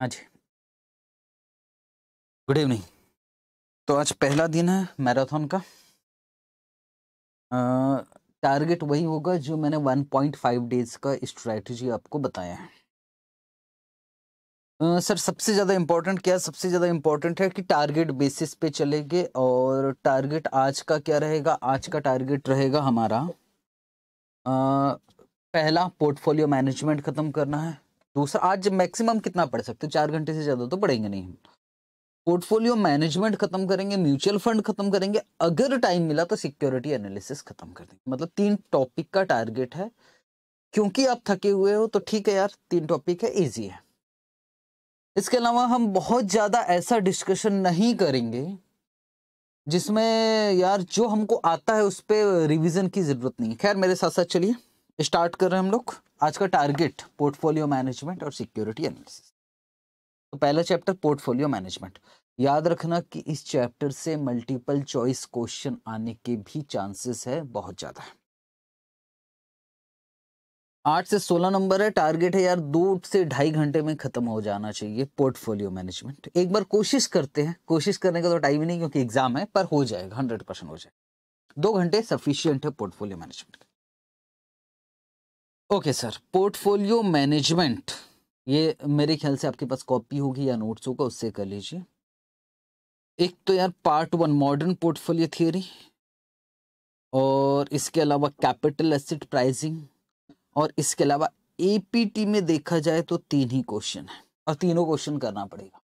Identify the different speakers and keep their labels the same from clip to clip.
Speaker 1: हाँ जी good evening तो आज पहला दिन है मैराथन का टारगेट
Speaker 2: वही होगा जो मैंने 1.5 डेज का स्ट्रैटेजी आपको बताया है आ, सर सबसे ज़्यादा इम्पोर्टेंट क्या सबसे ज़्यादा इम्पोर्टेंट है कि टारगेट बेसिस पे चलेंगे और टारगेट आज का क्या रहेगा आज का टारगेट रहेगा हमारा आ, पहला पोर्टफोलियो मैनेजमेंट ख़त्म करना है दूसरा आज मैक्सिमम कितना पढ़ सकते हो चार घंटे से ज़्यादा तो पढ़ेंगे नहीं हम पोर्टफोलियो मैनेजमेंट खत्म करेंगे म्यूचुअल फंड खत्म करेंगे अगर टाइम मिला तो सिक्योरिटी एनालिसिस खत्म कर देंगे मतलब तीन टॉपिक का टारगेट है क्योंकि आप थके हुए हो तो ठीक है यार तीन टॉपिक है इजी है इसके अलावा हम बहुत ज़्यादा ऐसा डिस्कशन नहीं करेंगे जिसमें यार जो हमको आता है उस पर रिविज़न की ज़रूरत नहीं है खैर मेरे साथ साथ चलिए स्टार्ट कर रहे हैं हम लोग आज का टारगेट पोर्टफोलियो मैनेजमेंट और सिक्योरिटी एनालिसिस तो पहला चैप्टर पोर्टफोलियो मैनेजमेंट याद रखना कि इस चैप्टर से मल्टीपल चॉइस क्वेश्चन आने के भी चांसेस है बहुत ज़्यादा आठ से सोलह नंबर है टारगेट है यार दो से ढाई घंटे में खत्म हो जाना चाहिए पोर्टफोलियो मैनेजमेंट एक बार कोशिश करते हैं कोशिश करने का तो टाइम ही नहीं क्योंकि एग्जाम है पर हो जाएगा हंड्रेड परसेंट हो जाएगा दो घंटे सफिशियंट है portfolio management okay sir portfolio management ये मेरे ख्याल से आपके पास कॉपी होगी या नोट्स होगा उससे कर लीजिए एक तो यार part one modern portfolio theory और इसके अलावा कैपिटल एसेट प्राइसिंग और इसके अलावा एपीटी में देखा जाए तो तीन ही क्वेश्चन है और तीनों क्वेश्चन करना पड़ेगा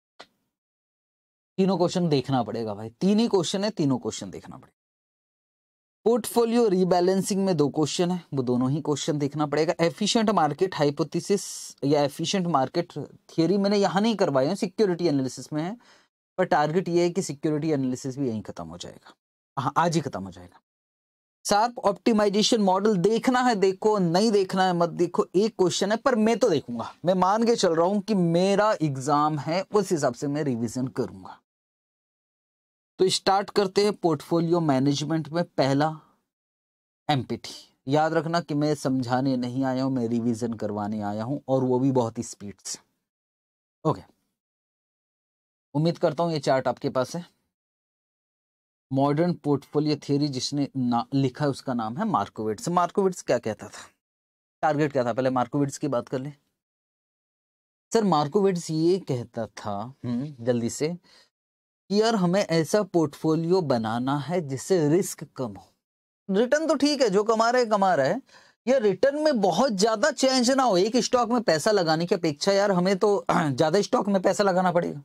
Speaker 2: तीनों क्वेश्चन देखना पड़ेगा भाई तीन ही क्वेश्चन है तीनों क्वेश्चन देखना पड़ेगा पोर्टफोलियो रीबैलेंसिंग में दो क्वेश्चन है वो दोनों ही क्वेश्चन देखना पड़ेगा एफिशिएंट मार्केट हाइपोथेसिस या एफिशिएंट मार्केट थियोरी मैंने यहाँ नहीं करवाया हूँ सिक्योरिटी एनालिसिस में है पर टारगेट ये है कि सिक्योरिटी एनालिसिस भी यहीं खत्म हो जाएगा हाँ आज ही खत्म हो जाएगा सार्प ऑप्टिमाइजेशन मॉडल देखना है देखो नहीं देखना है मत देखो एक क्वेश्चन है पर मैं तो देखूंगा मैं मान के चल रहा हूँ कि मेरा एग्जाम है उस हिसाब से मैं रिविजन करूंगा तो स्टार्ट करते हैं पोर्टफोलियो मैनेजमेंट में पहला एमपीटी याद रखना कि मैं समझाने नहीं आया हूं मैं रिवीजन करवाने आया हूं और वो भी बहुत ही स्पीड से ओके उम्मीद करता हूं ये चार्ट आपके पास है मॉडर्न पोर्टफोलियो थ्योरी जिसने ना लिखा है उसका नाम है मार्कोविट्स मार्कोविट्स क्या कहता था टारगेट क्या था पहले मार्कोविट्स की बात कर ले सर मार्कोविट्स ये कहता था हम्म, जल्दी से कि यार हमें ऐसा पोर्टफोलियो बनाना है जिससे रिस्क कम हो रिटर्न तो ठीक है जो कमा रहे कमा रहे या रिटर्न में बहुत ज्यादा चेंज ना हो एक स्टॉक में पैसा लगाने की अपेक्षा यार हमें तो ज्यादा स्टॉक में पैसा लगाना पड़ेगा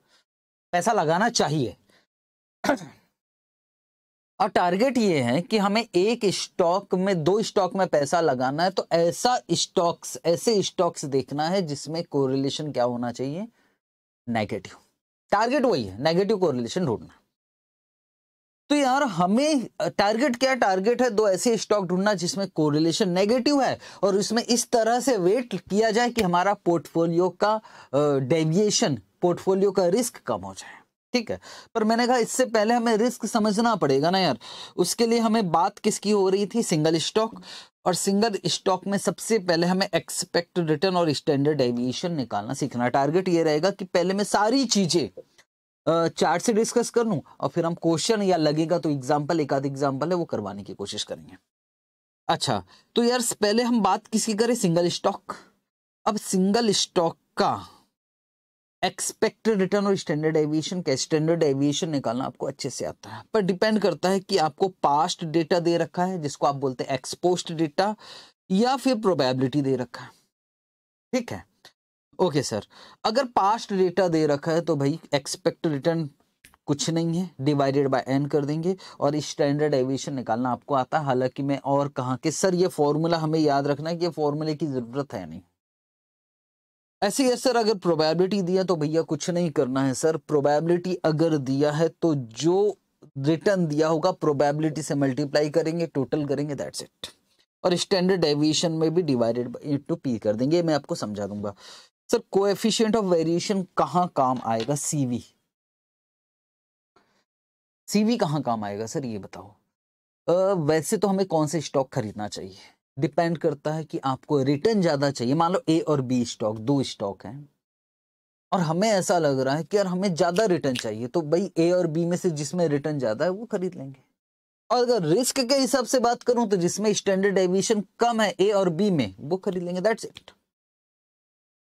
Speaker 2: पैसा लगाना चाहिए और टारगेट ये है कि हमें एक स्टॉक में दो स्टॉक में पैसा लगाना है तो ऐसा स्टॉक्स ऐसे स्टॉक्स देखना है जिसमें कोरिलेशन क्या होना चाहिए नेगेटिव टारगेट वही है नेगेटिव कोरिलेशन ढूंढना तो यार हमें टारगेट क्या टारगेट है दो ऐसे स्टॉक ढूंढना जिसमें कोरिलेशन नेगेटिव है और उसमें इस तरह से वेट किया जाए कि हमारा पोर्टफोलियो का डेविएशन पोर्टफोलियो का रिस्क कम हो जाए ठीक है पर मैंने कहा इससे पहले हमें रिस्क समझना पड़ेगा ना यार उसके लिए हमें बात किसकी हो रही थी सिंगल स्टॉक और सिंगल स्टॉक में सबसे पहले हमें एक्सपेक्ट रिटर्न और स्टैंडर्ड एविएशन निकालना सीखना टारगेट ये रहेगा कि पहले मैं सारी चीजें चार्ट से डिस्कस कर लूँ और फिर हम क्वेश्चन या लगेगा तो एग्जाम्पल एक आध एग्जाम्पल है वो करवाने की कोशिश करेंगे अच्छा तो यार पहले हम बात किसकी करें सिंगल स्टॉक अब सिंगल स्टॉक का एक्सपेक्टेड रिटर्न और स्टैंडर्ड एविएशन का स्टैंडर्ड एविएशन निकालना आपको अच्छे से आता है पर डिपेंड करता है कि आपको पास्ट डेटा दे रखा है जिसको आप बोलते हैं एक्सपोस्ट डेटा या फिर प्रोबेबिलिटी दे रखा है ठीक है ओके सर अगर पास्ट डेटा दे रखा है तो भाई एक्सपेक्ट रिटर्न कुछ नहीं है डिवाइडेड बाय एन कर देंगे और स्टैंडर्ड एविएशन निकालना आपको आता है हालांकि मैं और कहा कि सर ये फॉर्मूला हमें याद रखना है कि ये फॉर्मूले की ज़रूरत है नहीं ऐसे है सर अगर प्रोबेबिलिटी दिया तो भैया कुछ नहीं करना है सर प्रोबेबिलिटी अगर दिया है तो जो रिटर्न दिया होगा प्रोबेबिलिटी से मल्टीप्लाई करेंगे टोटल करेंगे दैट्स इट और स्टैंडर्ड डेविएशन में भी डिवाइडेड टू पी कर देंगे मैं आपको समझा दूंगा सर कोएफिशिएंट ऑफ वेरिएशन कहाँ काम आएगा सीवी सीवी कहाँ काम आएगा सर ये बताओ आ, वैसे तो हमें कौन से स्टॉक खरीदना चाहिए डिपेंड करता है कि आपको रिटर्न ज़्यादा चाहिए मान लो ए और बी स्टॉक दो स्टॉक हैं और हमें ऐसा लग रहा है कि यार हमें ज़्यादा रिटर्न चाहिए तो भाई ए और बी में से जिसमें रिटर्न ज़्यादा है वो खरीद लेंगे और अगर रिस्क के हिसाब से बात करूं तो जिसमें स्टैंडर्ड एविएशन कम है ए और बी में वो खरीद लेंगे दैट्स इट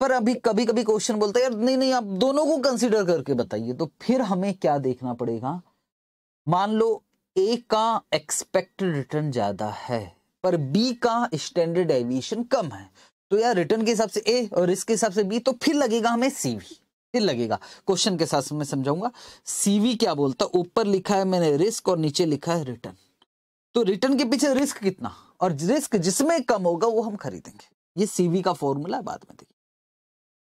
Speaker 2: पर अभी कभी कभी क्वेश्चन बोलते हैं यार नहीं नहीं आप दोनों को कंसिडर करके बताइए तो फिर हमें क्या देखना पड़ेगा मान लो ए का एक्सपेक्टेड रिटर्न ज्यादा है पर बी का स्टैंडर्ड एविएशन कम है तो यार रिटर्न के हिसाब से ए और रिस्क के हिसाब से बी तो फिर लगेगा हमें सीवी फिर लगेगा क्वेश्चन के साथ मैं समझाऊंगा सीवी क्या बोलता ऊपर लिखा है मैंने रिस्क और नीचे लिखा है रिटर्न तो रिटर्न के पीछे रिस्क कितना और रिस्क जिसमें कम होगा वो हम खरीदेंगे ये सीवी का फॉर्मूला बाद में देखिए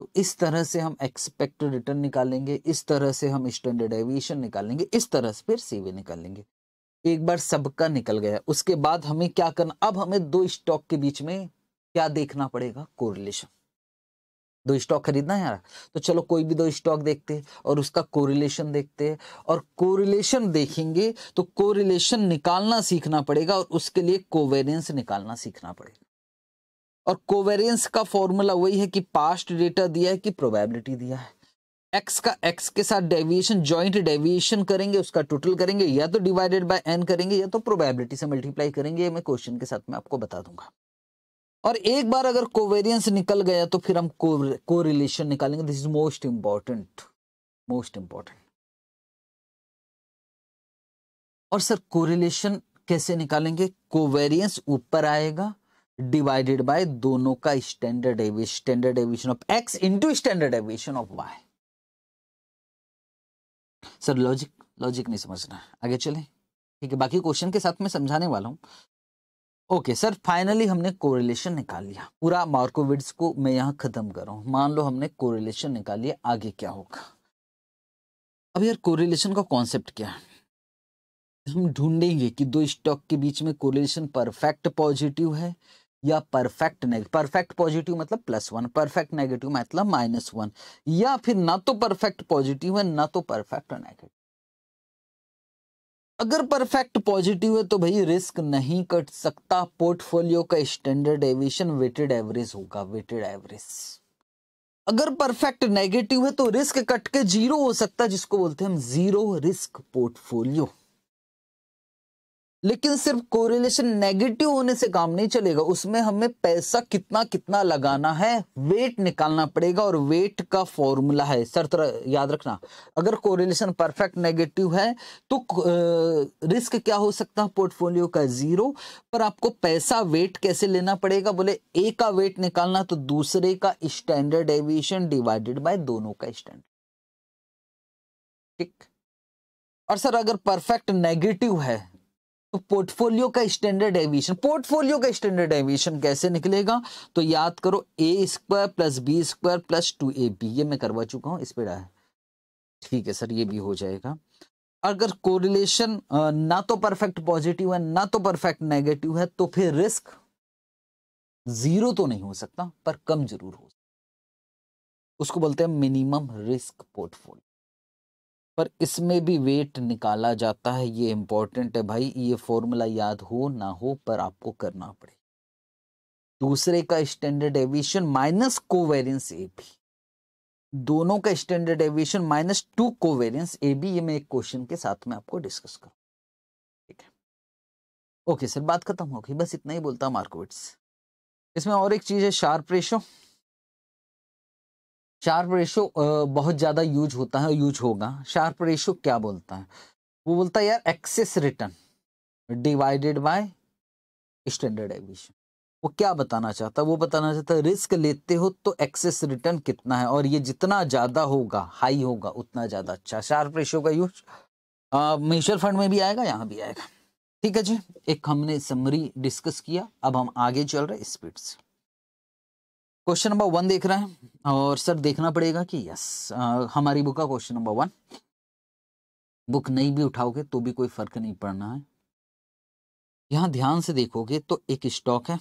Speaker 2: तो इस तरह से हम एक्सपेक्टेड रिटर्न निकालेंगे इस तरह से हम स्टैंडर्ड एविएशन निकालेंगे इस तरह से फिर सीवी निकालेंगे एक बार सबका निकल गया उसके बाद हमें क्या करना अब हमें दो स्टॉक के बीच में क्या देखना पड़ेगा कोरिलेशन दो स्टॉक खरीदना है यार तो चलो कोई भी दो स्टॉक देखते हैं और उसका कोरिलेशन देखते हैं और कोरिलेशन देखेंगे तो कोरिलेशन निकालना सीखना पड़ेगा और उसके लिए कोवेरियंस निकालना सीखना पड़ेगा और कोवेरियंस का फॉर्मूला वही है कि पास्ट डेटा दिया है कि प्रोबेबिलिटी दिया है एक्स का एक्स के साथ डेविएशन ज्वाइंट डेविएशन करेंगे उसका टोटल करेंगे या तो डिवाइडेड बाय एन करेंगे या तो प्रोबेबिलिटी से मल्टीप्लाई करेंगे मैं क्वेश्चन के साथ मैं आपको बता दूंगा और एक बार अगर कोवेरियंस निकल गया तो फिर हम को रिलेशन निकालेंगे this is most important most important और सर कोरिलेशन कैसे निकालेंगे कोवेरियंस ऊपर आएगा डिवाइडेड बाय दोनों का standard standard aviation of X into standard aviation of Y sir logic logic नहीं समझना आगे चलें ठीक है बाकी क्वेश्चन के साथ मैं समझाने वाला हूँ ओके सर फाइनली हमने कोरिलेशन निकाल लिया पूरा मार्कोविड्स को मैं यहाँ खत्म कर रहा हूँ मान लो हमने कोरिलेशन निकाल लिया आगे क्या होगा अब यार कोरिलेशन का कॉन्सेप्ट क्या है हम ढूंढेंगे कि दो स्टॉक के बीच में कोरिलेशन परफेक्ट पॉजिटिव है या परफेक्ट परफेक्ट पॉजिटिव मतलब प्लस वन परफेक्ट नेगेटिव मतलब माइनस वन या फिर ना तो परफेक्ट पॉजिटिव है ना तो परफेक्ट नेगेटिव अगर परफेक्ट पॉजिटिव है तो भाई रिस्क नहीं कट सकता पोर्टफोलियो का स्टैंडर्ड एविएशन वेटेड एवरेज होगा वेटेड एवरेज अगर परफेक्ट नेगेटिव है तो रिस्क कट के जीरो हो सकता है जिसको बोलते हैं हम जीरो रिस्क पोर्टफोलियो लेकिन सिर्फ कोरिलेशन नेगेटिव होने से काम नहीं चलेगा उसमें हमें पैसा कितना कितना लगाना है वेट निकालना पड़ेगा और वेट का फॉर्मूला है सर याद रखना अगर कोरिलेशन परफेक्ट नेगेटिव है तो रिस्क क्या हो सकता है पोर्टफोलियो का जीरो पर आपको पैसा वेट कैसे लेना पड़ेगा बोले ए का वेट निकालना तो दूसरे का स्टैंडर्ड एविएशन डिवाइडेड बाय दोनों का स्टैंडर्ड ठीक और सर अगर परफेक्ट नेगेटिव है तो पोर्टफोलियो का स्टैंडर्ड एविएशन पोर्टफोलियो का स्टैंडर्ड एविएशन कैसे निकलेगा तो याद करो A square plus B square plus two A B ये मैं करवा चुका हूँ इस पे है ठीक है सर ये भी हो जाएगा अगर कोरिलेशन ना तो परफेक्ट पॉजिटिव है ना तो परफेक्ट नेगेटिव है तो फिर रिस्क जीरो तो नहीं हो सकता पर कम जरूर हो सकता उसको बोलते हैं मिनिमम रिस्क पोर्टफोलियो पर इसमें भी वेट निकाला जाता है ये इंपॉर्टेंट है भाई ये फॉर्मूला याद हो ना हो पर आपको करना पड़े दूसरे का standard aviation minus covariance A B दोनों का standard aviation minus two covariance A B ये मैं एक क्वेश्चन के साथ में आपको डिस्कस करूँ ठीक है ओके सर बात खत्म हो गई बस इतना ही बोलता मार्कोविट्स इसमें और एक चीज़ है शार्प रेशो शार्प रेशो बहुत ज़्यादा यूज होता है यूज होगा शार्प रेशो क्या बोलता है वो बोलता है यार excess return divided by standard aviation वो क्या बताना चाहता है वो बताना चाहता है रिस्क लेते हो तो एक्सेस रिटर्न कितना है और ये जितना ज़्यादा होगा हाई होगा उतना ज़्यादा अच्छा शार्प रेशो का यूज म्यूचुअल फंड में भी आएगा यहाँ भी आएगा ठीक है जी एक हमने समरी डिस्कस किया अब हम आगे चल रहे स्पीड से क्वेश्चन नंबर वन देख रहे हैं और सर देखना पड़ेगा कि यस हमारी बुक का क्वेश्चन नंबर वन बुक नहीं भी उठाओगे तो भी
Speaker 1: कोई फर्क नहीं पड़ना है यहां ध्यान से देखोगे तो एक स्टॉक है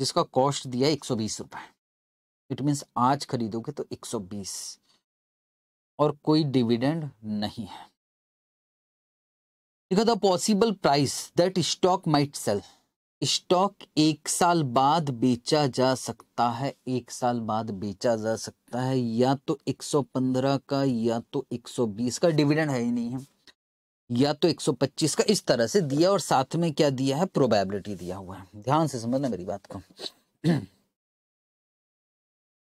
Speaker 1: जिसका कॉस्ट दिया एक सौ बीस रुपए
Speaker 2: इट मीन्स आज खरीदोगे तो एक सौ बीस और कोई डिविडेंड नहीं है possible price that stock might sell stock एक साल बाद बेचा जा सकता है एक साल बाद बेचा जा सकता है या तो 115 का या तो 120 का डिविडेंड है ही नहीं है या तो 125 का इस तरह से दिया और साथ में क्या दिया है प्रोबेबिलिटी दिया हुआ है ध्यान से समझना मेरी बात को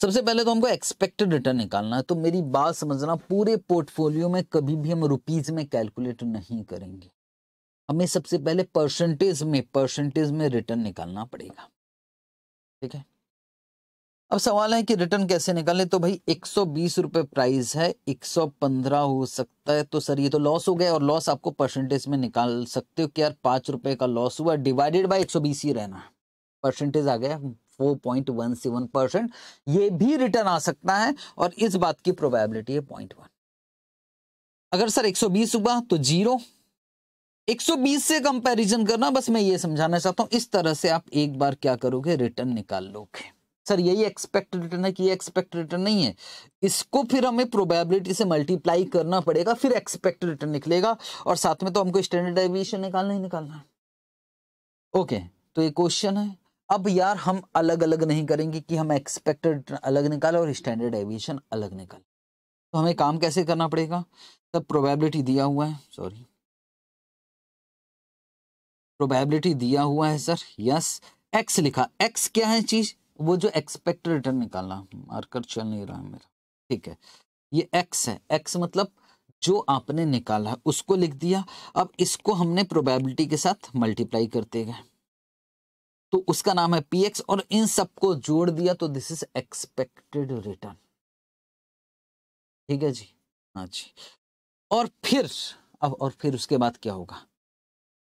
Speaker 2: सबसे पहले तो हमको एक्सपेक्टेड रिटर्न निकालना है तो मेरी बात समझना पूरे पोर्टफोलियो में कभी भी हम रुपीज में कैलकुलेट नहीं करेंगे हमें सबसे पहले परसेंटेज में परसेंटेज में रिटर्न निकालना पड़ेगा ठीक है अब सवाल है कि रिटर्न कैसे निकाले तो भाई एक सौ प्राइस है 115 हो सकता है तो सर ये तो लॉस हो गया और लॉस आपको परसेंटेज में निकाल सकते हो कि यार पांच रुपए का लॉस हुआ डिवाइडेड बाय 120 ही रहना है परसेंटेज आ गया 4.17 परसेंट ये भी रिटर्न आ सकता है और इस बात की प्रोबेबिलिटी है पॉइंट वन अगर सर एक हुआ तो जीरो 120 से कंपैरिजन करना बस मैं ये समझाना चाहता हूँ इस तरह से आप एक बार क्या करोगे रिटर्न निकाल लोगे सर यही एक्सपेक्ट रिटर्न है कि ये एक्सपेक्ट रिटर्न नहीं है इसको फिर हमें प्रोबेबिलिटी से मल्टीप्लाई करना पड़ेगा फिर एक्सपेक्ट रिटर्न निकलेगा और साथ में तो हमको स्टैंडर्ड एविएशन निकालना ही निकालना है ओके तो ये क्वेश्चन है अब यार हम अलग अलग नहीं करेंगे कि हम एक्सपेक्टेड रिटर्न अलग निकालें और स्टैंडर्ड एविएशन अलग निकालें तो हमें काम कैसे करना पड़ेगा सब प्रोबेबिलिटी दिया हुआ है सॉरी प्रोबेबिलिटी दिया हुआ है सर यस एक्स लिखा एक्स क्या है चीज वो जो एक्सपेक्टेड रिटर्न निकालना मार्कर चल नहीं रहा मेरा ठीक है ये एक्स है एक्स मतलब जो आपने निकाला उसको लिख दिया अब इसको हमने प्रोबेबिलिटी के साथ मल्टीप्लाई करते गए तो उसका नाम है पी एक्स और इन सबको जोड़ दिया तो दिस इज एक्सपेक्टेड रिटर्न ठीक है जी हाँ जी और फिर अब और फिर उसके बाद क्या होगा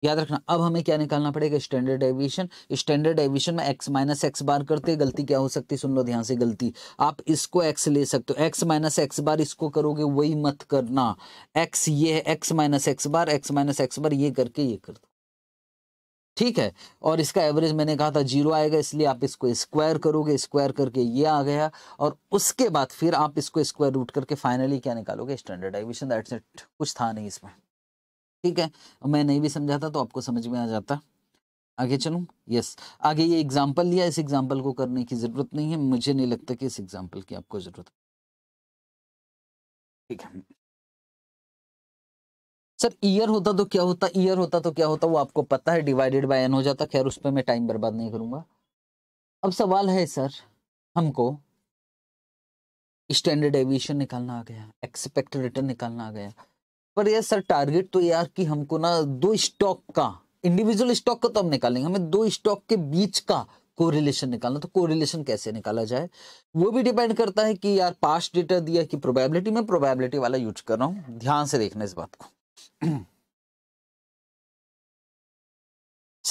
Speaker 2: याद रखना अब हमें क्या निकालना पड़ेगा स्टैंडर्ड डेविएशन स्टैंडर्ड डेविएशन में एक्स माइनस एक्स बार करते गलती क्या हो सकती सुन लो ध्यान से गलती आप इसको एक्स ले सकते हो एक्स माइनस एक्स बार इसको करोगे वही मत करना एक्स ये है X minus X bar X minus X bar ये करके ये कर दो ठीक है और इसका एवरेज मैंने कहा था जीरो आएगा इसलिए आप इसको स्क्वायर करोगे स्क्वायर करके ये आ गया और उसके बाद फिर आप इसको स्क्वायर रूट करके फाइनली क्या निकालोगे स्टैंडर्ड डेविएशन दैट्स इट कुछ था नहीं इसमें ठीक है मैं नहीं भी समझाता तो आपको समझ में आ जाता आगे चलूँ यस आगे ये एग्जाम्पल लिया इस एग्जाम्पल को करने की ज़रूरत नहीं है मुझे नहीं लगता कि इस एग्जाम्पल की आपको ज़रूरत ठीक है सर ईयर होता तो क्या होता ईयर होता तो क्या होता वो आपको पता है डिवाइडेड बाय एन हो जाता खैर उस पर मैं टाइम बर्बाद नहीं करूंगा अब सवाल है सर हमको स्टैंडर्ड एविएशन निकालना आ गया एक्सपेक्टेड रिटर्न निकालना आ गया पर यार सर टारगेट तो यार कि हमको ना दो स्टॉक का इंडिविजुअल स्टॉक का तो हम निकालेंगे हमें दो स्टॉक के बीच का कोरिलेशन निकालना तो कोरिलेशन कैसे निकाला जाए वो भी डिपेंड करता है कि यार पास्ट डेटा दिया कि प्रोबेबिलिटी में प्रोबेबिलिटी वाला यूज कर रहा हूं ध्यान से
Speaker 1: देखना इस बात को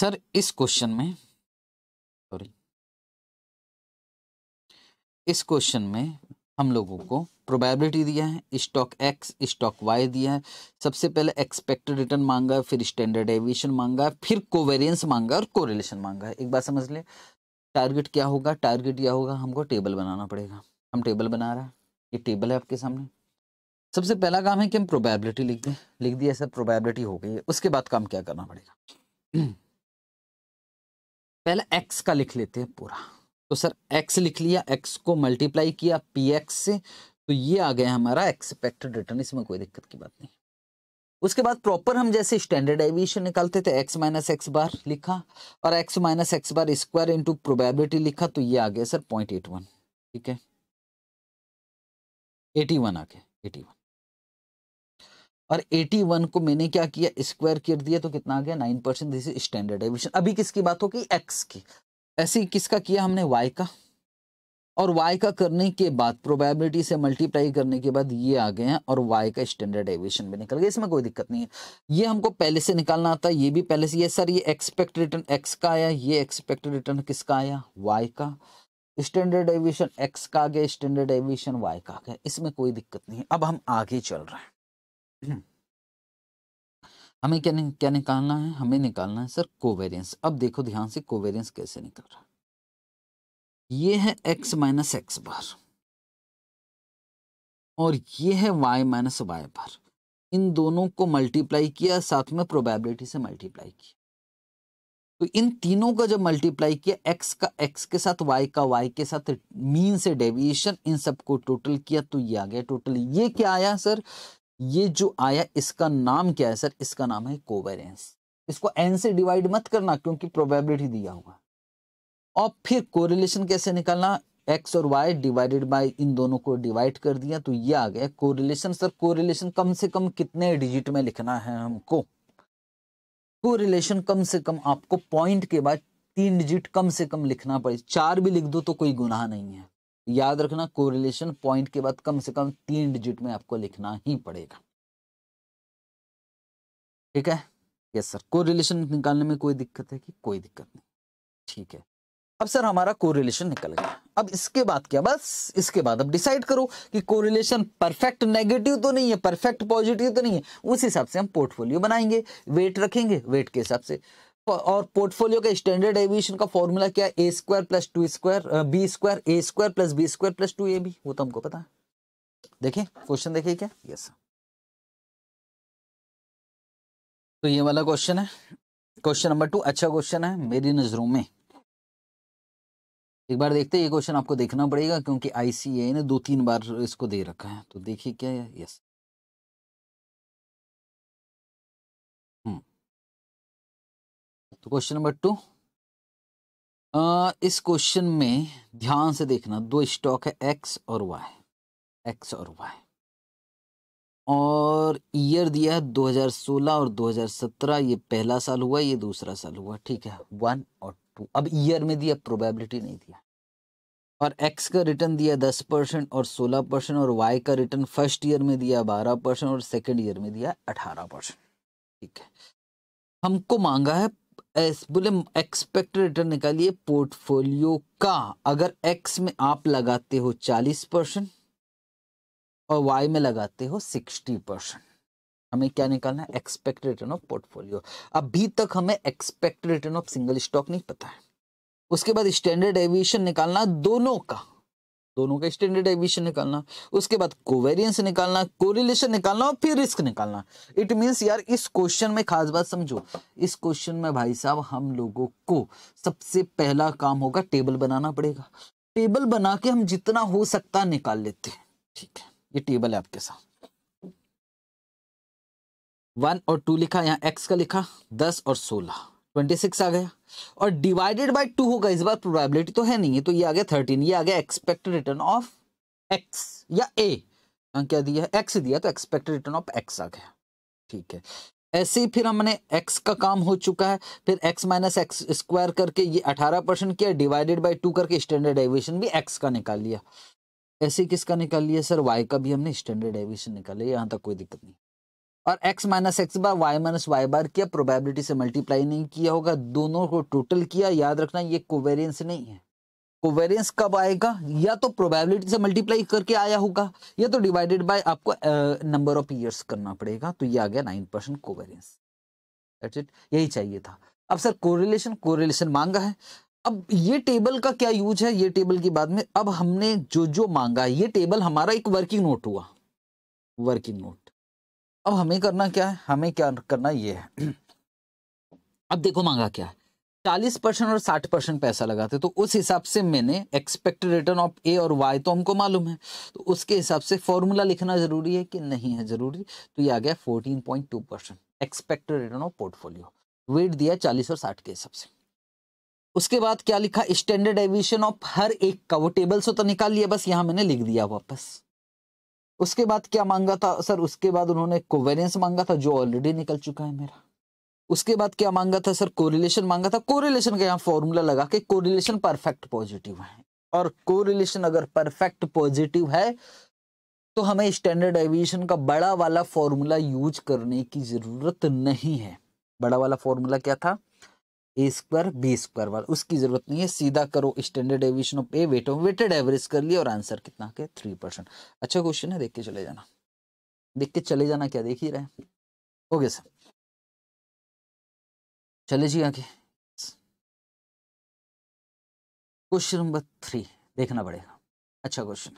Speaker 1: सर इस क्वेश्चन में सॉरी
Speaker 2: इस क्वेश्चन में हम लोगों को प्रोबेबिलिटी दिया है स्टॉक एक्स स्टॉक वाई दिया है सबसे पहले एक्सपेक्टेड रिटर्न मांगा है फिर स्टैंडर्ड एविएशन मांगा है फिर कोवेरियंस मांगा और कोरिलेशन मांगा है एक बात समझ ले टारगेट क्या होगा टारगेट यह होगा हमको टेबल बनाना पड़ेगा हम टेबल बना रहे हैं ये टेबल है आपके सामने सबसे पहला काम है कि हम प्रोबेबिलिटी लिख दें लिख दिया सर प्रोबेबिलिटी हो गई है उसके बाद काम क्या करना पड़ेगा पहले एक्स का लिख लेते हैं पूरा तो सर x लिख लिया x को मल्टीप्लाई किया पी एक्स से तो ये आ गया हमारा एक्सपेक्टेड रिटर्न इसमें कोई दिक्कत की बात नहीं उसके बाद प्रॉपर हम जैसे स्टैंडर्ड एविएशन निकालते थे x माइनस एक्स बार लिखा और x minus X bar square into probability लिखा तो ये आ गया सर पॉइंट एट वन ठीक है एटी वन आ गया एटी वन और एटी वन को मैंने क्या किया स्क्वायर कर दिया तो कितना आ गया nine percent this standard aviation अभी किसकी बात होगी एक्स की ऐसे किसका किया हमने वाई का और वाई का करने के बाद प्रोबेबिलिटी से मल्टीप्लाई करने के बाद ये आ गए हैं और वाई का स्टैंडर्ड एविएशन भी निकल गया इसमें कोई दिक्कत नहीं है ये हमको पहले से निकालना आता है ये भी पहले से ये सर ये एक्सपेक्ट रिटर्न एक्स का आया ये एक्सपेक्ट रिटर्न किसका आया वाई का स्टैंडर्ड एविएशन एक्स का आ गया स्टैंडर्ड एविएशन वाई का आ गया इसमें कोई दिक्कत नहीं है अब हम आगे चल रहे हैं हमें क्या नि, क्या निकालना है हमें निकालना है सर कोवेरियंस अब देखो ध्यान से कोवेरियंस कैसे निकल रहा है ये है एक्स माइनस एक्स बार और ये है वाई माइनस वाई बार इन दोनों को मल्टीप्लाई किया साथ में प्रोबेबिलिटी से मल्टीप्लाई किया तो इन तीनों का जब मल्टीप्लाई किया एक्स का एक्स के साथ वाई का वाई के साथ मीन से डेविएशन इन सबको टोटल किया तो ये आ गया टोटल ये क्या आया सर ये जो आया इसका नाम क्या है सर इसका नाम है कोवेरेंस इसको एन से डिवाइड मत करना क्योंकि प्रोबेबिलिटी दिया हुआ और फिर कोरिलेशन कैसे निकालना एक्स और वाई डिवाइडेड बाय इन दोनों को डिवाइड कर दिया तो ये आ गया कोरिलेशन सर कोरिलेशन कम से कम कितने डिजिट में लिखना है हमको कोरिलेशन कम से कम आपको पॉइंट के बाद तीन डिजिट कम से कम लिखना पड़े चार भी लिख दो तो कोई गुनाह नहीं है याद रखना कोरिलेशन पॉइंट के बाद कम से कम तीन डिजिट में आपको लिखना ही पड़ेगा ठीक है यस सर कोरिलेशन निकालने में कोई दिक्कत है कि कोई दिक्कत नहीं ठीक है अब सर हमारा कोरिलेशन निकल गया अब इसके बाद क्या बस इसके बाद अब डिसाइड करो कि कोरिलेशन परफेक्ट नेगेटिव तो नहीं है परफेक्ट पॉजिटिव तो नहीं है उस हिसाब से हम पोर्टफोलियो बनाएंगे वेट रखेंगे वेट के हिसाब से और पोर्टफोलियो का स्टैंडर्ड एविएशन का फॉर्मूला क्या है A square plus two square B square A square plus B square plus two A B वो तो हमको पता है देखिए क्वेश्चन देखिए क्या यस तो ये वाला क्वेश्चन है क्वेश्चन नंबर टू अच्छा क्वेश्चन है मेरी नजरों में एक बार देखते हैं ये क्वेश्चन आपको देखना पड़ेगा क्योंकि
Speaker 1: आईसीए ने दो तीन बार इसको दे रखा है तो देखिए क्या है यस तो क्वेश्चन नंबर टू इस क्वेश्चन में ध्यान से देखना दो स्टॉक है
Speaker 2: एक्स और वाई एक्स और वाई और ईयर दिया है 2016 और 2017 ये पहला साल हुआ ये दूसरा साल हुआ ठीक है वन और टू अब ईयर में दिया प्रोबेबिलिटी नहीं दिया और एक्स का रिटर्न दिया दस परसेंट और सोलह परसेंट और वाई का रिटर्न फर्स्ट ईयर में दिया बारह परसेंट और सेकेंड ईयर में दिया अठारह परसेंट ठीक है हमको मांगा है बोले एक्सपेक्टेड रिटर्न निकालिए पोर्टफोलियो का अगर एक्स में आप लगाते हो चालीस परसेंट और वाई में लगाते हो सिक्सटी परसेंट हमें क्या निकालना है एक्सपेक्टेड रिटर्न ऑफ पोर्टफोलियो अभी तक हमें expected return of single stock नहीं पता है उसके बाद स्टैंडर्ड एविएशन निकालना दोनों का दोनों का स्टैंडर्ड एविशन निकालना उसके बाद कोवेरियंस निकालना कोरिलेशन निकालना और फिर रिस्क निकालना इट मीन्स यार इस क्वेश्चन में खास बात समझो इस क्वेश्चन में भाई साहब हम लोगों को सबसे पहला काम होगा टेबल बनाना पड़ेगा टेबल बना के हम जितना हो सकता निकाल लेते हैं ठीक है ये टेबल है आपके साथ वन और टू लिखा यहाँ एक्स का लिखा दस और सोलह ट्वेंटी सिक्स आ गया और डिवाइडेड बाई टू होगा इस बार प्रोबेबिलिटी तो है नहीं है तो ये आ गया थर्टीन ये आ गया एक्सपेक्टेड रिटर्न ऑफ एक्स या ए हाँ, क्या दिया एक्स दिया तो एक्सपेक्टेड रिटर्न ऑफ एक्स आ गया ठीक है ऐसे ही फिर हमने x का काम हो चुका है फिर x माइनस एक्स स्क्वायर करके ये 18 परसेंट किया डिवाइडेड बाई टू करके स्टैंडर्ड एविएशन भी x का निकाल लिया ऐसे किसका निकाल लिया सर y का भी हमने स्टैंडर्ड एविएशन निकाल लिया यहाँ तक कोई दिक्कत नहीं और x minus X bar y minus Y bar किया प्रोबेबिलिटी से मल्टीप्लाई नहीं किया होगा दोनों को टोटल किया याद रखना ये कोवेरियंस नहीं है कोवेरियंस कब आएगा या तो प्रोबेबिलिटी से मल्टीप्लाई करके आया होगा या तो डिवाइडेड बाय आपको नंबर ऑफ ईयर्स करना पड़ेगा तो ये आ गया नाइन परसेंट कोवेरियंस इट यही चाहिए था अब सर कोरिलेशन कोरिलेशन मांगा है अब ये टेबल का क्या यूज है ये टेबल की बाद में अब हमने जो जो मांगा है ये टेबल हमारा एक वर्किंग नोट हुआ वर्किंग नोट अब हमें करना क्या है हमें क्या करना ये है अब देखो मांगा क्या है चालीस परसेंट और साठ परसेंट पैसा लगाते तो उस हिसाब से मैंने एक्सपेक्टेड रिटर्न ऑफ ए और वाई तो हमको मालूम है तो उसके हिसाब से फॉर्मूला लिखना जरूरी है कि नहीं है जरूरी तो ये आ गया fourteen point two percent expected return of portfolio weight दिया चालीस और साठ के हिसाब से उसके बाद क्या लिखा स्टैंडर्ड एविशन ऑफ हर एक का वो टेबल से तो निकाल लिया बस यहाँ मैंने लिख दिया वापस उसके बाद क्या मांगा था सर उसके बाद उन्होंने कोवेरियंस मांगा था जो ऑलरेडी निकल चुका है मेरा उसके बाद क्या मांगा था सर कोरिलेशन मांगा था कोरिलेशन का यहाँ फॉर्मूला लगा के कोरिलेशन परफेक्ट पॉजिटिव है और कोरिलेशन अगर परफेक्ट पॉजिटिव है तो हमें स्टैंडर्ड एविएशन का बड़ा वाला फॉर्मूला यूज करने की जरूरत नहीं है बड़ा वाला फॉर्मूला क्या था ए स्क्वायर बी स्क्वायर वाला उसकी जरूरत नहीं है सीधा करो standard evasion of A weight of weighted average कर लिया और आंसर कितना के थ्री परसेंट अच्छा क्वेश्चन है देख के चले जाना देख के चले जाना क्या देख ही रहे
Speaker 1: ओके सर चले जी आगे क्वेश्चन नंबर थ्री देखना पड़ेगा अच्छा क्वेश्चन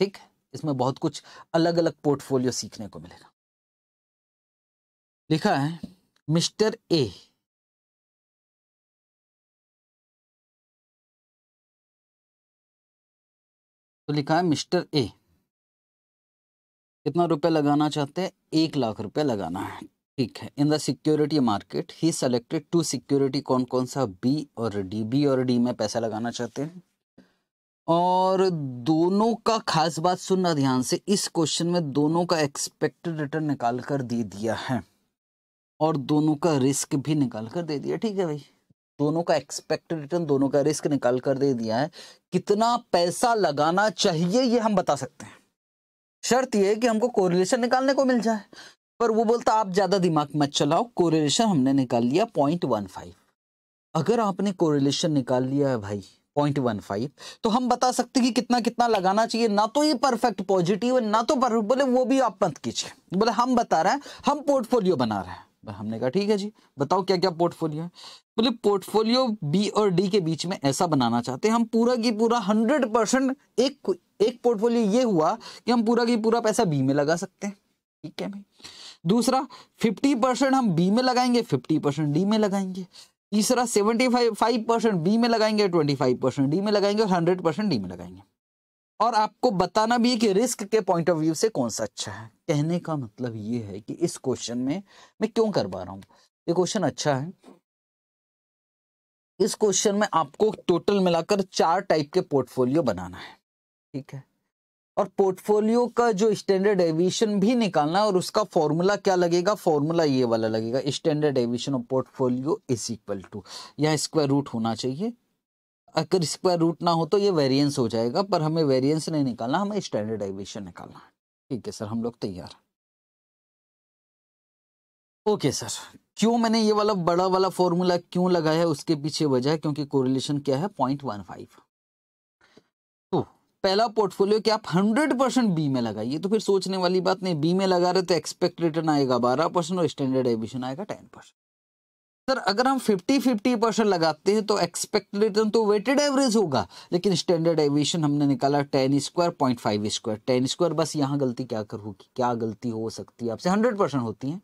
Speaker 1: ठीक इसमें बहुत कुछ अलग अलग पोर्टफोलियो सीखने को मिलेगा लिखा है मिस्टर ए तो लिखा है मिस्टर ए कितना रुपए लगाना
Speaker 2: चाहते हैं एक लाख रुपए लगाना है ठीक है इन द सिक्योरिटी मार्केट ही सेलेक्टेड टू सिक्योरिटी कौन कौन सा बी और डी बी और डी में पैसा लगाना चाहते हैं और दोनों का खास बात सुनना ध्यान से इस क्वेश्चन में दोनों का एक्सपेक्टेड रिटर्न निकाल कर दे दिया है और दोनों का रिस्क भी निकाल कर दे दिया ठीक है भाई दोनों का एक्सपेक्टेड रिटर्न दोनों का रिस्क निकाल कर दे दिया है कितना पैसा लगाना चाहिए ये हम बता सकते हैं शर्त यह है कि हमको कोरिलेशन निकालने को मिल जाए पर वो बोलता आप ज्यादा दिमाग मत चलाओ कोरिलेशन हमने निकाल लिया पॉइंट वन फाइव अगर आपने कोरिलेशन निकाल लिया है भाई पॉइंट वन फाइव तो हम बता सकते कि कितना कितना लगाना चाहिए ना तो ये परफेक्ट पॉजिटिव है ना तो बोले वो भी आप मत कीजिए बोले हम बता रहे हैं हम पोर्टफोलियो बना रहे हैं तो हमने कहा ठीक है जी बताओ क्या क्या पोर्टफोलियो है बोले मतलब पोर्टफोलियो बी और डी के बीच में ऐसा बनाना चाहते हैं हम पूरा की पूरा हंड्रेड परसेंट एक एक पोर्टफोलियो ये हुआ कि हम पूरा की पूरा पैसा बी में लगा सकते हैं ठीक है भाई दूसरा फिफ्टी परसेंट हम बी में लगाएंगे फिफ्टी परसेंट डी में लगाएंगे तीसरा seventy five five percent B में लगाएंगे ट्वेंटी फाइव परसेंट डी में लगाएंगे और हंड्रेड परसेंट डी में लगाएंगे और आपको बताना भी है कि रिस्क के पॉइंट ऑफ व्यू से कौन सा अच्छा है कहने का मतलब ये है कि इस क्वेश्चन में मैं क्यों करवा रहा हूँ ये क्वेश्चन अच्छा है इस क्वेश्चन में आपको टोटल मिलाकर चार टाइप के पोर्टफोलियो बनाना है ठीक है और पोर्टफोलियो का जो स्टैंडर्ड एविएशन भी निकालना है और उसका फॉर्मूला क्या लगेगा फॉर्मूला ये वाला लगेगा standard aviation of portfolio is equal to यहाँ स्क्वायर रूट होना चाहिए अगर स्क्वायर रूट ना हो तो ये वेरिएंस हो जाएगा पर हमें वेरिएंस नहीं निकालना हमें स्टैंडर्ड एविएशन निकालना है ठीक है सर हम लोग तैयार ओके सर क्यों मैंने ये वाला बड़ा वाला फॉर्मूला क्यों लगाया है उसके पीछे वजह है क्योंकि कोरिलेशन क्या है पॉइंट वन फाइव तो पहला पोर्टफोलियो कि आप हंड्रेड परसेंट बी में लगाइए तो फिर सोचने वाली बात नहीं बी में लगा रहे तो एक्सपेक्ट रिटर्न आएगा बारह परसेंट और स्टैंडर्ड एविशन आएगा टेन परसेंट सर अगर हम 50 50 परसेंट लगाते हैं तो एक्सपेक्टेड रिटर्न तो वेटेड एवरेज होगा लेकिन स्टैंडर्ड एविएशन हमने निकाला ten square point five square ten square बस यहाँ गलती क्या करूँगी क्या गलती हो सकती है आपसे हंड्रेड परसेंट होती है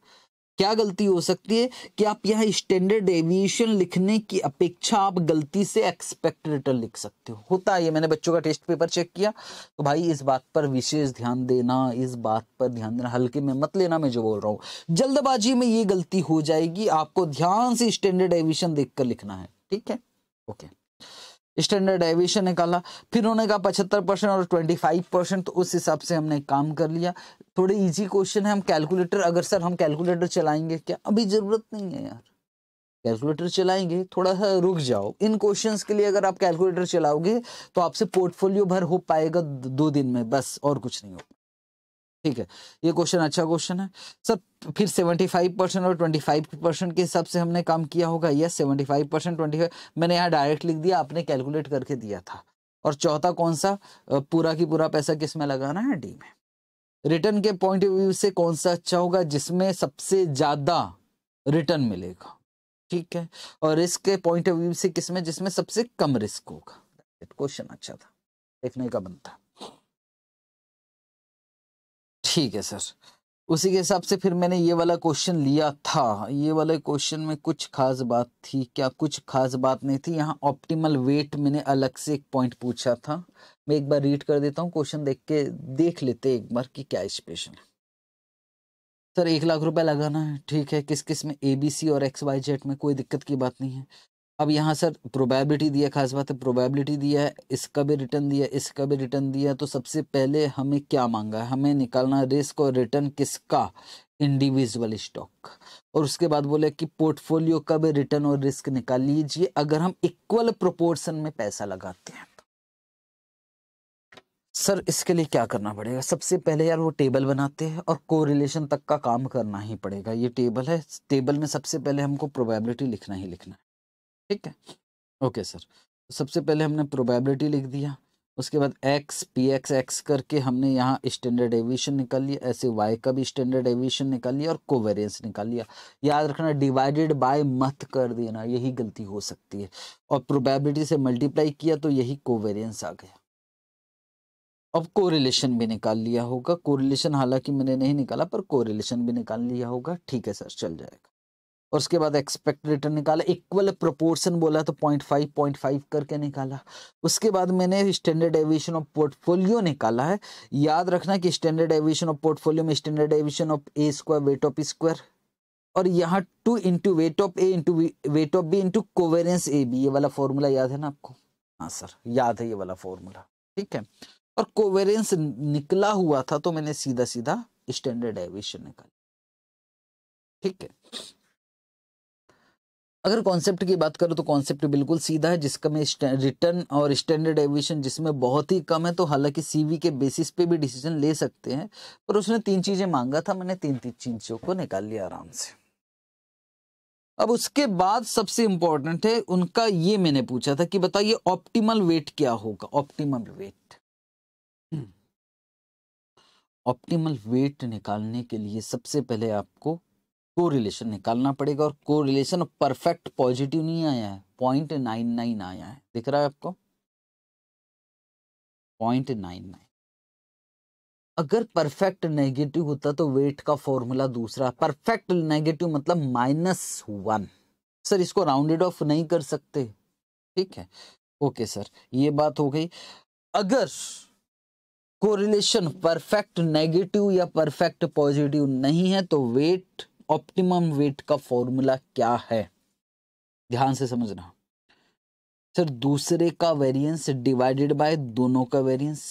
Speaker 2: क्या गलती हो सकती है कि आप यहाँ स्टैंडर्ड एविएशन लिखने की अपेक्षा आप गलती से एक्सपेक्ट रिटर्न लिख सकते हो होता है ये मैंने बच्चों का टेस्ट पेपर चेक किया तो भाई इस बात पर विशेष ध्यान देना इस बात पर ध्यान देना हल्के में मत लेना मैं जो बोल रहा हूँ जल्दबाजी में ये गलती हो जाएगी आपको ध्यान से स्टैंडर्ड एविएशन देख कर लिखना है ठीक है ओके स्टैंडर्ड डेविएशन निकाला फिर उन्होंने कहा पचहत्तर परसेंट और ट्वेंटी फाइव परसेंट तो उस हिसाब से हमने काम कर लिया थोड़े इजी क्वेश्चन है हम कैलकुलेटर अगर सर हम कैलकुलेटर चलाएंगे क्या अभी ज़रूरत नहीं है यार कैलकुलेटर चलाएंगे थोड़ा सा रुक जाओ इन क्वेश्चंस के लिए अगर आप कैलकुलेटर चलाओगे तो आपसे पोर्टफोलियो भर हो पाएगा दो दिन में बस और कुछ नहीं होगा ठीक है ये क्वेश्चन अच्छा क्वेश्चन है सर फिर सेवेंटी फाइव परसेंट और ट्वेंटी फाइव परसेंट के हिसाब से हमने काम किया होगा yes seventy five percent twenty five मैंने यहाँ डायरेक्ट लिख दिया आपने कैलकुलेट करके दिया था और चौथा कौन सा पूरा की पूरा पैसा किस में लगाना है डी में रिटर्न के पॉइंट ऑफ व्यू से कौन सा अच्छा होगा जिसमें सबसे ज़्यादा रिटर्न मिलेगा ठीक है और रिस्क के पॉइंट ऑफ व्यू से किसमें जिसमें सबसे कम रिस्क होगा क्वेश्चन अच्छा था देखने का बनता ठीक है सर उसी के हिसाब से फिर मैंने ये वाला क्वेश्चन लिया था ये वाले क्वेश्चन में कुछ खास बात थी क्या कुछ खास बात नहीं थी यहाँ ऑप्टिमल वेट मैंने अलग से एक पॉइंट पूछा था मैं एक बार रीड कर देता हूँ क्वेश्चन देख के देख लेते एक बार कि क्या स्पेशल है सर एक लाख रुपए लगाना है ठीक है किस किस में ए बी सी और एक्स वाई जेड में कोई दिक्कत की बात नहीं है अब यहाँ सर प्रोबेबिलिटी दिया खास बात है प्रोबेबिलिटी दिया है इसका भी रिटर्न दिया इसका भी रिटर्न दिया तो सबसे पहले हमें क्या मांगा है हमें निकालना रिस्क और रिटर्न किसका इंडिविजुअल स्टॉक और उसके बाद बोले कि पोर्टफोलियो का भी रिटर्न और रिस्क निकाल लीजिए अगर हम इक्वल प्रोपोर्शन में पैसा लगाते हैं तो। सर इसके लिए क्या करना पड़ेगा सबसे पहले यार वो टेबल बनाते हैं और कोरिलेशन तक का काम करना ही पड़ेगा ये टेबल है टेबल में सबसे पहले हमको प्रोबेबिलिटी लिखना ही लिखना है ठीक है ओके सर सबसे पहले हमने प्रोबेबिलिटी लिख दिया उसके बाद एक्स पी एक्स एक्स करके हमने यहाँ स्टैंडर्ड एविएशन निकाल लिया ऐसे वाई का भी स्टैंडर्ड एविएशन निकाल लिया और कोवेरियंस निकाल लिया याद रखना डिवाइडेड बाय मत कर देना यही गलती हो सकती है और प्रोबेबिलिटी से मल्टीप्लाई किया तो यही कोवेरियंस आ गया अब कोरिलेशन भी निकाल लिया होगा कोरिलेशन हालांकि मैंने नहीं निकाला पर कोरिलेशन भी निकाल लिया होगा ठीक है सर चल जाएगा और उसके बाद एक्सपेक्ट रिटर्न निकाला इक्वल प्रोपोर्शन बोला तो पॉइंट फाइव पॉइंट फाइव करके निकाला उसके बाद मैंने स्टैंडर्ड एविएशन ऑफ पोर्टफोलियो निकाला है याद रखना कि स्टैंडर्ड एविएशन ऑफ पोर्टफोलियो में standard aviation of A square weight of square और यहाँ two into weight of A into weight of B into covariance A B ये वाला फॉर्मूला याद है ना आपको हाँ सर याद है ये वाला फॉर्मूला ठीक है और कोवेरेंस निकला हुआ था तो मैंने सीधा सीधा स्टैंडर्ड एविएशन निकाला ठीक है अगर कॉन्सेप्ट की बात करूँ तो कॉन्सेप्ट बिल्कुल सीधा है जिसका में रिटर्न और स्टैंडर्ड एविएशन जिसमें बहुत ही कम है तो हालांकि सीवी के बेसिस पे भी डिसीजन ले सकते हैं पर उसने तीन चीज़ें मांगा था मैंने तीन तीन चीज़ों को निकाल लिया आराम से अब उसके बाद सबसे इंपॉर्टेंट है उनका ये मैंने पूछा था कि बताइए ऑप्टीमल वेट क्या होगा ऑप्टीमल वेट ऑप्टिमल वेट निकालने के लिए सबसे पहले आपको रिलेशन निकालना पड़ेगा और को रिलेशन परफेक्ट पॉजिटिव नहीं आया है पॉइंट नाइन नाइन आया है दिख रहा है आपको पॉइंट नाइन नाइन अगर परफेक्ट नेगेटिव होता तो वेट का फॉर्मूला दूसरा परफेक्ट नेगेटिव मतलब माइनस वन सर इसको राउंडेड ऑफ नहीं कर सकते ठीक है ओके सर ये बात हो गई अगर कोरिलेशन परफेक्ट नेगेटिव या परफेक्ट पॉजिटिव नहीं है तो वेट ऑप्टिमम वेट का फॉर्मूला क्या है ध्यान से समझना सर दूसरे का वेरिएंस डिवाइडेड बाय दोनों का वेरिएंस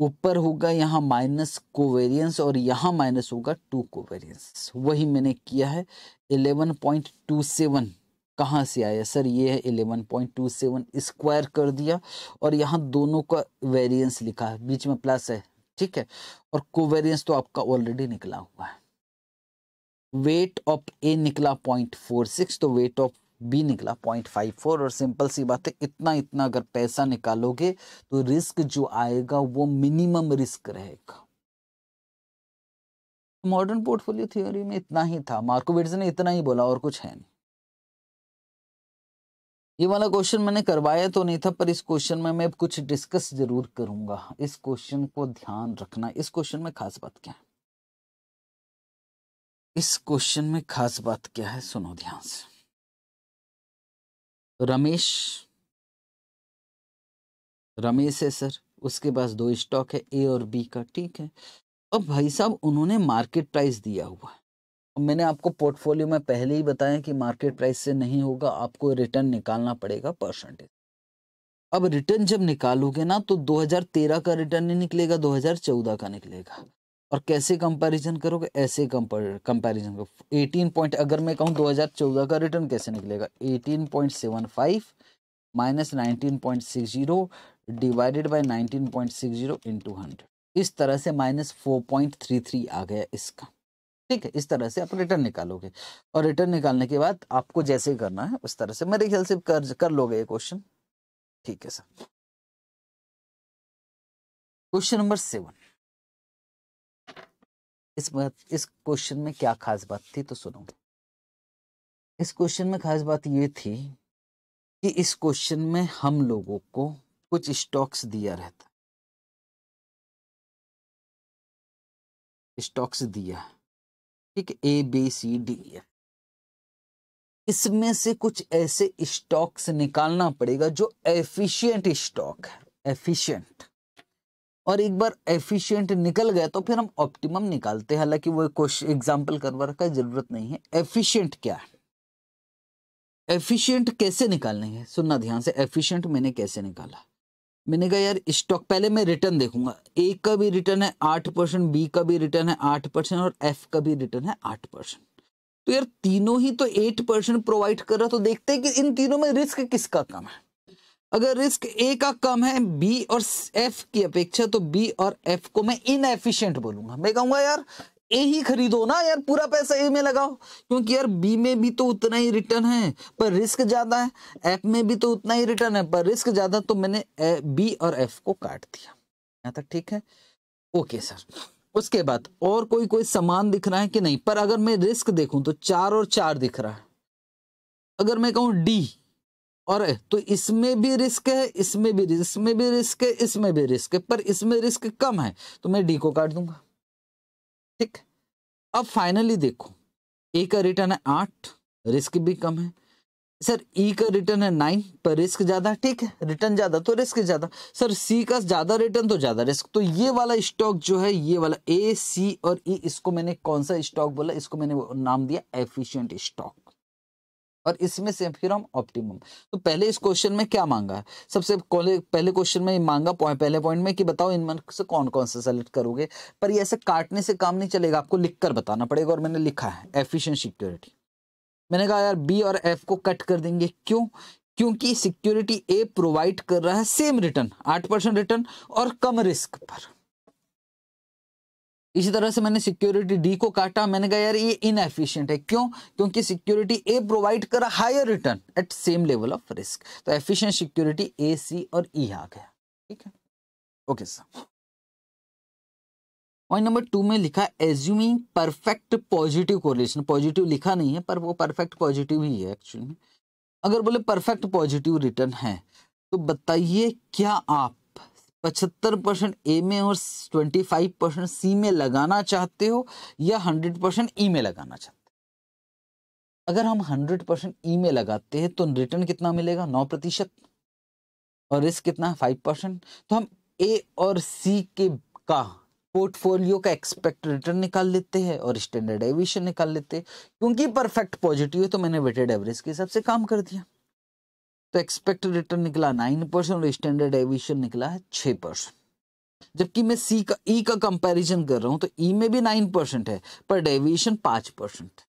Speaker 2: ऊपर होगा यहाँ माइनस को वेरियंस और यहाँ माइनस होगा टू को वेरियंस वही मैंने किया है इलेवन पॉइंट टू सेवन कहाँ से आया सर ये है eleven point two seven square कर दिया और यहाँ दोनों का वेरियंस लिखा है बीच में प्लस है ठीक है और कोवेरियंस तो आपका ऑलरेडी निकला हुआ है वेट ऑफ ए निकला पॉइंट फोर सिक्स तो वेट ऑफ बी निकला पॉइंट फाइव फोर और सिंपल सी बात है इतना इतना अगर पैसा निकालोगे तो रिस्क जो आएगा वो मिनिमम रिस्क रहेगा मॉडर्न पोर्टफोलियो थियोरी में इतना ही था मार्कोविट्स ने इतना ही बोला और कुछ है नहीं ये वाला क्वेश्चन मैंने करवाया तो नहीं था पर इस क्वेश्चन में मैं कुछ डिस्कस जरूर करूंगा इस क्वेश्चन को ध्यान रखना इस क्वेश्चन में खास बात क्या है
Speaker 1: इस क्वेश्चन में खास बात क्या है सुनो ध्यान से रमेश रमेश है सर
Speaker 2: उसके पास दो स्टॉक है ए और बी का ठीक है और भाई साहब उन्होंने मार्केट प्राइस दिया हुआ है मैंने आपको पोर्टफोलियो में पहले ही बताया कि मार्केट प्राइस से नहीं होगा आपको रिटर्न निकालना पड़ेगा परसेंटेज अब रिटर्न जब निकालोगे ना तो 2013 का रिटर्न नहीं निकलेगा 2014 का निकलेगा और कैसे कंपैरिजन करोगे ऐसे कंपैरिजन करो एटीन पॉइंट अगर मैं कहूँ 2014 का रिटर्न कैसे निकलेगा 18.75 minus nineteen point six zero divided by nineteen point six zero two hundred इस तरह से minus four point three three आ गया इसका ठीक है इस तरह से आप रिटर्न निकालोगे और रिटर्न निकालने के बाद आपको जैसे करना है उस
Speaker 1: तरह से मेरे ख्याल से कर कर लोगे ये क्वेश्चन ठीक है सर क्वेश्चन नंबर सेवन इस बात
Speaker 2: इस क्वेश्चन में क्या खास बात थी तो सुनो इस क्वेश्चन में खास बात ये
Speaker 1: थी कि इस क्वेश्चन में हम लोगों को कुछ स्टॉक्स दिया रहता स्टॉक्स दिया ठीक है ए बी सी डी इसमें से कुछ
Speaker 2: ऐसे स्टॉक्स निकालना पड़ेगा जो एफिशिएंट स्टॉक है एफिशिएंट और एक बार एफिशिएंट निकल गए तो फिर हम ऑप्टिमम निकालते हैं हालांकि वो क्वेश्चन एग्जाम्पल करवा का जरूरत नहीं है एफिशिएंट क्या है एफिशिएंट कैसे निकालने हैं सुनना ध्यान से एफिशिएंट मैंने कैसे निकाला मैंने कहा यार स्टॉक पहले मैं रिटर्न देखूंगा ए का भी रिटर्न है आठ परसेंट बी का भी रिटर्न है आठ परसेंट और एफ का भी रिटर्न है आठ परसेंट तो यार तीनों ही तो एट परसेंट प्रोवाइड कर रहा तो देखते हैं कि इन तीनों में रिस्क किसका कम है अगर रिस्क ए का कम है बी और एफ की अपेक्षा तो बी और एफ को मैं एफिशियंट बोलूंगा मैं कहूंगा यार ए ही खरीदो ना यार पूरा पैसा ए में लगाओ क्योंकि यार बी में भी तो उतना ही रिटर्न है पर रिस्क ज्यादा है एफ में भी तो उतना ही रिटर्न है पर रिस्क ज्यादा तो मैंने बी और एफ को काट दिया यहाँ तक ठीक है ओके सर उसके बाद और कोई कोई सामान दिख रहा है कि नहीं पर अगर मैं रिस्क देखूं तो चार और चार दिख रहा है अगर मैं कहूं डी और तो इसमें भी रिस्क है इसमें भी इसमें भी रिस्क है इसमें भी रिस्क है पर इसमें रिस्क कम है तो मैं डी को काट दूंगा ठीक अब फाइनली देखो ए e का रिटर्न है आठ रिस्क भी कम है सर ई e का रिटर्न है नाइन पर रिस्क ज्यादा ठीक है रिटर्न ज्यादा तो रिस्क ज्यादा सर सी का ज्यादा रिटर्न तो ज्यादा रिस्क तो ये वाला स्टॉक जो है ये वाला ए सी और ई e, इसको मैंने कौन सा स्टॉक बोला इसको मैंने नाम दिया एफिशिएंट स्टॉक और इसमें से फिर हम ऑप्टिमम तो पहले इस क्वेश्चन में क्या मांगा है सबसे पहले क्वेश्चन में मांगा पहले पॉइंट में कि बताओ इनमें से कौन कौन सा सेलेक्ट करोगे पर ये ऐसे काटने से काम नहीं चलेगा आपको लिख कर बताना पड़ेगा और मैंने लिखा है एफिशिएंट सिक्योरिटी मैंने कहा यार बी और एफ को कट कर देंगे क्यों क्योंकि सिक्योरिटी ए प्रोवाइड कर रहा है सेम रिटर्न आठ परसेंट रिटर्न और कम रिस्क पर इसी तरह से मैंने सिक्योरिटी डी को काटा मैंने कहा यार ये इनएफिशिएंट है क्यों क्योंकि सिक्योरिटी ए प्रोवाइड करा higher return at same level of risk तो एफिशिएंट सिक्योरिटी ए सी और ई e आ गया ठीक है okay sir point number two में लिखा assuming perfect positive correlation positive लिखा नहीं है पर वो परफेक्ट पॉजिटिव ही है एक्चुअली अगर बोले परफेक्ट पॉजिटिव रिटर्न है तो बताइए क्या आप पचहत्तर परसेंट ए में और ट्वेंटी फाइव परसेंट सी में लगाना चाहते हो या हंड्रेड परसेंट ई e में लगाना चाहते हो अगर हम हंड्रेड परसेंट ई e में लगाते हैं तो रिटर्न कितना मिलेगा नौ प्रतिशत और रिस्क कितना है फाइव परसेंट तो हम ए और सी के का पोर्टफोलियो का एक्सपेक्ट रिटर्न निकाल लेते हैं और स्टैंडर्ड एविशन निकाल लेते हैं क्योंकि परफेक्ट पॉजिटिव है तो मैंने वेटेड एवरेज के हिसाब से काम कर दिया तो एक्सपेक्टेड रिटर्न निकला नाइन परसेंट और स्टैंडर्ड एविशन निकला है छः परसेंट जबकि मैं सी का ई e का कंपैरिजन कर रहा हूँ तो ई e में भी नाइन परसेंट है पर डेविएशन पाँच परसेंट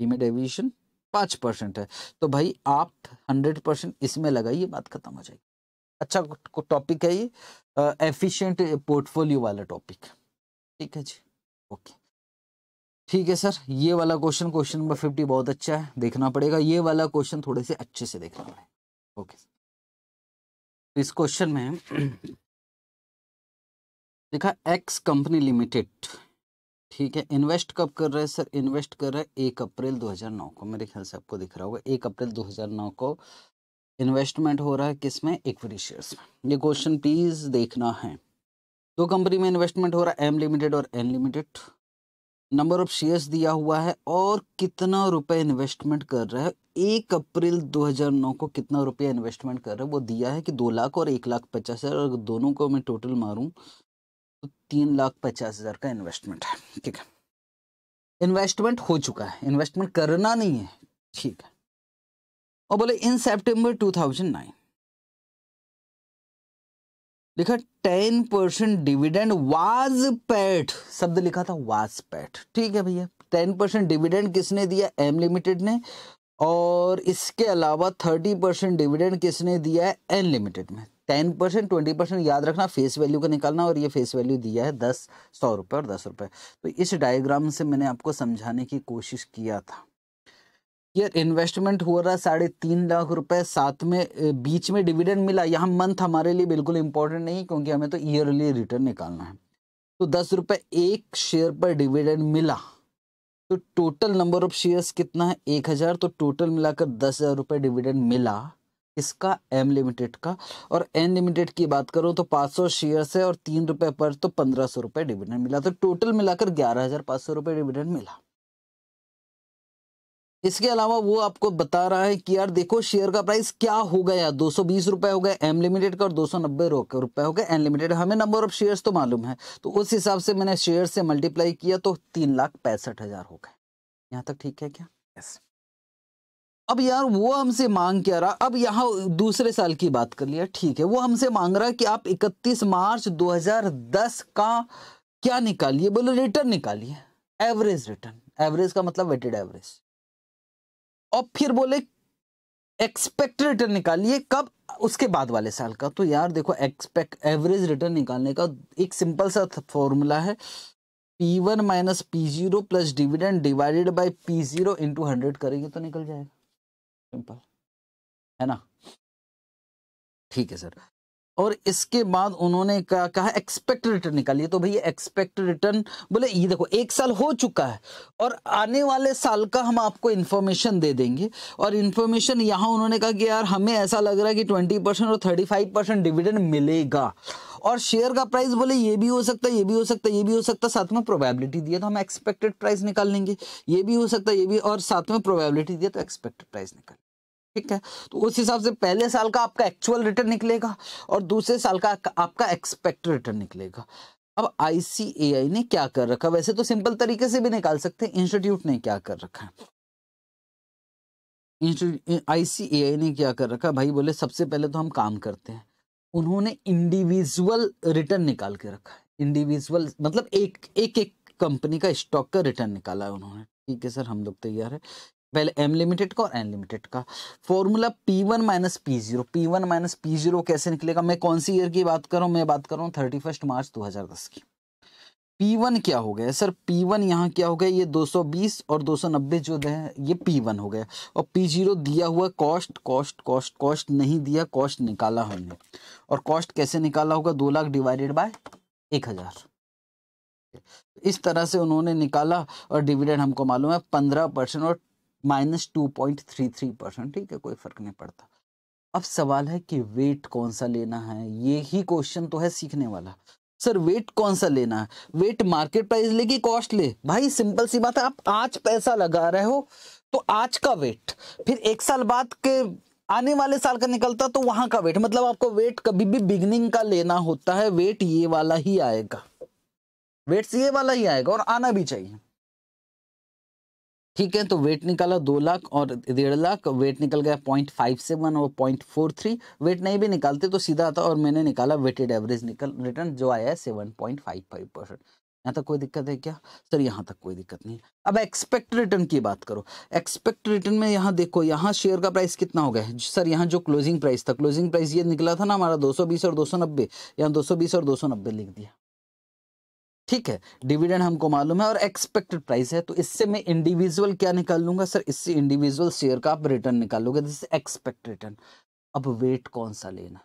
Speaker 2: ई e में डेविएशन पाँच परसेंट है तो भाई आप हंड्रेड परसेंट इसमें लगाइए बात खत्म हो जाएगी अच्छा टॉपिक है ये एफिशिएंट पोर्टफोलियो वाला टॉपिक ठीक है जी ओके ठीक है सर ये वाला क्वेश्चन क्वेश्चन नंबर फिफ्टी बहुत अच्छा है देखना पड़ेगा ये वाला क्वेश्चन
Speaker 1: थोड़े से अच्छे से देखना पड़ेगा ओके सर इस क्वेश्चन में देखा एक्स कंपनी लिमिटेड ठीक है
Speaker 2: इन्वेस्ट कब कर रहे हैं सर इन्वेस्ट कर रहे हैं एक अप्रैल 2009 को मेरे ख्याल से आपको दिख रहा होगा एक अप्रैल 2009 को इन्वेस्टमेंट हो रहा है किस में इक्विटी शेयर्स में ये क्वेश्चन प्लीज देखना है दो कंपनी में इन्वेस्टमेंट हो रहा है एम लिमिटेड और N limited number of shares दिया हुआ है और कितना रुपए इन्वेस्टमेंट कर रहा है एक अप्रैल 2009 को कितना रुपया इन्वेस्टमेंट कर रहा है वो दिया है कि दो लाख और एक लाख पचास हज़ार अगर दोनों को मैं टोटल मारूं तो तीन लाख पचास हज़ार का इन्वेस्टमेंट है ठीक है
Speaker 1: इन्वेस्टमेंट हो चुका है इन्वेस्टमेंट करना नहीं है ठीक है और बोले इन सेप्टेम्बर नाइन
Speaker 2: लिखा ten percent dividend was paid शब्द लिखा था वाज पैट ठीक है भैया टेन परसेंट डिविडेंड किसने दिया एम लिमिटेड ने और इसके अलावा थर्टी परसेंट डिविडेंड किसने दिया है एन लिमिटेड में टेन परसेंट ट्वेंटी परसेंट याद रखना फेस वैल्यू का निकालना और ये फेस वैल्यू दिया है दस सौ रुपये और दस रुपये तो इस डायग्राम से मैंने आपको समझाने की कोशिश किया था ये इन्वेस्टमेंट हो रहा साढ़े तीन लाख रुपए साथ में बीच में डिविडेंड मिला यहाँ मंथ हमारे लिए बिल्कुल इंपॉर्टेंट नहीं क्योंकि हमें तो ईयरली रिटर्न निकालना है तो दस रुपये एक शेयर पर डिविडेंड मिला तो टोटल नंबर ऑफ शेयर्स कितना है एक हज़ार तो टोटल मिलाकर दस हज़ार रुपये डिविडेंड मिला इसका एम लिमिटेड का और एन लिमिटेड की बात करूँ तो पाँच सौ शेयर्स है और तीन रुपये पर तो पंद्रह सौ रुपये डिविडेंड मिला तो टोटल मिलाकर ग्यारह हज़ार पाँच सौ रुपये डिविडेंड मिला इसके अलावा वो आपको बता रहा है कि यार देखो शेयर का प्राइस क्या हो गया दो सौ बीस रुपए हो गया एम लिमिटेड का और दो सौ नब्बे रुपए हो गया एन लिमिटेड हमें नंबर ऑफ शेयर्स तो मालूम है तो उस हिसाब से मैंने शेयर से मल्टीप्लाई किया तो तीन लाख पैंसठ हजार हो गए यहाँ तक ठीक है क्या yes. अब यार वो हमसे मांग क्या रहा अब यहाँ दूसरे साल की बात कर लिया ठीक है वो हमसे मांग रहा है कि आप इकतीस मार्च दो का क्या निकालिए बोलो रिटर्न निकालिए एवरेज रिटर्न एवरेज का मतलब वेटेड एवरेज और फिर बोले एक्सपेक्ट रिटर्न निकालिए कब उसके बाद वाले साल का तो यार देखो एक्सपेक्ट एवरेज रिटर्न निकालने का एक सिंपल सा फॉर्मूला है P one minus P zero plus dividend divided by P zero into hundred करेंगे तो निकल जाएगा सिंपल है ना ठीक है सर और इसके बाद उन्होंने कहा, कहा एक्सपेक्ट रिटर्न निकालिए तो भैया एक्सपेक्ट रिटर्न बोले ये देखो एक साल हो चुका है और आने वाले साल का हम आपको इन्फॉर्मेशन दे देंगे और इन्फॉर्मेशन यहाँ उन्होंने कहा कि यार हमें ऐसा लग रहा है कि ट्वेंटी परसेंट और थर्टी फाइव परसेंट डिविडेंड मिलेगा और शेयर का प्राइस बोले ये भी हो सकता है ये भी हो सकता है ये भी हो सकता है साथ में प्रोबेबिलिटी दिया तो हम एक्सपेक्टेड प्राइस निकाल लेंगे ये भी हो सकता है ये भी और साथ में प्रोबेबिलिटी दिया तो एक्सपेक्टेड प्राइस निकाल ठीक है तो उस हिसाब से पहले साल का आपका एक्चुअल रिटर्न निकलेगा और दूसरे साल का आपका एक्सपेक्ट रिटर्न निकलेगा अब आईसीएआई ने क्या कर रखा वैसे तो सिंपल तरीके से भी निकाल सकते हैं इंस्टीट्यूट ने क्या कर रखा है आईसीएआई ने क्या कर रखा भाई बोले सबसे पहले तो हम काम करते हैं उन्होंने इंडिविजुअल रिटर्न निकाल के रखा है इंडिविजुअल मतलब एक एक एक कंपनी का स्टॉक का रिटर्न निकाला है उन्होंने ठीक है सर हम लोग तैयार है पहले एम लिमिटेड का और एन लिमिटेड का formula P one minus P zero P one minus P zero कैसे निकलेगा मैं कौन सी ईयर की बात कर रहा हूँ मैं बात कर रहा हूँ थर्टी फर्स्ट मार्च दो हज़ार दस की पी वन क्या हो गया सर पी वन यहाँ क्या हो गया ये दो सौ बीस और दो सौ नब्बे जो है ये पी वन हो गया और पी जीरो दिया हुआ कॉस्ट कॉस्ट कॉस्ट कॉस्ट नहीं दिया कॉस्ट निकाला हमने और कॉस्ट कैसे निकाला होगा दो लाख डिवाइडेड बाय एक हज़ार इस तरह से उन्होंने निकाला और डिविडेंड हमको मालूम है पंद्रह परसेंट और minus two point three three percent ठीक है कोई फर्क नहीं पड़ता अब सवाल है कि वेट कौन सा लेना है ये ही क्वेश्चन तो है सीखने वाला सर वेट कौन सा लेना है वेट मार्केट प्राइस ले कि कॉस्ट ले भाई सिंपल सी बात है आप आज पैसा लगा रहे हो तो आज का वेट फिर एक साल बाद के आने वाले साल का निकलता तो वहां का वेट मतलब आपको वेट कभी भी बिगनिंग का लेना होता है वेट ये वाला ही आएगा वेट्स ये वाला ही आएगा और आना भी चाहिए ठीक है तो वेट निकाला दो लाख और डेढ़ लाख वेट निकल गया पॉइंट फाइव सेवन और पॉइंट फोर थ्री वेट नहीं भी निकालते तो सीधा आता और मैंने निकाला वेटेड एवरेज निकल रिटर्न जो आया है seven point five five percent यहाँ तक कोई दिक्कत है क्या सर यहाँ तक कोई दिक्कत नहीं अब एक्सपेक्ट रिटर्न की बात करो एक्सपेक्ट रिटर्न में यहाँ देखो यहाँ शेयर का प्राइस कितना हो गया है सर यहाँ जो क्लोजिंग प्राइस था क्लोजिंग प्राइस ये निकला था ना हमारा बीस और दो यहाँ बीस और नब्बे लिख दिया ठीक है डिविडेंड हमको मालूम है और एक्सपेक्टेड प्राइस है तो इससे मैं इंडिविजुअल क्या निकाल लूंगा सर इससे इंडिविजुअल शेयर का आप रिटर्न निकालोगे दिस एक्सपेक्ट रिटर्न अब वेट कौन सा लेना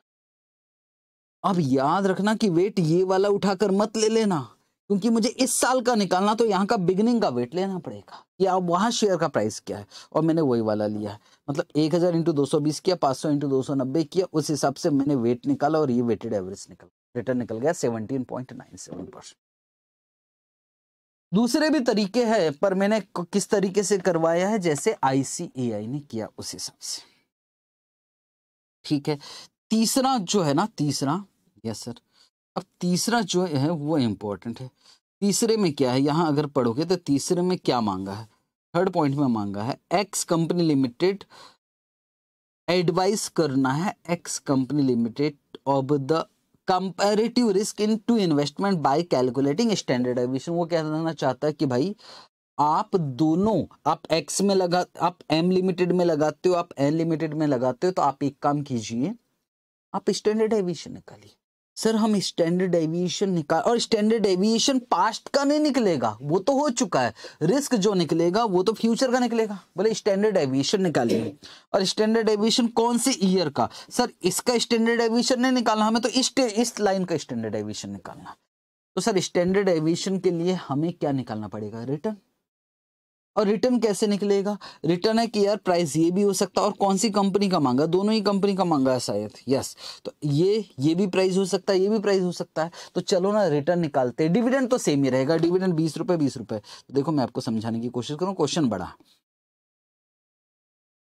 Speaker 2: अब याद रखना कि वेट ये वाला उठाकर मत ले लेना क्योंकि मुझे इस साल का निकालना तो यहाँ का बिगनिंग का वेट लेना पड़ेगा या वहाँ शेयर का प्राइस क्या है और मैंने वही वाला लिया है मतलब एक हज़ार इंटू दो सौ बीस किया पाँच सौ इंटू दो सौ नब्बे किया उस हिसाब से मैंने वेट निकाला और ये वेटेड एवरेज निकला रिटर्न निकल गया seventeen point nine seven percent दूसरे भी तरीके हैं पर मैंने किस तरीके से करवाया है जैसे आईसीएआई ने किया उस हिसाब से ठीक है तीसरा जो है ना तीसरा यस सर अब तीसरा जो है वो इंपॉर्टेंट है तीसरे में क्या है यहां अगर पढ़ोगे तो तीसरे में क्या मांगा है थर्ड पॉइंट में मांगा है एक्स कंपनी लिमिटेड एडवाइस करना है X company limited of the comparative risk in two investment by calculating standard deviation वो क्या कहना चाहता है कि भाई आप दोनों आप एक्स में लगा आप एम लिमिटेड में लगाते हो आप एन लिमिटेड में लगाते हो तो आप एक काम कीजिए आप स्टैंडर्ड एविशन निकालिए सर हम स्टैंडर्ड एविएशन निकाल और स्टैंडर्ड एविएशन पास्ट का नहीं निकलेगा वो तो हो चुका है रिस्क जो निकलेगा वो तो फ्यूचर का निकलेगा बोले स्टैंडर्ड एविएशन निकालिए और स्टैंडर्ड एविएशन कौन से ईयर का सर इसका स्टैंडर्ड एविएशन नहीं निकालना हमें तो इस इस लाइन का स्टैंडर्ड एविएशन निकालना तो सर स्टैंडर्ड एविएशन के लिए हमें क्या निकालना पड़ेगा रिटर्न और रिटर्न कैसे निकलेगा रिटर्न है कि यार प्राइस ये भी हो सकता है और कौन सी कंपनी का मांगा दोनों ही कंपनी का मांगा है शायद यस तो ये ये भी प्राइस हो सकता है ये भी प्राइस हो सकता है तो चलो ना रिटर्न निकालते हैं डिविडेंड तो सेम ही रहेगा डिविडेंड बीस रुपये बीस रुपये तो देखो मैं आपको समझाने की कोशिश करूँ क्वेश्चन बड़ा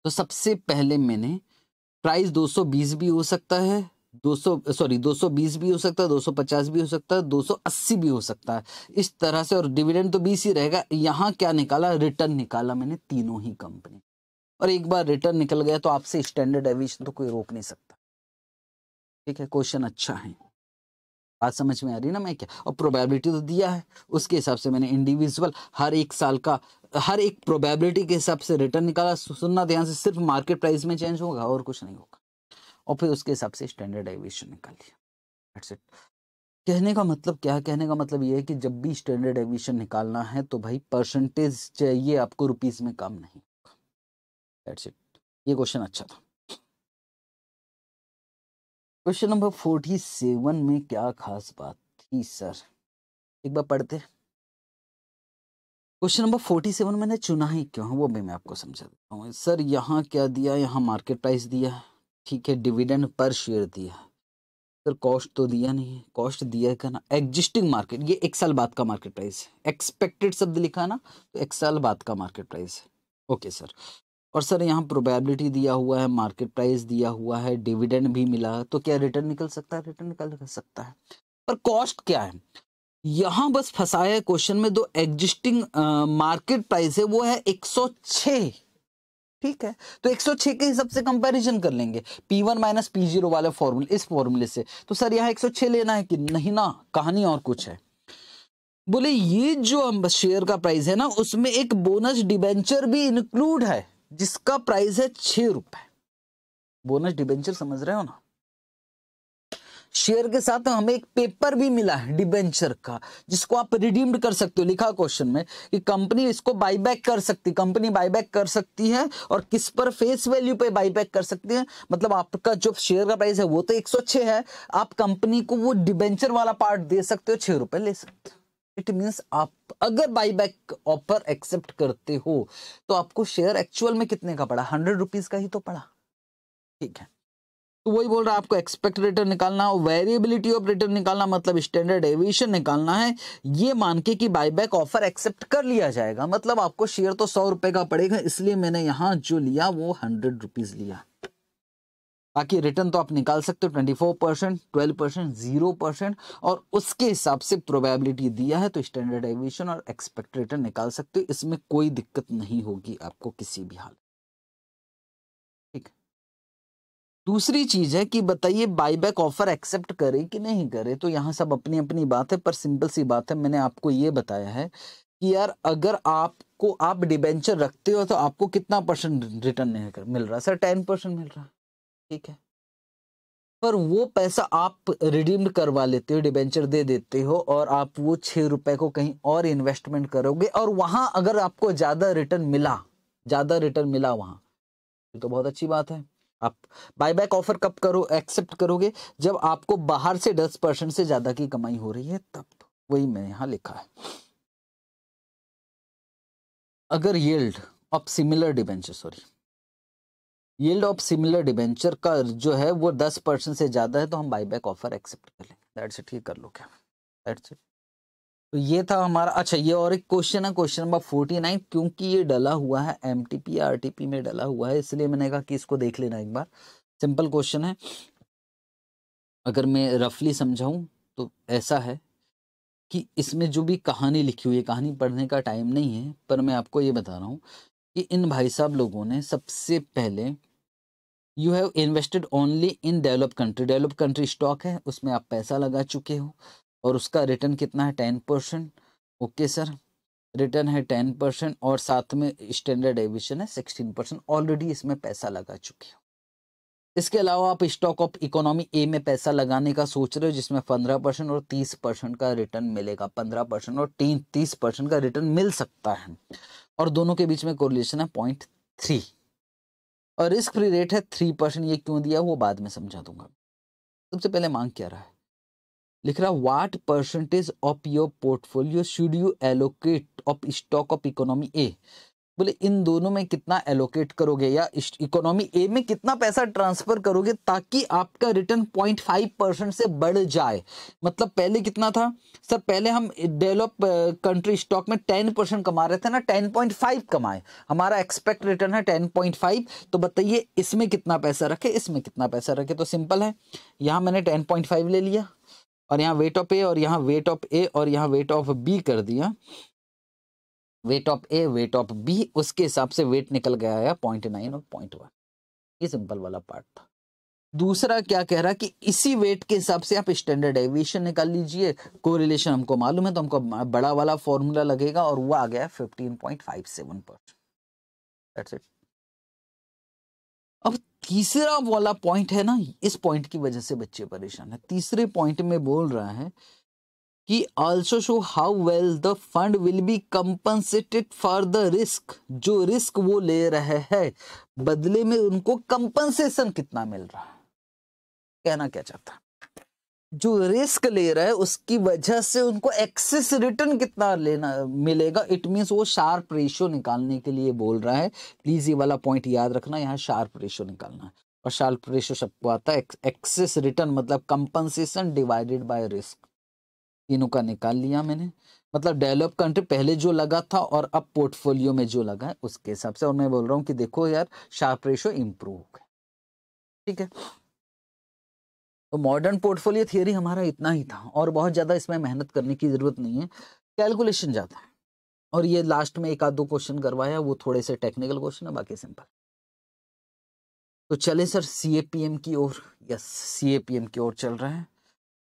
Speaker 2: तो सबसे पहले मैंने प्राइस दो भी हो सकता है 200 सॉरी 220 भी हो सकता है 250 भी हो सकता है 280 भी हो सकता है इस तरह से और डिविडेंड तो 20 ही रहेगा यहाँ क्या निकाला रिटर्न निकाला मैंने तीनों ही कंपनी और एक बार रिटर्न निकल गया तो आपसे स्टैंडर्ड एविएशन तो कोई रोक नहीं सकता ठीक है क्वेश्चन अच्छा है बात समझ में आ रही ना मैं क्या और प्रोबेबिलिटी तो दिया है उसके हिसाब से मैंने इंडिविजुअल हर एक साल का हर एक प्रोबेबिलिटी के हिसाब से रिटर्न निकाला सुनना ध्यान से सिर्फ मार्केट प्राइस में चेंज होगा और कुछ नहीं होगा और फिर उसके हिसाब से स्टैंडर्ड एविएशन निकाल लिया दैट्स इट कहने का मतलब क्या है कहने का मतलब ये है कि जब भी स्टैंडर्ड एविएशन निकालना है तो भाई परसेंटेज चाहिए आपको रुपीज में काम नहीं दैट्स इट ये क्वेश्चन अच्छा था
Speaker 1: क्वेश्चन नंबर फोर्टी सेवन में क्या खास बात थी सर एक बार पढ़ते
Speaker 2: क्वेश्चन नंबर फोर्टी सेवन मैंने चुना ही क्यों वो भी मैं आपको समझा देता हूँ सर यहाँ क्या दिया यहाँ मार्केट प्राइस दिया है ठीक है डिविडेंड पर शेयर दिया सर कॉस्ट तो दिया नहीं है कॉस्ट दिया है ना एग्जिस्टिंग मार्केट ये एक साल बाद का मार्केट प्राइस है एक्सपेक्टेड शब्द लिखा ना तो एक साल बाद का मार्केट प्राइस है ओके सर और सर यहाँ प्रोबेबिलिटी दिया हुआ है मार्केट प्राइस दिया हुआ है डिविडेंड भी मिला तो क्या रिटर्न निकल सकता है रिटर्न निकल सकता है पर कॉस्ट क्या है यहाँ बस फंसाया है क्वेश्चन में जो एग्जिस्टिंग मार्केट प्राइस है वो है 106 ठीक है तो 106 के हिसाब से कंपैरिजन कर लेंगे P1 one minus P zero वाले फॉर्मूले इस फॉर्मूले से तो सर यहाँ 106 लेना है कि नहीं ना कहानी और कुछ है बोले ये जो हम शेयर का प्राइस है ना उसमें एक बोनस डिबेंचर भी इंक्लूड है जिसका प्राइस है छ रुपए बोनस डिबेंचर समझ रहे हो ना शेयर के साथ हमें एक पेपर भी मिला है डिबेंचर का जिसको आप रिडीम्ड कर सकते हो लिखा क्वेश्चन में कि कंपनी इसको बाईबैक कर सकती कंपनी बाईबैक कर सकती है और किस पर फेस वैल्यू पे बाईबैक कर सकती है मतलब आपका जो शेयर का प्राइस है वो तो एक है आप कंपनी को वो डिबेंचर वाला पार्ट दे सकते हो छह रुपए ले सकते हो इट मीन्स आप अगर बाईबैक ऑफर एक्सेप्ट करते हो तो आपको शेयर एक्चुअल में कितने का पड़ा हंड्रेड रुपीज का ही तो पड़ा ठीक है तो वही बोल रहा है आपको एक्सपेक्ट रिटर्न निकालना हो वेरिएबिलिटी ऑफ रिटर्न निकालना मतलब स्टैंडर्ड एविएशन निकालना है ये मान के कि बायबैक ऑफर एक्सेप्ट कर लिया जाएगा मतलब आपको शेयर तो सौ रुपए का पड़ेगा इसलिए मैंने यहाँ जो लिया वो हंड्रेड रुपीज लिया बाकी रिटर्न तो आप निकाल सकते हो twenty four percent twelve percent zero percent और उसके हिसाब से प्रोबेबिलिटी दिया है तो स्टैंडर्ड एविएशन और एक्सपेक्ट रिटर्न निकाल सकते हो इसमें कोई दिक्कत नहीं होगी आपको किसी भी हाल दूसरी चीज है कि बताइए बाईबैक ऑफर एक्सेप्ट करे कि नहीं करे तो यहाँ सब अपनी अपनी बात है पर सिंपल सी बात है मैंने आपको ये बताया है कि यार अगर आपको आप डिबेंचर रखते हो तो आपको कितना परसेंट रिटर्न नहीं कर मिल रहा सर टेन परसेंट मिल रहा ठीक है पर वो पैसा आप रिडीम्ड करवा लेते हो डिबेंचर दे देते हो और आप वो छः रुपए को कहीं और इन्वेस्टमेंट करोगे और वहाँ अगर आपको ज़्यादा रिटर्न मिला ज़्यादा रिटर्न मिला वहाँ तो बहुत अच्छी बात है आप बायबैक ऑफर कब करो एक्सेप्ट करोगे जब आपको बाहर से दस परसेंट से ज्यादा की कमाई हो रही है तब तो। वही मैंने यहां लिखा है अगर yield of similar debenture sorry yield of similar debenture का जो है वो दस परसेंट से ज्यादा है तो हम बायबैक ऑफर एक्सेप्ट कर लेंगे दैट्स इट ये कर दैट्स इट तो ये था हमारा अच्छा ये और एक क्वेश्चन है क्वेश्चन नंबर फोर्टी नाइन क्योंकि ये डला हुआ है M T P R T P में डला हुआ है इसलिए मैंने कहा कि इसको देख लेना एक बार सिंपल क्वेश्चन है अगर मैं रफली समझाऊं तो ऐसा है कि इसमें जो भी कहानी लिखी हुई है कहानी पढ़ने का टाइम नहीं है पर मैं आपको ये बता रहा हूँ कि इन भाई साहब लोगों ने सबसे पहले you have invested only in develop country develop country stock है उसमें आप पैसा लगा चुके हो और उसका रिटर्न कितना है ten percent okay sir return है टेन परसेंट और साथ में स्टैंडर्ड एविशन है सिक्सटीन परसेंट ऑलरेडी इसमें पैसा लगा चुके हो इसके अलावा आप स्टॉक ऑफ इकोनॉमी ए में पैसा लगाने का सोच रहे हो जिसमें पंद्रह परसेंट और तीस परसेंट का रिटर्न मिलेगा पंद्रह परसेंट और तीन तीस परसेंट का रिटर्न मिल सकता है और दोनों के बीच में कोरिलेशन है पॉइंट थ्री और रिस्क फ्री रेट है थ्री परसेंट ये क्यों दिया वो बाद में समझा दूंगा सबसे पहले मांग क्या रहा है लिख रहा what percentage of your portfolio should you allocate of stock of economy A बोले इन दोनों में कितना एलोकेट करोगे या इकोनॉमी ए में कितना पैसा ट्रांसफर करोगे ताकि आपका रिटर्न पॉइंट फाइव परसेंट से बढ़ जाए मतलब पहले कितना था सर पहले हम डेवलप कंट्री स्टॉक में टेन परसेंट कमा रहे थे ना टेन पॉइंट फाइव कमाए हमारा एक्सपेक्ट रिटर्न है टेन पॉइंट फाइव तो बताइए इसमें कितना पैसा रखे इसमें कितना पैसा रखे तो सिंपल है यहाँ मैंने टेन पॉइंट फाइव ले लिया और यहाँ वेट ऑफ ए और यहाँ वेट ऑफ ए और यहाँ वेट ऑफ बी कर दिया weight of A weight of B उसके हिसाब से वेट निकल गया है पॉइंट नाइन और पॉइंट वन ये सिंपल वाला पार्ट था दूसरा क्या कह रहा कि इसी वेट के हिसाब से आप स्टैंडर्ड एविएशन निकाल लीजिए कोरिलेशन हमको मालूम है तो हमको बड़ा वाला फॉर्मूला लगेगा और वो आ गया fifteen point five seven percent it तीसरा वाला पॉइंट है ना इस पॉइंट की वजह से बच्चे परेशान है तीसरे पॉइंट में बोल रहा है कि also show how well the fund will be compensated for the risk जो रिस्क वो ले रहे हैं बदले में उनको कंपनसेशन कितना मिल रहा है कहना क्या चाहता है जो रिस्क ले रहा है उसकी वजह से उनको एक्सेस रिटर्न कितना लेना मिलेगा इट मीन्स वो शार्प रेशियो निकालने के लिए बोल रहा है प्लीज़ ये वाला पॉइंट याद रखना यहाँ शार्प रेशियो निकालना है और शार्प रेशियो सबको आता है एक्सेस रिटर्न मतलब कंपनसेशन डिवाइडेड बाय रिस्क तीनों का निकाल लिया मैंने मतलब डेवलप कंट्री पहले जो लगा था और अब पोर्टफोलियो में जो लगा है उसके हिसाब से और मैं बोल रहा हूँ कि देखो यार शार्प रेशो इम्प्रूव ठीक है तो मॉडर्न पोर्टफोलियो थियोरी हमारा इतना ही था और बहुत ज़्यादा इसमें मेहनत करने की ज़रूरत नहीं है कैलकुलेशन ज़्यादा है और ये लास्ट में एक आध दो क्वेश्चन करवाया वो थोड़े से टेक्निकल क्वेश्चन है बाकी सिंपल तो चले सर सी की ओर यस सी की ओर चल रहे हैं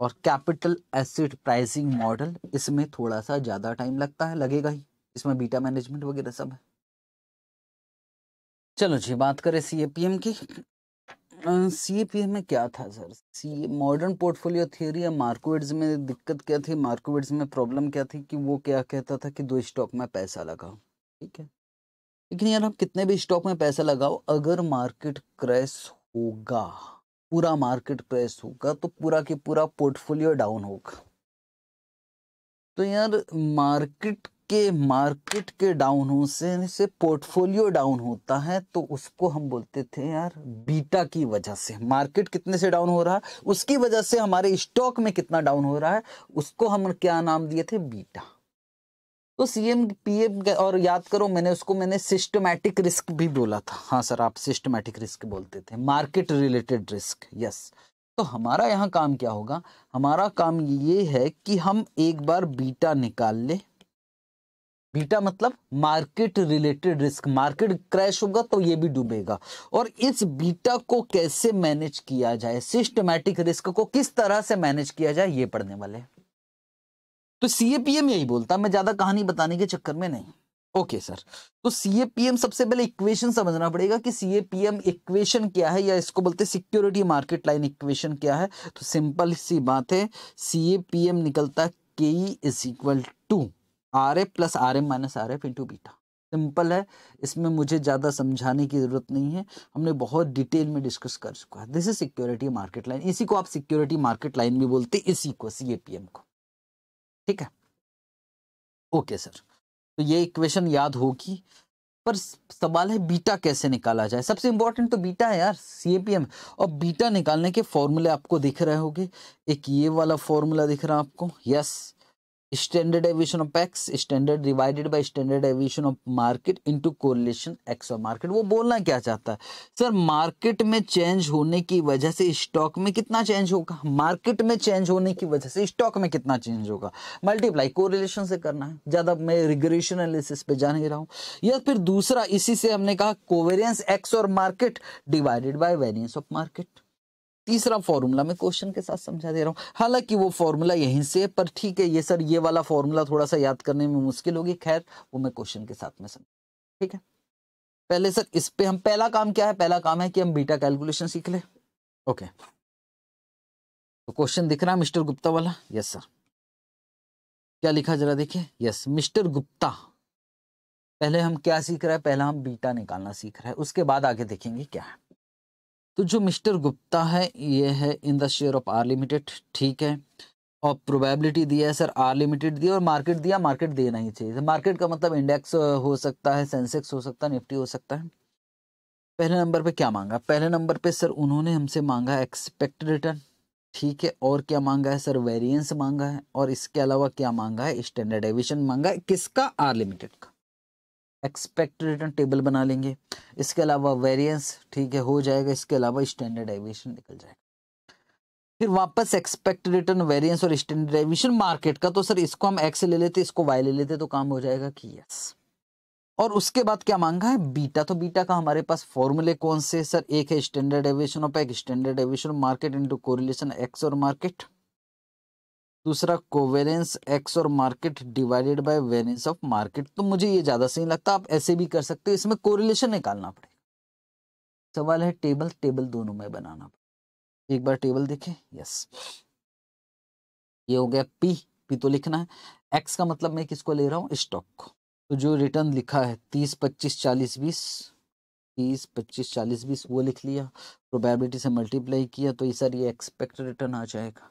Speaker 2: और कैपिटल एसिड प्राइसिंग मॉडल इसमें थोड़ा सा ज़्यादा टाइम लगता है लगेगा ही इसमें बीटा मैनेजमेंट वगैरह सब है चलो जी बात करें सी की सी ए पी में क्या था sir C modern portfolio theory या मार्कोविड्स में दिक्कत क्या थी मार्कोविड्स में प्रॉब्लम क्या थी कि वो क्या कहता था कि दो स्टॉक में पैसा लगाओ ठीक है लेकिन यार आप कितने भी स्टॉक में पैसा लगाओ अगर मार्केट क्रैश होगा पूरा मार्केट क्रैश होगा तो पूरा के पूरा पोर्टफोलियो डाउन होगा तो यार मार्केट के मार्केट के डाउन होने से पोर्टफोलियो डाउन होता है तो उसको हम बोलते थे यार बीटा की वजह से मार्केट कितने से डाउन हो रहा है उसकी वजह से हमारे स्टॉक में कितना डाउन हो रहा है उसको हम क्या नाम दिए थे बीटा तो सीएम पीएम और याद करो मैंने उसको मैंने सिस्टमैटिक रिस्क भी बोला था हाँ सर आप सिस्टमैटिक रिस्क बोलते थे मार्केट रिलेटेड रिस्क यस तो हमारा यहाँ काम क्या होगा हमारा काम ये है कि हम एक बार बीटा निकाल लें बीटा मतलब market related risk market crash होगा तो ये भी डूबेगा और इस बीटा को कैसे मैनेज किया जाए सिस्टमैटिक रिस्क को किस तरह से मैनेज किया जाए ये पढ़ने वाले तो सीएपीएम यही बोलता मैं ज्यादा कहानी बताने के चक्कर में नहीं ओके सर तो सीएपीएम सबसे पहले इक्वेशन समझना पड़ेगा कि सीएपीएम इक्वेशन क्या है या इसको बोलते सिक्योरिटी मार्केट लाइन इक्वेशन क्या है तो सिंपल सी बात है सीएपीएम निकलता K is equal to R F plus R M minus R F into beta simple है इसमें मुझे ज़्यादा समझाने की ज़रूरत नहीं है हमने बहुत डिटेल में डिस्कस कर चुका है this is security market line इसी को आप सिक्योरिटी मार्केट लाइन भी बोलते इसी को सी को ठीक है ओके सर तो ये इक्वेशन याद होगी पर सवाल है बीटा कैसे निकाला जाए सबसे इंपॉर्टेंट तो बीटा है यार सी और बीटा निकालने के फॉर्मूले आपको दिख रहे होंगे एक ये वाला फॉर्मूला दिख रहा है आपको yes standard aviation of X standard divided by standard aviation of market into correlation X of market वो बोलना क्या चाहता है सर मार्केट में चेंज होने की वजह से स्टॉक में कितना चेंज होगा मार्केट में चेंज होने की वजह से स्टॉक में कितना चेंज होगा मल्टीप्लाई कोरिलेशन से करना है ज़्यादा मैं रिग्रेशन एनालिसिस पे जा नहीं रहा हूँ या फिर दूसरा इसी से हमने कहा कोवेरियंस एक्स और market divided by variance of market तीसरा फॉर्मूला मैं क्वेश्चन के साथ समझा दे रहा हूँ हालांकि वो फॉर्मूला यहीं से पर ठीक है ये सर ये वाला फॉर्मूला थोड़ा सा याद करने में मुश्किल होगी खैर वो मैं क्वेश्चन के साथ में समझ ठीक है पहले सर इस पे हम पहला काम क्या है पहला काम है कि हम बीटा कैलकुलेशन सीख ले ओके तो क्वेश्चन दिख रहा है मिस्टर गुप्ता वाला यस सर क्या लिखा जरा देखिए यस मिस्टर गुप्ता पहले हम क्या सीख रहे हैं पहला हम बीटा निकालना सीख रहे हैं उसके बाद आगे देखेंगे क्या है तो जो मिस्टर गुप्ता है ये है in the share of R limited ठीक है और प्रोबेबिलिटी दिया है सर आर लिमिटेड दिया और मार्केट दिया मार्केट देना ही चाहिए मार्केट का मतलब इंडेक्स हो सकता है सेंसेक्स हो सकता है निफ्टी हो सकता है पहले नंबर पे क्या मांगा पहले नंबर पे सर उन्होंने हमसे मांगा एक्सपेक्टेड रिटर्न ठीक है और क्या मांगा है सर वेरिएंस मांगा है और इसके अलावा क्या मांगा है स्टैंडर्ड एविशन मांगा है किसका आर लिमिटेड का एक्सपेक्टेड रिटर्न टेबल बना लेंगे इसके अलावा वेरिएंस ठीक है हो जाएगा इसके अलावा स्टैंडर्ड एविएशन निकल जाएगा फिर वापस एक्सपेक्टेड रिटर्न वेरिएंस और स्टैंडर्ड एविएशन मार्केट का तो सर इसको हम एक्स ले लेते इसको वाई ले लेते तो काम हो जाएगा कि यस और उसके बाद क्या मांगा है बीटा तो बीटा का हमारे पास फॉर्मूले कौन से सर एक है standard aviation of X standard deviation market into correlation X और मार्केट दूसरा कोवेरेंस एक्स और market divided by variance of market तो मुझे ये ज़्यादा सही लगता आप ऐसे भी कर सकते हो इसमें कोरिलेशन निकालना पड़ेगा सवाल है टेबल टेबल दोनों में बनाना पड़ेगा एक बार टेबल देखें यस ये हो गया पी पी तो लिखना है एक्स का मतलब मैं किसको ले रहा हूँ स्टॉक को तो जो रिटर्न लिखा है तीस पच्चीस चालीस बीस तीस पच्चीस चालीस बीस वो लिख लिया प्रोबेबिलिटी से मल्टीप्लाई किया तो ये सर ये एक्सपेक्ट रिटर्न आ जाएगा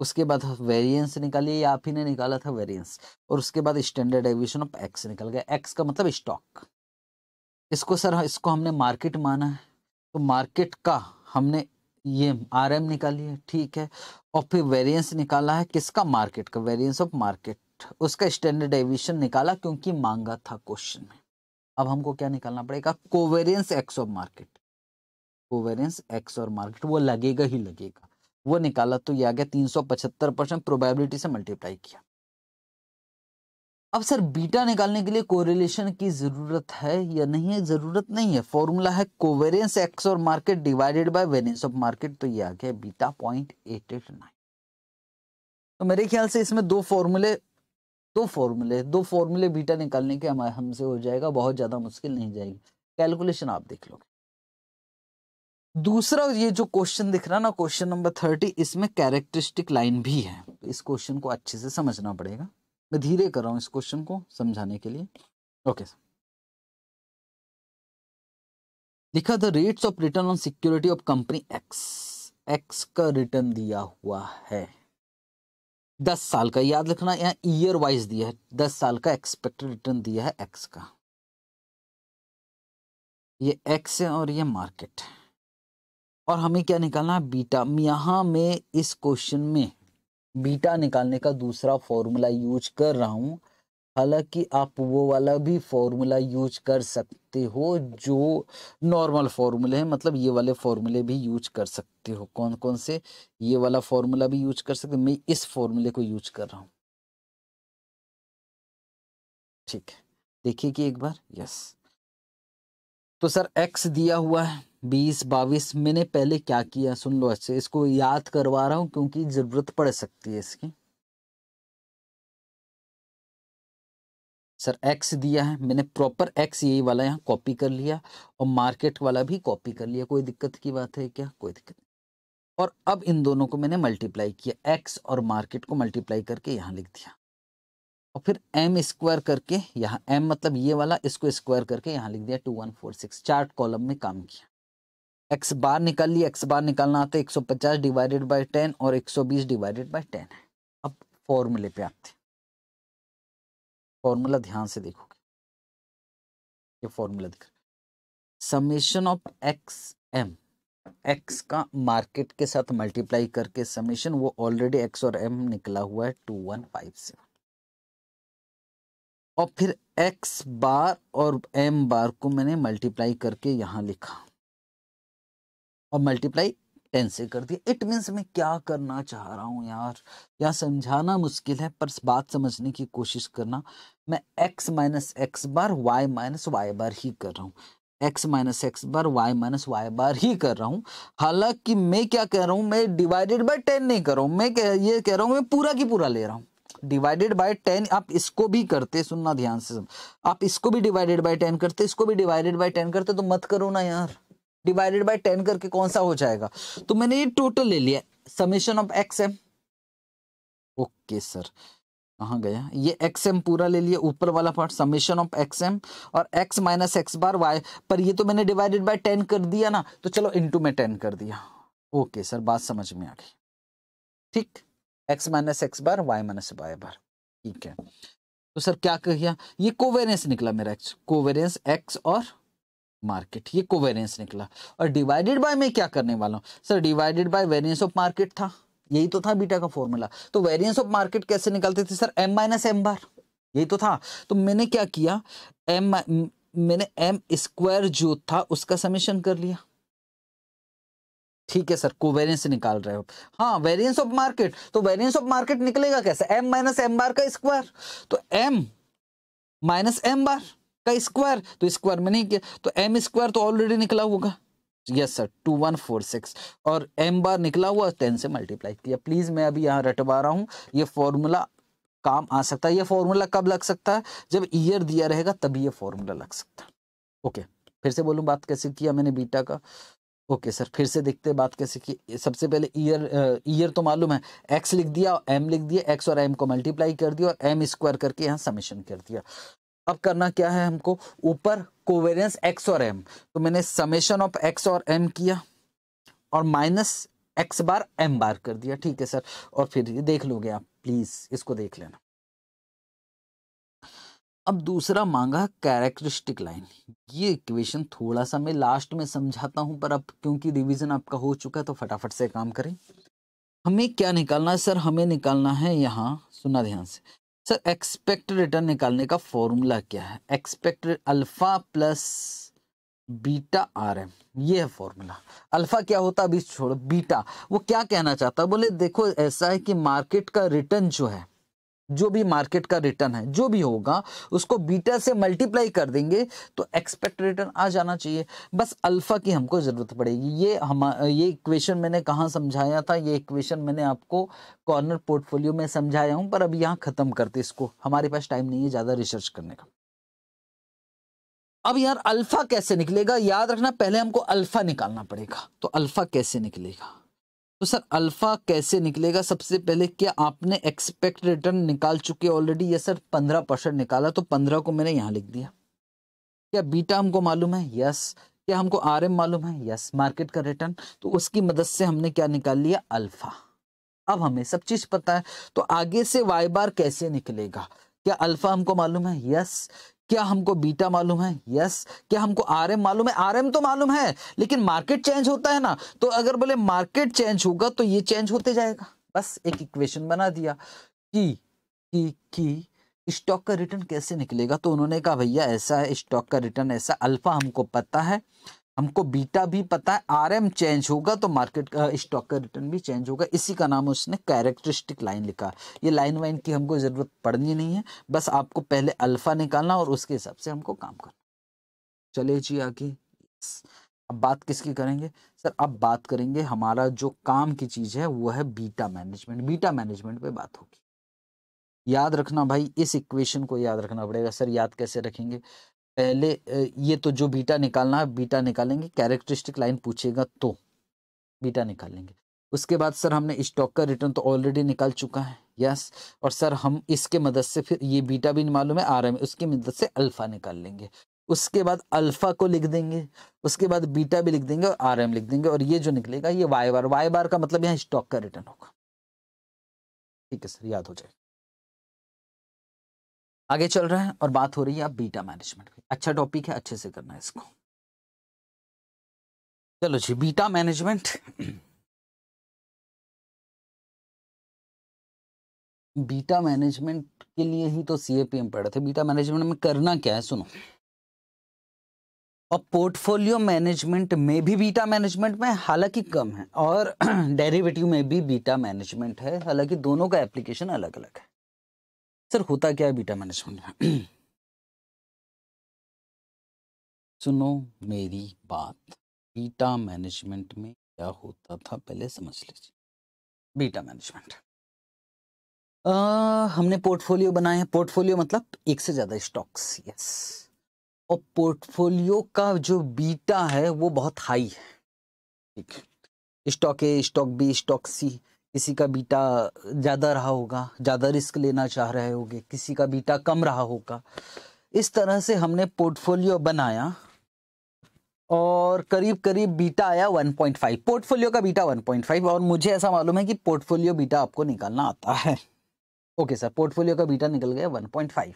Speaker 2: उसके बाद वेरिएंस निकालिए या आप ही ने निकाला था वेरिएंस और उसके बाद स्टैंडर्ड एविएशन ऑफ एक्स निकल गया एक्स का मतलब स्टॉक इसको सर इसको हमने मार्केट माना है तो मार्केट का हमने ये आर एम निकाली है ठीक है और फिर वेरिएंस निकाला है किसका मार्केट का वेरिएंस ऑफ मार्केट उसका स्टैंडर्ड एविएशन निकाला क्योंकि मांगा था क्वेश्चन में अब हमको क्या निकालना पड़ेगा covariance X of market covariance X और मार्केट वो लगेगा ही लगेगा वो निकाला तो ये आ गया तीन सौ पचहत्तर परसेंट प्रोबेबिलिटी से मल्टीप्लाई किया अब सर बीटा निकालने के लिए कोरिलेशन की जरूरत है या नहीं है जरूरत नहीं है फॉर्मूला है कोवेरियंस एक्स और market divided by variance of market तो ये आ गया beta point eight eight nine तो मेरे ख्याल से इसमें दो फॉर्मूले दो फॉर्मूले दो फॉर्मूले बीटा निकालने के हमसे हो जाएगा बहुत ज़्यादा मुश्किल नहीं जाएगी कैलकुलेशन आप देख लोगे दूसरा ये जो क्वेश्चन दिख रहा ना क्वेश्चन नंबर थर्टी इसमें कैरेक्टरिस्टिक लाइन भी है तो इस क्वेश्चन को अच्छे से समझना पड़ेगा मैं धीरे कर रहा हूँ इस क्वेश्चन को समझाने के लिए ओके सर लिखा the rates of return on security of company X X का रिटर्न दिया हुआ है दस साल का याद रखना यहाँ ईयर वाइज दिया है दस साल का एक्सपेक्टेड रिटर्न दिया है एक्स का ये एक्स है और ये मार्केट है और हमें क्या निकालना है बीटा यहाँ में इस क्वेश्चन में बीटा निकालने का दूसरा फॉर्मूला यूज कर रहा हूँ हालांकि आप वो वाला भी फॉर्मूला यूज कर सकते हो जो नॉर्मल फॉर्मूले हैं मतलब ये वाले फॉर्मूले भी यूज कर सकते हो कौन कौन से ये वाला फॉर्मूला भी यूज कर सकते मैं इस फॉर्मूले को
Speaker 1: यूज कर रहा हूँ ठीक है देखिए कि एक बार यस तो सर एक्स दिया हुआ है बीस बाईस मैंने
Speaker 2: पहले क्या किया सुन लो अच्छे इसको याद करवा रहा हूँ क्योंकि ज़रूरत पड़ सकती है इसकी सर एक्स दिया है मैंने प्रॉपर एक्स यही वाला यहाँ कॉपी कर लिया और मार्केट वाला भी कॉपी कर लिया कोई दिक्कत की बात है क्या कोई दिक्कत और अब इन दोनों को मैंने मल्टीप्लाई किया एक्स और मार्केट को मल्टीप्लाई करके यहाँ लिख दिया और फिर एम स्क्वायर करके यहाँ एम मतलब ये वाला इसको स्क्वायर करके यहाँ लिख दिया two one four six chart column में काम किया एक्स बार निकाल लिया एक्स बार निकालना आता है एक सौ पचास डिवाइडेड बाई टेन और एक सौ बीस डिवाइडेड बाई टेन है
Speaker 1: अब फॉर्मूले पे आते हैं फॉर्मूला ध्यान से देखोगे ये फॉर्मूला दिख रहा है summation of X M
Speaker 2: X का मार्केट के साथ मल्टीप्लाई करके समेशन वो ऑलरेडी एक्स और एम निकला हुआ है टू वन फाइव सेवन और फिर एक्स बार और एम बार को मैंने मल्टीप्लाई करके यहां लिखा और मल्टीप्लाई टेन से कर दिया इट मीन्स मैं क्या करना चाह रहा हूँ यार यहाँ समझाना मुश्किल है पर बात समझने की कोशिश करना मैं X minus X bar Y minus Y bar ही कर रहा हूँ X minus X bar Y minus Y bar ही कर रहा हूँ हालांकि मैं क्या कह रहा हूँ मैं डिवाइडेड बाय टेन नहीं कर रहा हूँ मैं कह, ये कह रहा हूँ मैं पूरा की पूरा ले रहा हूँ डिवाइडेड बाय टेन आप इसको भी करते सुनना ध्यान से आप इसको भी डिवाइडेड बाय टेन करते इसको भी डिवाइडेड बाय टेन करते तो मत करो ना यार डिवाइडेड बाय टेन करके कौन सा हो जाएगा तो मैंने ये टोटल ले लिया summation of X M okay sir कहा गया ये एक्स एम पूरा ले लिया ऊपर वाला part summation of X M और X minus X bar Y पर ये तो मैंने डिवाइडेड बाय टेन कर दिया ना तो चलो इंटू में टेन कर दिया ओके सर बात समझ में आ गई ठीक X minus X bar Y minus Y bar ठीक है तो सर क्या कहिया ये कोवेरियंस निकला मेरा एक्स कोवेरियंस एक्स और मार्केट ये कोवेरियंस निकला और डिवाइडेड बाय मैं क्या करने वाला हूँ sir divided by variance of market था यही तो था बीटा का फॉर्मूला तो वेरियंस ऑफ मार्केट कैसे निकलते थे sir M minus M bar यही तो था तो मैंने क्या किया एम मैंने एम स्क्वायर जो था उसका समीशन कर लिया ठीक है सर कोवेरियंस निकाल रहे हो हाँ वेरियंस ऑफ मार्केट तो वेरियंस ऑफ मार्केट निकलेगा कैसे एम माइनस एम बार का स्क्वायर तो एम माइनस एम बार का स्क्वायर तो स्क्वायर में नहीं किया तो एम स्क्वायर तो ऑलरेडी निकला होगा yes sir two one four six और एम बार निकला हुआ टेन से मल्टीप्लाई किया प्लीज़ मैं अभी यहाँ रटवा रहा हूँ ये फॉर्मूला काम आ सकता है ये फॉर्मूला कब लग सकता है जब ईयर दिया रहेगा तभी ये फॉर्मूला लग सकता है ओके फिर से बोलूँ बात कैसे किया मैंने बीटा का ओके सर फिर से देखते हैं बात कैसे की सबसे पहले ईयर ईयर तो मालूम है एक्स लिख दिया एम लिख दिया एक्स और एम को मल्टीप्लाई कर दिया और एम स्क्वायर करके यहाँ समेशन कर दिया अब करना क्या है हमको ऊपर कोवेरियंस एक्स और एम तो मैंने समेशन ऑफ एक्स और एम किया और minus X bar M bar कर दिया ठीक है सर और फिर ये देख लोगे आप प्लीज इसको देख लेना अब दूसरा मांगा कैरेक्टरिस्टिक लाइन ये इक्वेशन थोड़ा सा मैं लास्ट में समझाता हूं पर अब क्योंकि रिवीजन आपका हो चुका है तो फटाफट से काम करें हमें क्या निकालना है सर हमें निकालना है यहाँ सुना ध्यान से सर एक्सपेक्ट रिटर्न निकालने का फॉर्मूला क्या है expect alpha plus beta R M ये है फॉर्मूला अल्फा क्या होता अभी छोड़ो बीटा वो क्या कहना चाहता है बोले देखो ऐसा है कि मार्केट का रिटर्न जो है जो भी मार्केट का रिटर्न है जो भी होगा उसको बीटा से मल्टीप्लाई कर देंगे तो एक्सपेक्ट रिटर्न आ जाना चाहिए बस अल्फा की हमको ज़रूरत पड़ेगी ये हम ये इक्वेशन मैंने कहाँ समझाया था ये इक्वेशन मैंने आपको कॉर्नर पोर्टफोलियो में समझाया हूँ पर अब यहाँ ख़त्म करते इसको हमारे पास टाइम नहीं है ज़्यादा रिसर्च करने का अब यार अल्फ़ा कैसे निकलेगा याद रखना पहले हमको अल्फ़ा निकालना पड़ेगा तो अल्फ़ा कैसे निकलेगा तो सर अल्फ़ा कैसे निकलेगा सबसे पहले क्या आपने एक्सपेक्ट रिटर्न निकाल चुके ऑलरेडी यस सर पंद्रह परसेंट निकाला तो पंद्रह को मैंने यहाँ लिख दिया क्या बीटा हमको मालूम है यस क्या हमको आर एम मालूम है यस मार्केट का रिटर्न तो उसकी मदद से हमने क्या निकाल लिया अल्फ़ा अब हमें सब चीज़ पता है तो आगे से वाई बार कैसे निकलेगा क्या अल्फ़ा हमको मालूम है यस क्या हमको बीटा मालूम है यस yes. क्या हमको आरएम मालूम है आरएम तो मालूम है लेकिन मार्केट चेंज होता है ना तो अगर बोले मार्केट चेंज होगा तो ये चेंज होते जाएगा बस एक इक्वेशन बना दिया कि कि कि स्टॉक का रिटर्न कैसे निकलेगा तो उन्होंने कहा भैया ऐसा है स्टॉक का रिटर्न ऐसा अल्फा हमको पता है हमको बीटा भी पता है आरएम चेंज होगा तो मार्केट का स्टॉक का रिटर्न भी चेंज होगा इसी का नाम उसने कैरेक्टरिस्टिक लाइन लिखा ये लाइन वाइन की हमको ज़रूरत पड़नी नहीं है बस आपको पहले अल्फ़ा निकालना और उसके हिसाब से हमको काम करना चलिए जी आगे अब बात किसकी करेंगे सर अब बात करेंगे हमारा जो काम की चीज़ है वो है बीटा मैनेजमेंट बीटा मैनेजमेंट पे बात होगी याद रखना भाई इस इक्वेशन को याद रखना पड़ेगा सर याद कैसे रखेंगे पहले ये तो जो बीटा निकालना है बीटा निकालेंगे कैरेक्टरिस्टिक लाइन पूछेगा तो बीटा निकालेंगे उसके बाद सर हमने स्टॉक का रिटर्न तो ऑलरेडी निकाल चुका है यस और सर हम इसके मदद से फिर ये बीटा भी मालूम है आर एम उसकी मदद से अल्फ़ा निकाल लेंगे उसके बाद अल्फ़ा को लिख देंगे उसके बाद बीटा भी लिख देंगे और आर एम लिख देंगे और ये जो निकलेगा ये वाई बार वाई बार का मतलब यहाँ स्टॉक का रिटर्न होगा ठीक है सर याद हो जाएगा आगे चल रहा है और बात हो रही है अब बीटा मैनेजमेंट की अच्छा
Speaker 1: टॉपिक है अच्छे से करना है इसको चलो जी बीटा मैनेजमेंट
Speaker 2: बीटा मैनेजमेंट के लिए ही तो सीएपीएम पढ़े पढ़ रहे थे बीटा मैनेजमेंट में करना क्या है सुनो और पोर्टफोलियो मैनेजमेंट में भी बीटा मैनेजमेंट में हालांकि कम है और डेरिवेटिव में भी बीटा मैनेजमेंट है हालांकि दोनों का एप्लीकेशन अलग अलग है सर होता क्या है बीटा मैनेजमेंट में सुनो मेरी बात बीटा मैनेजमेंट में क्या होता था पहले समझ लीजिए बीटा मैनेजमेंट हमने पोर्टफोलियो बनाए हैं पोर्टफोलियो मतलब एक से ज़्यादा स्टॉक्स यस और पोर्टफोलियो का जो बीटा है वो बहुत हाई है ठीक stock A stock B stock C किसी का बीटा ज़्यादा रहा होगा ज़्यादा रिस्क लेना चाह रहे होंगे किसी का बीटा कम रहा होगा इस तरह से हमने पोर्टफोलियो बनाया और करीब करीब बीटा आया 1.5 पोर्टफोलियो का बीटा 1.5 और मुझे ऐसा मालूम है कि पोर्टफोलियो बीटा आपको निकालना आता है ओके सर पोर्टफोलियो का बीटा निकल गया 1.5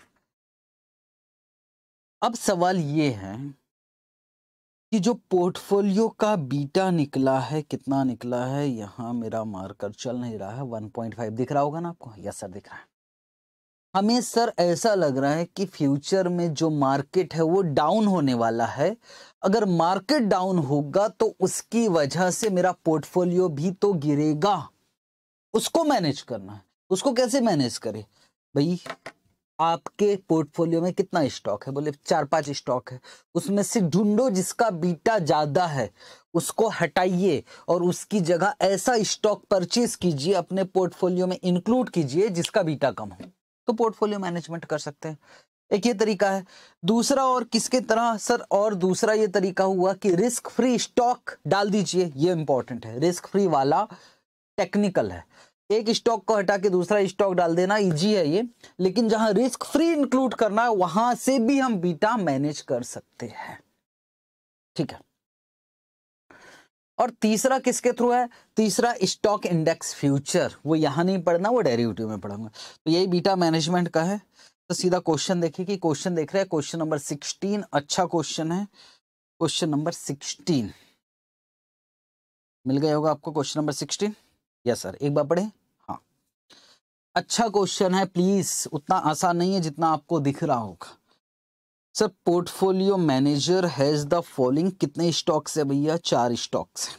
Speaker 2: अब सवाल ये है कि जो पोर्टफोलियो का बीटा निकला है कितना निकला है यहाँ मेरा मार्कर चल नहीं रहा है 1.5 दिख रहा होगा ना आपको यस सर दिख रहा है हमें सर ऐसा लग रहा है कि फ्यूचर में जो मार्केट है वो डाउन होने वाला है अगर मार्केट डाउन होगा तो उसकी वजह से मेरा पोर्टफोलियो भी तो गिरेगा उसको मैनेज करना है उसको कैसे मैनेज करे भाई आपके पोर्टफोलियो में कितना स्टॉक है बोले चार पांच स्टॉक है उसमें से ढूंढो जिसका बीटा ज़्यादा है उसको हटाइए और उसकी जगह ऐसा स्टॉक परचेज कीजिए अपने पोर्टफोलियो में इंक्लूड कीजिए जिसका बीटा कम हो तो पोर्टफोलियो मैनेजमेंट कर सकते हैं एक ये तरीका है दूसरा और किसके तरह सर और दूसरा ये तरीका हुआ कि रिस्क फ्री स्टॉक डाल दीजिए ये इंपॉर्टेंट है रिस्क फ्री वाला टेक्निकल है एक स्टॉक को हटा के दूसरा स्टॉक डाल देना इजी है ये लेकिन जहां रिस्क फ्री इंक्लूड करना है वहां से भी हम बीटा मैनेज कर सकते हैं ठीक है और तीसरा किसके थ्रू है तीसरा स्टॉक इंडेक्स फ्यूचर वो यहां नहीं पढ़ना वो डेरिवेटिव में पढ़ूंगा तो यही बीटा मैनेजमेंट का है तो सीधा क्वेश्चन देखिए कि क्वेश्चन देख रहे हैं क्वेश्चन नंबर सिक्सटीन अच्छा क्वेश्चन है क्वेश्चन नंबर सिक्सटीन मिल गया होगा आपको question number sixteen yes sir एक बार पढ़े अच्छा क्वेश्चन है प्लीज उतना आसान नहीं है जितना आपको दिख रहा होगा sir portfolio manager has the following कितने स्टॉक्स है भैया चार स्टॉक्स है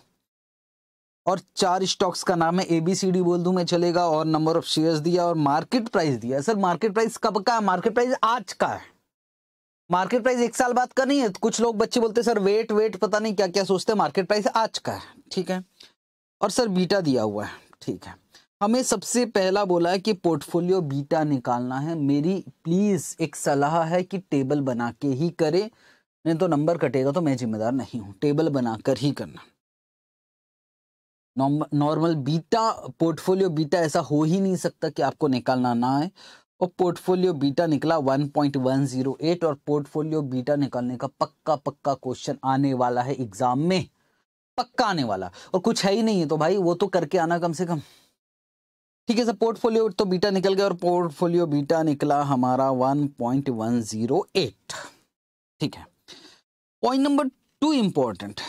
Speaker 2: और चार स्टॉक्स का नाम है एबीसीडी बोल दू मैं चलेगा और नंबर ऑफ शेयर्स दिया और मार्केट प्राइस दिया सर मार्केट प्राइस कब का है मार्केट प्राइस आज का है मार्केट प्राइस एक साल बाद का नहीं है कुछ लोग बच्चे बोलते सर वेट वेट पता नहीं क्या क्या सोचते हैं मार्केट प्राइस आज का है ठीक है और सर बीटा दिया हुआ है ठीक है हमें सबसे पहला बोला है कि पोर्टफोलियो बीटा निकालना है मेरी प्लीज़ एक सलाह है कि टेबल बना के ही करें नहीं तो नंबर कटेगा तो मैं जिम्मेदार नहीं हूँ टेबल बनाकर ही करना नॉर्मल बीटा पोर्टफोलियो बीटा ऐसा हो ही नहीं सकता कि आपको निकालना ना आए और पोर्टफोलियो बीटा निकला 1.108 और पोर्टफोलियो बीटा निकालने का पक्का पक्का क्वेश्चन आने वाला है एग्जाम में पक्का आने वाला और कुछ है ही नहीं है तो भाई वो तो करके आना कम से कम ठीक है सर पोर्टफोलियो तो बीटा निकल गया और पोर्टफोलियो बीटा निकला हमारा 1.108 ठीक है पॉइंट नंबर टू इंपॉर्टेंट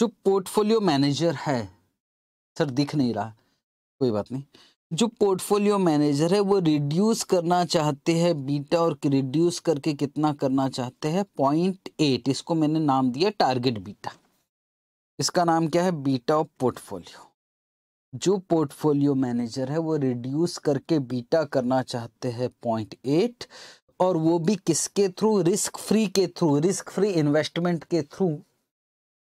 Speaker 2: जो पोर्टफोलियो मैनेजर है सर दिख नहीं रहा कोई बात नहीं जो पोर्टफोलियो मैनेजर है वो रिड्यूस करना चाहते हैं बीटा और रिड्यूस करके कितना करना चाहते हैं पॉइंट एट इसको मैंने नाम दिया टारगेट बीटा इसका नाम क्या है बीटा ऑफ पोर्टफोलियो जो पोर्टफोलियो मैनेजर है वो रिड्यूस करके बीटा करना चाहते हैं पॉइंट एट और वो भी किसके थ्रू रिस्क फ्री के थ्रू रिस्क फ्री इन्वेस्टमेंट के थ्रू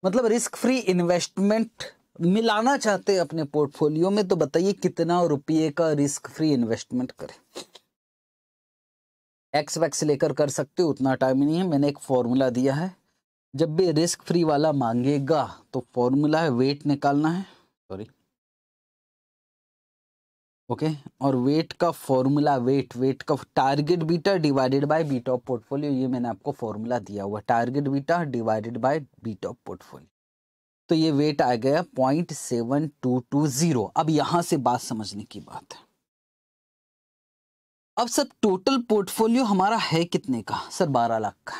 Speaker 2: मतलब रिस्क फ्री इन्वेस्टमेंट मिलाना चाहते हैं अपने पोर्टफोलियो में तो बताइए कितना रुपये का रिस्क फ्री इन्वेस्टमेंट करें एक्स वैक्स लेकर कर सकते हो उतना टाइम नहीं है मैंने एक फॉर्मूला दिया है जब भी रिस्क फ्री वाला मांगेगा तो फॉर्मूला है वेट निकालना है सॉरी ओके okay? और वेट का फॉर्मूला वेट वेट का target beta divided by beat of portfolio ये मैंने आपको फॉर्मूला दिया हुआ target beta divided by beat of portfolio तो ये वेट आ गया point seven two two zero अब यहां से बात समझने की बात है अब सर टोटल पोर्टफोलियो हमारा है कितने का सर बारह लाख का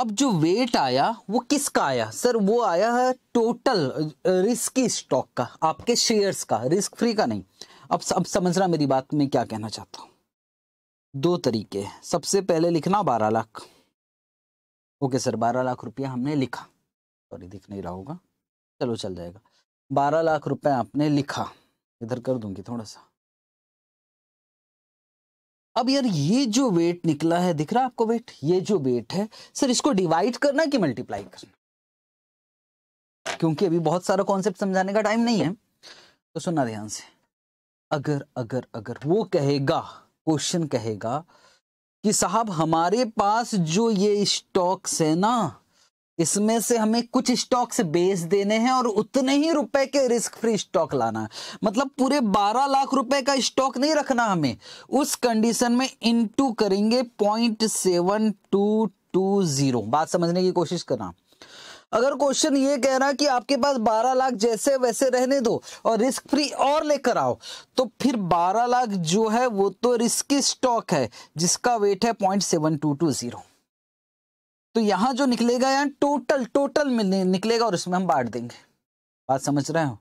Speaker 2: अब जो वेट आया वो किसका आया सर वो आया है टोटल रिस्की स्टॉक का आपके शेयर्स का रिस्क फ्री का नहीं अब अब समझना मेरी बात में क्या कहना चाहता हूँ दो तरीके सबसे पहले लिखना बारह लाख ओके सर बारह लाख रुपया हमने लिखा सॉरी दिख नहीं रहा होगा चलो चल जाएगा बारह लाख रुपया आपने लिखा इधर कर दूंगी थोड़ा सा अब यार ये जो वेट निकला है दिख रहा है आपको वेट ये जो वेट है सर इसको डिवाइड करना कि मल्टीप्लाई करना क्योंकि अभी बहुत सारा कॉन्सेप्ट समझाने का टाइम नहीं है तो सुनना ध्यान से अगर अगर अगर वो कहेगा क्वेश्चन कहेगा कि साहब हमारे पास जो ये स्टॉक्स है ना इसमें से हमें कुछ स्टॉक्स बेच देने हैं और उतने ही रुपए के रिस्क फ्री स्टॉक लाना है मतलब पूरे 12 लाख रुपए का स्टॉक नहीं रखना हमें उस कंडीशन में इनटू करेंगे point seven two two zero बात समझने की कोशिश करना अगर क्वेश्चन ये कह रहा कि आपके पास 12 लाख जैसे वैसे रहने दो और रिस्क फ्री और लेकर आओ तो फिर 12 लाख जो है वो तो रिस्की स्टॉक है जिसका वेट है point seven two two zero तो यहाँ जो निकलेगा यहां टोटल टोटल निकलेगा और इसमें हम बांट देंगे बात समझ रहे हो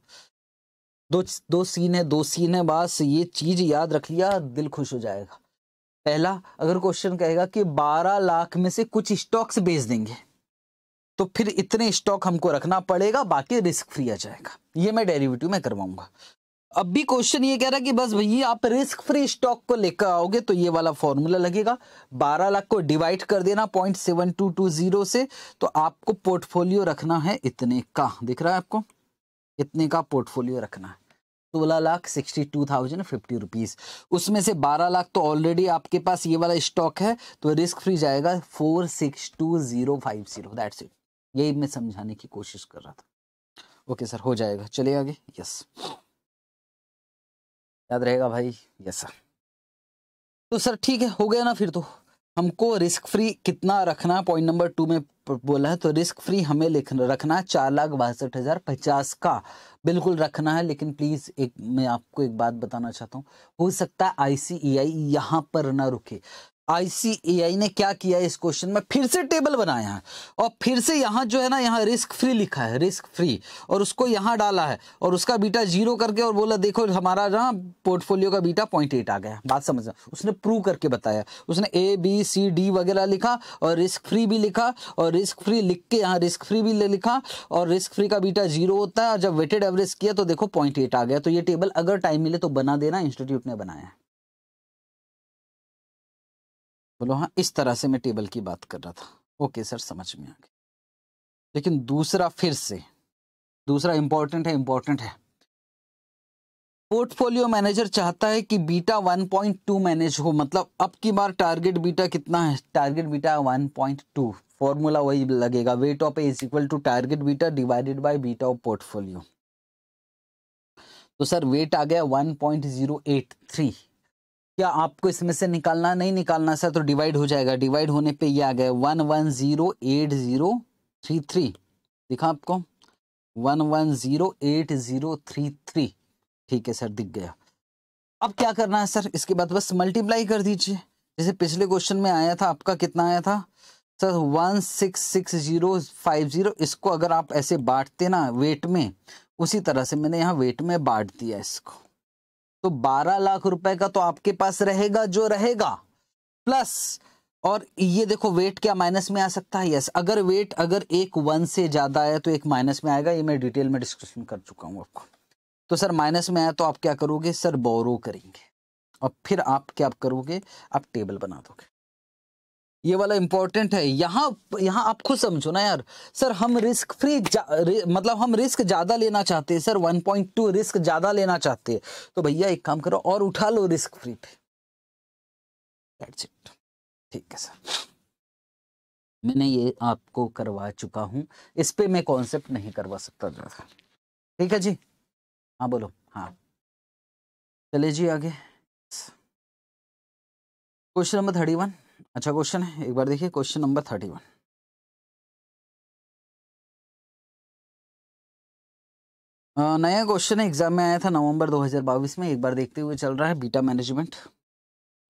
Speaker 2: दो दो सीन है दो सीन है बस ये चीज याद रख लिया दिल खुश हो जाएगा पहला अगर क्वेश्चन कहेगा कि 12 लाख में से कुछ स्टॉक्स बेच देंगे तो फिर इतने स्टॉक हमको रखना पड़ेगा बाकी रिस्क फ्री आ जाएगा ये मैं डेरिवेटिव में करवाऊंगा अब भी क्वेश्चन ये कह रहा है कि बस भैया आप रिस्क फ्री स्टॉक को लेकर आओगे तो ये वाला फॉर्मूला लगेगा 12 लाख को डिवाइड कर देना point seven two two zero से तो आपको पोर्टफोलियो रखना है इतने का दिख रहा है आपको इतने का पोर्टफोलियो रखना है सोलह lakh sixty two thousand fifty rupees उसमें से बारह लाख तो ऑलरेडी आपके पास ये वाला स्टॉक है तो रिस्क फ्री जाएगा four six two zero five zero that's it यही मैं समझाने की कोशिश कर रहा था ओके सर हो जाएगा चले आगे यस याद रहेगा भाई यस सर तो सर ठीक है हो गया ना फिर तो हमको रिस्क फ्री कितना रखना पॉइंट नंबर टू में बोला है तो रिस्क फ्री हमें लिख रखना चार लाख बासठ हज़ार पचास का बिल्कुल रखना है लेकिन प्लीज़ एक मैं आपको एक बात बताना चाहता हूँ हो सकता है आईसीआई यहां e यहाँ पर ना रुके आईसीएआई ने क्या किया इस क्वेश्चन में फिर से टेबल बनाया है और फिर से यहाँ जो है ना यहाँ रिस्क फ्री लिखा है रिस्क फ्री और उसको यहाँ डाला है और उसका बीटा जीरो करके और बोला देखो हमारा ना पोर्टफोलियो का बीटा पॉइंट एट आ गया बात समझ उसने प्रूव करके बताया उसने ए बी सी डी वगैरह लिखा और रिस्क फ्री भी लिखा और रिस्क फ्री लिख के यहाँ रिस्क फ्री भी लिखा और रिस्क फ्री का बीटा जीरो होता है और जब वेटेड एवरेज किया तो देखो पॉइंट एट आ गया तो ये टेबल अगर टाइम मिले तो बना देना इंस्टीट्यूट ने बनाया है
Speaker 1: बोलो हाँ इस तरह से मैं टेबल की बात कर रहा था ओके सर समझ में आ गया लेकिन दूसरा फिर से दूसरा
Speaker 2: इंपॉर्टेंट है इंपॉर्टेंट है पोर्टफोलियो मैनेजर चाहता है कि बीटा 1.2 मैनेज हो मतलब अब की बार टारगेट बीटा कितना है टारगेट बीटा 1.2 फॉर्मूला वही लगेगा weight of as is equal to target beta divided by beta of portfolio तो सर वेट आ गया 1.083 या आपको इसमें से निकालना नहीं निकालना सर तो डिवाइड हो जाएगा डिवाइड होने पे ये आ गया one one zero eight zero three three दिखा आपको one one zero eight zero three three ठीक है सर दिख गया अब क्या करना है सर इसके बाद बस मल्टीप्लाई कर दीजिए जैसे पिछले क्वेश्चन में आया था आपका कितना आया था sir one six six zero five zero इसको अगर आप ऐसे बांटते ना वेट में उसी तरह से मैंने यहाँ वेट में बांट दिया इसको तो 12 लाख रुपए का तो आपके पास रहेगा जो रहेगा प्लस और ये देखो वेट क्या माइनस में आ सकता है यस अगर वेट अगर एक वन से ज़्यादा आया तो एक माइनस में आएगा ये मैं डिटेल में डिस्कशन कर चुका हूं आपको तो सर माइनस में आया तो आप क्या करोगे सर बोरो करेंगे और फिर आप क्या करोगे आप टेबल बना दोगे ये वाला इंपॉर्टेंट है यहाँ यहाँ आप खुद समझो ना यार सर हम रिस्क फ्री मतलब हम रिस्क ज़्यादा लेना चाहते हैं सर 1.2 रिस्क ज़्यादा लेना चाहते हैं तो भैया एक काम करो और उठा लो रिस्क फ्री पे दैट्स इट ठीक है सर मैंने ये आपको करवा चुका हूँ इस पर मैं कॉन्सेप्ट नहीं करवा सकता ज़्यादा ठीक है जी हाँ बोलो हाँ चले जी आगे
Speaker 1: क्वेश्चन नंबर थर्टी वन अच्छा क्वेश्चन है एक बार देखिए क्वेश्चन नंबर थर्टी वन
Speaker 2: नया क्वेश्चन एग्जाम में आया था नवंबर 2022 में एक बार देखते हुए चल रहा है बीटा मैनेजमेंट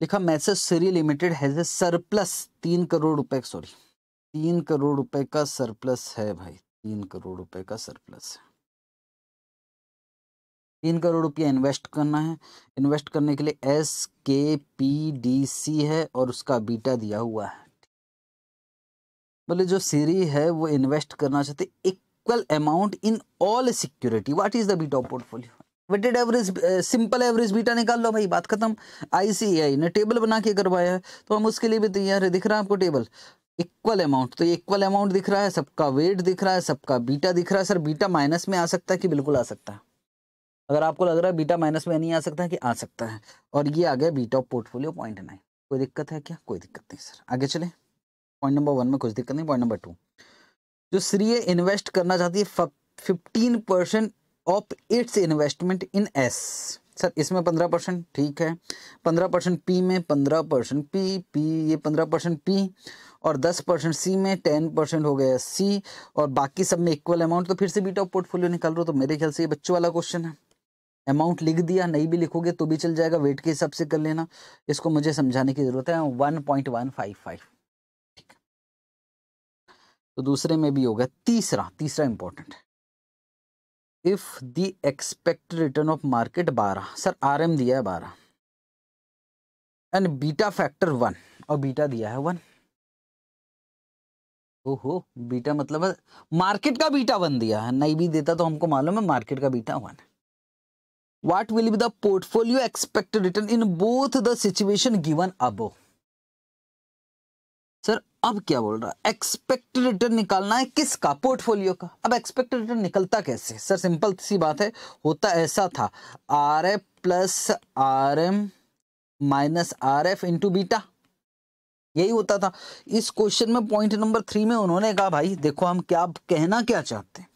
Speaker 2: लिखा मैसेज सीरी लिमिटेड हैज ए सरप्लस तीन करोड़ रुपए सॉरी तीन करोड़ रुपए का सरप्लस है भाई तीन करोड़ रुपए का सरप्लस है तीन करोड़ रुपया इन्वेस्ट करना है इन्वेस्ट करने के लिए एस के पी डी सी है और उसका बीटा दिया हुआ है बोले जो सीरी है वो इन्वेस्ट करना चाहते equal amount in all security what is the beta portfolio weighted average simple average beta निकाल लो भाई बात खत्म आईसीआई ने टेबल बना के करवाया है तो हम उसके लिए भी तैयार है दिख रहा है आपको टेबल इक्वल अमाउंट तो इक्वल अमाउंट दिख रहा है सबका वेट दिख रहा है सबका बीटा दिख रहा है सर बीटा माइनस में आ सकता है कि बिल्कुल आ सकता है अगर आपको लग रहा है बीटा माइनस में नहीं आ सकता है कि आ सकता है और ये आ गया beta of portfolio point nine कोई दिक्कत है क्या कोई दिक्कत नहीं सर आगे चले पॉइंट नंबर वन में कुछ दिक्कत नहीं पॉइंट नंबर टू जो श्री इन्वेस्ट करना चाहती है fifteen percent of its investment in S sir इसमें पंद्रह परसेंट ठीक है पंद्रह परसेंट पी में पंद्रह परसेंट पी पी ये पंद्रह परसेंट पी और दस परसेंट सी में टेन परसेंट हो गया सी और बाकी सब में इक्वल अमाउंट तो फिर से बीटा ऑफ पोर्टफोलियो निकाल रहा हूँ तो मेरे ख्याल से ये बच्चों वाला क्वेश्चन है अमाउंट लिख दिया नहीं भी लिखोगे तो भी चल जाएगा वेट के हिसाब से कर लेना इसको मुझे समझाने की ज़रूरत है one point one five five ठीक है तो दूसरे में भी होगा तीसरा तीसरा इंपॉर्टेंट है if the expect return of market बारह सर एम दिया है बारह एंड बीटा फैक्टर वन और बीटा दिया है वन ओहो बीटा मतलब मार्केट का बीटा वन दिया है नहीं भी देता तो हमको मालूम है मार्केट का बीटा वन है what will be the portfolio expected return in both the situation given above sir अब क्या बोल रहा है एक्सपेक्टेड रिटर्न निकालना है किसका पोर्टफोलियो का अब एक्सपेक्टेड रिटर्न निकलता कैसे सर सिंपल सी बात है होता ऐसा था R F plus R M minus R F into beta यही होता था इस क्वेश्चन में पॉइंट नंबर थ्री में उन्होंने कहा भाई देखो हम क्या कहना क्या चाहते हैं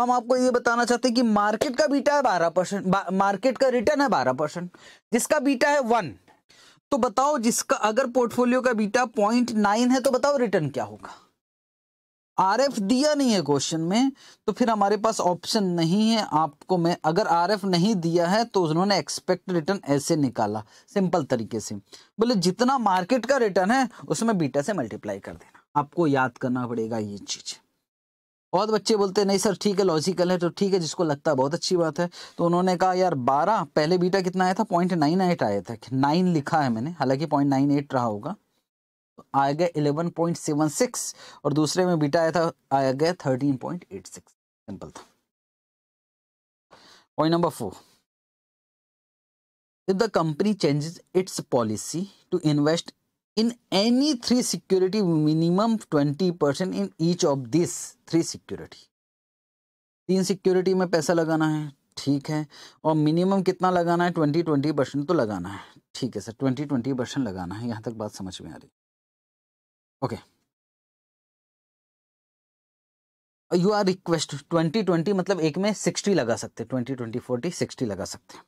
Speaker 2: हम आपको ये बताना चाहते हैं कि मार्केट का बीटा है बारह परसेंट मार्केट का रिटर्न है बारह परसेंट जिसका बीटा है वन तो बताओ जिसका अगर पोर्टफोलियो का बीटा पॉइंट नाइन है तो बताओ रिटर्न क्या होगा आर एफ दिया नहीं है क्वेश्चन में तो फिर हमारे पास ऑप्शन नहीं है आपको मैं अगर आर एफ नहीं दिया है तो उन्होंने एक्सपेक्ट रिटर्न ऐसे निकाला सिंपल तरीके से बोले जितना मार्केट का रिटर्न है उसमें बीटा से मल्टीप्लाई कर देना आपको याद करना पड़ेगा ये चीज़ बहुत बच्चे बोलते हैं नहीं सर ठीक है लॉजिकल है तो ठीक है जिसको लगता है बहुत अच्छी बात है तो उन्होंने कहा यार बारह पहले बीटा कितना आया था पॉइंट नाइन एट आया था नाइन लिखा है मैंने हालांकि पॉइंट नाइन एट रहा होगा तो आ गया इलेवन पॉइंट सेवन सिक्स और दूसरे में बीटा आया था आया गया thirteen point eight six simple था point number four if the company changes its policy to invest any three security minimum twenty percent in each of this three security तीन security में पैसा लगाना है ठीक है और मिनिमम कितना लगाना है ट्वेंटी ट्वेंटी परसेंट तो लगाना है ठीक है सर ट्वेंटी ट्वेंटी परसेंट लगाना है यहाँ तक बात समझ में आ रही okay you are request twenty twenty मतलब एक में सिक्सटी लगा सकते हैं ट्वेंटी ट्वेंटी फोर्टी सिक्सटी लगा सकते हैं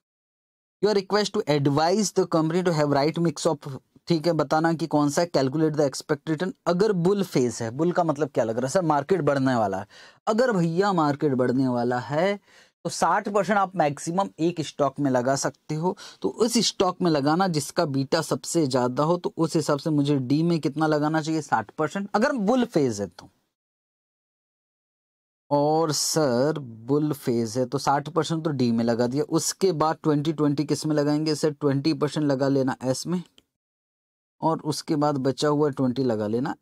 Speaker 2: you are request to advise the company to have right mix of ठीक है बताना कि कौन सा है कैलकुलेट द एक्सपेक्ट रिटर्न अगर बुल फेज है बुल का मतलब क्या लग रहा है सर मार्केट बढ़ने वाला है अगर भैया मार्केट बढ़ने वाला है तो 60 परसेंट आप मैक्सिमम एक स्टॉक में लगा सकते हो तो उस स्टॉक में लगाना जिसका बीटा सबसे ज़्यादा हो तो उस हिसाब से मुझे डी में कितना लगाना चाहिए 60 परसेंट अगर बुल फेज है तो और सर बुल फेज है तो 60 परसेंट तो डी में लगा दिया उसके बाद 2020 किस में लगाएंगे सर 20 परसेंट लगा लेना एस में और उसके बाद बचा हुआ ट्वेंटी लगा लेना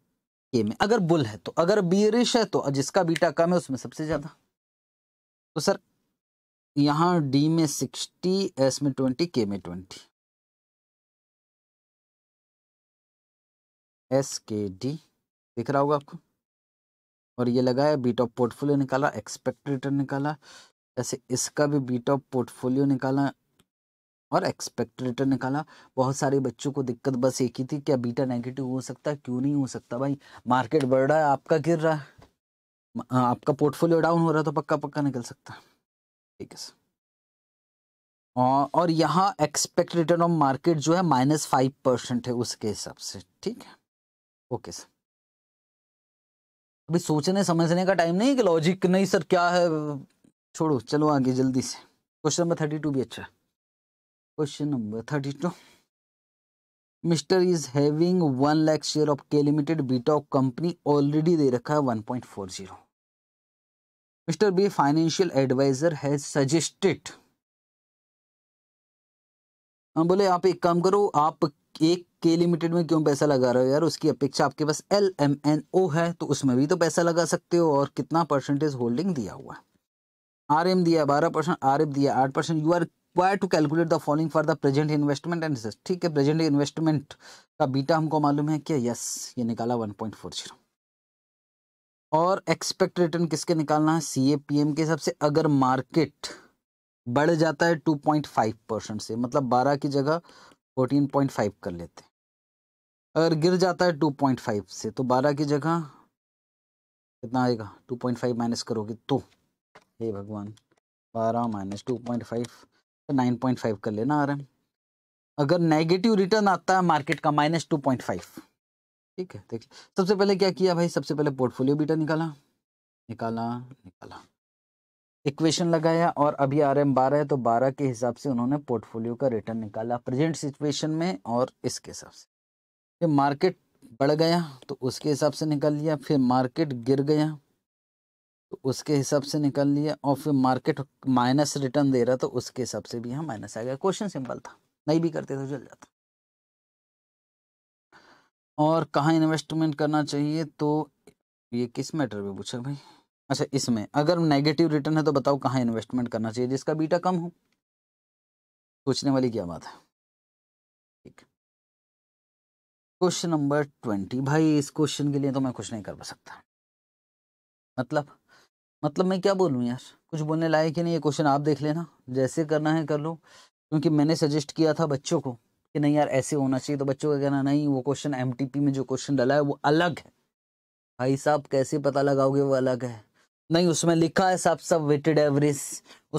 Speaker 2: ए में अगर बुल है तो अगर बियरिश है तो जिसका बीटा कम है उसमें सबसे ज़्यादा तो सर
Speaker 1: यहाँ डी में सिक्सटी एस में ट्वेंटी के में ट्वेंटी एस के डी दिख रहा होगा आपको
Speaker 2: और ये लगाया बीट ऑफ पोर्टफोलियो निकाला एक्सपेक्ट रिटर्न निकाला ऐसे इसका भी बीट ऑफ पोर्टफोलियो निकाला और एक्सपेक्ट रिटर्न निकाला बहुत सारे बच्चों को दिक्कत बस एक ही थी क्या बीटा नेगेटिव हो सकता है क्यों नहीं हो सकता भाई मार्केट बढ़ रहा है आपका गिर रहा है आपका पोर्टफोलियो डाउन हो रहा है तो पक्का पक्का निकल सकता है ठीक है सर और यहाँ एक्सपेक्ट रिटर्न ऑफ मार्केट जो है माइनस फाइव परसेंट है उसके हिसाब से ठीक है ओके सर अभी सोचने समझने का टाइम नहीं कि लॉजिक नहीं सर क्या है छोड़ो चलो आगे जल्दी से क्वेश्चन नंबर थर्टी टू भी अच्छा है question number thirty two mister is 1 lakh share of K Limited beta of company already दे रखा है zero mister B financial advisor has suggested हम बोले आप एक काम करो आप एक के लिमिटेड में क्यों पैसा लगा रहे हो यार उसकी अपेक्षा आपके पास एल एम एन ओ है तो उसमें भी तो पैसा लगा सकते हो और कितना परसेंटेज होल्डिंग दिया हुआ है आर एम दिया बारह परसेंट आर एफ दिया आठ percent you are require to calculate the following for the present investment and research ठीक है प्रेजेंट इन्वेस्टमेंट का बीटा हमको मालूम है क्या यस ये निकाला वन पॉइंट फोर जीरो और एक्सपेक्ट रिटर्न किसके निकालना है सी ए पी एम के हिसाब से अगर मार्केट बढ़ जाता है टू पॉइंट फाइव परसेंट से मतलब बारह की जगह फोर्टीन पॉइंट फाइव कर लेते हैं अगर गिर जाता है टू पॉइंट फाइव से तो बारह की जगह कितना आएगा टू पॉइंट फाइव माइनस करोगे तो हे भगवान बारह minus two point five nine point five कर लेना आर अगर नेगेटिव रिटर्न आता है मार्केट का माइनस टू पॉइंट फाइव ठीक है देखिए सबसे पहले क्या किया भाई सबसे पहले पोर्टफोलियो बीटा निकाला निकाला निकाला इक्वेशन लगाया और अभी आर एम बारह है तो बारह के हिसाब से उन्होंने पोर्टफोलियो का रिटर्न निकाला प्रेजेंट सिचुएशन में और इसके हिसाब से फिर मार्केट बढ़ गया तो उसके हिसाब से निकाल लिया फिर मार्केट गिर गया तो उसके हिसाब से निकल लिया और फिर मार्केट माइनस रिटर्न दे रहा तो उसके हिसाब से भी यहाँ माइनस आ गया क्वेश्चन सिंपल था नहीं भी करते तो चल जाता और कहाँ इन्वेस्टमेंट करना चाहिए तो ये किस मैटर में पूछा भाई अच्छा इसमें अगर नेगेटिव रिटर्न है तो बताओ कहाँ इन्वेस्टमेंट करना चाहिए जिसका बीटा कम हो सोचने वाली क्या बात है ठीक क्वेश्चन नंबर ट्वेंटी भाई इस क्वेश्चन के लिए तो मैं कुछ नहीं कर सकता मतलब मतलब मैं क्या बोलूँ यार कुछ बोलने लायक ही नहीं ये क्वेश्चन आप देख लेना जैसे करना है कर लो क्योंकि मैंने सजेस्ट किया था बच्चों को कि नहीं यार ऐसे होना चाहिए तो बच्चों का कहना नहीं वो क्वेश्चन एम में जो क्वेश्चन डला है वो अलग है भाई साहब कैसे पता लगाओगे वो अलग है नहीं उसमें लिखा है सब सब वेटेड एवरेज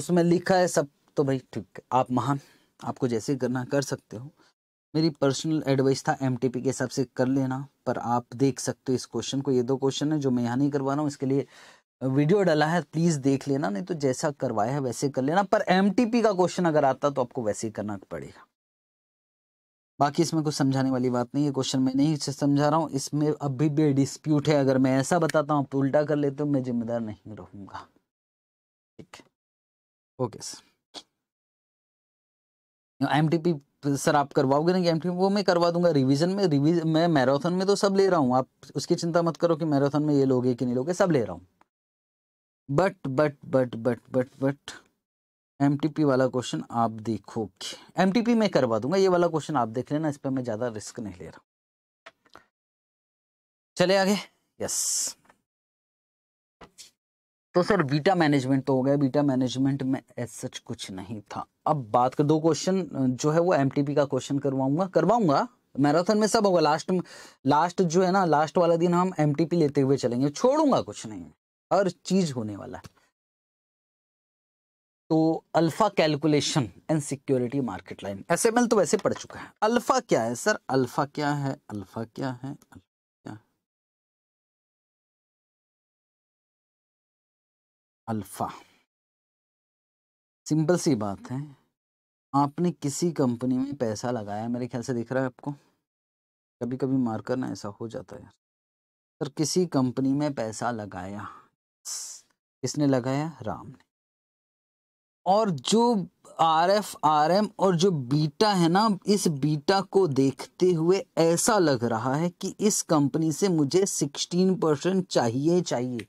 Speaker 2: उसमें लिखा है सब तो भाई ठीक आप महान आपको जैसे करना कर सकते हो मेरी पर्सनल एडवाइस था एम टी पी के हिसाब से कर लेना पर आप देख सकते हो इस क्वेश्चन को ये दो क्वेश्चन है जो मैं यहाँ नहीं करवा रहा हूँ इसके लिए वीडियो डाला है प्लीज़ देख लेना नहीं तो जैसा करवाया है वैसे कर लेना पर एम का क्वेश्चन अगर आता तो आपको वैसे ही करना पड़ेगा बाकी इसमें कुछ समझाने वाली बात नहीं है क्वेश्चन मैं नहीं समझा रहा हूँ इसमें अभी भी डिस्प्यूट है अगर मैं ऐसा बताता हूँ आप उल्टा कर लेते हो मैं जिम्मेदार नहीं रहूंगा ठीक है okay sir M T P sir आप करवाओगे ना एम टी वो मैं करवा दूंगा रिवीजन में रिवीज मैं मैराथन में तो सब ले रहा हूँ आप उसकी चिंता मत करो कि मैराथन में ये लोगे कि नहीं लोगे सब ले रहा हूँ but but but but but but M वाला क्वेश्चन आप देखोगे एम टी मैं करवा दूंगा ये वाला क्वेश्चन आप देख लेना इस पर मैं ज़्यादा रिस्क नहीं ले रहा चले आगे यस तो सर बीटा मैनेजमेंट तो हो गया बीटा मैनेजमेंट में एज सच कुछ नहीं था अब बात कर दो क्वेश्चन जो है वो एम का क्वेश्चन करवाऊंगा करवाऊंगा मैराथन में सब होगा लास्ट लास्ट जो है ना लास्ट वाला दिन हम एम लेते हुए चलेंगे छोड़ूंगा कुछ नहीं हर चीज होने वाला है तो alpha calculation and security market line L तो वैसे पढ़ चुका है अल्फा
Speaker 1: क्या है सर अल्फा क्या है अल्फा क्या है अल्फा क्या है अल्फा सिंपल सी बात है आपने किसी कंपनी में पैसा लगाया मेरे ख्याल से
Speaker 2: दिख रहा है आपको कभी कभी मार्कर ना ऐसा हो जाता है सर किसी कंपनी में पैसा लगाया किसने लगाया राम ने और जो आर एफ आर एम और जो बीटा है ना इस बीटा को देखते हुए ऐसा लग रहा है कि इस कंपनी से मुझे सिक्सटीन परसेंट चाहिए चाहिए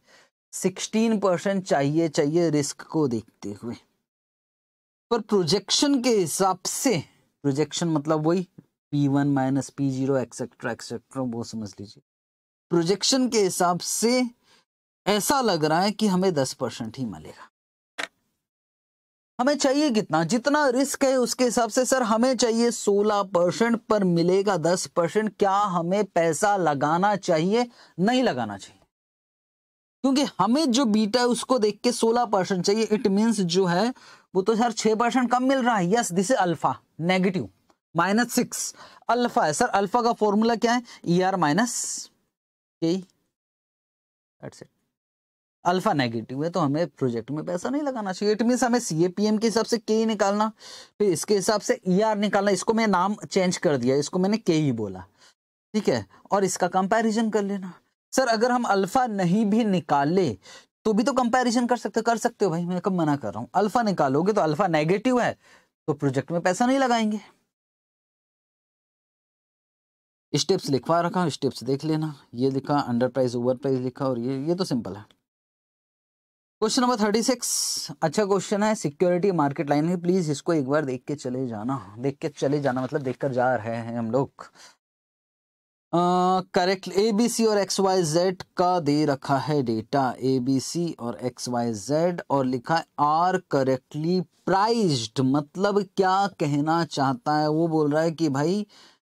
Speaker 2: सिक्सटीन परसेंट चाहिए चाहिए रिस्क को देखते हुए पर प्रोजेक्शन के हिसाब से प्रोजेक्शन मतलब वही P one minus P zero etcetera etcetera वो समझ लीजिए प्रोजेक्शन के हिसाब से ऐसा लग रहा है कि हमें दस परसेंट ही मिलेगा हमें चाहिए कितना जितना रिस्क है उसके हिसाब से सर हमें चाहिए सोलह परसेंट पर मिलेगा दस परसेंट क्या हमें पैसा लगाना चाहिए नहीं लगाना चाहिए क्योंकि हमें जो बीटा है उसको देख के सोलह परसेंट चाहिए इट मीन जो है वो तो सर छह परसेंट कम मिल रहा है yes this alpha negative minus six alpha है सर अल्फा का फॉर्मूला क्या है E R minus K that's it alpha negative है तो हमें प्रोजेक्ट में पैसा नहीं लगाना चाहिए इट मीन हमें सी के हिसाब से के निकालना फिर इसके हिसाब से ई e ER निकालना इसको मैं नाम चेंज कर दिया इसको मैंने के ही बोला ठीक है और इसका कंपैरिजन कर लेना सर अगर हम अल्फा नहीं भी निकाले तो भी तो कंपैरिजन कर सकते कर सकते हो भाई मैं कब मना कर रहा हूँ अल्फा निकालोगे तो अल्फा नेगेटिव है तो प्रोजेक्ट में पैसा नहीं लगाएंगे स्टेप्स लिखवा रखा स्टेप्स देख लेना ये लिखा अंडर प्राइस ओवर प्राइस लिखा और ये ये तो सिंपल है क्वेश्चन नंबर थर्टी सिक्स अच्छा क्वेश्चन है सिक्योरिटी मार्केट लाइन है प्लीज इसको एक बार देख के चले जाना देख के चले जाना मतलब देख कर जा रहे हैं हम लोग करेक्ट ए बी सी और एक्स वाई जेड का दे रखा है डेटा ए बी सी और एक्स वाई जेड और लिखा है आर करेक्टली प्राइज्ड मतलब क्या कहना चाहता है वो बोल रहा है कि भाई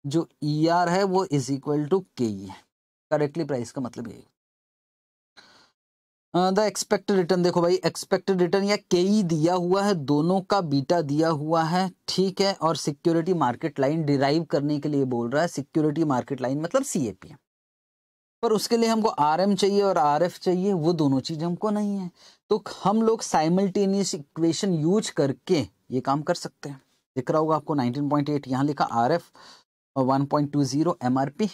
Speaker 2: जो ई e ER आर है वो इज इक्वल टू के ई है करेक्टली प्राइस का मतलब यही द एक्सपेक्टेड रिटर्न देखो भाई एक्सपेक्टेड रिटर्न या के e दिया हुआ है दोनों का बीटा दिया हुआ है ठीक है और सिक्योरिटी मार्केट लाइन डिराइव करने के लिए बोल रहा है सिक्योरिटी मार्केट लाइन मतलब सी पर उसके लिए हमको आर चाहिए और आर चाहिए वो दोनों चीज़ हमको नहीं है तो हम लोग साइमल्टेनियस इक्वेशन यूज करके ये काम कर सकते हैं दिख रहा होगा आपको 19.8 पॉइंट यहाँ लिखा R F one point two zero M R P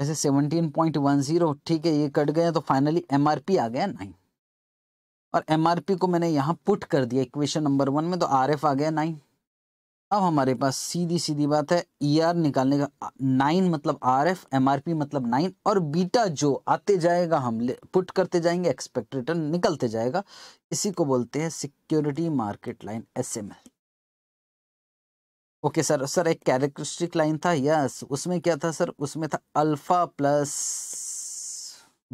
Speaker 2: जैसे सेवनटीन पॉइंट वन जीरो ठीक है ये कट गए तो फाइनली एम आर पी आ गया नाइन और एम आर पी को मैंने यहाँ पुट कर दिया इक्वेशन नंबर वन में तो आर एफ आ गया नाइन अब हमारे पास सीधी सीधी बात है ई e ER निकालने का नाइन मतलब R F M R P मतलब नाइन और बीटा जो आते जाएगा हम पुट करते जाएंगे एक्सपेक्ट रिटर्न निकलते जाएगा इसी को बोलते हैं security market line S M L okay sir sir एक कैरेक्टरिस्टिक लाइन था यस उसमें क्या था सर उसमें था alpha plus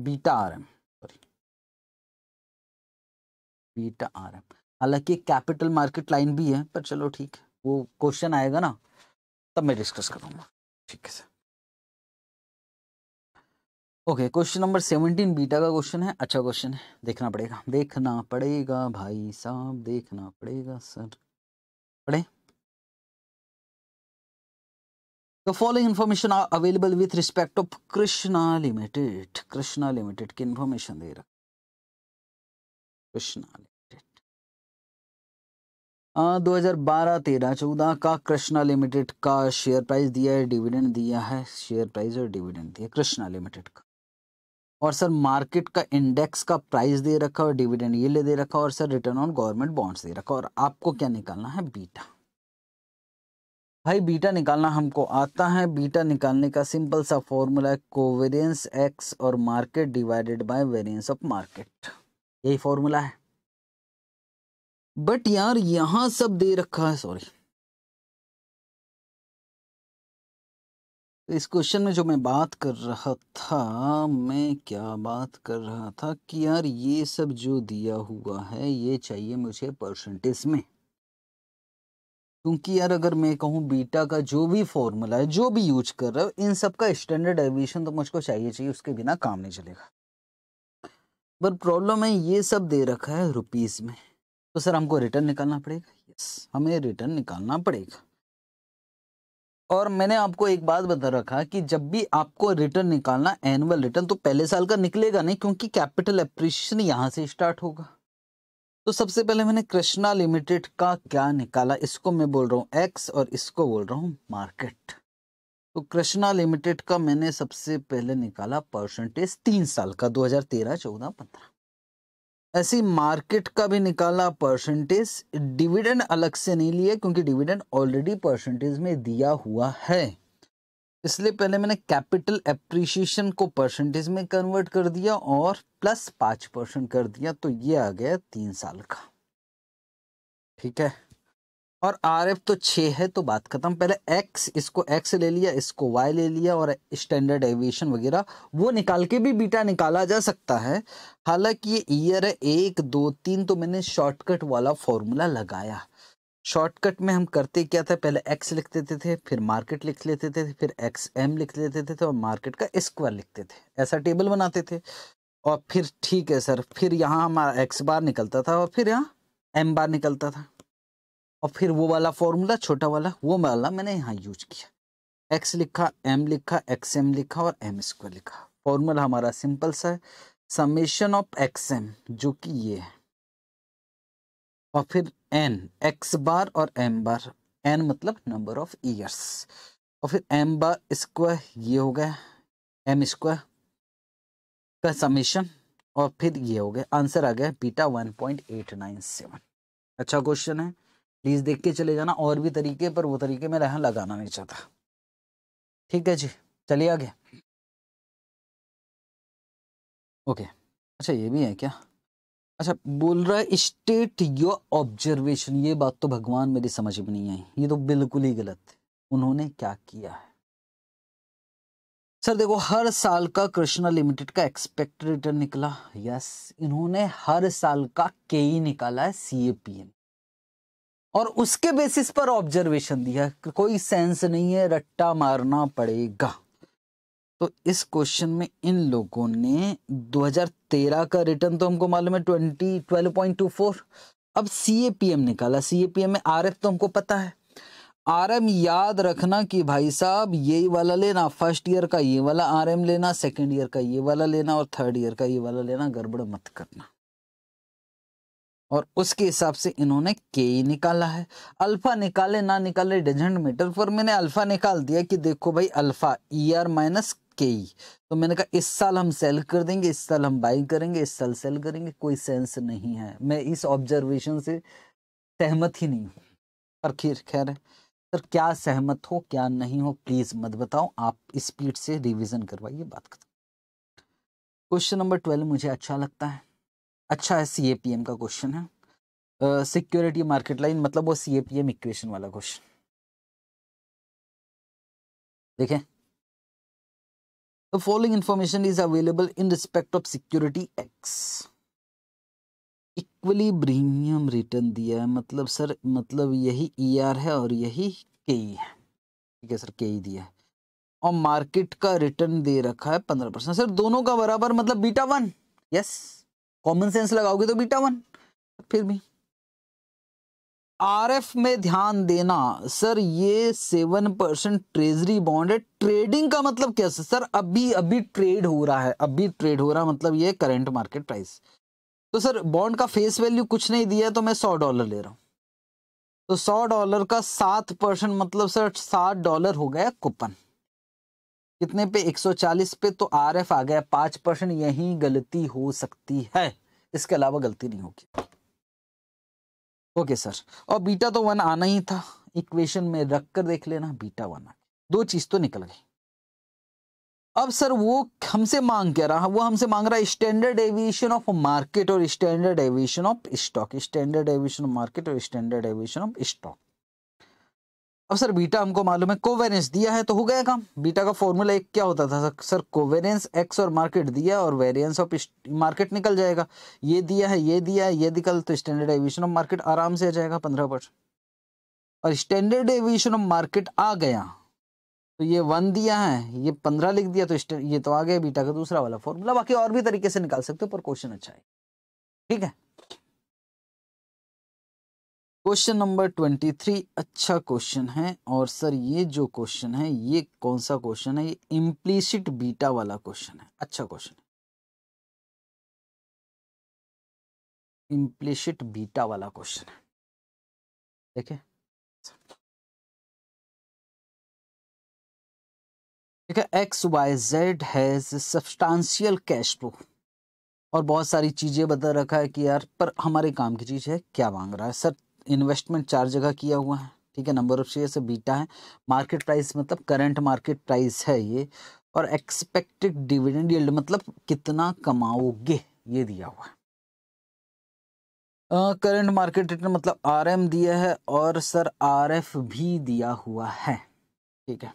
Speaker 2: beta R M sorry beta R M हालांकि कैपिटल मार्केट लाइन भी है पर चलो ठीक है वो क्वेश्चन आएगा ना तब मैं डिस्कस करूंगा ठीक है sir okay question number seventeen beta का क्वेश्चन है अच्छा क्वेश्चन है देखना पड़ेगा देखना पड़ेगा भाई साहब देखना पड़ेगा सर पढ़े The following information are available with respect of Krishna Limited. Krishna Limited की information दे रखा कृष्णा लिमिटेड दो हजार बारह तेरह चौदह का कृष्णा लिमिटेड का शेयर प्राइस दिया है डिविडेंड दिया है शेयर प्राइस और डिविडेंड दिया कृष्णा लिमिटेड का और सर मार्केट का इंडेक्स का प्राइस दे रखा और डिविडेंड ये ले दे रखा और sir return on government bonds दे रखा और आपको क्या निकालना है बीटा भाई बीटा निकालना हमको आता है बीटा निकालने का सिंपल सा फॉर्मूला है कोवेरियंस एक्स और market divided by variance of market यही फॉर्मूला है बट यार यहां सब दे रखा है सॉरी इस क्वेश्चन में जो मैं बात कर रहा था मैं क्या बात कर रहा था कि यार ये सब जो दिया हुआ है ये चाहिए मुझे परसेंटेज में क्योंकि यार अगर मैं कहूँ बीटा का जो भी फॉर्मूला है जो भी यूज कर रहे हो इन सब का स्टैंडर्ड एविएशन तो मुझको चाहिए चाहिए उसके बिना काम नहीं चलेगा पर प्रॉब्लम है ये सब दे रखा है रुपीज़ में तो सर हमको रिटर्न निकालना पड़ेगा यस हमें रिटर्न निकालना पड़ेगा और मैंने आपको एक बात बता रखा कि जब भी आपको रिटर्न निकालना एनुअल रिटर्न तो पहले साल का निकलेगा नहीं क्योंकि कैपिटल अप्रिशिएशन यहाँ से स्टार्ट होगा तो सबसे पहले मैंने कृष्णा लिमिटेड का क्या निकाला इसको मैं बोल रहा हूँ एक्स और इसको बोल रहा हूँ मार्केट तो कृष्णा लिमिटेड का मैंने सबसे पहले निकाला परसेंटेज तीन साल का 2013 14 पंद्रह ऐसे मार्केट का भी निकाला परसेंटेज डिविडेंड अलग से नहीं लिया क्योंकि डिविडेंड ऑलरेडी परसेंटेज में दिया हुआ है इसलिए पहले मैंने कैपिटल अप्रिशिएशन को परसेंटेज में कन्वर्ट कर दिया और प्लस पाँच परसेंट कर दिया तो ये आ गया तीन साल का ठीक है और आर एफ तो छः है तो बात खत्म पहले एक्स इसको एक्स ले लिया इसको वाई ले लिया और स्टैंडर्ड एविएशन वगैरह वो निकाल के भी बीटा निकाला जा सकता है हालांकि ये ईयर है एक दो तीन तो मैंने शॉर्टकट वाला फॉर्मूला लगाया शॉर्टकट में हम करते क्या था पहले एक्स लिख देते थे फिर मार्केट लिख लेते थे फिर एक्स एम लिख लेते थे और तो मार्केट का स्क्वायर लिखते थे ऐसा टेबल बनाते थे और फिर ठीक है सर फिर यहाँ हमारा एक्स बार निकलता था और फिर यहाँ एम बार निकलता था और फिर वो वाला फॉर्मूला छोटा वाला वो वाला मैंने यहाँ यूज किया एक्स लिखा एम लिखा एक्स एम लिखा और एम स्क्वायर लिखा फॉर्मूला हमारा सिंपल सा है समेशन ऑफ एक्स एम जो कि ये है और फिर एन एक्स बार और एम बार एन मतलब नंबर ऑफ ईयर्स और फिर एम बार स्क्वायर ये हो गया एम स्क्वायर का समीशन और फिर ये हो गया आंसर आ गया beta one point eight nine seven अच्छा क्वेश्चन है प्लीज़ देख के चले जाना और भी तरीके पर वो तरीके मैं यहाँ लगाना नहीं चाहता
Speaker 1: ठीक है जी चलिए आगे ओके अच्छा ये भी है क्या अच्छा बोल रहा है स्टेट योर
Speaker 2: ऑब्जर्वेशन ये बात तो भगवान मेरी समझ में नहीं आई ये तो बिल्कुल ही गलत उन्होंने क्या किया है सर देखो हर साल का कृष्णा लिमिटेड का एक्सपेक्ट रिटर्न निकला यस इन्होंने हर साल का के निकाला है सीएपीएन और उसके बेसिस पर ऑब्जर्वेशन दिया कोई सेंस नहीं है रट्टा मारना पड़ेगा तो इस क्वेश्चन में इन लोगों ने 2013 का रिटर्न तो हमको मालूम है ट्वेंटी अब सी निकाला सी में आर तो हमको पता है आर एम याद रखना कि भाई साहब ये वाला लेना फर्स्ट ईयर का ये वाला आर एम लेना सेकेंड ईयर का ये वाला लेना और थर्ड ईयर का ये वाला लेना गड़बड़ मत करना और उसके हिसाब से इन्होंने के ही निकाला है अल्फा निकाले ना निकाले डजेंट मीटर पर मैंने अल्फा निकाल दिया कि देखो भाई अल्फा ई आर माइनस के ही तो मैंने कहा इस साल हम सेल कर देंगे इस साल हम बाई करेंगे इस साल सेल करेंगे कोई सेंस नहीं है मैं इस ऑब्जर्वेशन से सहमत ही नहीं पर खैर खैर सर क्या सहमत हो क्या नहीं हो प्लीज़ मत बताओ आप स्पीड से रिविज़न करवाइए बात करते क्वेश्चन नंबर ट्वेल्व मुझे अच्छा लगता है अच्छा है सी का क्वेश्चन है सिक्योरिटी मार्केट लाइन मतलब वो सी इक्वेशन वाला क्वेश्चन देखें The following information is available in respect of security X. Equally premium return दिया है मतलब सर मतलब यही ई e ER है और यही के है ठीक है सर के दिया है और मार्केट का रिटर्न दे रखा है पंद्रह परसेंट सर दोनों का बराबर मतलब beta one yes common sense लगाओगे तो बीटा वन फिर भी आरएफ में ध्यान देना सर ये सेवन परसेंट ट्रेजरी बॉन्ड है ट्रेडिंग का मतलब क्या सर सर अभी अभी ट्रेड हो रहा है अभी ट्रेड हो रहा है मतलब ये करंट मार्केट प्राइस तो सर बॉन्ड का फेस वैल्यू कुछ नहीं दिया तो मैं सौ डॉलर ले रहा हूँ तो सौ डॉलर का सात परसेंट मतलब सर सात डॉलर हो गया कूपन कितने पे चालीस पे तो एफ आ गया पाँच परसेंट यही गलती हो सकती है इसके अलावा गलती नहीं होगी ओके सर और बीटा तो वन आना ही था इक्वेशन में रख कर देख लेना बीटा वन आ दो चीज तो निकल गई अब सर वो हमसे मांग क्या रहा वो हमसे मांग रहा है स्टैंडर्ड एविएशन ऑफ मार्केट और standard aviation of stock standard aviation of market और स्टैंडर्ड एविएशन ऑफ स्टॉक अब सर बीटा हमको मालूम है कोवेरेंस दिया है तो हो गया काम बीटा का फॉर्मूला एक क्या होता था सर कोवेरेंस एक्स और मार्केट दिया और वेरिएंस ऑफ मार्केट निकल जाएगा ये दिया है ये दिया है ये निकल तो स्टैंडर्ड एविएशन ऑफ मार्केट आराम से आ जाएगा पंद्रह परसेंट और स्टैंडर्ड एविएशन ऑफ मार्केट आ गया तो ये वन दिया है ये पंद्रह लिख दिया तो ये तो आ गया बीटा का दूसरा वाला फॉर्मूला बाकी और भी तरीके से निकाल सकते हो पर क्वेश्चन अच्छा है ठीक है क्वेश्चन नंबर ट्वेंटी थ्री अच्छा क्वेश्चन है और सर ये जो क्वेश्चन है ये कौन सा क्वेश्चन है ये इम्प्लीसिट बीटा वाला क्वेश्चन है अच्छा क्वेश्चन है
Speaker 1: इम्प्लीसिट बीटा वाला क्वेश्चन है देखिए ठीक है X Y Z has substantial cash flow
Speaker 2: और बहुत सारी चीजें बता रखा है कि यार पर हमारे काम की चीज है क्या मांग रहा है सर इन्वेस्टमेंट चार जगह किया हुआ है ठीक है नंबर ऑफ शेयर से बीटा है मार्केट प्राइस मतलब करंट मार्केट प्राइस है ये और एक्सपेक्टेड डिविडेंड यील्ड मतलब कितना कमाओगे ये दिया हुआ है करंट मार्केट रेट मतलब आरएम दिया है और सर आरएफ भी दिया हुआ है ठीक है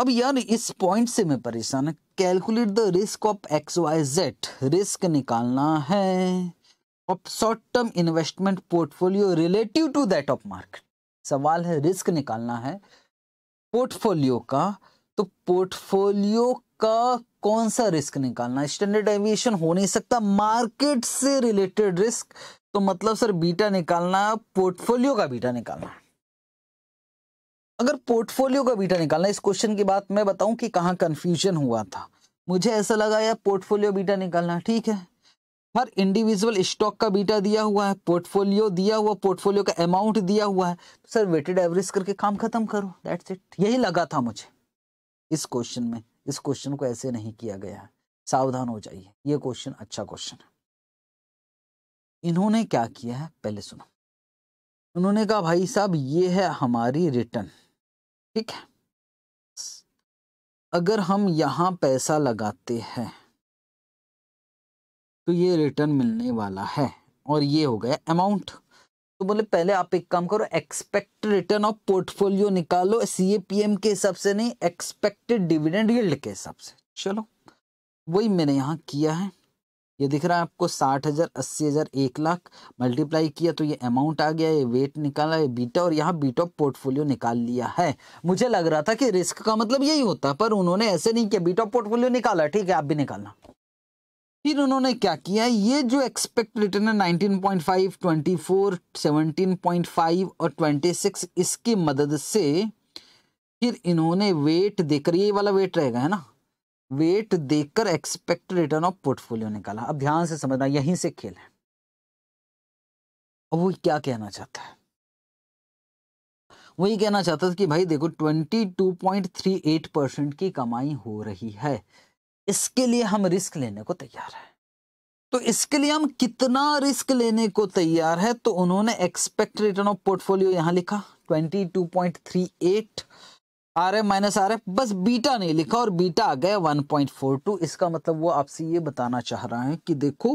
Speaker 2: अब यार इस पॉइंट से मैं परेशान है calculate the risk of X Y Z risk निकालना है of short term investment portfolio relative to that of market सवाल है रिस्क निकालना है पोर्टफोलियो का तो पोर्टफोलियो का कौन सा रिस्क निकालना स्टैंडर्ड एविएशन हो नहीं सकता मार्केट से रिलेटेड रिस्क तो मतलब सर बीटा निकालना पोर्टफोलियो का बीटा निकालना अगर पोर्टफोलियो का बीटा निकालना इस क्वेश्चन की बात मैं बताऊं कि कहां कंफ्यूजन हुआ था मुझे ऐसा लगा यार पोर्टफोलियो बीटा निकालना ठीक है हर इंडिविजुअल स्टॉक का बीटा दिया हुआ है पोर्टफोलियो दिया हुआ पोर्टफोलियो का अमाउंट दिया हुआ है तो सर वेटेड एवरेज करके काम खत्म करो दैट्स इट यही लगा था मुझे इस क्वेश्चन में इस क्वेश्चन को ऐसे नहीं किया गया है सावधान हो जाइए ये क्वेश्चन अच्छा क्वेश्चन है इन्होंने क्या किया है पहले सुनो उन्होंने कहा भाई साहब ये है हमारी रिटर्न ठीक है अगर हम यहाँ पैसा लगाते हैं तो ये रिटर्न मिलने वाला है और ये हो गया अमाउंट तो बोले पहले आप एक काम करो एक्सपेक्ट रिटर्न ऑफ पोर्टफोलियो निकालो सीएपीएम के हिसाब से नहीं एक्सपेक्टेड डिविडेंड यील्ड के हिसाब से चलो वही मैंने यहाँ किया है ये दिख रहा है आपको साठ हज़ार अस्सी हज़ार एक लाख मल्टीप्लाई किया तो ये अमाउंट आ गया ये वेट निकाला ये बीटा और यहाँ बीटा पोर्टफोलियो निकाल लिया है मुझे लग रहा था कि रिस्क का मतलब यही होता पर उन्होंने ऐसे नहीं किया बीटा पोर्टफोलियो निकाला ठीक है आप भी निकालना फिर उन्होंने क्या किया ये जो एक्सपेक्ट रिटर्न है 19.5, 24, 17.5 और 26 इसकी मदद से फिर इन्होंने वेट देकर ये वाला वेट रहेगा है ना वेट देकर एक्सपेक्ट रिटर्न ऑफ पोर्टफोलियो निकाला अब ध्यान से समझना यहीं से खेल है अब वो क्या कहना चाहता है वही कहना चाहता था कि भाई देखो 22.38 परसेंट की कमाई हो रही है इसके लिए हम रिस्क लेने को तैयार है तो इसके लिए हम कितना रिस्क लेने को तैयार है तो उन्होंने एक्सपेक्ट रिटर्न ऑफ पोर्टफोलियो यहां लिखा 22.38 आर एफ माइनस आर बस बीटा नहीं लिखा और बीटा आ गया 1.42 इसका मतलब वो आपसे ये बताना चाह रहा है कि देखो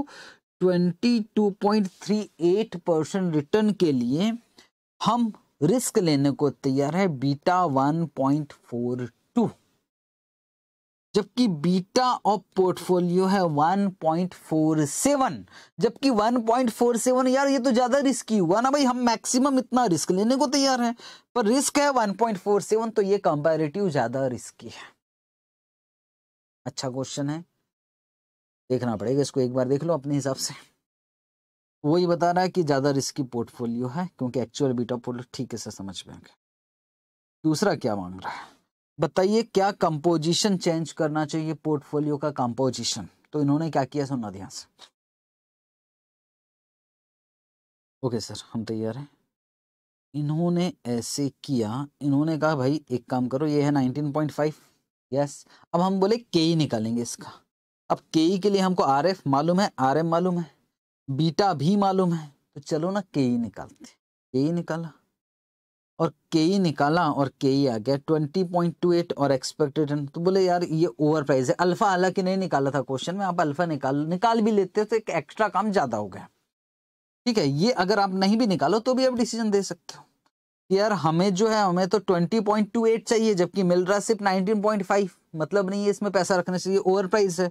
Speaker 2: 22.38 परसेंट रिटर्न के लिए हम रिस्क लेने को तैयार है बीटा वन जबकि बीटा ऑफ पोर्टफोलियो है 1.47 जबकि 1.47 यार ये तो ज़्यादा रिस्की हुआ ना भाई हम मैक्सिमम इतना रिस्क लेने को तैयार हैं पर रिस्क है 1.47 तो ये कंपैरेटिव ज़्यादा रिस्की है अच्छा क्वेश्चन है देखना पड़ेगा इसको एक बार देख लो अपने हिसाब से वो ये बता रहा है कि ज़्यादा रिस्की पोर्टफोलियो है क्योंकि एक्चुअल बीटा पोर्ट ठीक है समझ में आ गया दूसरा क्या मांग रहा है बताइए क्या कंपोजिशन चेंज करना चाहिए पोर्टफोलियो का कंपोजिशन तो इन्होंने क्या किया सुन ध्यान से ओके सर हम तैयार हैं इन्होंने ऐसे किया इन्होंने कहा भाई एक काम करो ये है नाइनटीन पॉइंट फाइव यस अब हम बोले के ही निकालेंगे इसका अब के के लिए हमको आर एफ मालूम है आर एम मालूम है बीटा भी मालूम है तो चलो ना के ही निकालते के ही निकाला और के ई e निकाला और के ई e आ गया ट्वेंटी पॉइंट टू एट और एक्सपेक्टेड तो बोले यार ये ओवर प्राइस है अल्फा हालांकि नहीं निकाला था क्वेश्चन में आप अल्फा निकाल निकाल भी लेते हो तो एक एक्स्ट्रा काम ज़्यादा हो गया ठीक है ये अगर आप नहीं भी निकालो तो भी आप डिसीजन दे सकते हो यार हमें जो है हमें तो एट चाहिए जबकि मिल रहा सिर्फ फाइव मतलब नहीं है इसमें पैसा रखना चाहिए ओवर प्राइस है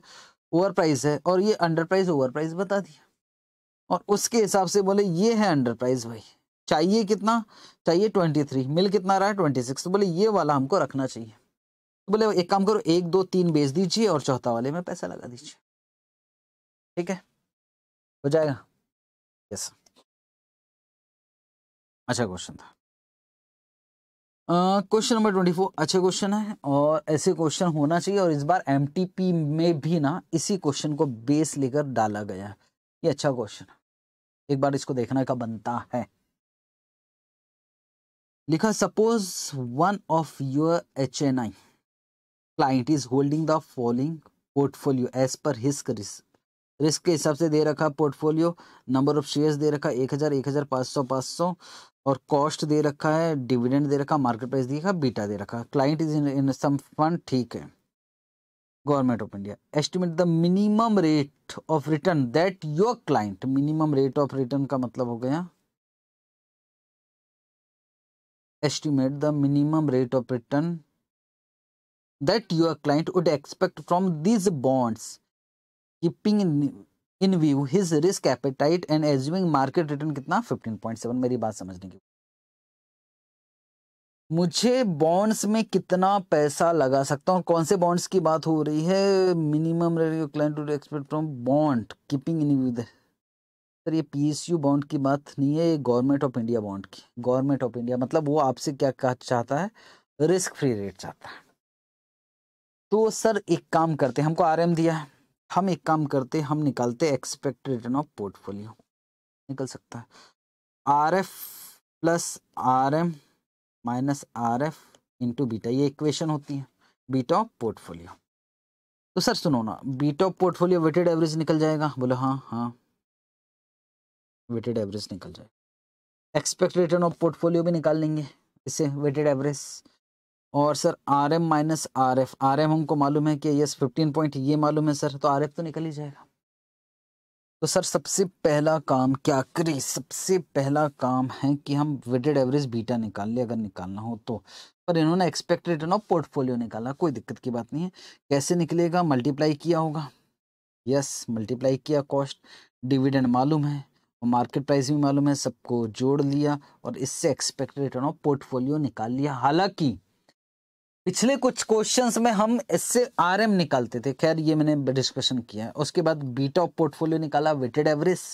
Speaker 2: ओवर प्राइस है और ये अंडर प्राइस ओवर प्राइस बता दिया और उसके हिसाब से बोले ये है अंडर प्राइस भाई चाहिए कितना चाहिए ट्वेंटी थ्री मिल कितना रहा है ट्वेंटी सिक्स तो बोले ये वाला हमको रखना चाहिए तो बोले एक काम करो एक दो तीन बेच दीजिए और चौथा वाले में पैसा लगा दीजिए
Speaker 1: ठीक है हो जाएगा यस अच्छा क्वेश्चन था क्वेश्चन नंबर ट्वेंटी फोर अच्छे
Speaker 2: क्वेश्चन है और ऐसे क्वेश्चन होना चाहिए और इस बार एम में भी ना इसी क्वेश्चन को बेस लेकर डाला गया है ये अच्छा क्वेश्चन है एक बार इसको देखना का बनता है लिखा suppose one of your H N I client is holding the following portfolio as per his risk risk के हिसाब से दे रखा पोर्टफोलियो नंबर ऑफ शेयर्स दे रखा एक हज़ार एक हज़ार पाँच सौ पाँच सौ और कॉस्ट दे रखा है डिविडेंड दे रखा मार्केट प्राइस दे रखा बीटा दे रखा client is in some fund ठीक है government of India estimate the minimum rate of return that your client minimum rate of return का मतलब हो गया estimate the minimum rate of return that your client would expect from these bonds keeping in view his risk appetite and assuming market return कितना fifteen point seven मेरी बात समझने की मुझे बॉन्ड्स में कितना पैसा लगा सकता हूँ कौन से बॉन्ड्स की बात हो रही है minimum rate client expect from bond keeping in view sir ये यू बॉन्ड की बात नहीं है ये गवर्नमेंट ऑफ इंडिया बॉन्ड की गवर्नमेंट ऑफ इंडिया मतलब वो आपसे क्या कहा चाहता है रिस्क फ्री रेट चाहता है तो सर एक काम करते हमको एम दिया है हम एक काम करते हम निकालते एक्सपेक्ट रिटर्न ऑफ पोर्टफोलियो निकल सकता है R F plus R M minus R F into beta ये इक्वेशन होती है बीटा ऑफ पोर्टफोलियो तो सर सुनो ना beta of portfolio weighted average निकल जाएगा बोलो हाँ हाँ वेटेड एवरेज निकल जाए एक्सपेक्ट रिटर्न ऑफ पोर्टफोलियो भी निकाल लेंगे इससे वेटेड एवरेज और sir R M minus R F R M हमको मालूम है कि यस फिफ्टीन पॉइंट ये मालूम है सर तो आर एफ तो निकल ही जाएगा तो सर सबसे पहला काम क्या करें सबसे पहला काम है कि हम वेटेड एवरेज बीटा निकाल लें अगर निकालना हो तो पर इन्होंने एक्सपेक्ट रिटर्न ऑफ पोर्टफोलियो निकाला कोई दिक्कत की बात नहीं है कैसे निकलेगा मल्टीप्लाई किया होगा यस मल्टीप्लाई किया कॉस्ट डिविडेंड मालूम है मार्केट प्राइस भी मालूम है सबको जोड़ लिया और इससे एक्सपेक्टेड रिटर्न ऑफ पोर्टफोलियो निकाल लिया हालांकि पिछले कुछ क्वेश्चंस में हम इससे आरएम निकालते थे खैर ये मैंने डिस्कशन किया है उसके बाद बीटा ऑफ पोर्टफोलियो निकाला वेटेड एवरेज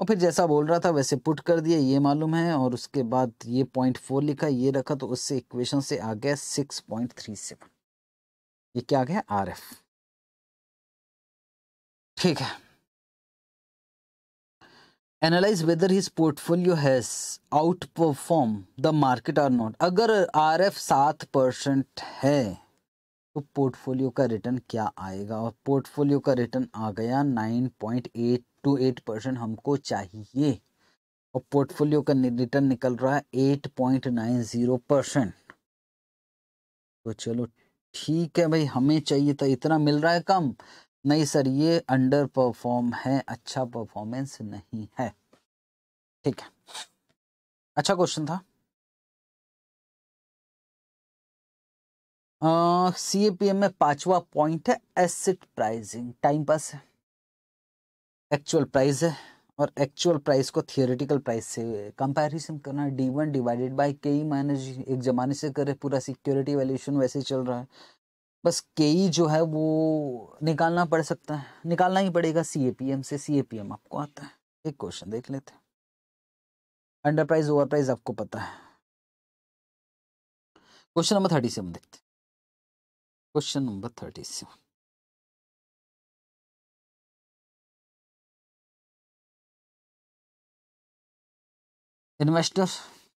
Speaker 2: और फिर जैसा बोल रहा था वैसे पुट कर दिया ये मालूम है और उसके बाद ये पॉइंट फोर लिखा ये रखा तो उससे इक्वेशन से आ गया सिक्स
Speaker 1: पॉइंट थ्री सेवन ये क्या आ गया आर एफ ठीक है analyse whether his portfolio
Speaker 2: has outperform the market or not अगर आर एफ सात परसेंट है तो पोर्टफोलियो का रिटर्न क्या आएगा और पोर्टफोलियो का रिटर्न आ गया nine point eight two eight percent हमको चाहिए और पोर्टफोलियो का रिटर्न निकल रहा है eight point nine zero percent तो चलो ठीक है भाई हमें चाहिए था इतना मिल रहा है कम नहीं सर ये अंडर परफॉर्म है अच्छा परफॉर्मेंस नहीं है ठीक है अच्छा क्वेश्चन था सी ए पी एम में पांचवा पॉइंट है एसेट प्राइसिंग टाइम पास है एक्चुअल प्राइस है और एक्चुअल प्राइस को थियोरिटिकल प्राइस से कंपैरिजन करना D one divided by K E minus एक ज़माने से करे पूरा सिक्योरिटी वैल्यूशन वैसे चल रहा है बस के ई जो है वो निकालना पड़ सकता है निकालना ही पड़ेगा सी ए पी एम से सी ए पी एम आपको आता है एक क्वेश्चन देख लेते हैं
Speaker 1: अंडर प्राइज ओवर प्राइज आपको पता है क्वेश्चन नंबर थर्टी सेवन देखते हैं question number thirty seven investor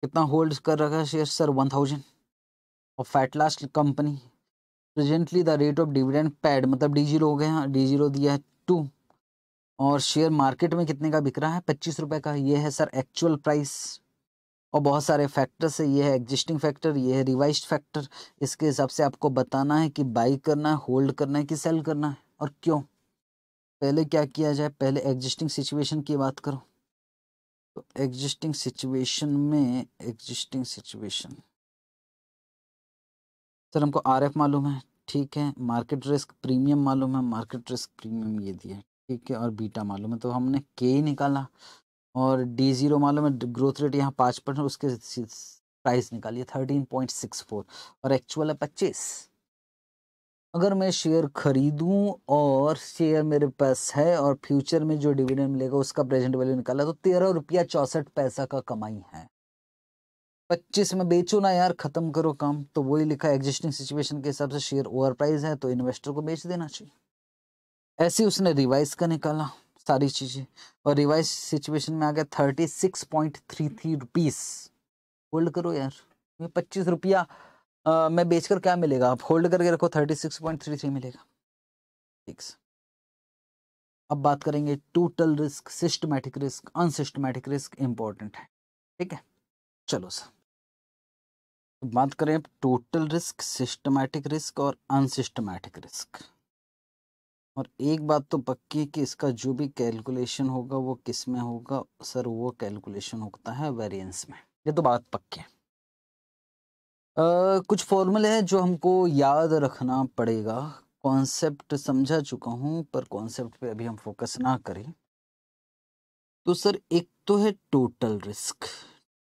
Speaker 1: कितना होल्ड कर रखा है शेयर सर वन थाउजेंड और फैटलास्ट
Speaker 2: company presently the rate of dividend paid मतलब डी जीरो हो गया डी जीरो दिया है टू और शेयर मार्केट में कितने का बिक रहा है पच्चीस रुपए का ये है सर एक्चुअल प्राइस और बहुत सारे फैक्टर्स है ये है एग्जिस्टिंग फैक्टर ये है रिवाइज फैक्टर इसके हिसाब से आपको बताना है कि बाई करना है होल्ड करना है कि सेल करना है और क्यों पहले क्या किया जाए पहले एग्जिस्टिंग सिचुएशन की बात करो तो एग्जिस्टिंग सिचुएशन में एग्जिस्टिंग सिचुएशन सर हमको आर एफ मालूम है ठीक है मार्केट रिस्क प्रीमियम मालूम है मार्केट रिस्क प्रीमियम ये दिया ठीक है और बीटा मालूम है तो हमने के ही निकाला और डी जीरो मालूम है ग्रोथ रेट यहाँ पाँच परसेंट उसके प्राइस निकालिए थर्टीन पॉइंट सिक्स फोर और एक्चुअल है पच्चीस अगर मैं शेयर खरीदूं और शेयर मेरे पास है और फ्यूचर में जो डिविडेंड मिलेगा उसका प्रेजेंट वैल्यू निकाला तो तेरह रुपया चौंसठ पैसा का कमाई है पच्चीस में बेचो ना यार खत्म करो काम तो वही लिखा एग्जिस्टिंग सिचुएशन के हिसाब से शेयर ओवर प्राइस है तो इन्वेस्टर को बेच देना चाहिए ऐसे उसने रिवाइज का निकाला सारी चीज़ें और रिवाइज सिचुएशन में आ गया thirty six point three three rupees hold करो यार पच्चीस रुपया मैं बेचकर क्या मिलेगा आप होल्ड करके रखो thirty six point three three मिलेगा ठीक अब बात करेंगे total risk systematic risk unsystematic risk important है ठीक है चलो सर तो बात करें अब टोटल रिस्क सिस्टमैटिक रिस्क और अनसिस्टमैटिक रिस्क और एक बात तो पक्की कि इसका जो भी कैलकुलेशन होगा वो किस में होगा सर वो कैलकुलेशन होता है वेरिएंस में ये तो बात पक्की है आ, कुछ फॉर्मूले हैं जो हमको याद रखना पड़ेगा कॉन्सेप्ट समझा चुका हूँ पर कॉन्सेप्ट पे अभी हम फोकस ना करें तो सर एक तो है टोटल रिस्क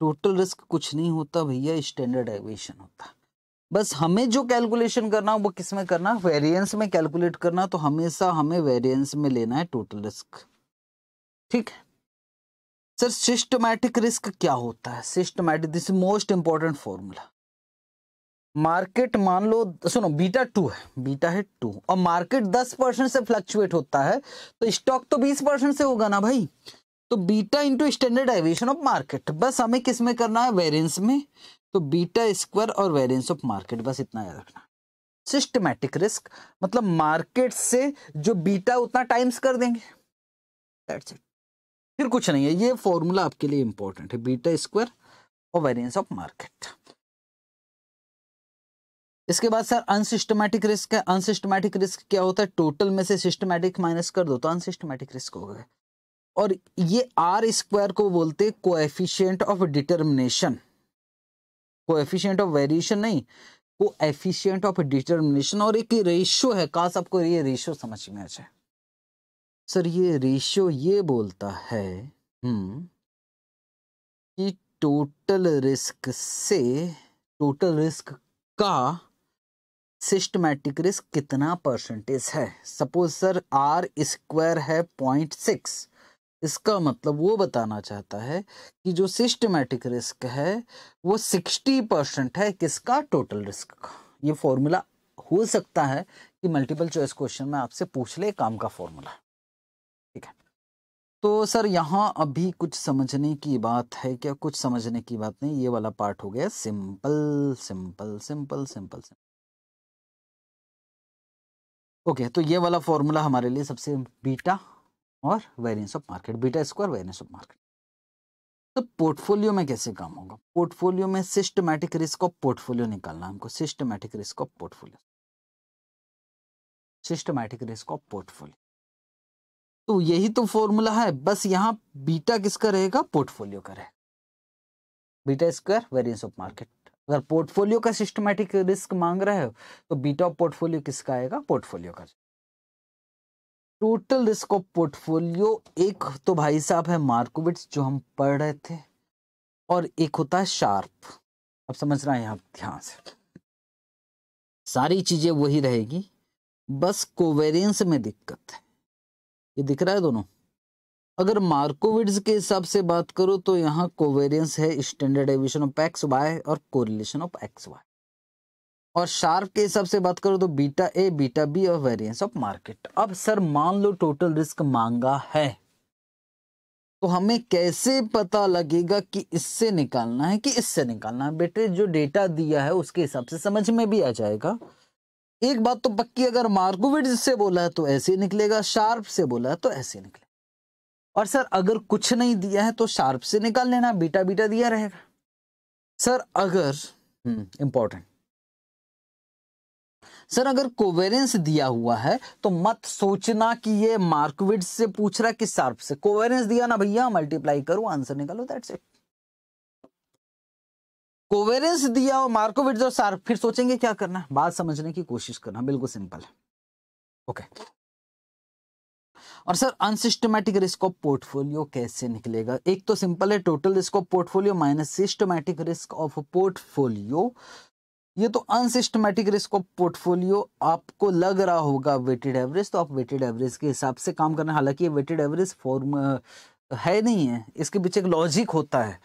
Speaker 2: टोटल रिस्क कुछ नहीं होता भैया स्टैंडर्ड एविएशन होता बस हमें जो कैलकुलेशन करना वो किस में करना वेरिएंस में कैलकुलेट करना तो हमेशा हमें वेरिएंस में लेना है टोटल रिस्क ठीक है सर सिस्टमैटिक रिस्क क्या होता है systematic this most important formula market मान लो सुनो बीटा टू है बीटा है टू और मार्केट दस परसेंट से फ्लक्चुएट होता है तो स्टॉक तो बीस परसेंट से होगा ना भाई तो beta into standard aviation of market बस हमें किस में करना है वेरियंस में तो बीटा स्क्वायर और वेरियंस ऑफ मार्केट बस इतना याद रखना सिस्टमैटिक रिस्क मतलब मार्केट से जो बीटा उतना टाइम्स कर देंगे फिर कुछ नहीं है ये फॉर्मूला आपके लिए इंपॉर्टेंट है बीटा स्क्वायर और वेरियंस ऑफ मार्केट इसके बाद सर अनसिस्टमैटिक रिस्क है अनसिस्टमैटिक रिस्क क्या होता है टोटल में से सिस्टमैटिक माइनस कर दो तो अनसिस्टमैटिक रिस्क हो गया और ये आर स्क्वायर को बोलते coefficient of determination coefficient of variation नहीं कोएफिशिएंट ऑफ डिटर्मिनेशन और एक रेशियो है काश आपको ये रेशियो समझ में आ जाए सर ये रेशियो ये बोलता है हम्म कि टोटल रिस्क से टोटल रिस्क का सिस्टमैटिक रिस्क कितना परसेंटेज है सपोज सर आर स्क्वायर है पॉइंट सिक्स इसका मतलब वो बताना चाहता है कि जो सिस्टमेटिक रिस्क है वो सिक्सटी परसेंट है किसका टोटल रिस्क का ये फॉर्मूला हो सकता है कि मल्टीपल चॉइस क्वेश्चन में आपसे पूछ ले काम का फॉर्मूला ठीक है तो सर यहाँ अभी कुछ समझने की बात है क्या कुछ समझने की बात नहीं ये वाला पार्ट हो गया simple simple simple simple simple okay okay, तो ये वाला फॉर्मूला हमारे लिए सबसे बीटा और variance of market beta square variance of market तो पोर्टफोलियो में कैसे काम होगा पोर्टफोलियो में सिस्टमैटिक रिस्क ऑफ पोर्टफोलियो निकालना हमको systematic risk of portfolio systematic risk of portfolio तो यही तो फॉर्मूला है बस यहां बीटा किसका रहेगा पोर्टफोलियो का रहेगा beta square variance of market अगर पोर्टफोलियो का सिस्टमैटिक रिस्क मांग रहे हो तो बीटा ऑफ पोर्टफोलियो किसका आएगा पोर्टफोलियो का टोटल रिस्क ऑफ पोर्टफोलियो एक तो भाई साहब है मार्कोविट्स जो हम पढ़ रहे थे और एक होता है शार्प अब समझ रहे हैं आप ध्यान से सारी चीजें वही रहेगी बस कोवेरियंस में दिक्कत है ये दिख रहा है दोनों अगर मार्कोविड्स के हिसाब से बात करो तो यहाँ कोवेरियंस है standard evasion of X Y और कोरिलेशन ऑफ एक्स वाई और शार्प के हिसाब से बात करो तो बीटा ए बीटा बी और वेरिएंस ऑफ मार्केट अब सर मान लो टोटल रिस्क मांगा है तो हमें कैसे पता लगेगा कि इससे निकालना है कि इससे निकालना है बेटे जो डेटा दिया है उसके हिसाब से समझ में भी आ जाएगा एक बात तो पक्की अगर मार्कोविड से बोला है तो ऐसे निकलेगा शार्प से बोला है तो ऐसे निकलेगा और सर अगर कुछ नहीं दिया है तो शार्प से निकाल लेना बीटा बीटा दिया रहेगा सर अगर इंपॉर्टेंट हम्म, सर अगर कोवेरेंस दिया हुआ है तो मत सोचना कि ये मार्कविड से पूछ रहा है कि शार्प से कोवेरेंस दिया ना भैया मल्टीप्लाई करो आंसर निकालो दैट्स इट कोवेरेंस दिया और मार्कोविड और सार्फ फिर सोचेंगे क्या करना बात समझने की कोशिश करना बिल्कुल सिंपल है ओके और sir unsystematic risk of portfolio कैसे निकलेगा एक तो सिंपल है total risk of portfolio minus systematic risk of portfolio ये तो अनसिस्टमेटिक रिस्क ऑफ पोर्टफोलियो आपको लग रहा होगा वेटेड एवरेज तो आप वेटेड एवरेज के हिसाब से काम करना हालांकि ये वेटेड एवरेज फॉर्म है नहीं है इसके पीछे एक लॉजिक होता है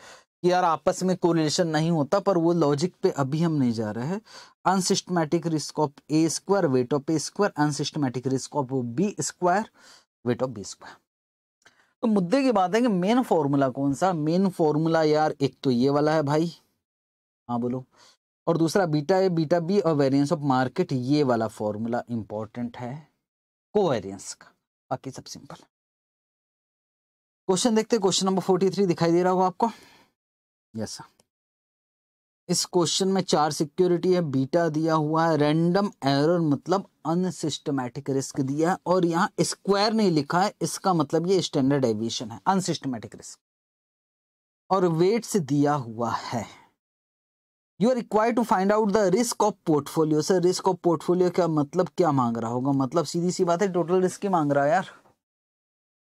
Speaker 2: कि यार आपस में कोरिलेशन नहीं होता पर वो लॉजिक पे अभी हम नहीं जा रहे हैं unsystematic risk of A square weight of A square unsystematic risk of B square weight of B square तो मुद्दे की बात है कि मेन फॉर्मूला कौन सा मेन फॉर्मूला यार एक तो ये वाला है भाई हाँ बोलो और दूसरा बीटा ए बीटा बी और वेरियंस ऑफ मार्केट ये वाला फॉर्मूला इंपॉर्टेंट है कोवेरियंस का बाकी सब सिंपल क्वेश्चन देखते हैं क्वेश्चन नंबर फोर्टी थ्री दिखाई दे रहा होगा आपको यस इस क्वेश्चन में चार सिक्योरिटी है बीटा दिया हुआ है रैंडम एरर मतलब अनसिस्टमैटिक रिस्क दिया है और यहाँ स्क्वायर नहीं लिखा है इसका मतलब ये स्टैंडर्ड एविएशन है अनसिस्टमैटिक रिस्क और वेट्स दिया हुआ है you are require to find out the risk of portfolio sir risk of portfolio का मतलब क्या मांग रहा होगा मतलब सीधी सी बात है टोटल रिस्क ही मांग रहा है यार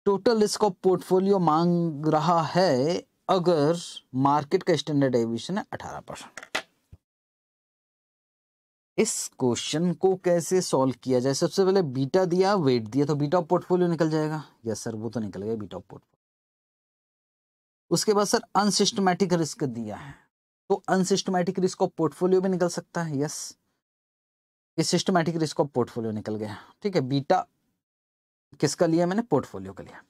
Speaker 2: टोटल रिस्क ऑफ पोर्टफोलियो मांग रहा है अगर मार्केट का स्टैंडर्ड एविशन है अठारह परसेंट इस क्वेश्चन को कैसे सॉल्व किया जाए सबसे पहले बीटा दिया वेट दिया तो बीटा ऑफ पोर्टफोलियो निकल जाएगा यस सर वो तो निकल गया बीटा ऑफ पोर्टफोलियो उसके बाद सर अनसिस्टमैटिक रिस्क दिया है तो अनसिस्टमैटिक रिस्क ऑफ पोर्टफोलियो भी निकल सकता है यस ये सिस्टमैटिक रिस्क ऑफ पोर्टफोलियो निकल गया ठीक है बीटा किसका लिया मैंने पोर्टफोलियो का लिया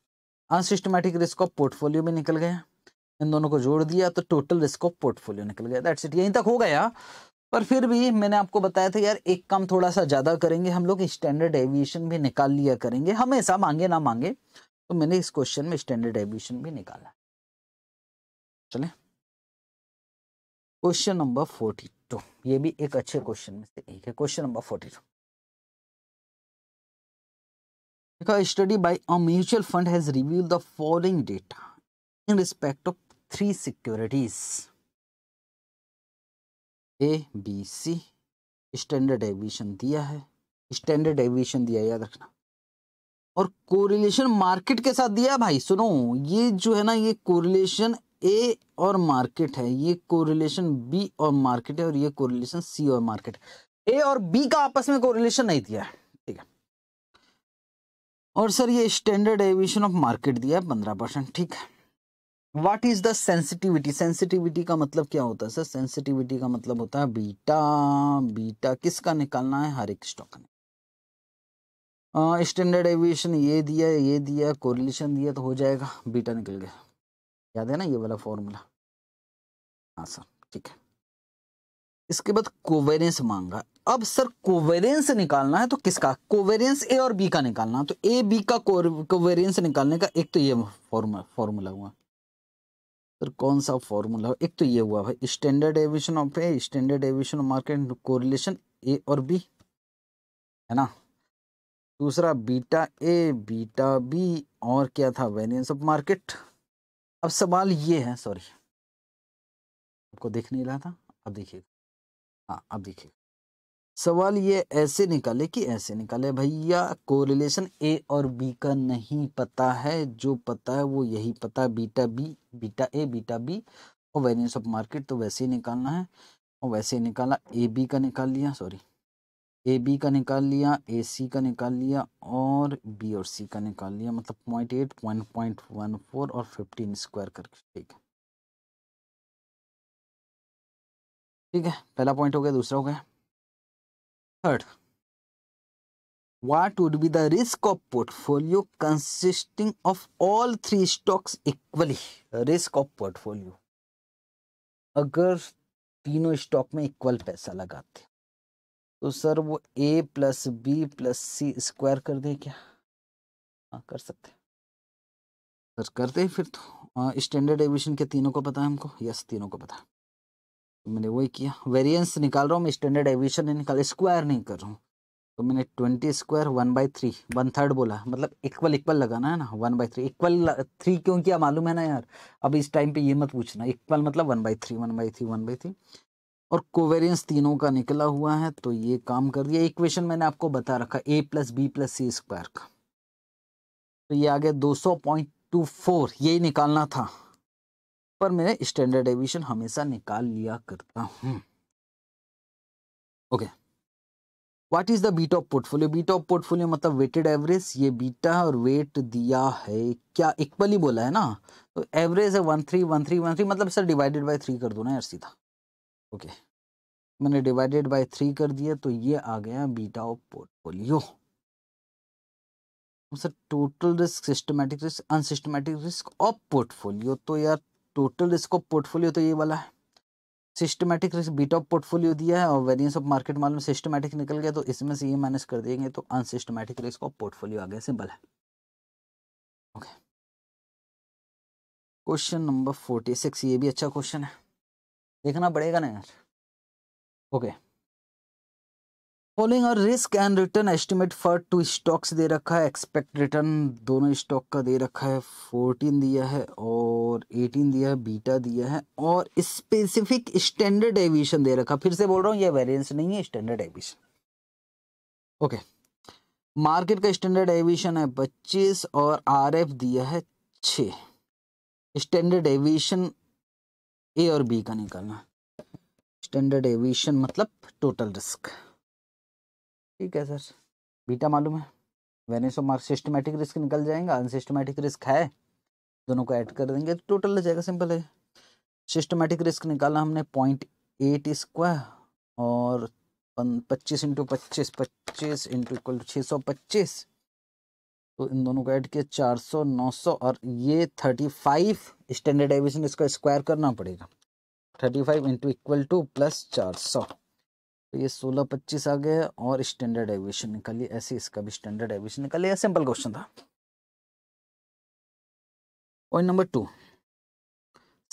Speaker 2: अनसिस्टमैटिक रिस्क ऑफ पोर्टफोलियो भी निकल गया इन दोनों को जोड़ दिया तो टोटल रिस्क ऑफ पोर्टफोलियो निकल गया दैट्स इट यहीं तक हो गया पर फिर भी मैंने आपको बताया था यार एक काम थोड़ा सा ज़्यादा करेंगे हम लोग स्टैंडर्ड एविएशन भी निकाल लिया करेंगे हमेशा मांगे ना मांगे तो मैंने इस क्वेश्चन में स्टैंडर्ड एविएशन भी निकाला चलें
Speaker 1: क्वेश्चन नंबर फोर्टी टू ये भी एक अच्छे क्वेश्चन में से एक है question number forty two A study by
Speaker 2: a mutual fund has revealed the following data in respect of three securities A, B, C. Standard deviation दिया है स्टैंडर्ड डेविएशन दिया याद रखना और कोरिलेशन मार्केट के साथ दिया भाई सुनो ये जो है ना ये कोरिलेशन ए और मार्केट है ये कोरिलेशन बी और मार्केट है और ये कोरिलेशन सी और मार्केट ए और बी का आपस में कोरिलेशन नहीं दिया है ठीक है और सर ये स्टैंडर्ड एविएशन ऑफ मार्केट दिया है पंद्रह परसेंट ठीक है what is the sensitivity sensitivity का मतलब क्या होता है सर सेंसिटिविटी का मतलब होता है बीटा बीटा किसका निकालना है हर एक स्टॉक ने स्टैंडर्ड एविएशन ये दिया ये दिया कोरिलेशन दिया तो हो जाएगा बीटा निकल गया याद है ना ये वाला फॉर्मूला हाँ सर ठीक है इसके बाद कोवेरेंस मांगा अब सर कोवेरेंस निकालना है तो किसका कोवेरेंस ए और बी का निकालना तो ए बी का कोवेरेंस निकालने का एक तो ये फॉर्मूला फॉर्मूला हुआ सर कौन सा फॉर्मूला एक तो ये हुआ भाई standard evasion of A standard evasion of market correlation A और बी है ना दूसरा बीटा ए बीटा बी और क्या था वेरियंस ऑफ मार्केट अब सवाल ये है सॉरी आपको देख नहीं रहा था अब देखिएगा हाँ अब देखिएगा सवाल ये ऐसे निकाले कि ऐसे निकाले भैया कोरिलेशन ए और बी का नहीं पता है जो पता है वो यही पता है beta B beta A beta B और वेरियंस ऑफ मार्केट तो वैसे ही निकालना है और वैसे ही निकाला ए बी का निकाल लिया सॉरी ए बी का निकाल लिया ए सी का निकाल लिया और बी और सी का निकाल लिया
Speaker 1: मतलब point eight one point one four और फिफ्टीन स्क्वायर करके ठीक है ठीक है पहला पॉइंट हो गया दूसरा हो गया third what would be the risk of portfolio
Speaker 2: consisting of all three stocks equally risk of portfolio अगर तीनों स्टॉक में इक्वल पैसा लगाते तो सर वो A plus B plus C square कर दें क्या हाँ कर सकते सर करते हैं फिर तो स्टैंडर्ड हाँ, एविशन के तीनों को पता है हमको यस तीनों को पता तो मैंने वही किया वेरिएंस निकाल रहा हूँ मैं स्टैंडर्ड एविशन नहीं निकाल स्क्वायर नहीं कर रहा हूँ तो मैंने twenty square one by three one third बोला मतलब इक्वल इक्वल लगाना है ना one by three equal three क्यों किया मालूम है ना यार अब इस टाइम पे ये मत पूछना इक्वल मतलब one by three one by three one by three और कोवेरियंस तीनों का निकला हुआ है तो ये काम कर दिया इक्वेशन मैंने आपको बता रखा A plus B plus C square का तो ये आ गया दो सौ पॉइंट टू फोर यही निकालना था पर मैंने स्टैंडर्ड एविशन हमेशा निकाल लिया करता हूँ okay what is the beta of portfolio beta of portfolio मतलब वेटेड एवरेज ये बीटा और वेट दिया है क्या इक्वली बोला है ना तो एवरेज है one three one three one three मतलब सर डिवाइडेड बाई थ्री कर दो ना यार सीधा ओके मैंने डिवाइडेड बाय थ्री कर दिया तो ये आ गया beta of portfolio sir total risk systematic risk unsystematic risk of portfolio तो यार टोटल रिस्क ऑफ पोर्टफोलियो तो ये वाला है systematic risk beta of portfolio दिया है और वेरियंस ऑफ मार्केट मालूम सिस्टमेटिक निकल गया तो इसमें से ये माइनस कर देंगे तो अनसिस्टमेटिक रिस्क ऑफ पोर्टफोलियो आ गया सिंपल है okay
Speaker 1: question number forty six ये भी अच्छा क्वेश्चन है देखना पड़ेगा ना यार ओके
Speaker 2: फॉलोइंग और risk and return estimate for two stocks दे रखा है एक्सपेक्ट रिटर्न दोनों स्टॉक का दे रखा है फोर्टीन दिया है और एटीन दिया है बीटा दिया है और स्पेसिफिक स्टैंडर्ड एविशन दे रखा फिर से बोल रहा हूँ ये वेरियंस नहीं है स्टैंडर्ड एविशन ओके मार्केट का स्टैंडर्ड एविशन है पच्चीस और आरएफ दिया है 6 स्टैंडर्ड एविएशन ए और बी का निकालना स्टैंडर्ड एविएशन मतलब टोटल रिस्क ठीक है सर बीटा मालूम है वेनेस और मार्क्स सिस्टमेटिक रिस्क निकल जाएगा अनसिस्टमेटिक रिस्क है दोनों को ऐड कर देंगे तो टोटल ले जाएगा सिंपल है सिस्टमेटिक रिस्क निकाला हमने पॉइंट एट स्क्वायर और पच्चीस इंटू पच्चीस पच्चीस इंटू इक्वल छः सौ पच्चीस तो इन दोनों को ऐड किया 400 900 और ये 35 स्टैंडर्ड डेविएशन इसका स्क्वायर करना पड़ेगा 35 five into equal to plus चार तो ये 16 पच्चीस आ गया और स्टैंडर्ड डेविएशन निकालिए ऐसे इसका भी स्टैंडर्ड डेविएशन निकालिए सिंपल क्वेश्चन था point number two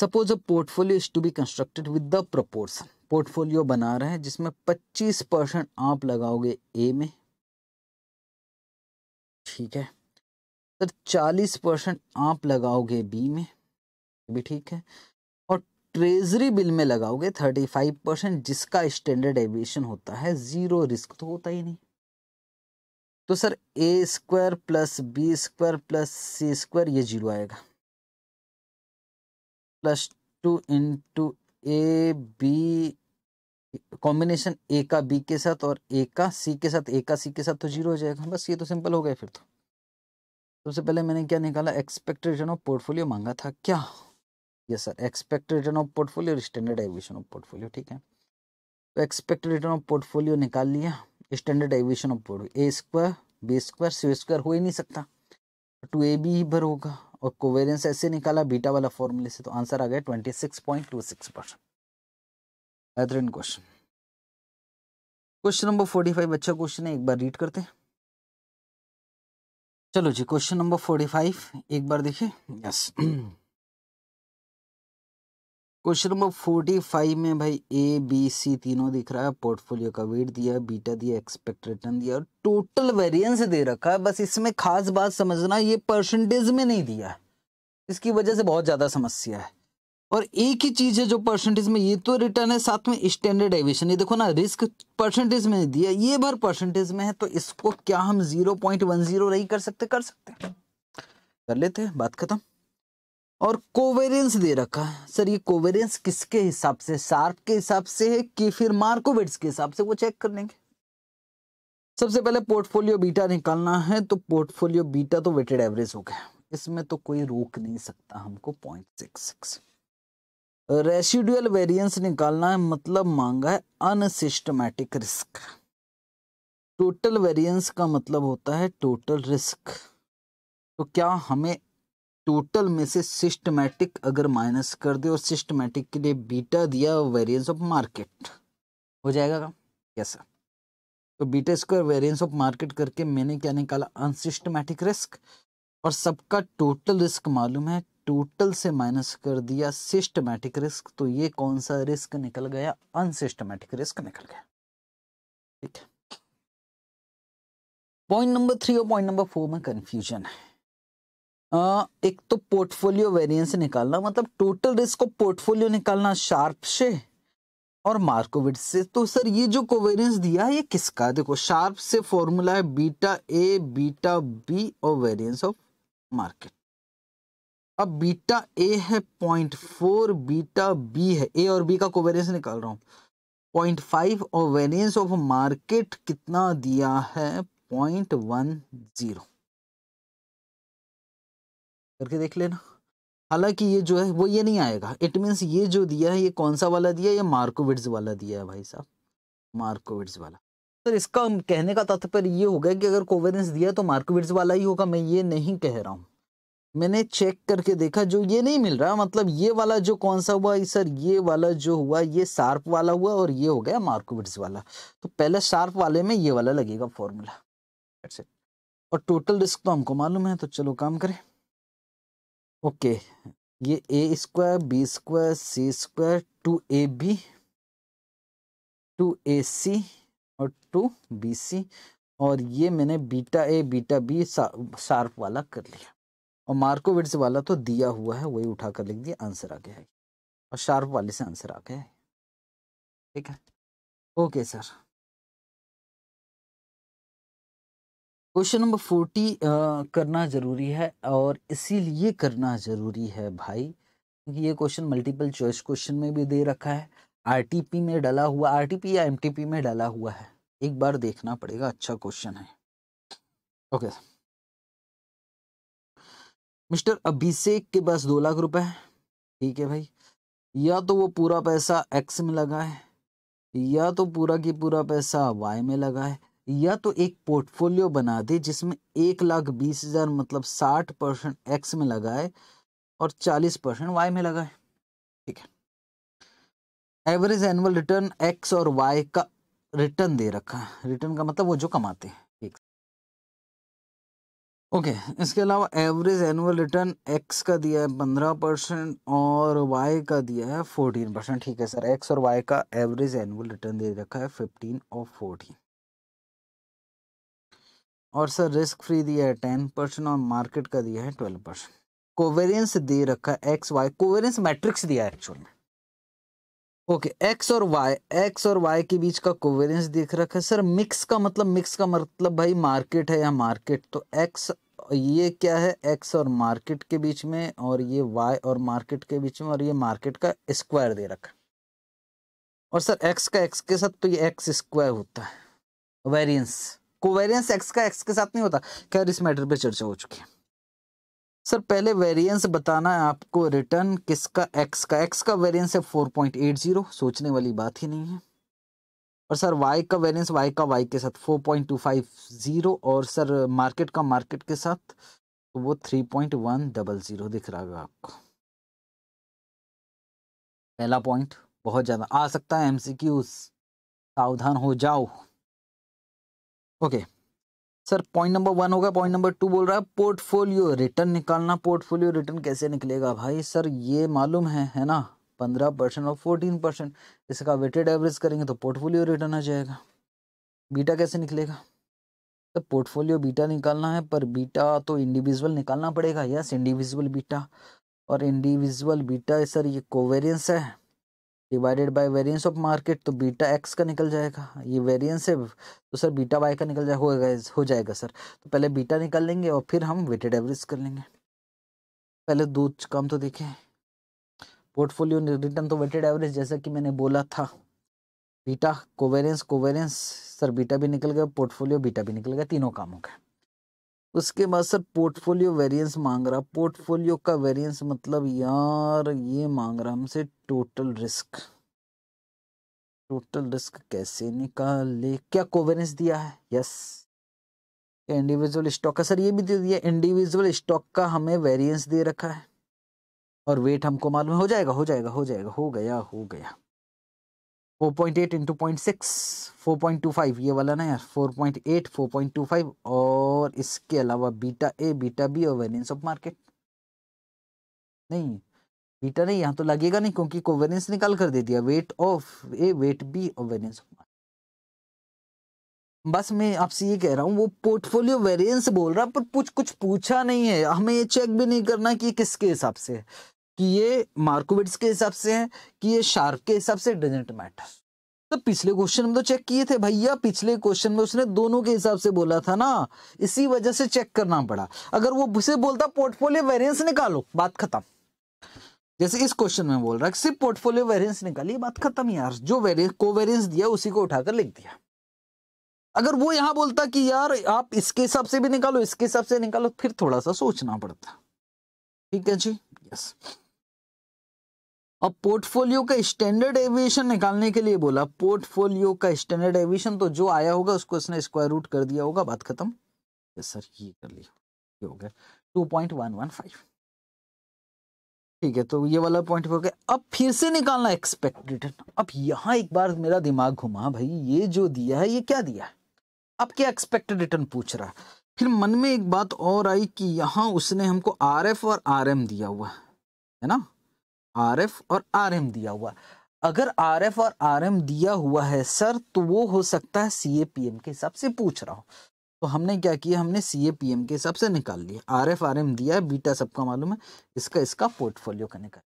Speaker 2: suppose a portfolio is to be constructed with the proportion portfolio बना रहे हैं जिसमें पच्चीस परसेंट आप लगाओगे ए में ठीक है सर तो चालीस परसेंट आप लगाओगे बी में भी ठीक है और ट्रेजरी बिल में लगाओगे थर्टी फाइव परसेंट जिसका स्टैंडर्ड एविएशन होता है जीरो रिस्क तो होता ही नहीं तो sir A square plus B square plus C square ये जीरो आएगा plus two into A B combination A का बी के साथ और ए का सी के साथ ए का सी के साथ तो जीरो हो जाएगा बस ये तो सिंपल हो गया फिर तो सबसे पहले मैंने क्या निकाला एक्सपेक्टेशन ऑफ पोर्टफोलियो मांगा था क्या yes sir return of portfolio और स्टैंडर्ड एविएशन ऑफ पोर्टफोलियो ठीक है तो एक्सपेक्टेड रिटर्न ऑफ पोर्टफोलियो निकाल लिया standard aviation of portfolio A square B square C square हो ही नहीं सकता टू ए बी ही भर होगा और कोवेरियंस ऐसे निकाला बीटा वाला फॉर्मूले से तो आंसर आ गया twenty six point
Speaker 1: two six percent question question number forty five अच्छा क्वेश्चन है एक बार रीड करते हैं चलो जी क्वेश्चन नंबर
Speaker 2: फोर्टी फाइव एक बार देखिए yes question number forty five में भाई ए बी सी तीनों दिख रहा है पोर्टफोलियो का वेट दिया बीटा दिया एक्सपेक्ट रिटर्न दिया और टोटल वेरिएंस दे रखा है बस इसमें खास बात समझना ये परसेंटेज में नहीं दिया इसकी वजह से बहुत ज़्यादा समस्या है और एक ही चीज़ है जो परसेंटेज में ये तो रिटर्न है साथ में स्टैंडर्ड एविएशन ये देखो ना रिस्क परसेंटेज में दिया ये बार परसेंटेज में है तो इसको क्या हम जीरो पॉइंट वन जीरो नहीं कर सकते कर सकते कर लेते हैं बात खत्म और कोवेरियंस दे रखा है सर ये कोवेरियंस किसके हिसाब से शार्प के हिसाब से है कि फिर मार्कोवेट्स के हिसाब से वो चेक कर लेंगे सबसे पहले पोर्टफोलियो बीटा निकालना है तो पोर्टफोलियो बीटा तो वेटेड एवरेज हो गया इसमें तो कोई रोक नहीं सकता हमको point six six residual variance निकालना है मतलब मांगा है अनसिस्टमैटिक रिस्क टोटल वेरिएंस का मतलब होता है टोटल रिस्क तो क्या हमें टोटल में से सिस्टमैटिक अगर माइनस कर दे और सिस्टमैटिक के लिए बीटा दिया वेरिएंस ऑफ मार्केट हो जाएगा का कैसा तो beta square variance of market करके मैंने क्या निकाला अनसिस्टमैटिक रिस्क और सबका टोटल रिस्क मालूम है टोटल से माइनस कर दिया सिस्टमैटिक रिस्क तो ये कौन सा रिस्क निकल गया अनसिस्टमैटिक रिस्क निकल गया ठीक है पॉइंट नंबर थ्री और पॉइंट नंबर फोर में कंफ्यूजन है आ, एक तो पोर्टफोलियो वेरिएंस निकालना मतलब टोटल रिस्क को पोर्टफोलियो निकालना शार्प से और मार्कोविट से तो सर ये जो कोवेरियंस दिया है ये किसका देखो शार्प से फॉर्मूला है बीटा ए बीटा बी और वेरिएंस ऑफ मार्केट अब बीटा ए है पॉइंट फोर बीटा बी है ए और बी का कोवेरियंस निकाल रहा हूँ पॉइंट फाइव और वेरियंस ऑफ मार्केट कितना दिया है पॉइंट वन जीरो करके देख लेना हालांकि ये जो है वो ये नहीं आएगा इट मीन्स ये जो दिया है ये कौन सा वाला दिया है ये मार्कोविड्स वाला दिया है भाई साहब मार्कोविड्स वाला सर इसका कहने का तत्पर ये होगा कि अगर कोवेरियंस दिया तो मार्कोविड्स वाला ही होगा मैं ये नहीं कह रहा हूँ मैंने चेक करके देखा जो ये नहीं मिल रहा मतलब ये वाला जो कौन सा हुआ सर ये वाला जो हुआ ये शार्प वाला हुआ और ये हो गया मार्कोविट्स वाला तो पहले शार्प वाले में ये वाला लगेगा फॉर्मूला और टोटल रिस्क तो हमको मालूम है तो चलो काम करें ओके ये A square B square C square two A B two A C और टू बी सी और ये मैंने beta A beta B Sharpe वाला कर लिया और मार्कोविट्स वाला तो दिया हुआ है वही उठा कर लिख दिया आंसर आ गया है और शार्प
Speaker 1: वाले से आंसर आ गया है ठीक है okay sir question number forty करना ज़रूरी है
Speaker 2: और इसीलिए करना ज़रूरी है भाई क्योंकि ये क्वेश्चन मल्टीपल चॉइस क्वेश्चन में भी दे रखा है आरटीपी में डला हुआ आरटीपी या एमटीपी में डला हुआ है एक बार देखना पड़ेगा अच्छा क्वेश्चन है ओके okay. मिस्टर अभिषेक के पास दो लाख रुपए है ठीक है भाई या तो वो पूरा पैसा एक्स में लगा है या तो पूरा की पूरा पैसा वाई में लगा है या तो एक पोर्टफोलियो बना दे जिसमें एक लाख बीस हजार मतलब साठ परसेंट एक्स में लगाए और चालीस परसेंट वाई में लगाए ठीक है एवरेज एनुअल रिटर्न एक्स और वाई का रिटर्न दे रखा है रिटर्न का मतलब वो जो कमाते हैं ओके okay, इसके अलावा एवरेज एनुअल रिटर्न एक्स का दिया है पंद्रह परसेंट और वाई का दिया है फोर्टीन परसेंट ठीक है सर एक्स और वाई का एवरेज एनुअल रिटर्न दे रखा है फिफ्टीन और फोर्टीन और सर रिस्क फ्री दिया है टेन परसेंट और मार्केट का दिया है ट्वेल्व परसेंट कोवेरियंस दे रखा है एक्स वाई कोवेरियंस मैट्रिक्स दिया है एक्चुअल में ओके okay, एक्स और वाई एक्स और वाई के बीच का कोवेरियंस देख रखा है सर मिक्स का मतलब मिक्स का मतलब भाई मार्केट है या मार्केट तो एक्स ये क्या है एक्स और मार्केट के बीच में और ये वाई और मार्केट के बीच में और ये मार्केट का स्क्वायर दे रखा और सर एक्स का एक्स के साथ तो ये एक्स स्क्वायर होता है वेरियंस कोवेरियंस एक्स का एक्स के साथ नहीं होता खैर इस मैटर पर चर्चा हो चुकी है सर पहले वेरिएंस बताना है आपको रिटर्न किसका एक्स का एक्स का वेरिएंस है फोर पॉइंट एट जीरो सोचने वाली बात ही नहीं है और सर वाई का वेरिएंस वाई का वाई के साथ four point two five zero और सर मार्केट का मार्केट के साथ तो वो three point one double zero दिख रहा है आपको पहला पॉइंट बहुत ज़्यादा आ सकता है एमसीक्यूज सावधान हो जाओ okay okay. Sir point number one होगा पॉइंट नंबर टू बोल रहा है पोर्टफोलियो रिटर्न निकालना पोर्टफोलियो रिटर्न कैसे निकलेगा भाई सर ये मालूम है है ना पंद्रह परसेंट और फोर्टीन परसेंट इसका वेटेड एवरेज करेंगे तो पोर्टफोलियो रिटर्न आ जाएगा बीटा कैसे निकलेगा तो पोर्टफोलियो बीटा निकालना है पर बीटा तो इंडिविजुअल निकालना पड़ेगा यस इंडिविजुअल बीटा और इंडिविजुअल बीटा सर ये कोवेरियंस है divided by variance of market तो बीटा एक्स का निकल जाएगा ये वेरिएंस है तो सर बीटा वाई का निकल जाए हो, हो जाएगा सर तो पहले बीटा निकाल लेंगे और फिर हम वेटेड एवरेज कर लेंगे पहले दो काम तो देखें पोर्टफोलियो रिटर्न तो वेटेड एवरेज जैसा कि मैंने बोला था beta covariance covariance sir beta भी निकल गया पोर्टफोलियो बीटा भी निकल गया तीनों काम हो उसके बाद सर पोर्टफोलियो वेरिएंस मांग रहा पोर्टफोलियो का वेरिएंस मतलब यार ये मांग रहा हमसे टोटल रिस्क टोटल रिस्क कैसे निकाले क्या कोवेरेंस दिया है यस इंडिविजुअल स्टॉक का सर ये भी दे दिया इंडिविजुअल स्टॉक का हमें वेरिएंस दे रखा है और वेट हमको मालूम हो जाएगा हो जाएगा हो जाएगा हो गया हो गया फोर ये वाला ना यार 4.8 4.25 और इसके अलावा बीटा ए बीटा बी और वेरियंस ऑफ मार्केट नहीं बीटा नहीं यहाँ तो लगेगा नहीं क्योंकि कोवेरियंस निकाल कर दे दिया weight of A weight B और वेरियंस ऑफ मार्केट बस मैं आपसे ये कह रहा हूँ वो पोर्टफोलियो वेरिएंस बोल रहा पर कुछ कुछ पूछा नहीं है हमें ये चेक भी नहीं करना कि किसके हिसाब से कि ये मार्कोविट्स के हिसाब से है कि ये शार्प के हिसाब से डजेंट मैटर तो पिछले क्वेश्चन में तो चेक किए थे भैया पिछले क्वेश्चन में उसने दोनों के हिसाब से बोला था ना इसी वजह से चेक करना पड़ा अगर वो उसे बोलता पोर्टफोलियो वेरियंस निकालो बात खत्म जैसे इस क्वेश्चन में बोल रहा है सिर्फ पोर्टफोलियो वेरियंस निकालिए बात खत्म यार जो वेरियंस को वेरियंस दिया उसी को उठाकर लिख दिया अगर वो यहां बोलता कि यार आप इसके हिसाब से भी निकालो इसके हिसाब से निकालो फिर थोड़ा सा सोचना पड़ता ठीक है जी यस अब पोर्टफोलियो का स्टैंडर्ड एविएशन निकालने के लिए बोला पोर्टफोलियो का स्टैंडर्ड एविएशन तो जो आया होगा उसको इसने स्क्वायर रूट कर दिया होगा बात खत्म सर ये कर लिया ये हो गया two point one one five ठीक है तो ये वाला पॉइंट हो गया अब फिर से निकालना एक्सपेक्ट रिटर्न अब यहाँ एक बार मेरा दिमाग घुमा भाई ये जो दिया है ये क्या दिया है अब क्या एक्सपेक्टेड रिटर्न पूछ रहा है फिर मन में एक बात और आई कि यहाँ उसने हमको आर एफ और आर एम दिया हुआ है ना आर एफ और आर एम दिया हुआ अगर आर एफ और आर एम दिया हुआ है सर तो वो हो सकता है सी ए पी एम के हिसाब से पूछ रहा हो तो हमने क्या किया हमने सी ए पी एम के हिसाब से निकाल लिया आर एफ आर एम दिया है बीटा सबका मालूम है इसका इसका पोर्टफोलियो का निकाल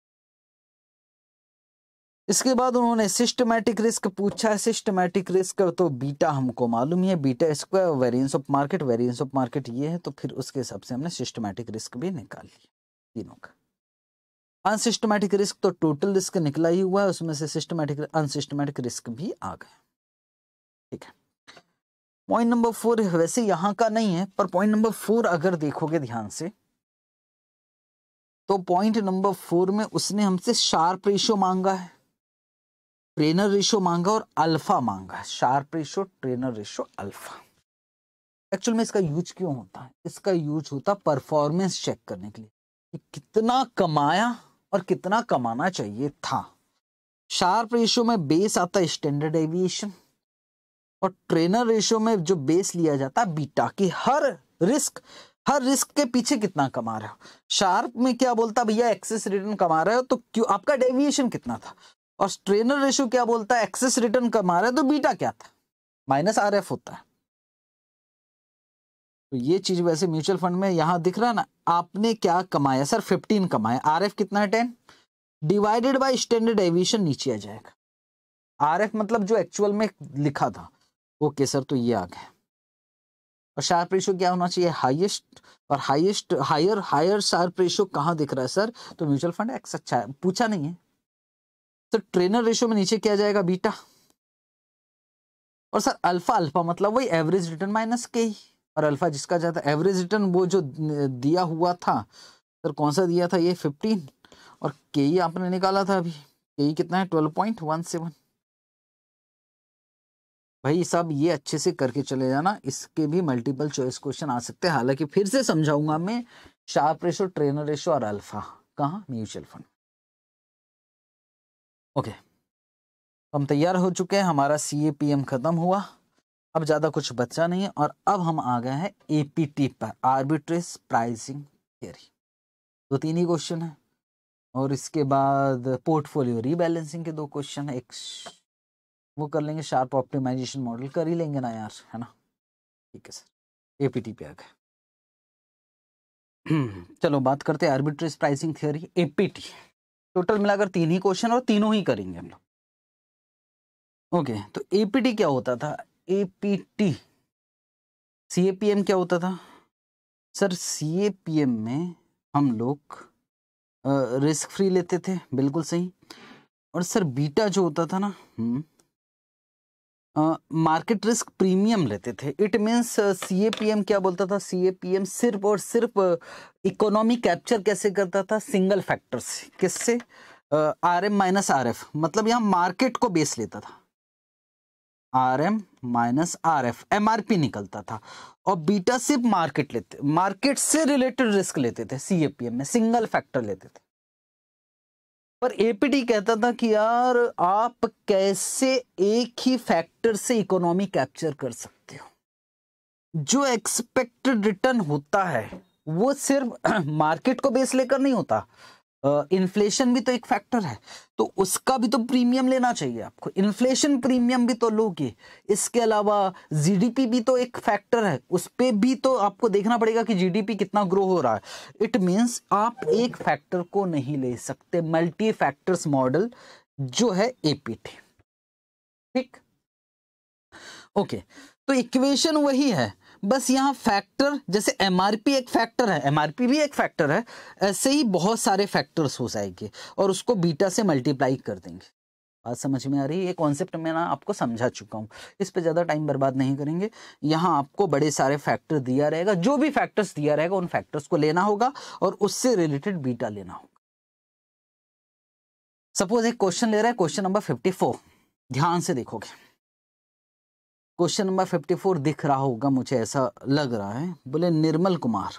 Speaker 2: इसके बाद उन्होंने सिस्टमैटिक रिस्क पूछा है सिस्टमैटिक रिस्क तो बीटा हमको मालूम ही है beta square variance of market variance of market ये है तो फिर उसके हिसाब से हमने सिस्टमैटिक रिस्क भी निकाल लिया तीनों का अनसिस्टमैटिक रिस्क तो टोटल रिस्क निकला ही हुआ है उसमें से सिस्टमैटिक अनसिस्टमैटिक रिस्क भी आ गए ठीक है पॉइंट नंबर फोर वैसे यहां का नहीं है पर पॉइंट नंबर फोर अगर देखोगे ध्यान से तो पॉइंट नंबर फोर में उसने हमसे शार्प रेशो मांगा है ट्रेनर रेशो मांगा और अल्फा मांगा है Sharpe ratio Treynor ratio alpha actual में इसका यूज क्यों होता है इसका यूज होता परफॉर्मेंस चेक करने के लिए कि कितना कमाया और कितना कमाना चाहिए था शार्प रेशियो में बेस आता है स्टैंडर्ड एविएशन और ट्रेनर रेशियो में जो बेस लिया जाता है बीटा की हर रिस्क हर रिस्क के पीछे कितना कमा रहे हो शार्प में क्या बोलता भैया एक्सेस रिटर्न कमा रहे हो तो क्यों आपका डेविएशन कितना था और ट्रेनर रेशियो क्या बोलता है एक्सेस रिटर्न कमा रहे हो तो बीटा क्या था माइनस आर होता है तो ये चीज वैसे म्यूचुअल फंड में यहां दिख रहा ना आपने क्या कमाया सर फिफ्टीन कमाया आर एफ कितना है ten divided by standard deviation नीचे आ जाएगा आर एफ मतलब जो एक्चुअल में लिखा था ओके सर तो ये आ गया और शार्प रेशो क्या होना चाहिए हाईएस्ट और highest higher higher Sharpe ratio कहाँ दिख रहा है सर तो म्यूचुअल फंड एक्स अच्छा है पूछा नहीं है सर ट्रेनर रेशो में नीचे क्या जाएगा बीटा और सर अल्फा अल्फा मतलब वही एवरेज रिटर्न माइनस के ही और अल्फा जिसका जाता एवरेज रिटर्न वो जो दिया हुआ था सर कौन सा दिया था ये फिफ्टीन और के ई आपने निकाला था अभी के ई कितना है ट्वेल्व पॉइंट वन सेवन भाई सब ये अच्छे से करके चले जाना इसके भी मल्टीपल चॉइस क्वेश्चन आ सकते हैं हालांकि फिर से समझाऊंगा मैं शार्प रेशो ट्रेनर रेशो और अल्फा कहाँ म्यूचुअल फंड ओके हम तैयार हो चुके हैं हमारा सी ए पी एम खत्म हुआ अब ज़्यादा कुछ बचा नहीं है और अब हम आ गए हैं एपीटी पर आर्बिट्रेज प्राइसिंग थियरी दो तीन ही क्वेश्चन है और इसके बाद पोर्टफोलियो रीबैलेंसिंग के दो क्वेश्चन है एक वो कर लेंगे शार्प ऑप्टिमाइजेशन मॉडल कर ही लेंगे ना यार है ना ठीक है सर एपीटी पे आ गए चलो बात करते हैं arbitrage pricing theory APT total मिलाकर तीन ही क्वेश्चन और तीनों ही करेंगे हम लोग ओके तो एपीटी क्या होता था A P T C A P M क्या होता था sir C A P M में हम लोग रिस्क फ्री लेते थे बिल्कुल सही और सर बीटा जो होता था ना मार्केट रिस्क प्रीमियम लेते थे it means C A P M क्या बोलता था सी ए पी एम सिर्फ और सिर्फ इकोनॉमी कैप्चर कैसे करता था सिंगल फैक्टर्स किससे R M minus R F मतलब यहाँ मार्केट को बेस लेता था R M minus R F M R P निकलता था और बीटा सिर्फ मार्केट लेते मार्केट से रिलेटेड रिस्क लेते थे सी ए पी एम में सिंगल फैक्टर लेते थे पर एपीटी कहता था कि यार आप कैसे एक ही फैक्टर से इकोनॉमी कैप्चर कर सकते हो जो एक्सपेक्टेड रिटर्न होता है वो सिर्फ मार्केट को बेस लेकर नहीं होता इन्फ्लेशन भी तो एक फैक्टर है तो उसका भी तो प्रीमियम लेना चाहिए आपको इन्फ्लेशन प्रीमियम भी तो लोगे इसके अलावा जीडीपी भी तो एक फैक्टर है उस पर भी तो आपको देखना पड़ेगा कि जीडीपी कितना ग्रो हो रहा है इट मीन्स आप एक फैक्टर को नहीं ले सकते मल्टी फैक्टर्स मॉडल जो है एपीटी ठीक ओके तो इक्वेशन वही है बस यहाँ फैक्टर जैसे एमआरपी एक फैक्टर है एमआरपी भी एक फैक्टर है ऐसे ही बहुत सारे फैक्टर्स हो जाएंगे और उसको बीटा से मल्टीप्लाई कर देंगे बात समझ में आ रही है ये कॉन्सेप्ट मैं ना आपको समझा चुका हूँ इस पे ज़्यादा टाइम बर्बाद नहीं करेंगे यहाँ आपको बड़े सारे फैक्टर दिया रहेगा जो भी फैक्टर्स दिया रहेगा उन फैक्टर्स को लेना होगा और उससे रिलेटेड बीटा लेना होगा सपोज एक क्वेश्चन ले रहा है क्वेश्चन नंबर फिफ्टी फोर ध्यान से देखोगे क्वेश्चन नंबर फिफ्टी फोर दिख रहा होगा मुझे ऐसा लग रहा है बोले निर्मल कुमार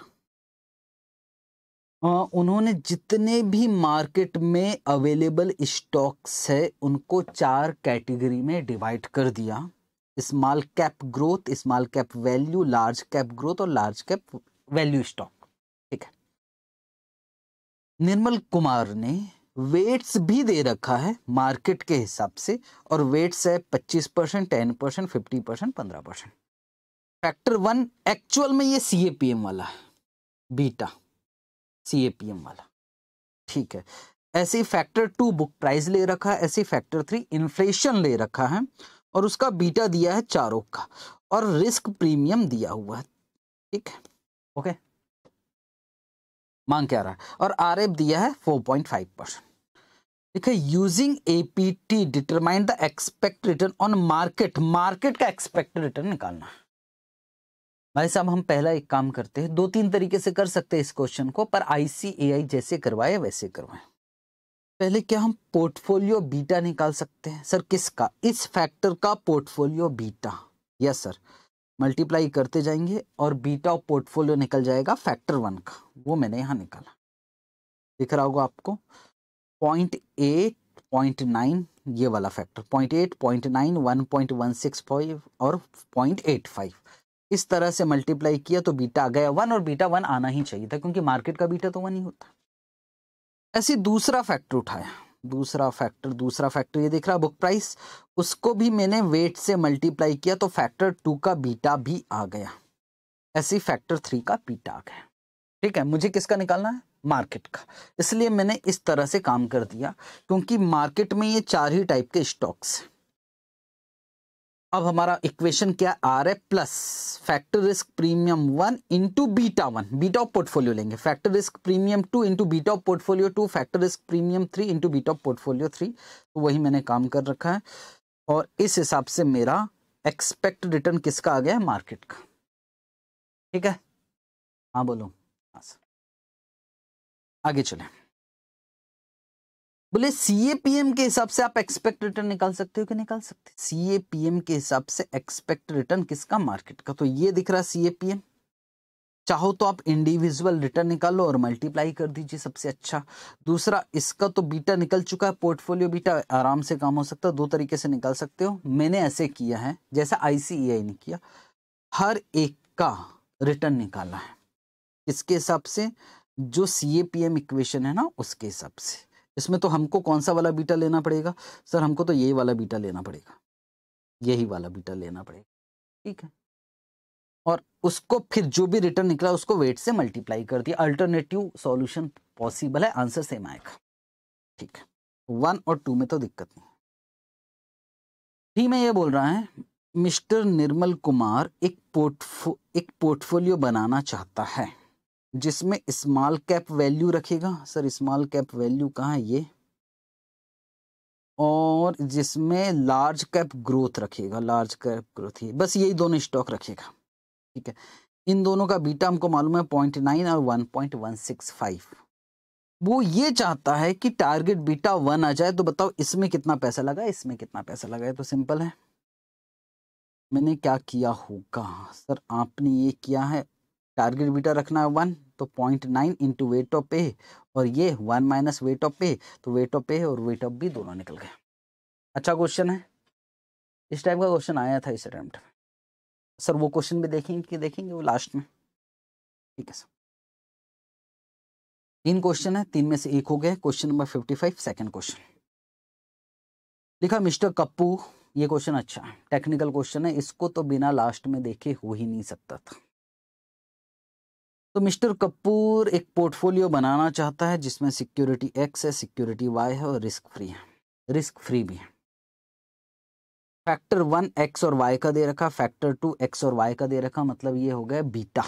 Speaker 2: आ, उन्होंने जितने भी मार्केट में अवेलेबल स्टॉक्स है उनको चार कैटेगरी में डिवाइड कर दिया small cap growth small cap value large cap growth और लार्ज कैप वैल्यू स्टॉक ठीक है निर्मल कुमार ने वेट्स भी दे रखा है मार्केट के हिसाब से और वेट्स है 25 percent ten percent fifty percent पंद्रह परसेंट फैक्टर वन एक्चुअल में ये सी ए पी एम वाला है beta C A P M वाला ठीक है ऐसे ही फैक्टर टू बुक प्राइस ले रखा है ऐसे ही फैक्टर थ्री इन्फ्लेशन ले रखा है और उसका बीटा दिया है चारों का और रिस्क प्रीमियम दिया हुआ है ठीक है ओके मांग क्या रहा है और आर दिया है 4.5 परसेंट देखिए using APT determine the expect return on market market का एक्सपेक्ट रिटर्न निकालना भाई साहब हम पहला एक काम करते हैं दो तीन तरीके से कर सकते हैं इस क्वेश्चन को पर आईसीएआई जैसे करवाए वैसे करवाए पहले क्या हम पोर्टफोलियो बीटा निकाल सकते हैं सर किसका इस फैक्टर का portfolio beta yes sir multiply करते जाएंगे और बीटा ऑफ पोर्टफोलियो निकल जाएगा फैक्टर वन का वो मैंने यहाँ निकाला दिख रहा होगा आपको पॉइंट एट पॉइंट नाइन ये वाला factor point eight point nine one point one six five और पॉइंट एट फाइव इस तरह से मल्टीप्लाई किया तो बीटा आ गया वन और बीटा वन आना ही चाहिए था क्योंकि मार्केट का बीटा तो वन ही होता ऐसे दूसरा फैक्टर उठाया दूसरा फैक्टर दूसरा फैक्टर ये देख रहा बुक प्राइस उसको भी मैंने वेट से मल्टीप्लाई किया तो फैक्टर टू का बीटा भी आ गया ऐसे फैक्टर थ्री का बीटा आ गया ठीक है मुझे किसका निकालना है मार्केट का इसलिए मैंने इस तरह से काम कर दिया क्योंकि मार्केट में ये चार ही टाइप के स्टॉक्स हैं अब हमारा इक्वेशन क्या आ रहा है plus factor risk premium one into beta one beta of portfolio लेंगे factor risk premium two into beta of portfolio two factor risk premium three into beta of portfolio three तो वही मैंने काम कर रखा है और इस हिसाब से मेरा एक्सपेक्ट रिटर्न किसका आ गया है
Speaker 1: मार्केट का ठीक है हाँ बोलो हाँ सर आगे चलें बोले सीएपीएम के हिसाब से आप
Speaker 2: एक्सपेक्ट रिटर्न निकाल सकते हो कि निकाल सकते सीएपीएम के हिसाब से एक्सपेक्ट रिटर्न किसका मार्केट का तो ये दिख रहा है सीएपीएम चाहो तो आप इंडिविजुअल रिटर्न निकालो और मल्टीप्लाई कर दीजिए सबसे अच्छा दूसरा इसका तो बीटा निकल चुका है पोर्टफोलियो बीटा आराम से काम हो सकता है दो तरीके से निकाल सकते हो मैंने ऐसे किया है जैसा आईसीआई e ने किया हर एक का रिटर्न निकाला है इसके हिसाब से जो सी इक्वेशन है ना उसके हिसाब से इसमें तो हमको कौन सा वाला बीटा लेना पड़ेगा सर हमको तो यही वाला बीटा लेना पड़ेगा यही वाला बीटा लेना पड़ेगा ठीक है और उसको फिर जो भी रिटर्न निकला उसको वेट से मल्टीप्लाई कर दिया अल्टरनेटिव सॉल्यूशन पॉसिबल है आंसर सेम आएगा ठीक है वन और टू में तो दिक्कत नहीं थ्री मैं ये बोल रहा है मिस्टर निर्मल कुमार एक पोर्टफो एक पोर्टफोलियो बनाना चाहता है जिसमें स्मॉल कैप वैल्यू रखेगा सर स्मॉल कैप वैल्यू कहाँ है ये और जिसमें लार्ज कैप ग्रोथ रखेगा लार्ज कैप ग्रोथ ही बस यही दोनों स्टॉक रखेगा ठीक है इन दोनों का बीटा हमको मालूम है पॉइंट नाइन और one point one six five वो ये चाहता है कि टारगेट बीटा वन आ जाए तो बताओ इसमें कितना पैसा लगा इसमें कितना पैसा लगा है तो सिंपल है मैंने क्या किया होगा सर आपने ये किया है टारगेट बीटा रखना है वन तो point nine into weight of A और ये one minus weight of A तो वेट ऑफ ए और वेट ऑफ बी दोनों निकल गए
Speaker 1: अच्छा क्वेश्चन है इस टाइप का क्वेश्चन आया था इस अटैम्प्ट सर वो क्वेश्चन भी देखेंगे कि देखेंगे वो लास्ट में ठीक है सर
Speaker 2: तीन क्वेश्चन है तीन में से एक हो गया question number fifty five second question लिखा मिस्टर कप्पू ये क्वेश्चन अच्छा है टेक्निकल क्वेश्चन है इसको तो बिना लास्ट में देखे हो ही नहीं सकता था तो मिस्टर कपूर एक पोर्टफोलियो बनाना चाहता है जिसमें सिक्योरिटी एक्स है सिक्योरिटी वाई है और रिस्क फ्री है रिस्क फ्री भी है फैक्टर वन एक्स और वाई का दे रखा फैक्टर टू एक्स और वाई का दे रखा मतलब ये हो गया बीटा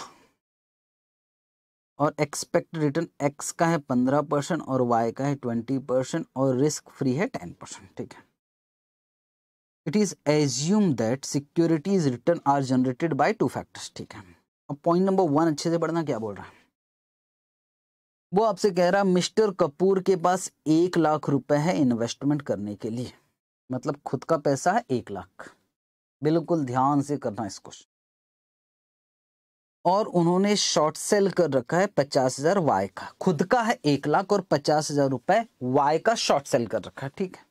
Speaker 2: और एक्सपेक्ट रिटर्न एक्स का है पंद्रह परसेंट और वाई का है ट्वेंटी परसेंट और रिस्क फ्री है टेन परसेंट ठीक है it is assume that securities return are generated by two factors ठीक है अब पॉइंट नंबर वन अच्छे से पढ़ना क्या बोल रहा है वो आपसे कह रहा मिस्टर कपूर के पास एक लाख रुपए है इन्वेस्टमेंट करने के लिए मतलब खुद का पैसा है एक लाख बिल्कुल ध्यान से करना इसको और उन्होंने शॉर्ट सेल कर रखा है पचास हजार वाई का खुद का है एक लाख और पचास हजार रुपए वाई का शॉर्ट सेल कर रखा है ठीक है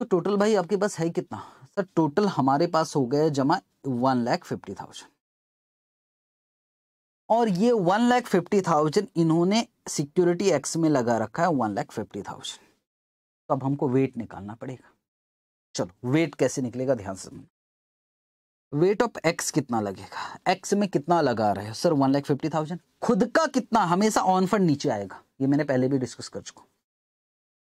Speaker 2: तो टोटल भाई आपके पास है कितना सर टोटल हमारे पास हो गया जमा वन लैख फिफ्टी थाउजेंड और ये वन लैख फिफ्टी थाउजेंड इन्होंने सिक्योरिटी एक्स में लगा रखा है वन लैख फिफ्टी थाउजेंड तो अब हमको वेट निकालना पड़ेगा चलो वेट कैसे निकलेगा ध्यान से वेट ऑफ एक्स कितना लगेगा एक्स में कितना लगा रहे हो sir one lakh fifty thousand खुद का कितना हमेशा ऑन फंड नीचे आएगा ये मैंने पहले भी डिस्कस कर चुका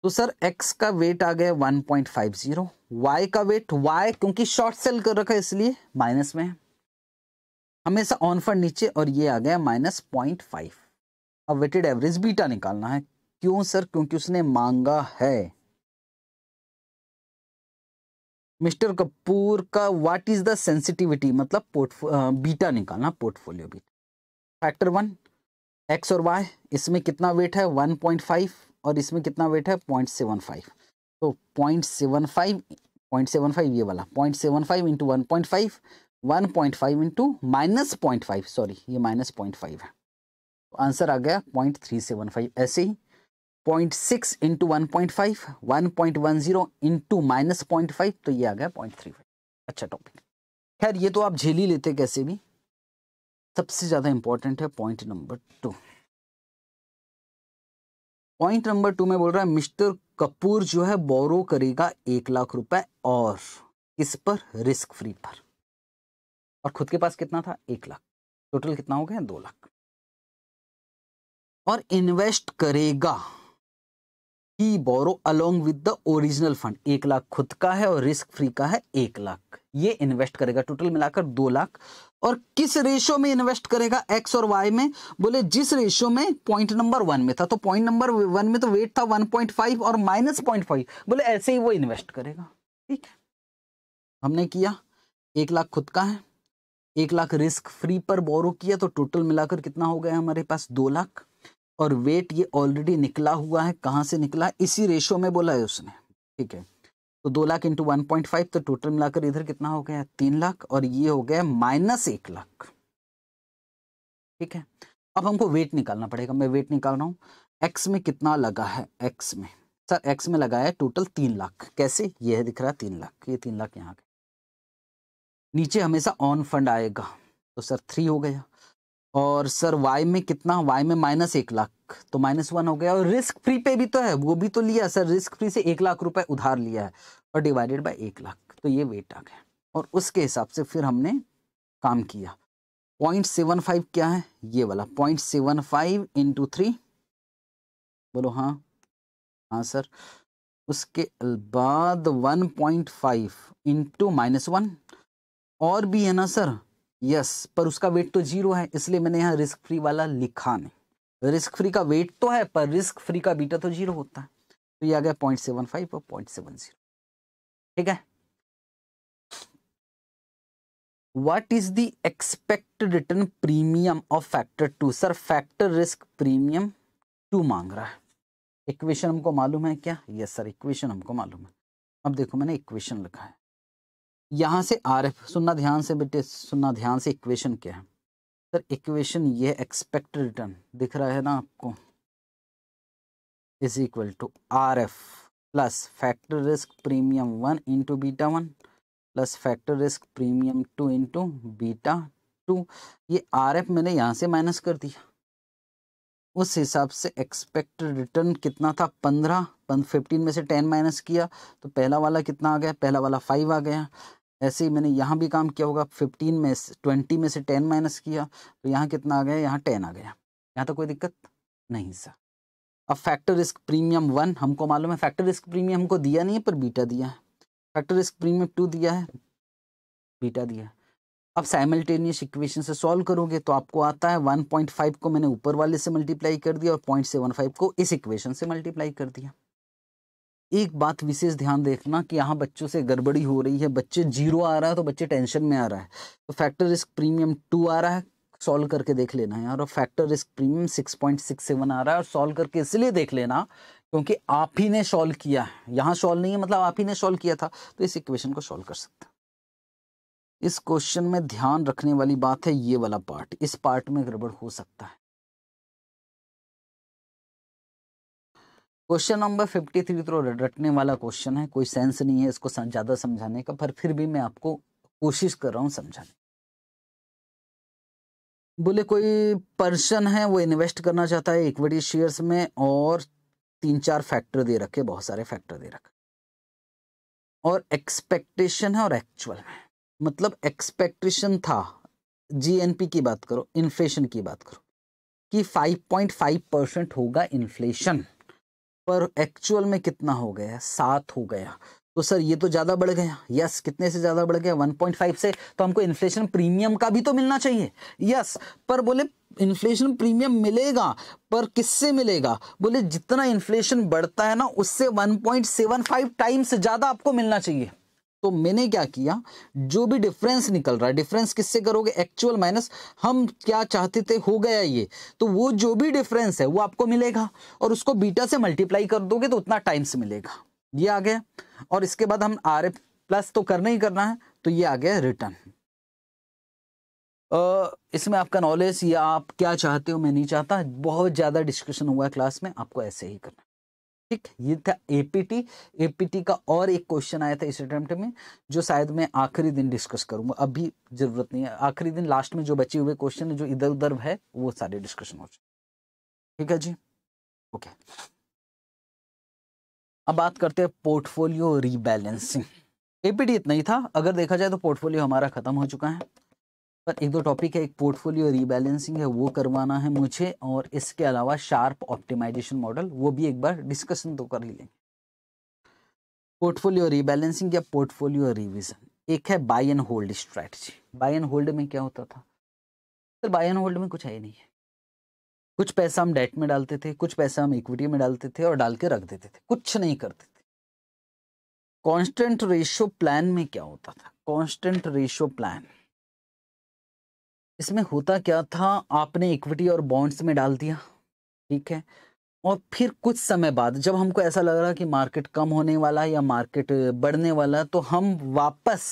Speaker 2: तो सर एक्स का वेट आ गया one point five zero Y का वेट वाई क्योंकि शॉर्ट सेल कर रखा है इसलिए माइनस में है हमेशा ऑन फंड नीचे और ये आ गया माइनस पॉइंट फाइव अब वेटेड एवरेज बीटा निकालना है क्यों सर क्योंकि उसने मांगा है मिस्टर कपूर का व्हाट इज द सेंसिटिविटी मतलब बीटा निकालना portfolio beta factor one X और वाई इसमें कितना वेट है फाइव और इसमें कितना वेट है पॉइंट सेवन फाइव तो point point seven five seven five ये वाला point seven five into one point five one point five into minus point five sorry ये माइनस पॉइंट फाइव है तो आंसर आ गया पॉइंट थ्री सेवन फाइव ऐसे ही point six into one point five one point one zero into minus point five तो ये आ गया पॉइंट थ्री फाइव अच्छा टॉपिक खैर ये तो आप झेल ही लेते कैसे भी सबसे ज़्यादा इंपॉर्टेंट है point number two point number two में बोल रहा है मिस्टर कपूर जो है बोरो करेगा एक लाख रुपए और किस पर रिस्क फ्री पर और खुद के पास कितना था एक लाख टोटल कितना हो गया दो लाख और इन्वेस्ट करेगा ही borrow along with the original fund एक लाख खुद का है और रिस्क फ्री का है एक लाख ये इन्वेस्ट करेगा टोटल मिलाकर दो लाख और किस रेशियो में इन्वेस्ट करेगा एक्स और वाई में बोले जिस रेशियो में पॉइंट नंबर वन में था तो पॉइंट नंबर वन में तो वेट था वन पॉइंट फाइव और माइनस पॉइंट फाइव बोले ऐसे ही वो इन्वेस्ट करेगा ठीक है हमने किया एक लाख खुद का है एक लाख रिस्क फ्री पर बोरो किया तो टोटल मिलाकर कितना हो गया हमारे पास दो लाख और वेट ये ऑलरेडी निकला हुआ है कहाँ से निकला इसी रेशो में बोला है उसने ठीक है तो दो lakh into one point five तो टोटल मिलाकर इधर कितना हो गया तीन लाख और ये हो गया माइनस एक लाख ठीक है अब हमको वेट निकालना पड़ेगा मैं वेट निकाल रहा हूँ एक्स में कितना लगा है एक्स में सर एक्स में लगाया है टोटल तीन लाख कैसे ये है दिख रहा है तीन लाख ये तीन लाख यहाँ नीचे हमेशा ऑन फंड आएगा तो सर थ्री हो गया और सर वाई में कितना वाई में माइनस एक लाख तो माइनस वन हो गया और रिस्क फ्री पे भी तो है वो भी तो लिया सर रिस्क फ्री से एक लाख रुपए उधार लिया है और डिवाइडेड बाय एक लाख तो ये वेट आ गया और उसके हिसाब से फिर हमने काम किया पॉइंट सेवन फाइव क्या है ये वाला point seven five into three बोलो हाँ हाँ सर उसके बाद one point five into minus one और भी है ना सर यस पर उसका वेट तो जीरो है इसलिए मैंने यहाँ रिस्क फ्री वाला लिखा नहीं रिस्क फ्री का वेट तो है पर रिस्क फ्री का बीटा तो जीरो होता है तो ये आ गया पॉइंट सेवन फाइव और पॉइंट सेवन जीरो ठीक है what is the expected return premium of factor two sir factor risk premium two मांग रहा है इक्वेशन हमको मालूम है क्या यस सर इक्वेशन हमको मालूम है अब देखो मैंने इक्वेशन लिखा है यहां से आर एफ सुनना ध्यान से बेटे सुनना ध्यान से इक्वेशन क्या है सर इक्वेशन ये एक्सपेक्टेड रिटर्न दिख रहा है ना आपको is equal to R F plus factor risk premium one into beta one plus factor risk premium two into beta two ये आर एफ मैंने यहां से माइनस कर दिया उस हिसाब से एक्सपेक्टेड रिटर्न कितना था पंद्रह फिफ्टीन में से टेन माइनस किया तो पहला वाला कितना आ गया पहला वाला फाइव आ गया ऐसे ही मैंने यहाँ भी काम किया होगा फिफ्टीन में ट्वेंटी में से टेन माइनस किया तो यहाँ कितना आ गया यहाँ टेन आ गया यहाँ तो कोई दिक्कत नहीं सर अब फैक्टर रिस्क प्रीमियम वन हमको मालूम है फैक्टर रिस्क प्रीमियम हमको दिया नहीं है पर बीटा दिया है फैक्टर रिस्क प्रीमियम टू दिया है बीटा दिया है अब साइमल्टेनियस इक्वेशन से सॉल्व करोगे तो आपको आता है फाइव को मैंने ऊपर वाले से मल्टीप्लाई कर दिया और फाइव को इस इक्वेशन से मल्टीप्लाई कर दिया एक बात विशेष ध्यान देखना कि यहाँ बच्चों से गड़बड़ी हो रही है बच्चे जीरो आ रहा है तो बच्चे टेंशन में आ रहा है तो फैक्टर रिस्क प्रीमियम टू आ रहा है सॉल्व करके देख लेना है और factor risk premium six point six seven आ रहा है और सॉल्व करके इसलिए देख लेना क्योंकि आप ही ने सॉल्व किया है यहाँ सॉल्व नहीं है मतलब आप ही ने सॉल्व किया था तो इस इक्वेशन को सॉल्व कर सकते हैं इस क्वेश्चन में ध्यान रखने वाली बात है ये वाला पार्ट इस पार्ट में गड़बड़ हो सकता है क्वेश्चन नंबर 53 तो रटने वाला क्वेश्चन है कोई सेंस नहीं है इसको ज़्यादा समझाने का पर फिर भी मैं आपको कोशिश कर रहा हूँ समझाने बोले कोई पर्सन है वो इन्वेस्ट करना चाहता है इक्विटी शेयर्स में और तीन चार फैक्टर दे रखे बहुत सारे फैक्टर दे रखे और एक्सपेक्टेशन है और एक्चुअल है मतलब एक्सपेक्टेशन था जीएनपी की बात करो इन्फ्लेशन की बात करो कि 5.5 परसेंट होगा इन्फ्लेशन पर एक्चुअल में कितना हो गया सात हो गया तो सर ये तो ज़्यादा बढ़ गया यस कितने से ज़्यादा बढ़ गया 1.5 से तो हमको इन्फ्लेशन प्रीमियम का भी तो मिलना चाहिए यस पर बोले इन्फ्लेशन प्रीमियम मिलेगा पर किससे मिलेगा बोले जितना इन्फ्लेशन बढ़ता है ना उससे 1.75 टाइम्स ज़्यादा आपको मिलना चाहिए तो मैंने क्या किया जो भी डिफरेंस निकल रहा है डिफरेंस किससे करोगे एक्चुअल माइनस हम क्या चाहते थे हो गया ये तो वो जो भी डिफरेंस है वो आपको मिलेगा और उसको बीटा से मल्टीप्लाई कर दोगे तो उतना टाइम्स मिलेगा ये आ गया और इसके बाद हम आर प्लस तो करना ही करना है तो ये आ गया रिटर्न इसमें आपका नॉलेज या आप क्या चाहते हो मैं नहीं चाहता बहुत ज़्यादा डिस्कशन हुआ है क्लास में आपको ऐसे ही करना ठीक ये था एपीटी एपीटी का और एक क्वेश्चन आया था इस अटेम्प्ट में जो शायद मैं आखिरी दिन डिस्कस करूंगा अभी जरूरत नहीं है आखिरी दिन लास्ट में जो बचे हुए क्वेश्चन है जो इधर उधर है वो सारे डिस्कशन हो चुके ठीक है जी ओके अब बात करते हैं पोर्टफोलियो रीबैलेंसिंग एपीटी इतना ही था अगर देखा जाए तो पोर्टफोलियो हमारा खत्म हो चुका है पर एक दो टॉपिक है एक पोर्टफोलियो रीबैलेंसिंग है वो करवाना है मुझे और इसके अलावा शार्प ऑप्टिमाइजेशन मॉडल वो भी एक बार डिस्कशन तो कर लेंगे पोर्टफोलियो रीबैलेंसिंग या पोर्टफोलियो रिविजन एक है buy and hold strategy buy and hold में क्या होता था सर बाय एंड होल्ड में कुछ है ही नहीं है कुछ पैसा हम डेट में डालते थे कुछ पैसा हम इक्विटी में डालते थे और डाल के रख देते थे कुछ नहीं करते थे कॉन्स्टेंट रेशियो प्लान में क्या होता था कॉन्स्टेंट रेशियो प्लान इसमें होता क्या था आपने इक्विटी और बॉन्ड्स में डाल दिया ठीक है और फिर कुछ समय बाद जब हमको ऐसा लग रहा कि मार्केट कम होने वाला है या मार्केट बढ़ने वाला है तो हम वापस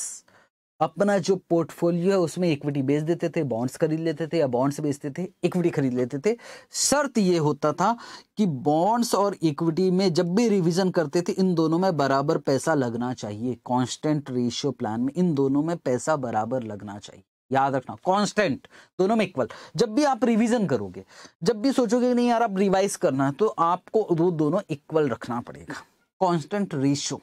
Speaker 2: अपना जो पोर्टफोलियो है उसमें इक्विटी बेच देते थे बॉन्ड्स खरीद लेते थे या बॉन्ड्स बेचते थे इक्विटी खरीद लेते थे शर्त ये होता था कि बॉन्ड्स और इक्विटी में जब भी रिवीजन करते थे इन दोनों में बराबर पैसा लगना चाहिए कांस्टेंट रेशियो प्लान में इन दोनों में पैसा बराबर लगना चाहिए याद रखना कांस्टेंट दोनों में इक्वल जब भी आप रिवीजन करोगे जब भी सोचोगे कि नहीं यार आप रिवाइज करना है तो आपको वो दोनों इक्वल रखना पड़ेगा कांस्टेंट रेशियो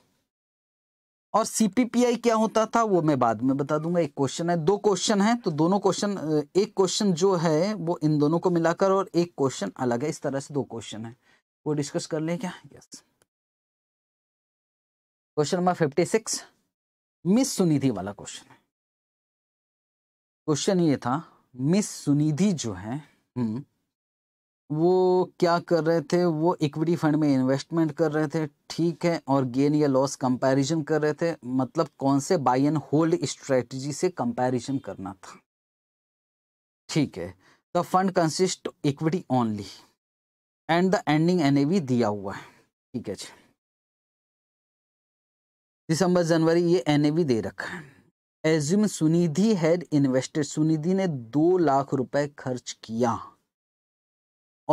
Speaker 2: और सीपीपीआई क्या होता था वो मैं बाद में बता दूंगा एक क्वेश्चन है दो क्वेश्चन है तो दोनों क्वेश्चन एक क्वेश्चन जो है वो इन दोनों को मिलाकर और एक क्वेश्चन अलग है इस तरह से दो क्वेश्चन है वो डिस्कस कर ले क्या yes question number fifty six miss Sunidhi वाला क्वेश्चन है क्वेश्चन ये था मिस सुनिधि जो है हम्म। वो क्या कर रहे थे वो इक्विटी फंड में इन्वेस्टमेंट कर रहे थे ठीक है और गेन या लॉस कंपैरिजन कर रहे थे मतलब कौन से बाई एंड होल्ड स्ट्रेटजी से कंपैरिजन करना था ठीक है the fund consist equity only and the ending N दिया हुआ है ठीक है जी दिसंबर जनवरी ये एन दे रखा है assume Sunidhi had invested Sunidhi ने दो लाख रुपए खर्च किया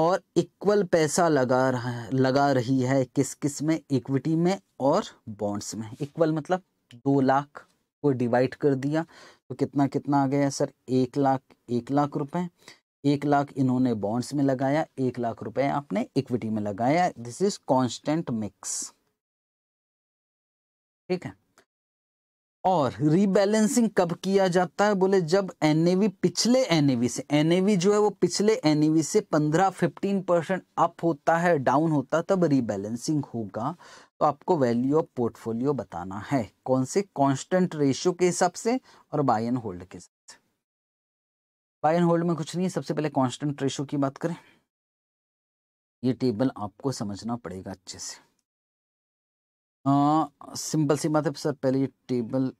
Speaker 2: और इक्वल पैसा लगा रहा लगा रही है किस किस में इक्विटी में और बॉन्ड्स में इक्वल मतलब दो लाख को डिवाइड कर दिया तो कितना कितना आ गया सर एक लाख एक लाख रुपए एक लाख इन्होंने बॉन्ड्स में लगाया एक लाख रुपए आपने इक्विटी में लगाया दिस इज कांस्टेंट मिक्स ठीक है और रीबैलेंसिंग कब किया जाता है बोले जब एन पिछले एन से एन जो है वो पिछले एन से 15-15 परसेंट अप होता है डाउन होता है तब रीबैलेंसिंग होगा तो आपको वैल्यू ऑफ पोर्टफोलियो बताना है कौन से कांस्टेंट रेशियो के हिसाब से और बाय एंड होल्ड के हिसाब से बाय एंड होल्ड में कुछ नहीं है सबसे पहले कॉन्स्टेंट रेशियो की बात करें ये टेबल आपको समझना पड़ेगा अच्छे से आ, हाँ,
Speaker 1: सिंपल सी बात है सर पहले ये टेबल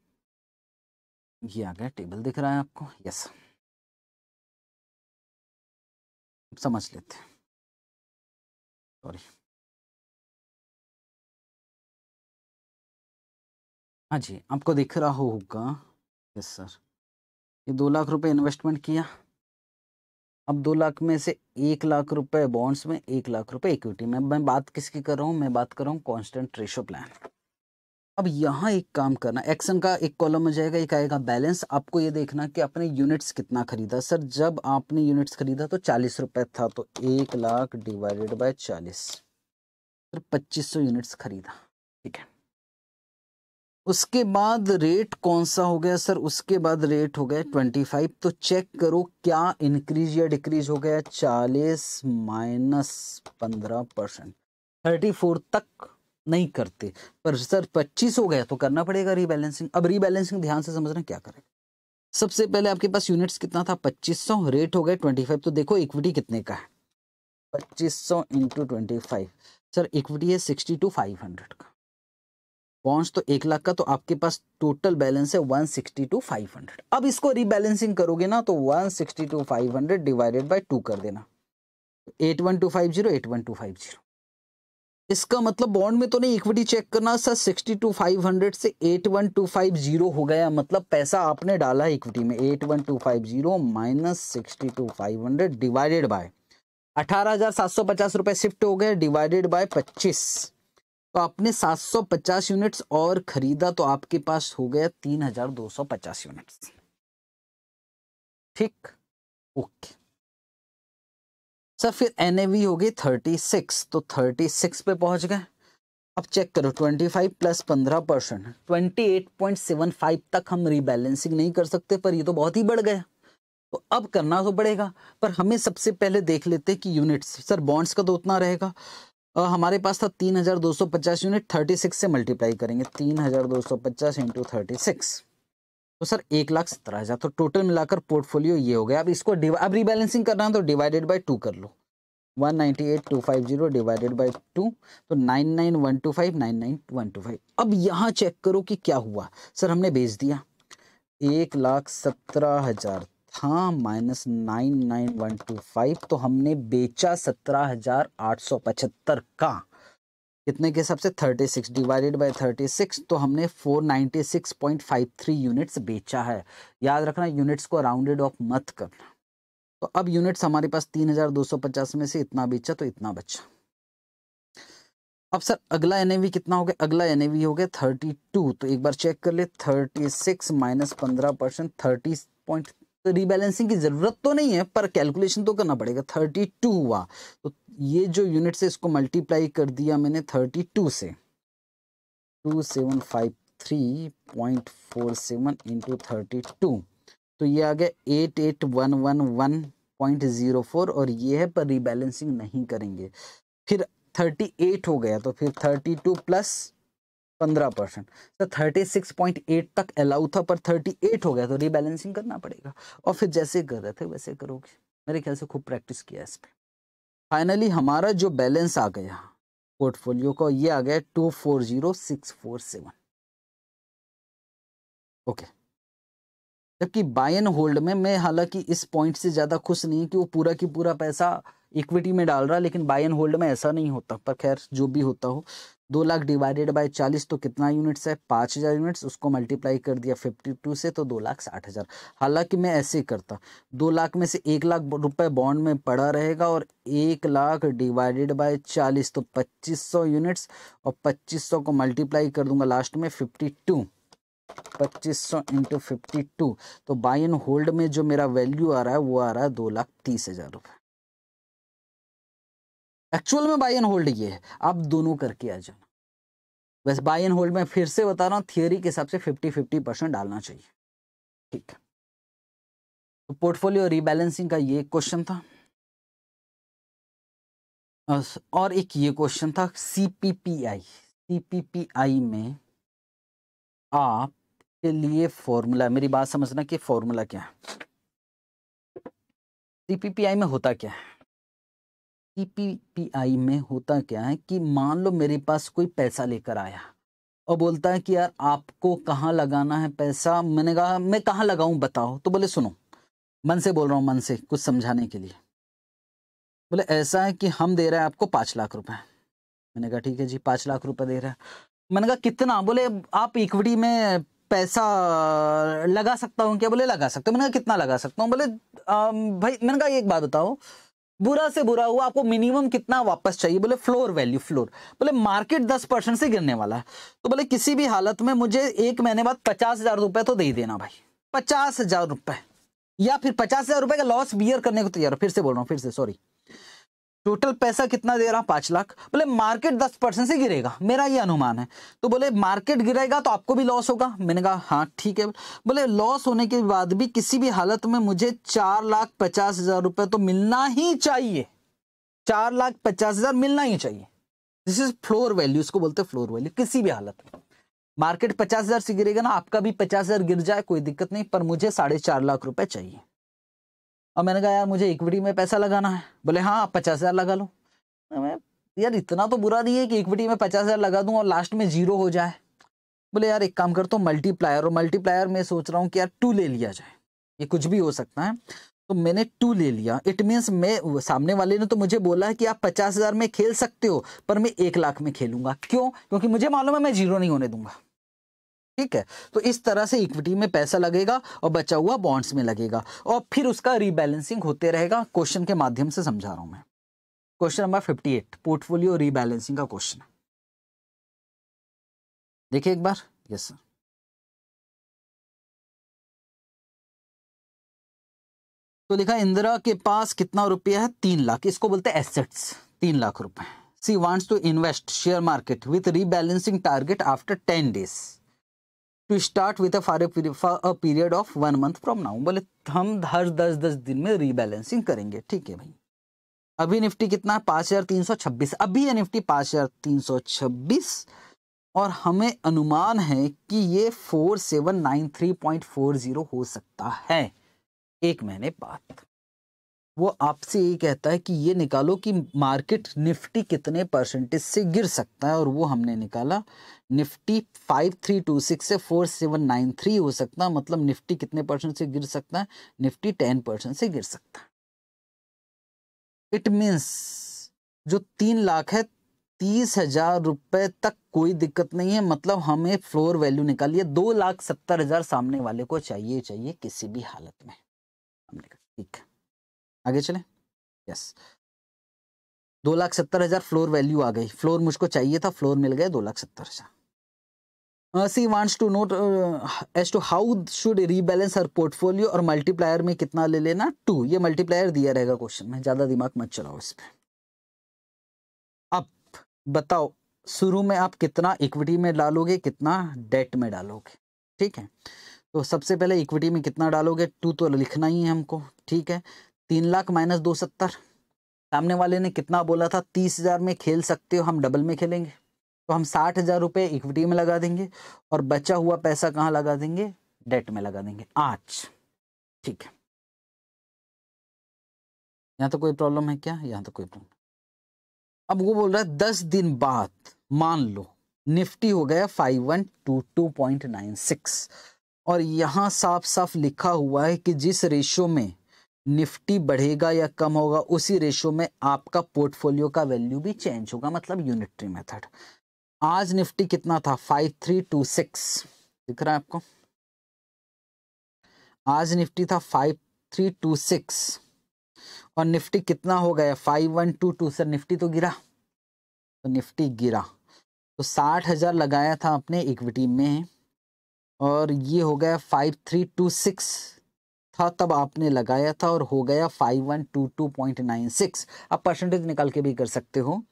Speaker 1: ये आ गया टेबल दिख रहा है आपको यस समझ लेते हैं सॉरी हाँ जी आपको दिख रहा होगा यस सर ये दो लाख
Speaker 2: रुपए इन्वेस्टमेंट किया अब दो लाख में से एक लाख रुपए बॉन्ड्स में एक लाख रुपए इक्विटी में मैं बात किसकी कर रहा हूँ मैं बात कर रहा हूँ कॉन्स्टेंट रेशो प्लान अब यहाँ एक काम करना एक्शन का एक कॉलम में जाएगा एक आएगा बैलेंस आपको ये देखना कि आपने यूनिट्स कितना खरीदा सर जब आपने यूनिट्स खरीदा तो चालीस रुपये था तो एक लाख डिवाइडेड बाय चालीस सर पच्चीस सौ यूनिट्स खरीदा ठीक है उसके बाद रेट कौन सा हो गया सर उसके बाद रेट हो गया ट्वेंटी फाइव तो चेक करो क्या इंक्रीज या डिक्रीज हो गया चालीस माइनस पंद्रह परसेंट थर्टी फोर तक नहीं करते पर सर पच्चीस हो गया तो करना पड़ेगा रीबैलेंसिंग अब रीबैलेंसिंग ध्यान से समझना क्या करेगा सबसे पहले आपके पास यूनिट्स कितना था पच्चीस सौ रेट हो गया ट्वेंटी फाइव तो देखो इक्विटी कितने का है पच्चीस सौ into twenty five sir equity है सिक्सटी टू फाइव हंड्रेड का पॉन्स तो एक लाख का तो आपके पास टोटल बैलेंस है one sixty two five hundred अब इसको रिबैलेंसिंग करोगे ना तो one sixty two five hundred divided by two कर देना eight one two five zero eight one two five zero इसका मतलब बॉन्ड में तो नहीं इक्विटी चेक करना sir sixty two five hundred से eight one two five zero हो गया मतलब पैसा आपने डाला है इक्विटी में eight one two five zero minus sixty two five hundred divided by अठारह हजार सात सौ पचास रुपए शिफ्ट हो गए डिवाइडेड बाय पच्चीस तो आपने 750 यूनिट्स और खरीदा तो आपके पास हो गया 3250 यूनिट्स ठीक ओके सर फिर एन हो गई 36 तो 36 पे पहुंच गए अब चेक करो 25 प्लस 15 परसेंट ट्वेंटी तक हम रीबैलेंसिंग नहीं कर सकते पर ये तो बहुत ही बढ़ गया तो अब करना तो पड़ेगा पर हमें सबसे पहले देख लेते कि यूनिट्स सर बॉन्ड्स का तो उतना रहेगा और हमारे पास था तीन हज़ार दो सौ पचास यूनिट थर्टी सिक्स से मल्टीप्लाई करेंगे तीन हज़ार दो सौ पचास इंटू थर्टी सिक्स तो सर एक लाख सत्रह हज़ार तो टोटल मिलाकर पोर्टफोलियो ये हो गया अब इसको अब रिबैलेंसिंग करना है तो डिवाइडेड बाई टू कर लो one ninety eight two five zero divided by two तो nine nine one two five nine nine one two five अब यहाँ चेक करो कि क्या हुआ सर हमने भेज दिया एक लाख सत्रह हज़ार था हाँ, minus nine nine one two five तो हमने बेचा सत्रह हजार आठ सौ पचहत्तर का कितने के हिसाब से thirty six divided by thirty six तो हमने four ninety six point five three units बेचा है याद रखना यूनिट्स को राउंडेड ऑफ मत करना तो अब यूनिट्स हमारे पास तीन हजार दो सौ पचास में से इतना बेचा तो इतना बचा अब सर अगला एन कितना हो गया अगला एन हो गया थर्टी तो एक बार चेक कर ले थर्टी सिक्स माइनस पंद्रह परसेंट थर्टी पॉइंट रिबैलेंसिंग तो की ज़रूरत तो नहीं है पर कैलकुलेशन तो करना पड़ेगा थर्टी टू हुआ तो ये जो यूनिट से इसको मल्टीप्लाई कर दिया मैंने थर्टी टू से two seven five three point four seven into thirty two तो ये आ गया eight eight one one one point zero four और ये है पर रिबैलेंसिंग नहीं करेंगे फिर थर्टी एट हो गया तो फिर थर्टी टू प्लस पंद्रह परसेंट तो थर्टी सिक्स पॉइंट एट तक अलाउ था पर थर्टी एट हो गया तो रीबैलेंसिंग करना पड़ेगा और फिर जैसे कर रहे थे वैसे करोगे मेरे ख्याल से खूब प्रैक्टिस किया इस पर फाइनली हमारा जो बैलेंस आ गया पोर्टफोलियो का ये आ गया two four zero six four seven okay जबकि बाय एंड होल्ड में मैं हालांकि इस पॉइंट से ज़्यादा खुश नहीं कि वो पूरा की पूरा पैसा इक्विटी में डाल रहा लेकिन बाय एंड होल्ड में ऐसा नहीं होता पर खैर जो भी होता हो दो लाख डिवाइडेड बाय चालीस तो कितना यूनिट्स है पाँच हज़ार यूनिट्स उसको मल्टीप्लाई कर दिया फिफ्टी टू से तो दो लाख साठ हज़ार हालांकि मैं ऐसे ही करता दो लाख में से एक लाख रुपए बॉन्ड में पड़ा रहेगा और एक लाख डिवाइडेड बाय चालीस तो पच्चीस सौ यूनिट्स और पच्चीस सौ को मल्टीप्लाई कर दूंगा लास्ट में फिफ्टी टू पच्चीस सौ इंटू फिफ्टी टू तो बाई एंड होल्ड में जो मेरा वैल्यू आ रहा है वो आ रहा है दो लाख तीस हज़ार रुपये एक्चुअल में बाई एंड होल्ड ये है आप दोनों करके आ जाना बस बाई एंड होल्ड में फिर से बता रहा हूँ थियोरी के हिसाब से फिफ्टी फिफ्टी परसेंट डालना चाहिए ठीक है तो पोर्टफोलियो रिबैलेंसिंग का ये क्वेश्चन था और एक ये क्वेश्चन था सीपीपीआई सीपीपीआई में आप के लिए फॉर्मूला मेरी बात समझना कि फॉर्मूला क्या है सीपीपीआई में होता क्या है पीपीपीआई में होता क्या है कि मान लो मेरे पास कोई पैसा लेकर आया और बोलता है कि यार आपको कहाँ लगाना है पैसा मैंने कहा मैं कहाँ लगाऊं बताओ तो बोले सुनो मन से बोल रहा हूँ मन से कुछ समझाने के लिए बोले ऐसा है कि हम दे रहे हैं आपको पाँच लाख रुपए मैंने कहा ठीक है जी पाँच लाख रुपए दे रहे हैं मैंने कहा कितना बोले आप इक्विटी में पैसा लगा सकता हूँ क्या बोले लगा सकते हो मैंने कहा कितना लगा सकता हूँ बोले आ, भाई मैंने कहा एक बात बताओ बुरा से बुरा हुआ आपको मिनिमम कितना वापस चाहिए बोले फ्लोर वैल्यू फ्लोर बोले मार्केट दस परसेंट से गिरने वाला है तो बोले किसी भी हालत में मुझे एक महीने बाद पचास हजार रुपए तो दे देना भाई पचास हजार रुपए या फिर पचास हजार रुपए का लॉस बियर करने को तैयार फिर से बोल रहा हूँ फिर से सॉरी टोटल पैसा कितना दे रहा हूँ पांच लाख बोले मार्केट दस परसेंट से गिरेगा मेरा ये अनुमान है तो बोले मार्केट गिरेगा तो आपको भी लॉस होगा मैंने कहा हाँ ठीक है बोले लॉस होने के बाद भी किसी भी हालत में मुझे चार लाख पचास हज़ार रुपये तो मिलना ही चाहिए चार लाख पचास हज़ार मिलना ही चाहिए दिस इज फ्लोर वैल्यू इसको बोलते हैं फ्लोर वैल्यू किसी भी हालत में मार्केट पचास हज़ार से गिरेगा ना आपका भी पचास हज़ार गिर जाए कोई दिक्कत नहीं पर मुझे साढ़े चार लाख रुपए चाहिए और मैंने कहा यार मुझे इक्विटी में पैसा लगाना है बोले हाँ आप पचास हज़ार लगा लो मैं यार इतना तो बुरा नहीं है कि इक्विटी में पचास हज़ार लगा दूँ और लास्ट में जीरो हो जाए बोले यार एक काम कर तो मल्टीप्लायर और मल्टीप्लायर में सोच रहा हूँ कि यार टू ले लिया जाए ये कुछ भी हो सकता है तो मैंने टू ले लिया इट मीन्स मैं सामने वाले ने तो मुझे बोला है कि आप पचास हज़ार में खेल सकते हो पर मैं एक लाख में खेलूंगा क्यों क्योंकि मुझे मालूम है मैं जीरो नहीं होने दूंगा ठीक है तो इस तरह से इक्विटी में पैसा लगेगा और बचा हुआ बॉन्ड्स में लगेगा और फिर उसका रीबैलेंसिंग होते रहेगा क्वेश्चन के माध्यम से समझा रहा हूं मैं question number fifty
Speaker 1: eight portfolio rebalancing का क्वेश्चन है देखिए एक बार यस सर तो देखा इंदिरा के पास कितना रुपया है तीन लाख इसको बोलते हैं एसेट्स तीन
Speaker 2: लाख रुपए she wants to invest share market with rebalancing target after ten days to start with a for a period of one month from now बोले हम हर दस दस दिन में रीबैलेंसिंग करेंगे ठीक है भाई अभी निफ्टी कितना है पाँच हज़ार तीन सौ छब्बीस अभी है निफ्टी पाँच हज़ार तीन सौ छब्बीस और हमें अनुमान है कि ये four seven nine three point four zero हो सकता है एक महीने बाद वो आपसे ये कहता है कि ये निकालो कि मार्केट निफ्टी कितने परसेंटेज से गिर सकता है और वो हमने निकाला Nifty five three two six से फोर सेवन नाइन थ्री हो सकता है मतलब निफ्टी कितने परसेंट से गिर सकता है निफ्टी टेन परसेंट से गिर सकता इट मीन्स जो तीन लाख है तीस हजार रुपये तक कोई दिक्कत नहीं है मतलब हमें फ्लोर वैल्यू निकालिए दो लाख सत्तर हजार सामने वाले को चाहिए चाहिए किसी भी हालत में हमने कहा ठीक है आगे चले यस दो लाख सत्तर हजार फ्लोर वैल्यू आ गई फ्लोर मुझको चाहिए था फ्लोर मिल गया दो लाख सत्तर हजार she wants to note as to how should rebalance her portfolio और मल्टीप्लायर में कितना ले लेना टू ये मल्टीप्लायर दिया रहेगा क्वेश्चन में ज़्यादा दिमाग मत चलाओ इस पर अब बताओ शुरू में आप कितना इक्विटी में डालोगे कितना डेट में डालोगे ठीक है तो सबसे पहले इक्विटी में कितना डालोगे टू तो लिखना ही है हमको ठीक है तीन लाख माइनस दो सत्तर सामने वाले ने कितना बोला था तीस हज़ार में खेल सकते हो हम डबल में खेलेंगे तो हम साठ हज़ार रुपये इक्विटी में लगा देंगे और बचा हुआ पैसा कहाँ लगा देंगे डेट में लगा देंगे आज ठीक है यहाँ तो कोई प्रॉब्लम है क्या यहाँ तो कोई प्रॉब्लम अब वो बोल रहा है दस दिन बाद मान लो निफ्टी हो गया five one two two point nine six और यहाँ साफ साफ लिखा हुआ है कि जिस रेशो में निफ्टी बढ़ेगा या कम होगा उसी रेशो में आपका पोर्टफोलियो का वैल्यू भी चेंज होगा मतलब यूनिटरी मेथड आज निफ्टी कितना था फाइव थ्री टू सिक्स दिख रहा है आपको आज निफ्टी था फाइव थ्री टू सिक्स और निफ्टी कितना हो गया five one two two sir Nifty तो गिरा तो निफ्टी गिरा तो साठ हज़ार लगाया था अपने इक्विटी में और ये हो गया फाइव थ्री टू सिक्स था तब आपने लगाया था और हो गया five one two two point nine six आप परसेंटेज निकाल के भी कर सकते हो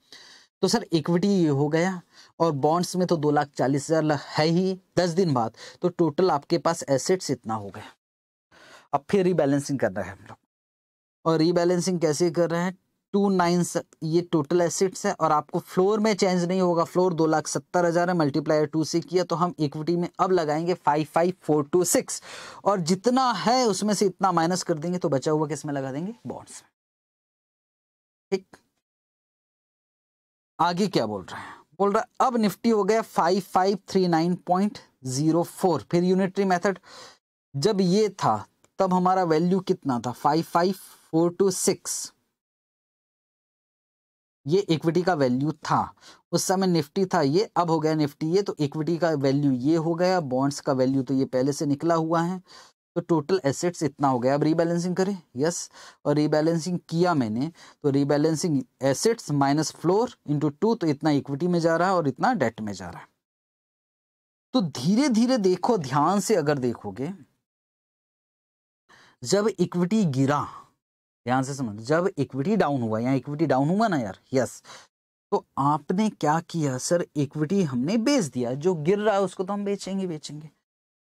Speaker 2: तो सर इक्विटी ये हो गया और बॉन्ड्स में तो दो लाख चालीस हज़ार है ही दस दिन बाद तो टोटल आपके पास एसेट्स इतना हो गया अब फिर रीबैलेंसिंग कर रहे हैं हम लोग और रीबैलेंसिंग कैसे कर रहे हैं टू नाइन ये टोटल एसेट्स है और आपको फ्लोर में चेंज नहीं होगा फ्लोर दो लाख सत्तर हज़ार है मल्टीप्लायर टू से किया तो हम इक्विटी में अब लगाएंगे five five four two six और जितना है उसमें से इतना माइनस कर देंगे तो बचा हुआ किस में लगा देंगे बॉन्ड्स में ठीक आगे क्या बोल रहा है बोल रहा है अब निफ्टी हो गया five five three nine point zero four फिर यूनिटरी मेथड जब ये था तब हमारा वैल्यू कितना था five five four two six ये इक्विटी का वैल्यू था उस समय निफ्टी था ये अब हो गया निफ्टी ये तो इक्विटी का वैल्यू ये हो गया बॉन्ड्स का वैल्यू तो ये पहले से निकला हुआ है तो टोटल एसेट्स इतना हो गया अब रीबैलेंसिंग करें यस और रीबैलेंसिंग किया मैंने तो rebalancing assets minus floor into two तो इतना इक्विटी में जा रहा है और इतना डेट में जा रहा है तो धीरे धीरे देखो ध्यान से अगर देखोगे जब इक्विटी गिरा ध्यान से समझ जब इक्विटी डाउन हुआ यहाँ इक्विटी डाउन हुआ ना यार यस तो आपने क्या किया सर इक्विटी हमने बेच दिया जो गिर रहा है उसको तो हम बेचेंगे बेचेंगे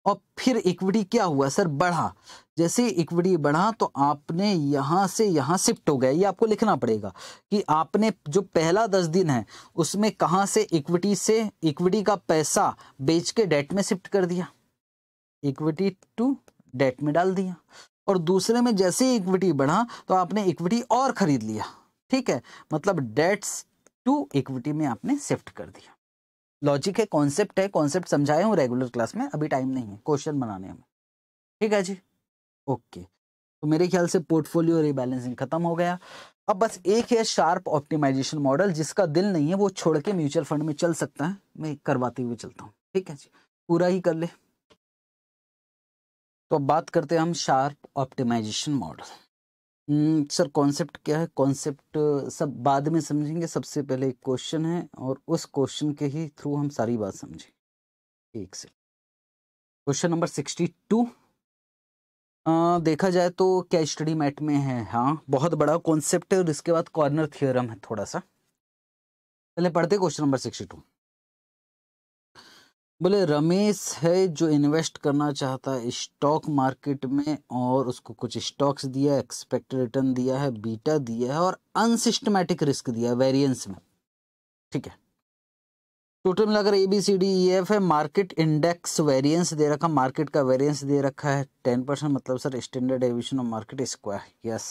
Speaker 2: और फिर इक्विटी क्या हुआ सर बढ़ा जैसे इक्विटी बढ़ा तो आपने यहाँ से यहाँ शिफ्ट हो गया ये आपको लिखना पड़ेगा कि आपने जो पहला दस दिन है उसमें कहाँ से इक्विटी से इक्विटी का पैसा बेच के डेट में शिफ्ट कर दिया इक्विटी टू डेट में डाल दिया और दूसरे में जैसे ही इक्विटी बढ़ा तो आपने इक्विटी और खरीद लिया ठीक है मतलब डेट्स टू इक्विटी में आपने शिफ्ट कर दिया लॉजिक है कॉन्सेप्ट है कॉन्सेप्ट समझाए हूँ रेगुलर क्लास में अभी टाइम नहीं है क्वेश्चन बनाने में ठीक है जी ओके तो मेरे ख्याल से पोर्टफोलियो रिबैलेंसिंग खत्म हो गया अब बस एक है शार्प ऑप्टिमाइजेशन मॉडल जिसका दिल नहीं है वो छोड़ के म्यूचुअल फंड में चल सकता है मैं करवाते हुए चलता हूँ ठीक है जी पूरा ही कर ले तो अब बात करते हैं हम Sharpe optimization model hmm, sir concept क्या है कॉन्सेप्ट सब बाद में समझेंगे सबसे पहले एक क्वेश्चन है और उस क्वेश्चन के ही थ्रू हम सारी बात समझें एक से क्वेश्चन नंबर सिक्सटी टू देखा जाए तो क्या स्टडी मैट में है हाँ बहुत बड़ा कॉन्सेप्ट है और इसके बाद कॉर्नर थियोरम है थोड़ा सा पहले पढ़ते क्वेश्चन नंबर सिक्सटी टू बोले रमेश है जो इन्वेस्ट करना चाहता है स्टॉक मार्केट में और उसको कुछ स्टॉक्स दिया है एक्सपेक्टेड रिटर्न दिया है बीटा दिया है और अनसिस्टमेटिक रिस्क दिया है वेरियंस में ठीक है टोटल मिलाकर A B C D E F है मार्केट इंडेक्स वेरियंस दे रखा मार्केट का वेरियंस दे रखा है टेन परसेंट मतलब sir standard evasion of market square yes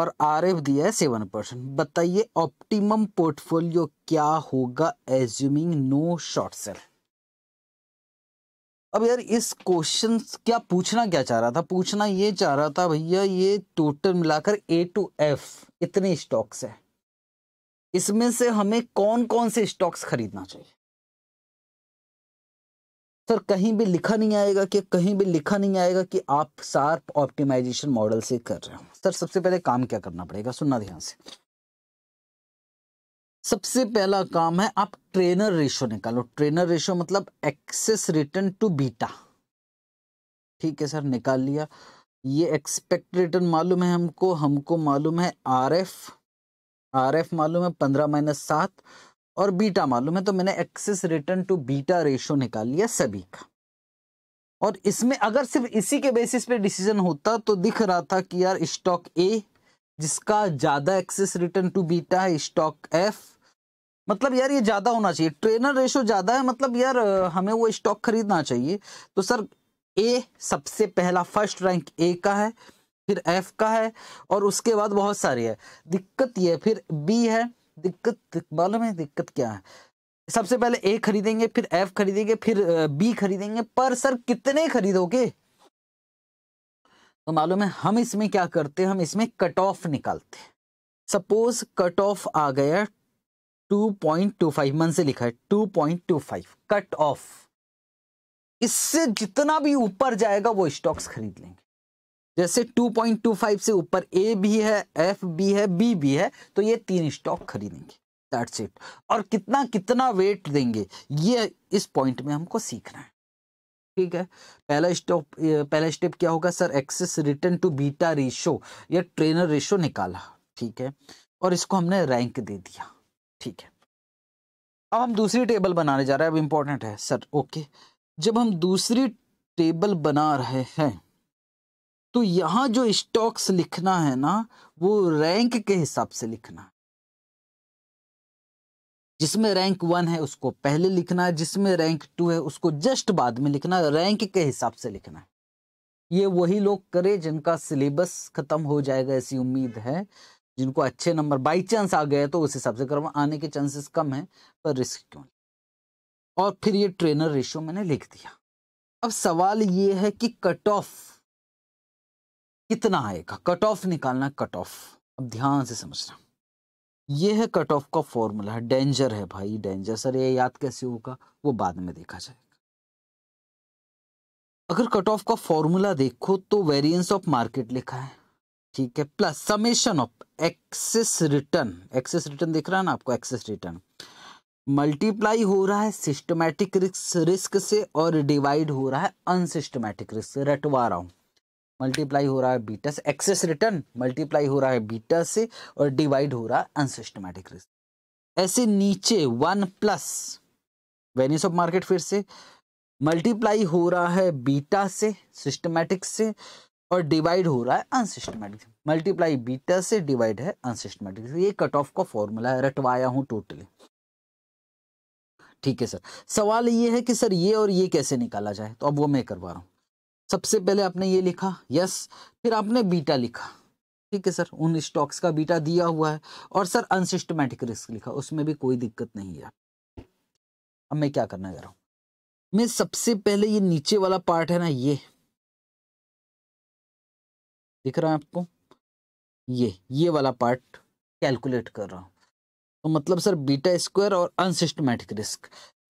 Speaker 2: और आर एफ दिया है सेवन परसेंट बताइए ऑप्टिमम पोर्टफोलियो क्या होगा एज्यूमिंग नो शॉर्ट सेल अब यार इस क्वेश्चन क्या पूछना क्या चाह रहा था पूछना ये चाह रहा था भैया ये टोटल मिलाकर ए टू एफ इतने स्टॉक्स है इसमें से हमें कौन कौन से स्टॉक्स खरीदना चाहिए सर कहीं भी लिखा नहीं आएगा कि कहीं भी लिखा नहीं आएगा कि आप सार्प ऑप्टिमाइजेशन मॉडल से कर रहे हो सर सबसे पहले काम क्या करना पड़ेगा सुनना ध्यान से सबसे पहला काम है आप ट्रेनर रेशो निकालो ट्रेनर रेशो मतलब एक्सेस रिटर्न टू बीटा ठीक है सर निकाल लिया ये एक्सपेक्ट रिटर्न मालूम है हमको हमको मालूम है आर एफ आर एफ मालूम है पंद्रह माइनस सात और बीटा मालूम है तो मैंने excess return to beta ratio निकाल लिया सभी का और इसमें अगर सिर्फ इसी के बेसिस पे डिसीजन होता तो दिख रहा था कि यार स्टॉक ए जिसका ज़्यादा एक्सेस रिटर्न टू बीटा है स्टॉक एफ मतलब यार ये ज़्यादा होना चाहिए ट्रेनर रेशो ज़्यादा है मतलब यार हमें वो स्टॉक खरीदना चाहिए तो सर ए सबसे पहला फर्स्ट रैंक ए का है फिर एफ का है और उसके बाद बहुत सारे है दिक्कत ये फिर बी है दिक्कत मालूम है दिक्कत क्या है सबसे पहले ए खरीदेंगे फिर एफ खरीदेंगे फिर बी खरीदेंगे पर सर कितने खरीदोगे तो मालूम है हम इसमें क्या करते हैं हम इसमें कट ऑफ निकालते सपोज कट ऑफ आ गया 2.25 मन से लिखा है 2.25 कट ऑफ इससे जितना भी ऊपर जाएगा वो स्टॉक्स खरीद लेंगे जैसे 2.25 से ऊपर ए भी है एफ भी है बी भी है तो ये तीन स्टॉक खरीदेंगे दैट्स इट और कितना कितना वेट देंगे ये इस पॉइंट में हमको सीखना है ठीक है पहला स्टॉप पहला स्टेप क्या होगा sir excess return to beta ratio या ट्रेनर रेशो निकाला ठीक है और इसको हमने रैंक दे दिया ठीक है अब हम दूसरी टेबल बनाने जा रहे हैं अब इम्पोर्टेंट है सर ओके जब हम दूसरी टेबल बना रहे हैं तो यहाँ जो स्टॉक्स लिखना है ना वो रैंक के हिसाब से लिखना है जिसमें रैंक वन है उसको पहले लिखना है जिसमें रैंक टू है उसको जस्ट बाद में लिखना है रैंक के हिसाब से लिखना है ये वही लोग करें जिनका सिलेबस खत्म हो जाएगा ऐसी उम्मीद है जिनको अच्छे नंबर बाई चांस आ गए तो उस हिसाब से करवा आने के चांसेस कम है पर रिस्क क्यों और फिर ये ट्रेनर रेशियो मैंने लिख दिया अब सवाल ये है कि कट ऑफ कितना आएगा कट ऑफ निकालना कट ऑफ अब ध्यान से समझना ये है कट ऑफ का फॉर्मूला डेंजर है भाई डेंजर सर ये याद कैसे होगा वो बाद में देखा जाएगा अगर कट ऑफ का फॉर्मूला देखो तो वेरिएंस ऑफ मार्केट लिखा है ठीक है plus summation of excess return excess return दिख रहा है ना आपको एक्सेस रिटर्न मल्टीप्लाई हो रहा है सिस्टमैटिक रिस्क रिस्क से और डिवाइड हो रहा है अनसिस्टमैटिक रिस्क से रटवा रहा हूं मल्टीप्लाई हो रहा है बीटा से एक्सेस रिटर्न मल्टीप्लाई हो रहा है बीटा से और डिवाइड हो रहा है अनसिस्टमेटिक रिस्क ऐसे नीचे one plus variance of market फिर से मल्टीप्लाई हो रहा है बीटा से सिस्टमैटिक से और डिवाइड हो रहा है अनसिस्टमेटिक मल्टीप्लाई बीटा से डिवाइड है अनसिस्टमेटिक ये कट ऑफ का फॉर्मूला है रटवाया हूं टोटली ठीक है सर सवाल ये है कि सर ये और ये कैसे निकाला जाए तो अब वो मैं करवा रहा हूँ सबसे पहले आपने ये लिखा यस फिर आपने बीटा लिखा ठीक है सर उन स्टॉक्स का बीटा दिया हुआ है और सर अनसिस्टमेटिक रिस्क लिखा उसमें भी कोई दिक्कत नहीं है अब मैं क्या करना चाह रहा हूं मैं सबसे पहले ये नीचे वाला पार्ट है ना ये दिख रहा है आपको ये ये वाला पार्ट कैलकुलेट कर रहा हूं तो मतलब सर बीटा स्क्वायर और अनसिस्टमेटिक रिस्क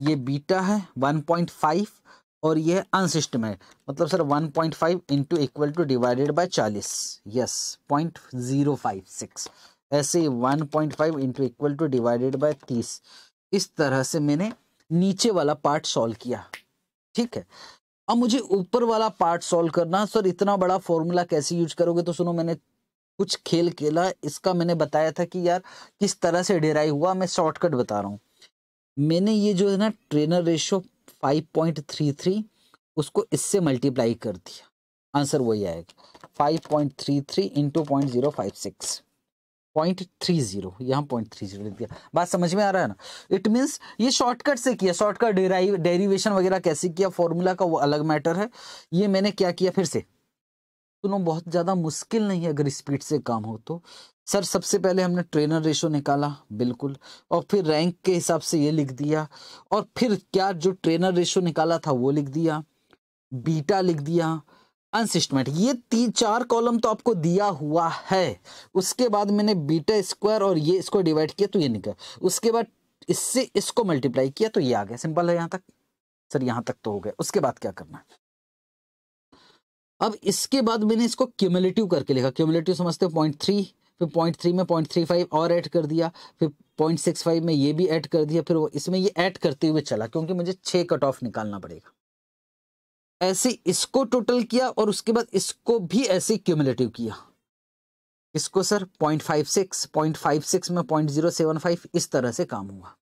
Speaker 2: ये बीटा है 1.5 और ये है अनसिस्टमेट मतलब sir 1.5 point five into equal to divided by चालीस yes point zero five six ऐसे 1.5 point five into equal to divided by तीस इस तरह से मैंने नीचे वाला पार्ट सॉल्व किया ठीक है अब मुझे ऊपर वाला पार्ट सॉल्व करना सर इतना बड़ा फॉर्मूला कैसे यूज करोगे तो सुनो मैंने कुछ खेल खेला इसका मैंने बताया था कि यार किस तरह से डेराई हुआ मैं शॉर्टकट बता रहा हूँ मैंने ये जो है ना ट्रेनर रेशो 5.33 उसको इससे मल्टीप्लाई कर दिया आंसर वही आएगा five point three three into point zero five six point three zero यहाँ पॉइंट थ्री जीरो लिख दिया बात समझ में आ रहा है ना इट मीन्स ये शॉर्टकट से किया शॉर्टकट डेरिवेशन वगैरह कैसे किया फॉर्मूला का वो अलग मैटर है ये मैंने क्या किया फिर से दोनों बहुत ज़्यादा मुश्किल नहीं है अगर स्पीड से काम हो तो सर सबसे पहले हमने ट्रेनर रेशो निकाला बिल्कुल और फिर रैंक के हिसाब से ये लिख दिया और फिर क्या जो ट्रेनर रेशो निकाला था वो लिख दिया बीटा लिख दिया अनसिस्टमेटिक ये तीन चार कॉलम तो आपको दिया हुआ है उसके बाद मैंने बीटा स्क्वायर और ये इसको डिवाइड किया तो ये निकला उसके बाद इससे इसको मल्टीप्लाई किया तो ये आ गया सिंपल है यहाँ तक सर यहाँ तक तो हो गया उसके बाद क्या करना है अब इसके बाद मैंने इसको क्यूमलेटिव करके लिखा क्यूमलेटिव समझते हो पॉइंट थ्री फिर पॉइंट थ्री में पॉइंट थ्री फाइव और ऐड कर दिया फिर पॉइंट सिक्स फाइव में ये भी ऐड कर दिया फिर वो इसमें ये ऐड करते हुए चला क्योंकि मुझे छः कट ऑफ निकालना पड़ेगा ऐसे इसको टोटल किया और उसके बाद इसको भी ऐसे क्यूमलेटिव किया इसको sir point five six point five six में पॉइंट जीरो सेवन फाइव इस तरह से काम हुआ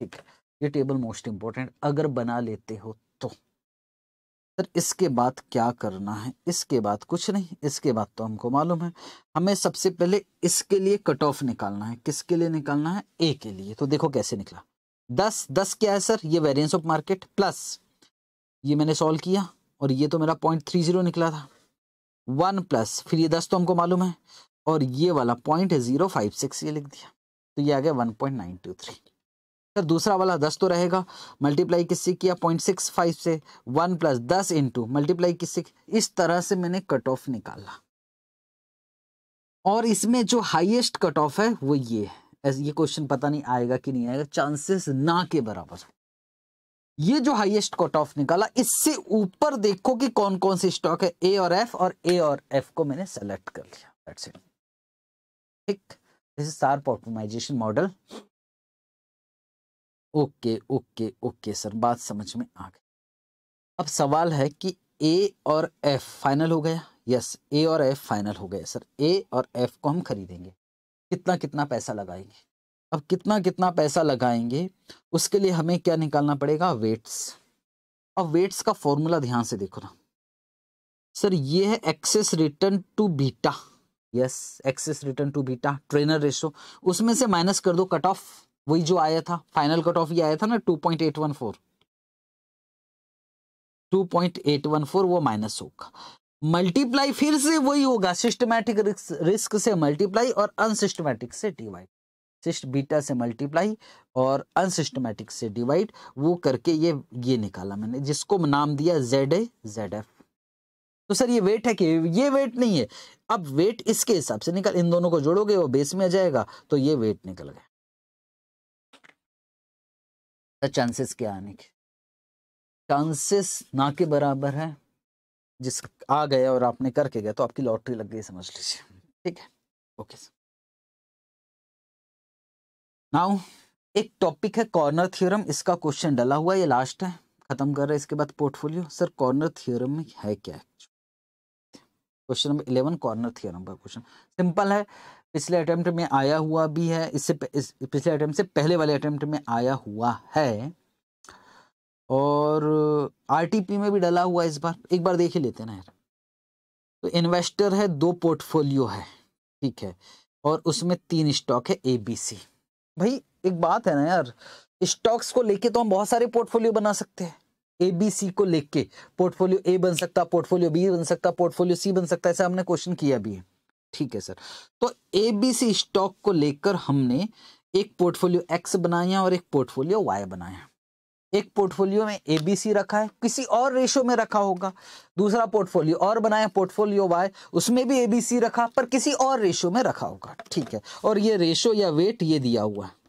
Speaker 2: ठीक है ये टेबल मोस्ट इंपॉर्टेंट अगर बना लेते हो सर इसके बाद क्या करना है इसके बाद कुछ नहीं इसके बाद तो हमको मालूम है हमें सबसे पहले इसके लिए कट ऑफ निकालना है किसके लिए निकालना है ए के लिए तो देखो कैसे निकला दस दस क्या है सर ये वेरियंस ऑफ मार्केट प्लस ये मैंने सॉल्व किया और ये तो मेरा पॉइंट थ्री जीरो निकला था वन प्लस फिर ये दस तो हमको मालूम है और ये वाला पॉइंट जीरो फाइव सिक्स ये लिख दिया तो ये आ गया one point nine two three sir दूसरा वाला दस तो रहेगा मल्टीप्लाई किससे किया पॉइंट सिक्स फाइव से वन प्लस दस इंटू मल्टीप्लाई किससे इस तरह से मैंने कट ऑफ निकाला और इसमें जो हाईएस्ट कट ऑफ है वो ये है ये क्वेश्चन पता नहीं आएगा कि नहीं आएगा चांसेस ना के बराबर ये जो हाईएस्ट कट ऑफ निकाला इससे ऊपर देखो कि कौन कौन से स्टॉक है ए और एफ और ए और एफ को मैंने सेलेक्ट कर लिया ठीक this is Sharpe optimization model okay okay okay sir बात समझ में आ गई अब सवाल है कि ए और एफ फाइनल हो गया यस ए और एफ फाइनल हो गया सर ए और एफ को हम खरीदेंगे कितना कितना पैसा लगाएंगे अब कितना कितना पैसा लगाएंगे उसके लिए हमें क्या निकालना पड़ेगा वेट्स अब वेट्स का फॉर्मूला ध्यान से देखो ना सर ये है excess return to beta yes excess return to beta Treynor ratio उसमें से माइनस कर दो कट ऑफ वही जो आया था फाइनल कट ऑफ ये आया था ना two point eight one four two point eight one four वो माइनस होगा मल्टीप्लाई फिर से वही होगा सिस्टमैटिक रिस्क से मल्टीप्लाई और अनसिस्टमैटिक से डिवाइड सिस्ट बीटा से मल्टीप्लाई और अनसिस्टमैटिक से डिवाइड वो करके ये ये निकाला मैंने जिसको नाम दिया जेड ए जेड एफ तो सर ये वेट है कि ये वेट नहीं है अब वेट इसके हिसाब से निकल इन दोनों को जोड़ोगे वो बेस में आ जाएगा तो ये वेट निकल गया चांसेस क्या आने के चांसेस ना के बराबर है जिस आ गए और आपने करके गया तो आपकी लॉटरी लग गई समझ लीजिए ठीक है ओके नाउ एक टॉपिक है कॉर्नर थ्योरम इसका क्वेश्चन डला हुआ ये लास्ट है खत्म कर रहे इसके बाद पोर्टफोलियो सर कॉर्नर थ्योरम में है क्या question number eleven corner theorem का क्वेश्चन सिंपल है पिछले अटैम्प्ट में आया हुआ भी है इससे इस पिछले अटैम्प्ट से पहले वाले अटैम्प्ट में आया हुआ है और आरटीपी में भी डला हुआ इस बार एक बार देख ही लेते ना यार तो इन्वेस्टर है दो पोर्टफोलियो है ठीक है और उसमें तीन स्टॉक है ए बी सी भाई एक बात है ना यार स्टॉक्स को लेके तो हम बहुत सारे पोर्टफोलियो बना सकते हैं ए बी सी को लेके पोर्टफोलियो ए बन सकता पोर्टफोलियो बी बन सकता पोर्टफोलियो सी बन सकता ऐसा हमने क्वेश्चन किया भी है ठीक है सर तो एबीसी स्टॉक को लेकर हमने एक पोर्टफोलियो एक्स बनाया और एक पोर्टफोलियो वाई बनाया एक पोर्टफोलियो में एबीसी रखा है किसी और रेशो में रखा होगा दूसरा पोर्टफोलियो और बनाया पोर्टफोलियो वाई उसमें भी एबीसी रखा पर किसी और रेशो में रखा होगा ठीक है और ये रेशो या वेट ये दिया हुआ है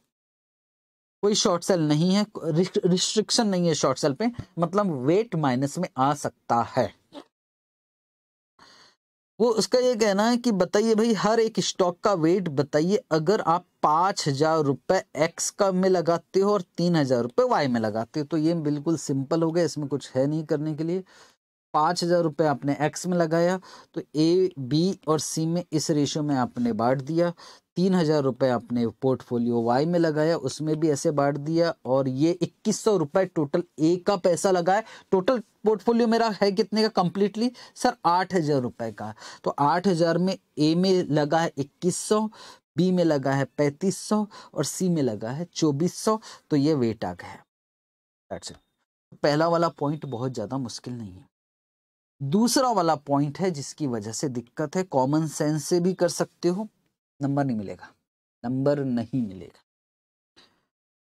Speaker 2: कोई शॉर्ट सेल नहीं है रिस्ट्रिक्शन नहीं है शॉर्ट सेल पे मतलब वेट माइनस में आ सकता है वो उसका ये कहना है कि बताइए भाई हर एक स्टॉक का वेट बताइए अगर आप पाँच हजार रुपये एक्स का में लगाते हो और तीन हजार रुपये वाई में लगाते हो तो ये बिल्कुल सिंपल हो गया इसमें कुछ है नहीं करने के लिए पाँच हजार रुपये आपने एक्स में लगाया तो ए बी और सी में इस रेशियो में आपने बांट दिया तीन हजार रुपये आपने पोर्टफोलियो वाई में लगाया उसमें भी ऐसे बांट दिया और ये इक्कीस सौ रुपये टोटल ए का पैसा लगाया टोटल पोर्टफोलियो मेरा है कितने का कंप्लीटली सर आठ हज़ार रुपये का तो आठ हज़ार में ए में लगा है इक्कीस सौ बी में लगा है पैंतीस सौ और सी में लगा है चौबीस सौ तो ये वेट आ गया पहला वाला पॉइंट बहुत ज़्यादा मुश्किल नहीं है दूसरा वाला पॉइंट है जिसकी वजह से दिक्कत है कॉमन सेंस से भी कर सकते हो नंबर नहीं मिलेगा नंबर नहीं मिलेगा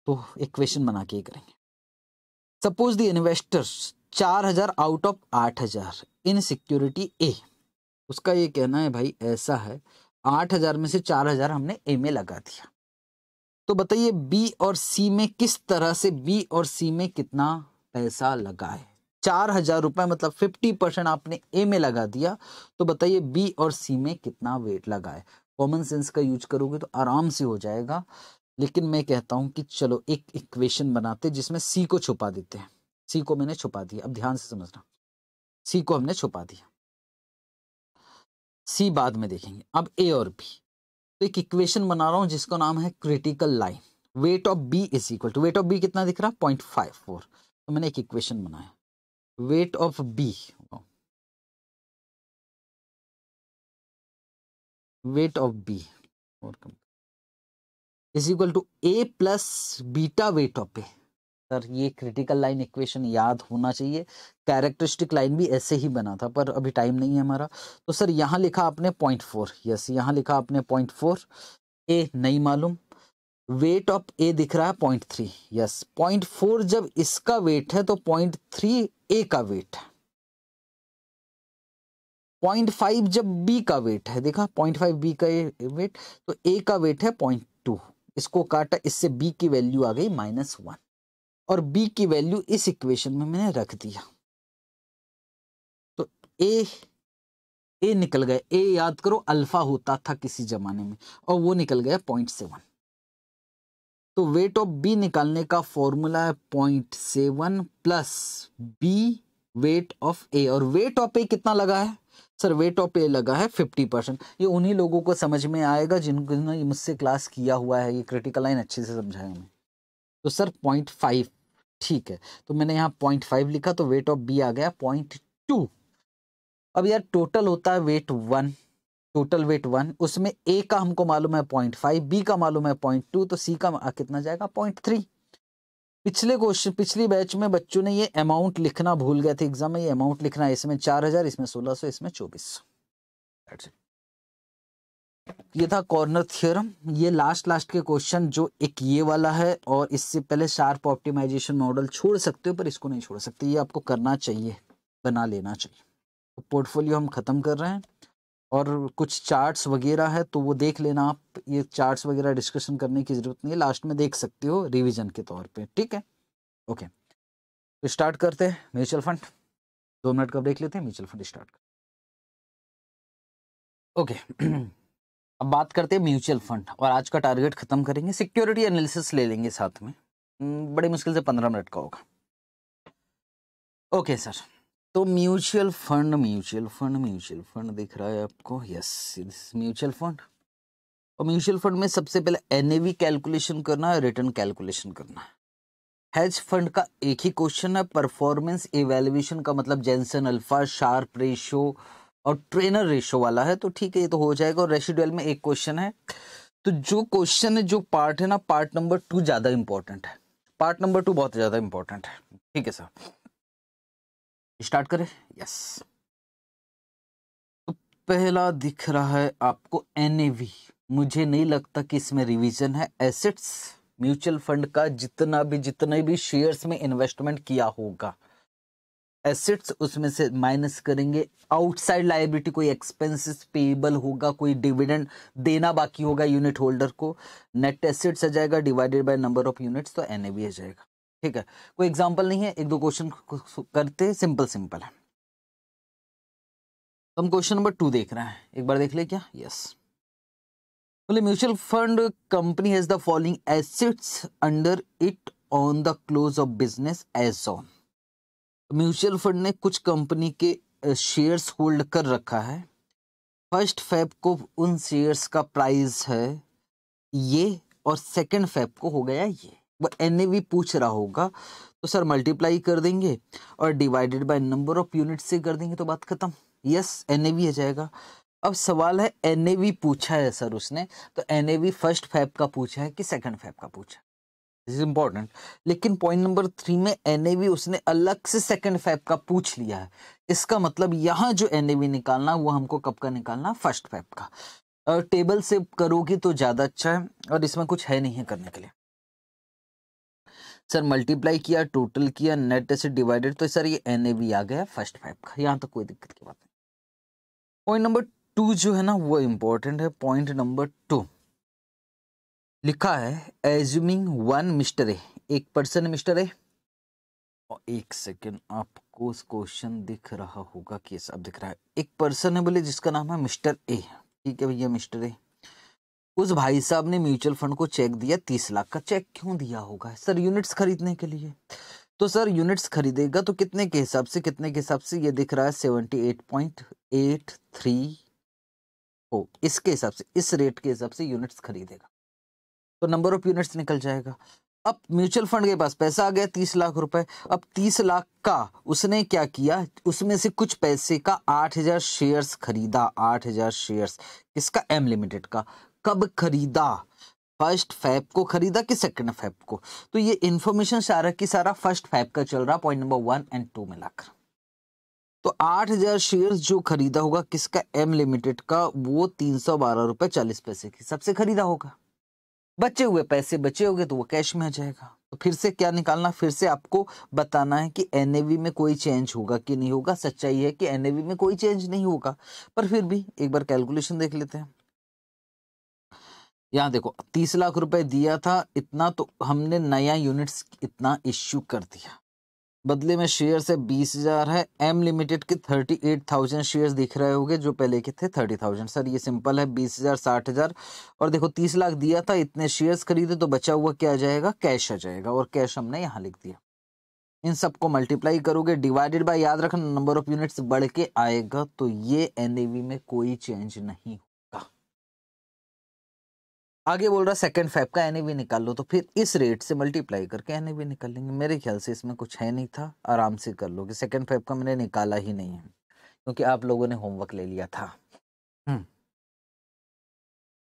Speaker 2: तो इक्वेशन बना के करेंगे सपोज द इन्वेस्टर्स चार हजार आउट ऑफ आठ हजार इन सिक्योरिटी ए उसका ये कहना है भाई ऐसा है आठ हजार में से चार हजार हमने ए में लगा दिया तो बताइए बी और सी में किस तरह से बी और सी में कितना पैसा लगा है चार हजार रुपए मतलब फिफ्टी परसेंट आपने ए में लगा दिया तो बताइए बी और सी में कितना वेट लगा है कॉमन सेंस का यूज करोगे तो आराम से हो जाएगा लेकिन मैं कहता हूं कि चलो एक इक्वेशन बनाते जिसमें सी को छुपा देते हैं सी को मैंने छुपा दिया अब ध्यान से समझना सी को हमने छुपा दिया सी बाद में देखेंगे अब ए और बी तो एक इक्वेशन बना रहा हूं जिसका नाम है critical line weight of B is equal to weight of B कितना दिख रहा है पॉइंट फाइव फोर तो मैंने एक इक्वेशन बनाया
Speaker 1: weight of B weight of B और कम is equal to A
Speaker 2: plus beta weight of A sir ये क्रिटिकल लाइन इक्वेशन याद होना चाहिए कैरेक्टरिस्टिक लाइन भी ऐसे ही बना था पर अभी टाइम नहीं है हमारा तो सर यहाँ लिखा आपने पॉइंट फोर यस यहाँ लिखा आपने पॉइंट फोर ए नहीं मालूम वेट ऑफ ए दिख रहा है point three yes point four जब इसका वेट है तो पॉइंट थ्री ए का वेट है पॉइंट फाइव जब बी का वेट है देखा पॉइंट फाइव बी का वेट तो ए का वेट है पॉइंट टू इसको काटा इससे बी की वैल्यू आ गई माइनस वन और b की वैल्यू इस इक्वेशन में मैंने रख दिया तो a ए निकल गया ए याद करो अल्फा होता था किसी जमाने में और वो निकल गया पॉइंट सेवन तो वेट ऑफ बी निकालने का फॉर्मूला है point seven plus B weight of A और वेट ऑफ ए कितना लगा है सर वेट ऑफ ए लगा है फिफ्टी परसेंट ये उन्हीं लोगों को समझ में आएगा जिनको मुझसे क्लास किया हुआ है ये क्रिटिकल लाइन अच्छे से समझाया हमें तो सर पॉइंट फाइव ठीक है तो मैंने यहाँ पॉइंट फाइव लिखा तो वेट ऑफ बी आ गया पॉइंट टू अब यार टोटल होता है weight one total weight one उसमें ए का हमको मालूम है पॉइंट फाइव बी का मालूम है पॉइंट टू तो सी का कितना जाएगा पॉइंट थ्री पिछले क्वेश्चन पिछली बैच में बच्चों ने ये अमाउंट लिखना भूल गए थे एग्जाम में ये अमाउंट लिखना है इसमें चार हजार इसमें सोलह सौ इसमें चौबीस सौ ये था कॉर्नर थ्योरम ये लास्ट लास्ट के क्वेश्चन जो एक ये वाला है और इससे पहले शार्प ऑप्टिमाइजेशन मॉडल छोड़ सकते हो पर इसको नहीं छोड़ सकते ये आपको करना चाहिए बना लेना चाहिए तो पोर्टफोलियो हम ख़त्म कर रहे हैं और कुछ चार्ट्स वगैरह है तो वो देख लेना आप ये चार्ट्स वगैरह डिस्कशन करने की ज़रूरत नहीं है लास्ट में देख सकते हो रिविज़न के तौर पर ठीक है ओके तो स्टार्ट करते हैं म्यूचुअल फंड दो मिनट का ब्रेक लेते हैं म्यूचुअल फंड स्टार्ट ओके अब बात करते हैं म्यूचुअल फंड और आज का टारगेट खत्म करेंगे सिक्योरिटी एनालिसिस ले लेंगे साथ में हम्म, बड़ी मुश्किल से पंद्रह मिनट का होगा ओके सर तो mutual fund mutual fund mutual fund दिख रहा है आपको यस दिस म्यूचुअल फंड और म्यूचुअल फंड में सबसे पहले एन कैलकुलेशन करना है रिटर्न कैलकुलेशन करना है हेज फंड का एक ही क्वेश्चन है परफॉर्मेंस इवेल्युएशन का मतलब जेंसन अल्फा शार्प रेशो और ट्रेनर रेशो वाला है तो ठीक है ये तो हो जाएगा और रेशिडुअल में एक क्वेश्चन है तो जो क्वेश्चन है जो पार्ट है ना पार्ट नंबर टू ज़्यादा इंपॉर्टेंट है पार्ट नंबर टू बहुत ज़्यादा इंपॉर्टेंट है ठीक है सर स्टार्ट करें यस तो पहला दिख रहा है आपको एन मुझे नहीं लगता कि इसमें रिविजन है एसेट्स म्यूचुअल फंड का जितना भी जितने भी शेयर्स में इन्वेस्टमेंट किया होगा एसेट्स उसमें से माइनस करेंगे आउटसाइड लाइबिलिटी कोई एक्सपेंसेस पेबल होगा कोई डिविडेंड देना बाकी होगा यूनिट होल्डर को नेट एसेट्स आ जाएगा divided by number of units तो एन आ जाएगा ठीक है कोई एग्जांपल नहीं है एक दो क्वेश्चन करते सिंपल सिंपल है हम क्वेश्चन नंबर टू देख रहे हैं एक बार देख ले क्या यस yes. बोले mutual fund company has the following assets under it on the close of business as on mutual fund ने कुछ कंपनी के शेयर्स होल्ड कर रखा है फर्स्ट फेब को उन शेयर्स का प्राइस है ये और सेकंड फेब को हो गया ये वो एन पूछ रहा होगा तो सर मल्टीप्लाई कर देंगे और divided by number of unit से कर देंगे तो बात खत्म यस एन आ जाएगा अब सवाल है एन पूछा है सर उसने तो एन फर्स्ट फैब का पूछा है कि सेकंड फैब का पूछा इज इम्पोर्टेंट लेकिन पॉइंट नंबर थ्री में एन उसने अलग से सेकेंड फैप का पूछ लिया है इसका मतलब यहाँ जो एन निकालना वो हमको कब का निकालना फर्स्ट फैप का और टेबल से करोगे तो ज़्यादा अच्छा है और इसमें कुछ है नहीं है करने के लिए सर मल्टीप्लाई किया टोटल किया नेट से डिवाइडेड तो सर ये एन आ गया फर्स्ट फैप का यहाँ तो कोई दिक्कत की बात नहीं पॉइंट नंबर टू जो है ना वो इम्पोर्टेंट है पॉइंट नंबर टू लिखा है एज्यूमिंग वन मिस्टर ए एक पर्सन मिस्टर ए और एक सेकेंड आपको क्वेश्चन दिख रहा होगा कि सब दिख रहा है एक पर्सन है बोले जिसका नाम है मिस्टर ए ठीक है भैया मिस्टर ए उस भाई साहब ने म्यूचुअल फंड को चेक दिया तीस लाख का चेक क्यों दिया होगा सर यूनिट्स खरीदने के लिए तो सर यूनिट्स खरीदेगा तो कितने के हिसाब से कितने के हिसाब से ये दिख रहा है seventy eight point eight three O इसके हिसाब से इस रेट के हिसाब से यूनिट्स खरीदेगा तो नंबर ऑफ यूनिट्स निकल जाएगा अब म्यूचुअल फंड के पास पैसा आ गया तीस लाख रुपए अब तीस लाख का उसने क्या किया उसमें से कुछ पैसे का आठ हजार शेयर्स खरीदा आठ हजार शेयर्स किसका एम लिमिटेड का कब खरीदा फर्स्ट फैप को खरीदा कि सेकंड फैप को तो ये इंफॉर्मेशन सारा की सारा फर्स्ट फैप का चल रहा point number one and two में लाख तो आठ हजार शेयर जो खरीदा होगा किसका एम लिमिटेड का वो तीन सौ बारह रुपए चालीस पैसे की सबसे खरीदा होगा बचे हुए पैसे बचे होंगे तो वो कैश में आ जाएगा तो फिर से क्या निकालना फिर से आपको बताना है कि एन में कोई चेंज होगा कि नहीं होगा सच्चाई है कि एन में कोई चेंज नहीं होगा पर फिर भी एक बार कैलकुलेशन देख लेते हैं यहाँ देखो तीस लाख रुपए दिया था इतना तो हमने नया यूनिट्स इतना इश्यू कर दिया बदले में शेयर है बीस हज़ार है एम लिमिटेड के थर्टी एट थाउजेंड शेयर दिख रहे होंगे जो पहले के थे थर्टी थाउजेंड सर ये सिंपल है बीस हज़ार साठ हज़ार और देखो तीस लाख दिया था इतने शेयर्स खरीदे तो बचा हुआ क्या आ जाएगा कैश आ जाएगा और कैश हमने यहाँ लिख दिया इन सबको मल्टीप्लाई करोगे डिवाइडेड बाय याद रखना नंबर ऑफ यूनिट्स बढ़ के आएगा तो ये एन में कोई चेंज नहीं आगे बोल रहा सेकंड फाइव का एन निकाल लो तो फिर इस रेट से मल्टीप्लाई करके एन निकाल लेंगे मेरे ख्याल से इसमें कुछ है नहीं था आराम से कर लो कि सेकंड फाइव का मैंने निकाला ही नहीं है क्योंकि आप लोगों ने होमवर्क ले लिया था हम्म।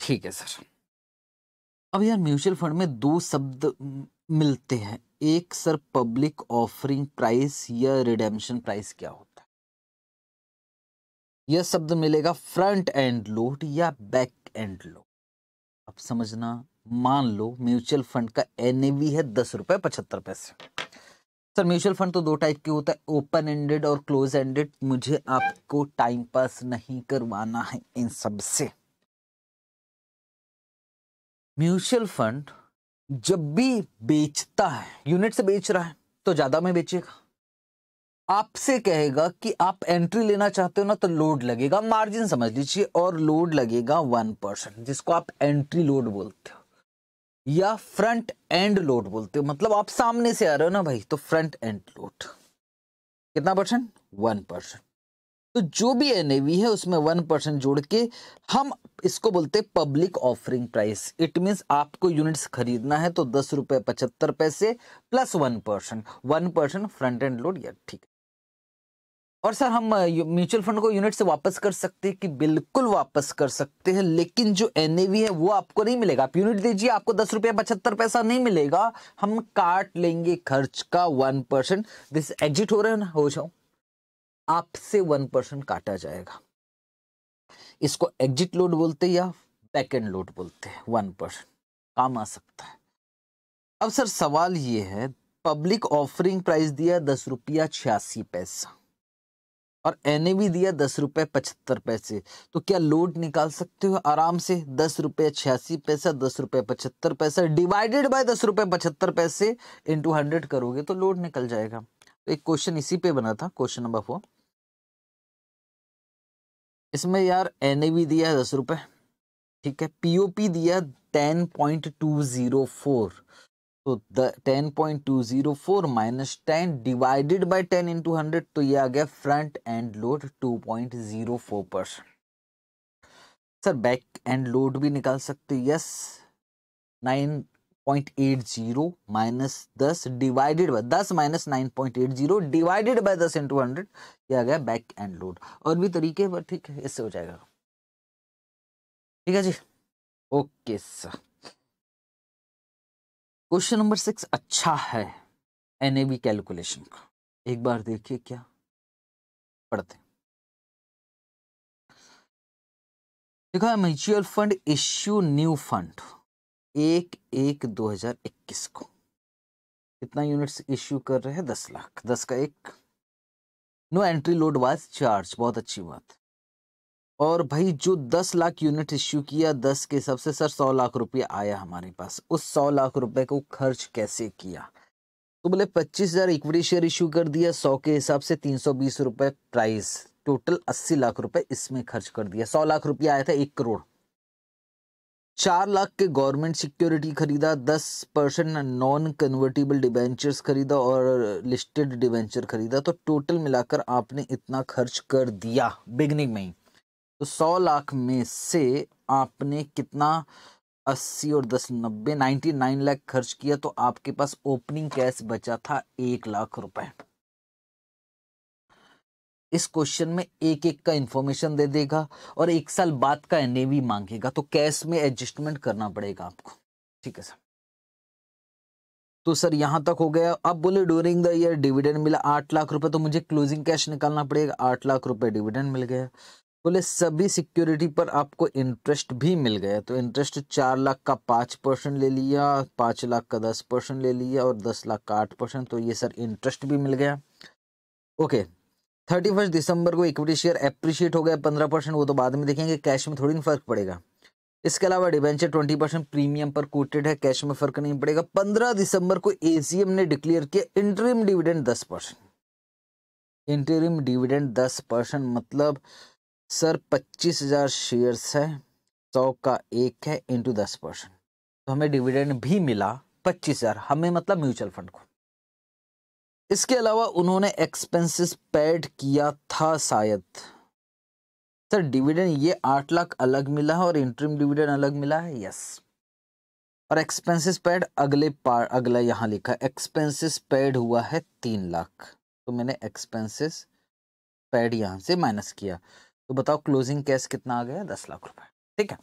Speaker 2: ठीक है सर अब यार म्यूचुअल फंड में दो शब्द मिलते हैं एक सर पब्लिक ऑफरिंग प्राइस या रिडेम्शन प्राइस क्या होता है यह शब्द मिलेगा फ्रंट एंड लोड या बैक एंड लोड अब समझना मान लो म्यूचुअल फंड का एन है दस रुपए पचहत्तर पैसे सर म्यूचुअल फंड तो दो टाइप के होता है ओपन एंडेड और क्लोज एंडेड मुझे आपको टाइम पास नहीं करवाना है इन सब से म्यूचुअल फंड जब भी बेचता है यूनिट से बेच रहा है तो ज़्यादा में बेचेगा आपसे कहेगा कि आप एंट्री लेना चाहते हो ना तो लोड लगेगा मार्जिन समझ लीजिए और लोड लगेगा वन परसेंट जिसको आप एंट्री लोड बोलते हो या फ्रंट एंड लोड बोलते हो मतलब आप सामने से आ रहे हो ना भाई तो फ्रंट एंड लोड कितना परसेंट वन परसेंट तो जो भी एन है उसमें वन परसेंट जोड़ के हम इसको बोलते हैं public offering price it means आपको यूनिट्स खरीदना है तो दस रुपए पचहत्तर पैसे plus one percent one percent front end load या ठीक और सर हम म्यूचुअल फंड को यूनिट से वापस कर सकते हैं कि बिल्कुल वापस कर सकते हैं लेकिन जो एन है वो आपको नहीं मिलेगा आप यूनिट दीजिए आपको दस रुपया पचहत्तर पैसा नहीं मिलेगा हम काट लेंगे खर्च का वन परसेंट दिस एग्जिट हो रहे हो ना हो जाओ आपसे वन परसेंट काटा जाएगा इसको एग्जिट लोड बोलते हैं या बैकेंड एंड लोड बोलते हैं वन परसेंट काम आ सकता है अब सर सवाल ये है पब्लिक ऑफरिंग प्राइस दिया दस रुपया छियासी पैसा और एने भी दिया दस रुपये पचहत्तर पैसे तो क्या लोड निकाल सकते हो आराम से दस रुपये छियासी पैसा दस रुपये पचहत्तर पैसा डिवाइडेड बाय दस रुपये पचहत्तर पैसे इंटू हंड्रेड करोगे तो लोड निकल जाएगा तो एक क्वेश्चन इसी पे बना था क्वेश्चन नंबर फोर इसमें यार एन भी दिया दस रुपये ठीक है पीओपी दिया ten point two zero four तो ten point two zero four minus ten divided by ten into hundred तो ये आ गया front end load two point zero four percent sir back end load भी निकाल सकते हो yes nine point eight zero minus दस डिवाइडेड बाय दस minus nine point eight zero divided by दस इंटू हंड्रेड ये आ गया बैक एंड लोड और भी तरीके पर ठीक है इससे हो जाएगा ठीक है जी okay sir question
Speaker 1: number six अच्छा है एन कैलकुलेशन का एक बार देखिए क्या पढ़ते देखो mutual fund issue new fund एक एक 2021
Speaker 2: को कितना यूनिट्स इश्यू कर रहे हैं दस लाख दस का एक no entry load wise charge बहुत अच्छी बात और भाई जो दस लाख यूनिट इश्यू किया दस के हिसाब से सर सौ लाख रुपये आया हमारे पास उस सौ लाख रुपए को खर्च कैसे किया तो बोले पच्चीस हज़ार इक्विटी शेयर इशू कर दिया सौ के हिसाब से तीन सौ बीस रुपये प्राइस टोटल अस्सी लाख रुपए इसमें खर्च कर दिया सौ लाख रुपया आया था एक करोड़ चार लाख के गवर्नमेंट सिक्योरिटी खरीदा दस परसेंट नॉन कन्वर्टेबल डिबेंचर्स खरीदा और लिस्टेड डिबेंचर खरीदा तो टोटल मिलाकर आपने इतना खर्च कर दिया बिगनिंग में ही तो सौ लाख में से आपने कितना अस्सी और दस नब्बे नाइन्टी नाइन लाख खर्च किया तो आपके पास ओपनिंग कैश बचा था एक लाख रुपए इस क्वेश्चन में एक एक का इंफॉर्मेशन दे देगा और एक साल बाद का एनएवी मांगेगा तो कैश में एडजस्टमेंट करना पड़ेगा आपको ठीक है सर तो सर यहां तक हो गया अब बोले ड्यूरिंग द ईयर डिविडेंड मिला आठ लाख रुपए तो मुझे क्लोजिंग कैश निकालना पड़ेगा आठ लाख रुपए डिविडेंड मिल गया बोले सभी सिक्योरिटी पर आपको इंटरेस्ट भी मिल गया तो इंटरेस्ट चार लाख का पाँच परसेंट ले लिया पाँच लाख का दस परसेंट ले लिया और दस लाख का आठ परसेंट तो ये सर इंटरेस्ट भी मिल गया ओके थर्टी फर्स्ट दिसंबर को इक्विटी शेयर अप्रिशिएट हो गया पंद्रह परसेंट वो तो बाद में देखेंगे कैश में थोड़ी फर्क पड़ेगा इसके अलावा डिवेंचर ट्वेंटी परसेंट प्रीमियम पर कोटेड है कैश में फर्क नहीं पड़ेगा पंद्रह दिसंबर को एसीएम ने डिक्लेयर किया इंटरिम डिविडेंड दस परसेंट इंटरिम डिविडेंड दस परसेंट मतलब सर पच्चीस हज़ार शेयर्स है सौ का एक है इंटू दस परसेंट तो हमें डिविडेंड भी मिला पच्चीस हज़ार हमें मतलब म्यूचुअल फंड को इसके अलावा उन्होंने एक्सपेंसेस पेड किया था शायद सर डिविडेंड ये आठ लाख अलग मिला है और इंट्रीम डिविडेंड अलग मिला है यस और एक्सपेंसेस पेड अगले पार अगला यहाँ लिखा है एक्सपेंसेस पेड हुआ है तीन लाख तो मैंने एक्सपेंसेस पेड यहाँ से माइनस किया तो बताओ क्लोजिंग कैश कितना आ गया दस लाख रुपए ठीक है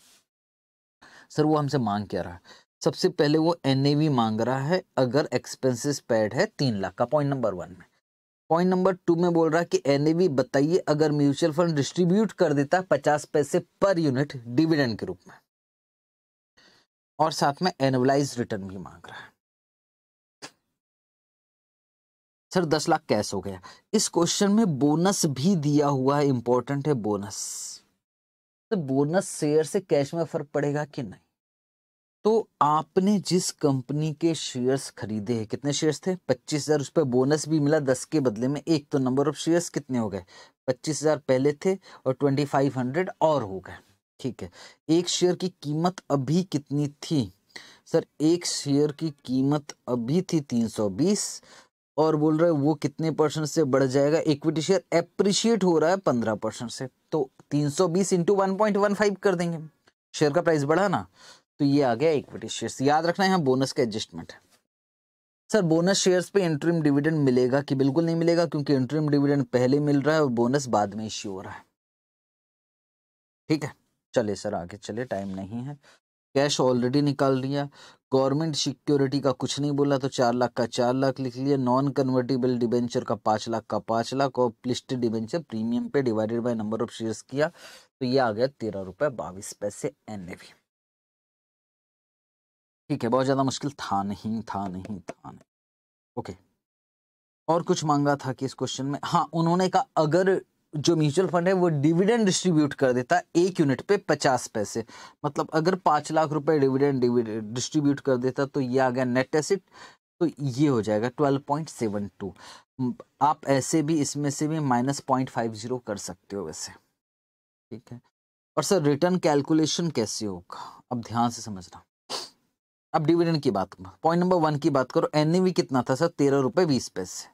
Speaker 2: सर वो हमसे मांग क्या रहा है सबसे पहले वो एन मांग रहा है अगर एक्सपेंसेस पेड है तीन लाख का पॉइंट नंबर वन में पॉइंट नंबर टू में बोल रहा है कि एन बताइए अगर म्यूचुअल फंड डिस्ट्रीब्यूट कर देता पचास पैसे पर यूनिट
Speaker 1: डिविडेंड के रूप में और साथ में एनुअलाइज रिटर्न भी मांग रहा है सर दस लाख कैश हो गया इस क्वेश्चन
Speaker 2: में बोनस भी दिया हुआ है इंपॉर्टेंट है बोनस तो बोनस शेयर से कैश में फर्क पड़ेगा कि नहीं तो आपने जिस कंपनी के शेयर्स खरीदे हैं कितने शेयर्स थे पच्चीस हजार उस पर बोनस भी मिला दस के बदले में एक तो नंबर ऑफ शेयर्स कितने हो गए पच्चीस हजार पहले थे और ट्वेंटी फाइव हंड्रेड और हो गए ठीक है एक शेयर की कीमत अभी कितनी थी सर एक शेयर की कीमत अभी थी तीन सौ बीस और बोल रहे वो कितने परसेंट से बढ़ जाएगा इक्विटी शेयर एप्रिशिएट हो रहा है पंद्रह परसेंट से तो तीन सौ बीस into one point one five कर देंगे शेयर का प्राइस बढ़ा ना तो ये आ गया इक्विटी शेयर याद रखना है यहाँ बोनस का एडजस्टमेंट है सर बोनस शेयर्स पे इंटरिम डिविडेंड मिलेगा कि बिल्कुल नहीं मिलेगा क्योंकि इंटरिम डिविडेंड पहले मिल रहा है और बोनस बाद में इश्यू हो रहा है ठीक है चले सर आगे चले टाइम नहीं है कैश ऑलरेडी निकाल दिया गवर्नमेंट सिक्योरिटी का कुछ नहीं बोला तो चार लाख का चार लाख लिख लिया नॉन कन्वर्टेबल डिबेंचर का पाँच लाख का पाँच लाख और प्लिस्ट डिबेंचर प्रीमियम पे divided by number of shares किया तो ये आ गया तेरह रुपये बाईस पैसे एन ठीक है बहुत ज़्यादा मुश्किल था नहीं था नहीं था नहीं ओके और कुछ मांगा था कि इस क्वेश्चन में हाँ उन्होंने कहा अगर जो म्यूचुअल फंड है वो डिविडेंड डिस्ट्रीब्यूट कर देता है एक यूनिट पे पचास पैसे मतलब अगर पाँच लाख रुपए डिविडेंड डिस्ट्रीब्यूट कर देता तो ये आ गया नेट एसिड तो ये हो जाएगा ट्वेल्व पॉइंट सेवन टू आप ऐसे भी इसमें से भी माइनस पॉइंट फाइव जीरो कर सकते हो वैसे ठीक है और सर रिटर्न कैलकुलेशन कैसे होगा अब ध्यान से समझना अब डिविडेंड की बात पॉइंट नंबर वन की बात करो एन कितना था सर तेरह रुपये बीस पैसे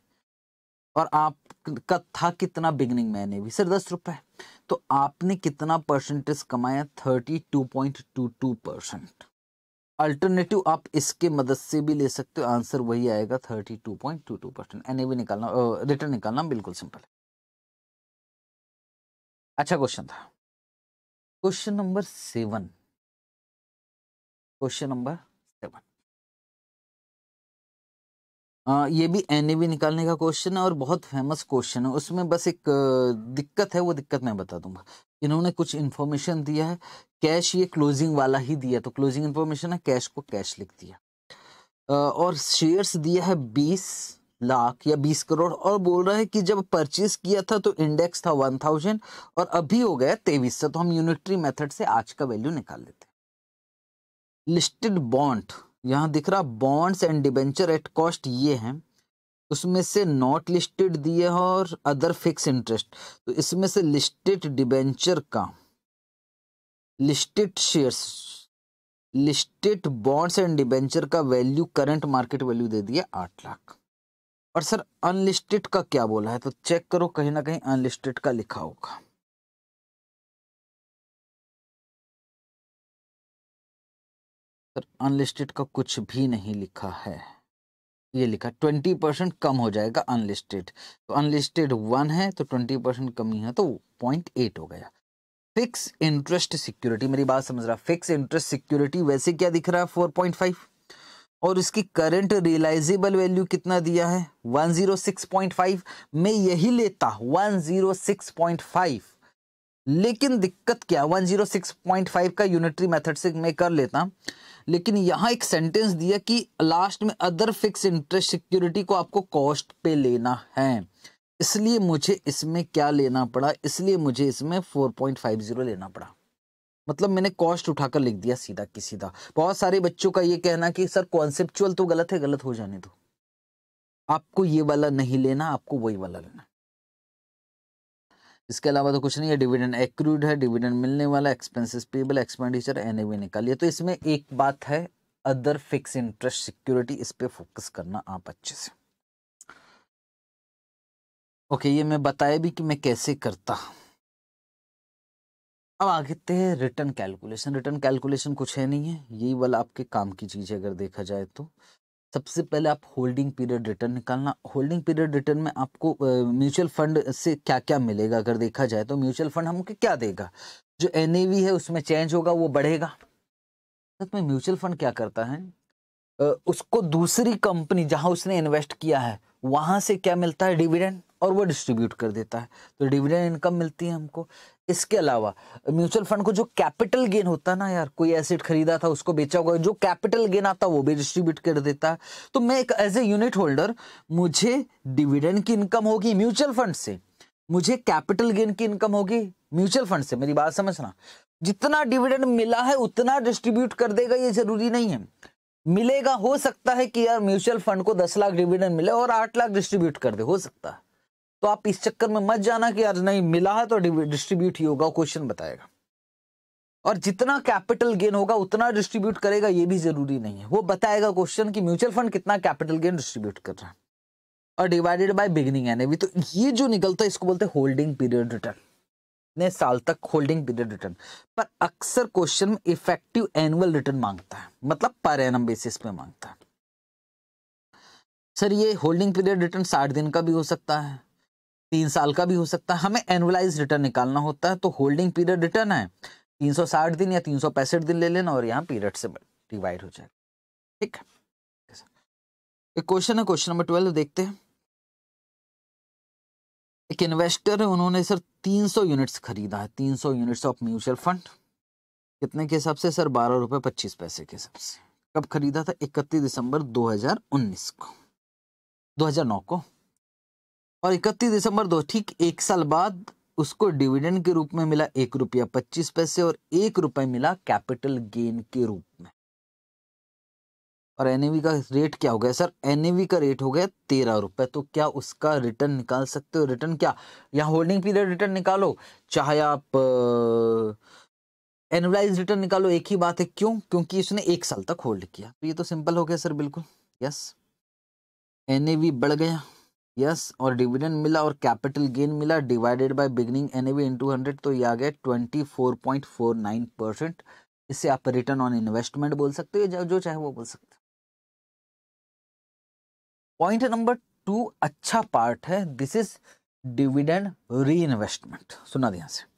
Speaker 2: और आपका था कितना बिगनिंग में भी सर दस रुपए तो आपने कितना परसेंटेज कमाया thirty two point two two percent alternative आप इसके मदद से भी ले सकते हो आंसर वही आएगा thirty two point two two percent N भी निकालना रिटर्न निकालना बिल्कुल सिंपल है
Speaker 1: अच्छा क्वेश्चन था question number seven question number
Speaker 2: आ, ये भी एन ए निकालने का क्वेश्चन है और बहुत फेमस क्वेश्चन है उसमें बस एक दिक्कत है वो दिक्कत मैं बता दूंगा इन्होंने कुछ इन्फॉर्मेशन दिया है कैश ये क्लोजिंग वाला ही दिया तो क्लोजिंग इन्फॉर्मेशन है कैश को कैश लिख दिया आ, और शेयर्स दिया है बीस लाख या बीस करोड़ और बोल रहा है कि जब परचेज किया था तो इंडेक्स था वन थाउजेंड और अभी हो गया तेईस सौ तो हम यूनिटरी मेथड से आज का वैल्यू निकाल लेते हैं लिस्टेड बॉन्ड यहाँ दिख रहा bonds and debenture at cost ये हैं उसमें से नॉट लिस्टेड दिए और अदर फिक्स इंटरेस्ट तो इसमें से लिस्टेड डिबेंचर का listed shares listed bonds and debenture का वैल्यू करंट मार्केट वैल्यू दे दिया आठ लाख और सर अनलिस्टेड का क्या बोला है तो चेक करो कहीं
Speaker 1: ना कहीं अनलिस्टेड का लिखा होगा सर अनलिस्टेड का कुछ भी नहीं लिखा है
Speaker 2: ये लिखा ट्वेंटी परसेंट कम हो जाएगा अनलिस्टेड तो अनलिस्टेड वन है तो ट्वेंटी परसेंट कम नहीं है तो पॉइंट एट हो गया फिक्स इंटरेस्ट सिक्योरिटी मेरी बात समझ रहा फिक्स इंटरेस्ट सिक्योरिटी वैसे क्या दिख रहा है फोर पॉइंट फाइव और इसकी करंट रियलाइजेबल वैल्यू कितना दिया है one zero six point five मैं यही लेता one zero six point five लेकिन दिक्कत क्या one zero six point five का यूनिटरी मेथड से मैं कर लेता लेकिन यहाँ एक सेंटेंस दिया कि लास्ट में अदर फिक्स इंटरेस्ट सिक्योरिटी को आपको कॉस्ट पे लेना है इसलिए मुझे इसमें क्या लेना पड़ा इसलिए मुझे इसमें 4.50 लेना पड़ा मतलब मैंने कॉस्ट उठाकर लिख दिया सीधा की सीधा बहुत सारे बच्चों का ये कहना कि सर कॉन्सेप्चुअल तो गलत है गलत हो जाने दो आपको ये वाला नहीं लेना आपको वही वाला लेना इसके अलावा तो कुछ नहीं है डिविडेंड एक्रूड है डिविडेंड मिलने वाला एक्सपेंसेस पेबल एक्सपेंडिचर एन निकालिए तो इसमें एक बात है अदर फिक्स इंटरेस्ट सिक्योरिटी इस पर फोकस करना आप अच्छे से ओके ये मैं बताया भी कि मैं कैसे करता अब आगे ते हैं रिटर्न कैलकुलेशन रिटर्न कैलकुलेशन कुछ है नहीं है यही वाला आपके काम की चीज़ है अगर देखा जाए तो सबसे पहले आप होल्डिंग पीरियड रिटर्न निकालना होल्डिंग पीरियड रिटर्न में आपको म्यूचुअल फंड से क्या क्या मिलेगा अगर देखा जाए तो म्यूचुअल फंड हमको क्या देगा जो एन है उसमें चेंज होगा वो बढ़ेगा तो म्यूचुअल फंड क्या करता है उसको दूसरी कंपनी जहां उसने इन्वेस्ट किया है वहां से क्या मिलता है डिविडेंड और वो डिस्ट्रीब्यूट कर देता है तो डिविडेंड इनकम मिलती है हमको इसके अलावा म्यूचुअल फंड को जो कैपिटल गेन होता है ना यार कोई एसेट खरीदा था उसको बेचा होगा जो कैपिटल गेन आता वो भी डिस्ट्रीब्यूट कर देता है तो मैं एक एज ए यूनिट होल्डर मुझे डिविडेंड की इनकम होगी म्यूचुअल फंड से मुझे कैपिटल गेन की इनकम होगी म्यूचुअल फंड से मेरी बात समझना जितना डिविडेंड मिला है उतना डिस्ट्रीब्यूट कर देगा ये जरूरी नहीं है मिलेगा हो सकता है कि यार म्यूचुअल फंड को दस लाख डिविडेंड मिले और आठ लाख डिस्ट्रीब्यूट कर दे हो सकता है तो आप इस चक्कर में मत जाना कि यार नहीं मिला है तो डिस्ट्रीब्यूट ही होगा क्वेश्चन बताएगा और जितना कैपिटल गेन होगा उतना डिस्ट्रीब्यूट करेगा ये भी जरूरी नहीं है वो बताएगा क्वेश्चन कि म्यूचुअल फंड कितना कैपिटल गेन डिस्ट्रीब्यूट कर रहा है और डिवाइडेड बाय बिगनिंग एन तो ये जो निकलता है इसको बोलते हैं होल्डिंग पीरियड रिटर्न ने साल तक होल्डिंग पीरियड रिटर्न पर अक्सर क्वेश्चन में इफेक्टिव एनुअल रिटर्न मांगता है मतलब पर एन बेसिस पे मांगता है सर ये होल्डिंग पीरियड रिटर्न साठ दिन का भी हो सकता है तीन साल का भी हो सकता है हमें एनुअलाइज रिटर्न निकालना होता है तो होल्डिंग पीरियड रिटर्न है तीन सौ साठ दिन या तीन सौ पैंसठ दिन ले लेना और यहाँ पीरियड से डिवाइड हो जाएगा ठीक है एक क्वेश्चन है क्वेश्चन नंबर ट्वेल्व देखते हैं एक इन्वेस्टर है उन्होंने सर 300 यूनिट्स खरीदा है 300 यूनिट्स ऑफ म्यूचुअल फंड कितने के हिसाब से सर बारह रुपये पच्चीस पैसे के हिसाब से कब खरीदा था इकतीस दिसंबर 2019 को 2009 को और इकतीस दिसंबर दो ठीक एक साल बाद उसको डिविडेंड के रूप में मिला एक रुपया पच्चीस पैसे और एक रुपये मिला कैपिटल गेन के रूप में और एनएवी का रेट क्या हो गया सर एनएवी का रेट हो गया तेरह रुपए तो क्या उसका रिटर्न निकाल सकते हो रिटर्न क्या या होल्डिंग पीरियड रिटर्न निकालो चाहे आप एनुलाइज uh, रिटर्न निकालो एक ही बात है क्यों क्योंकि इसने एक साल तक होल्ड किया तो ये तो सिंपल हो गया सर बिल्कुल यस एनएवी बढ़ गया यस और डिविडेंड मिला और कैपिटल गेन मिला divided by beginning N into hundred तो ये आ गया twenty four point four nine percent इससे आप रिटर्न ऑन इन्वेस्टमेंट बोल सकते हो जो चाहे वो बोल सकते हो पॉइंट नंबर टू अच्छा पार्ट है दिस इज डिविडेंड री इन्वेस्टमेंट सुना ध्यान से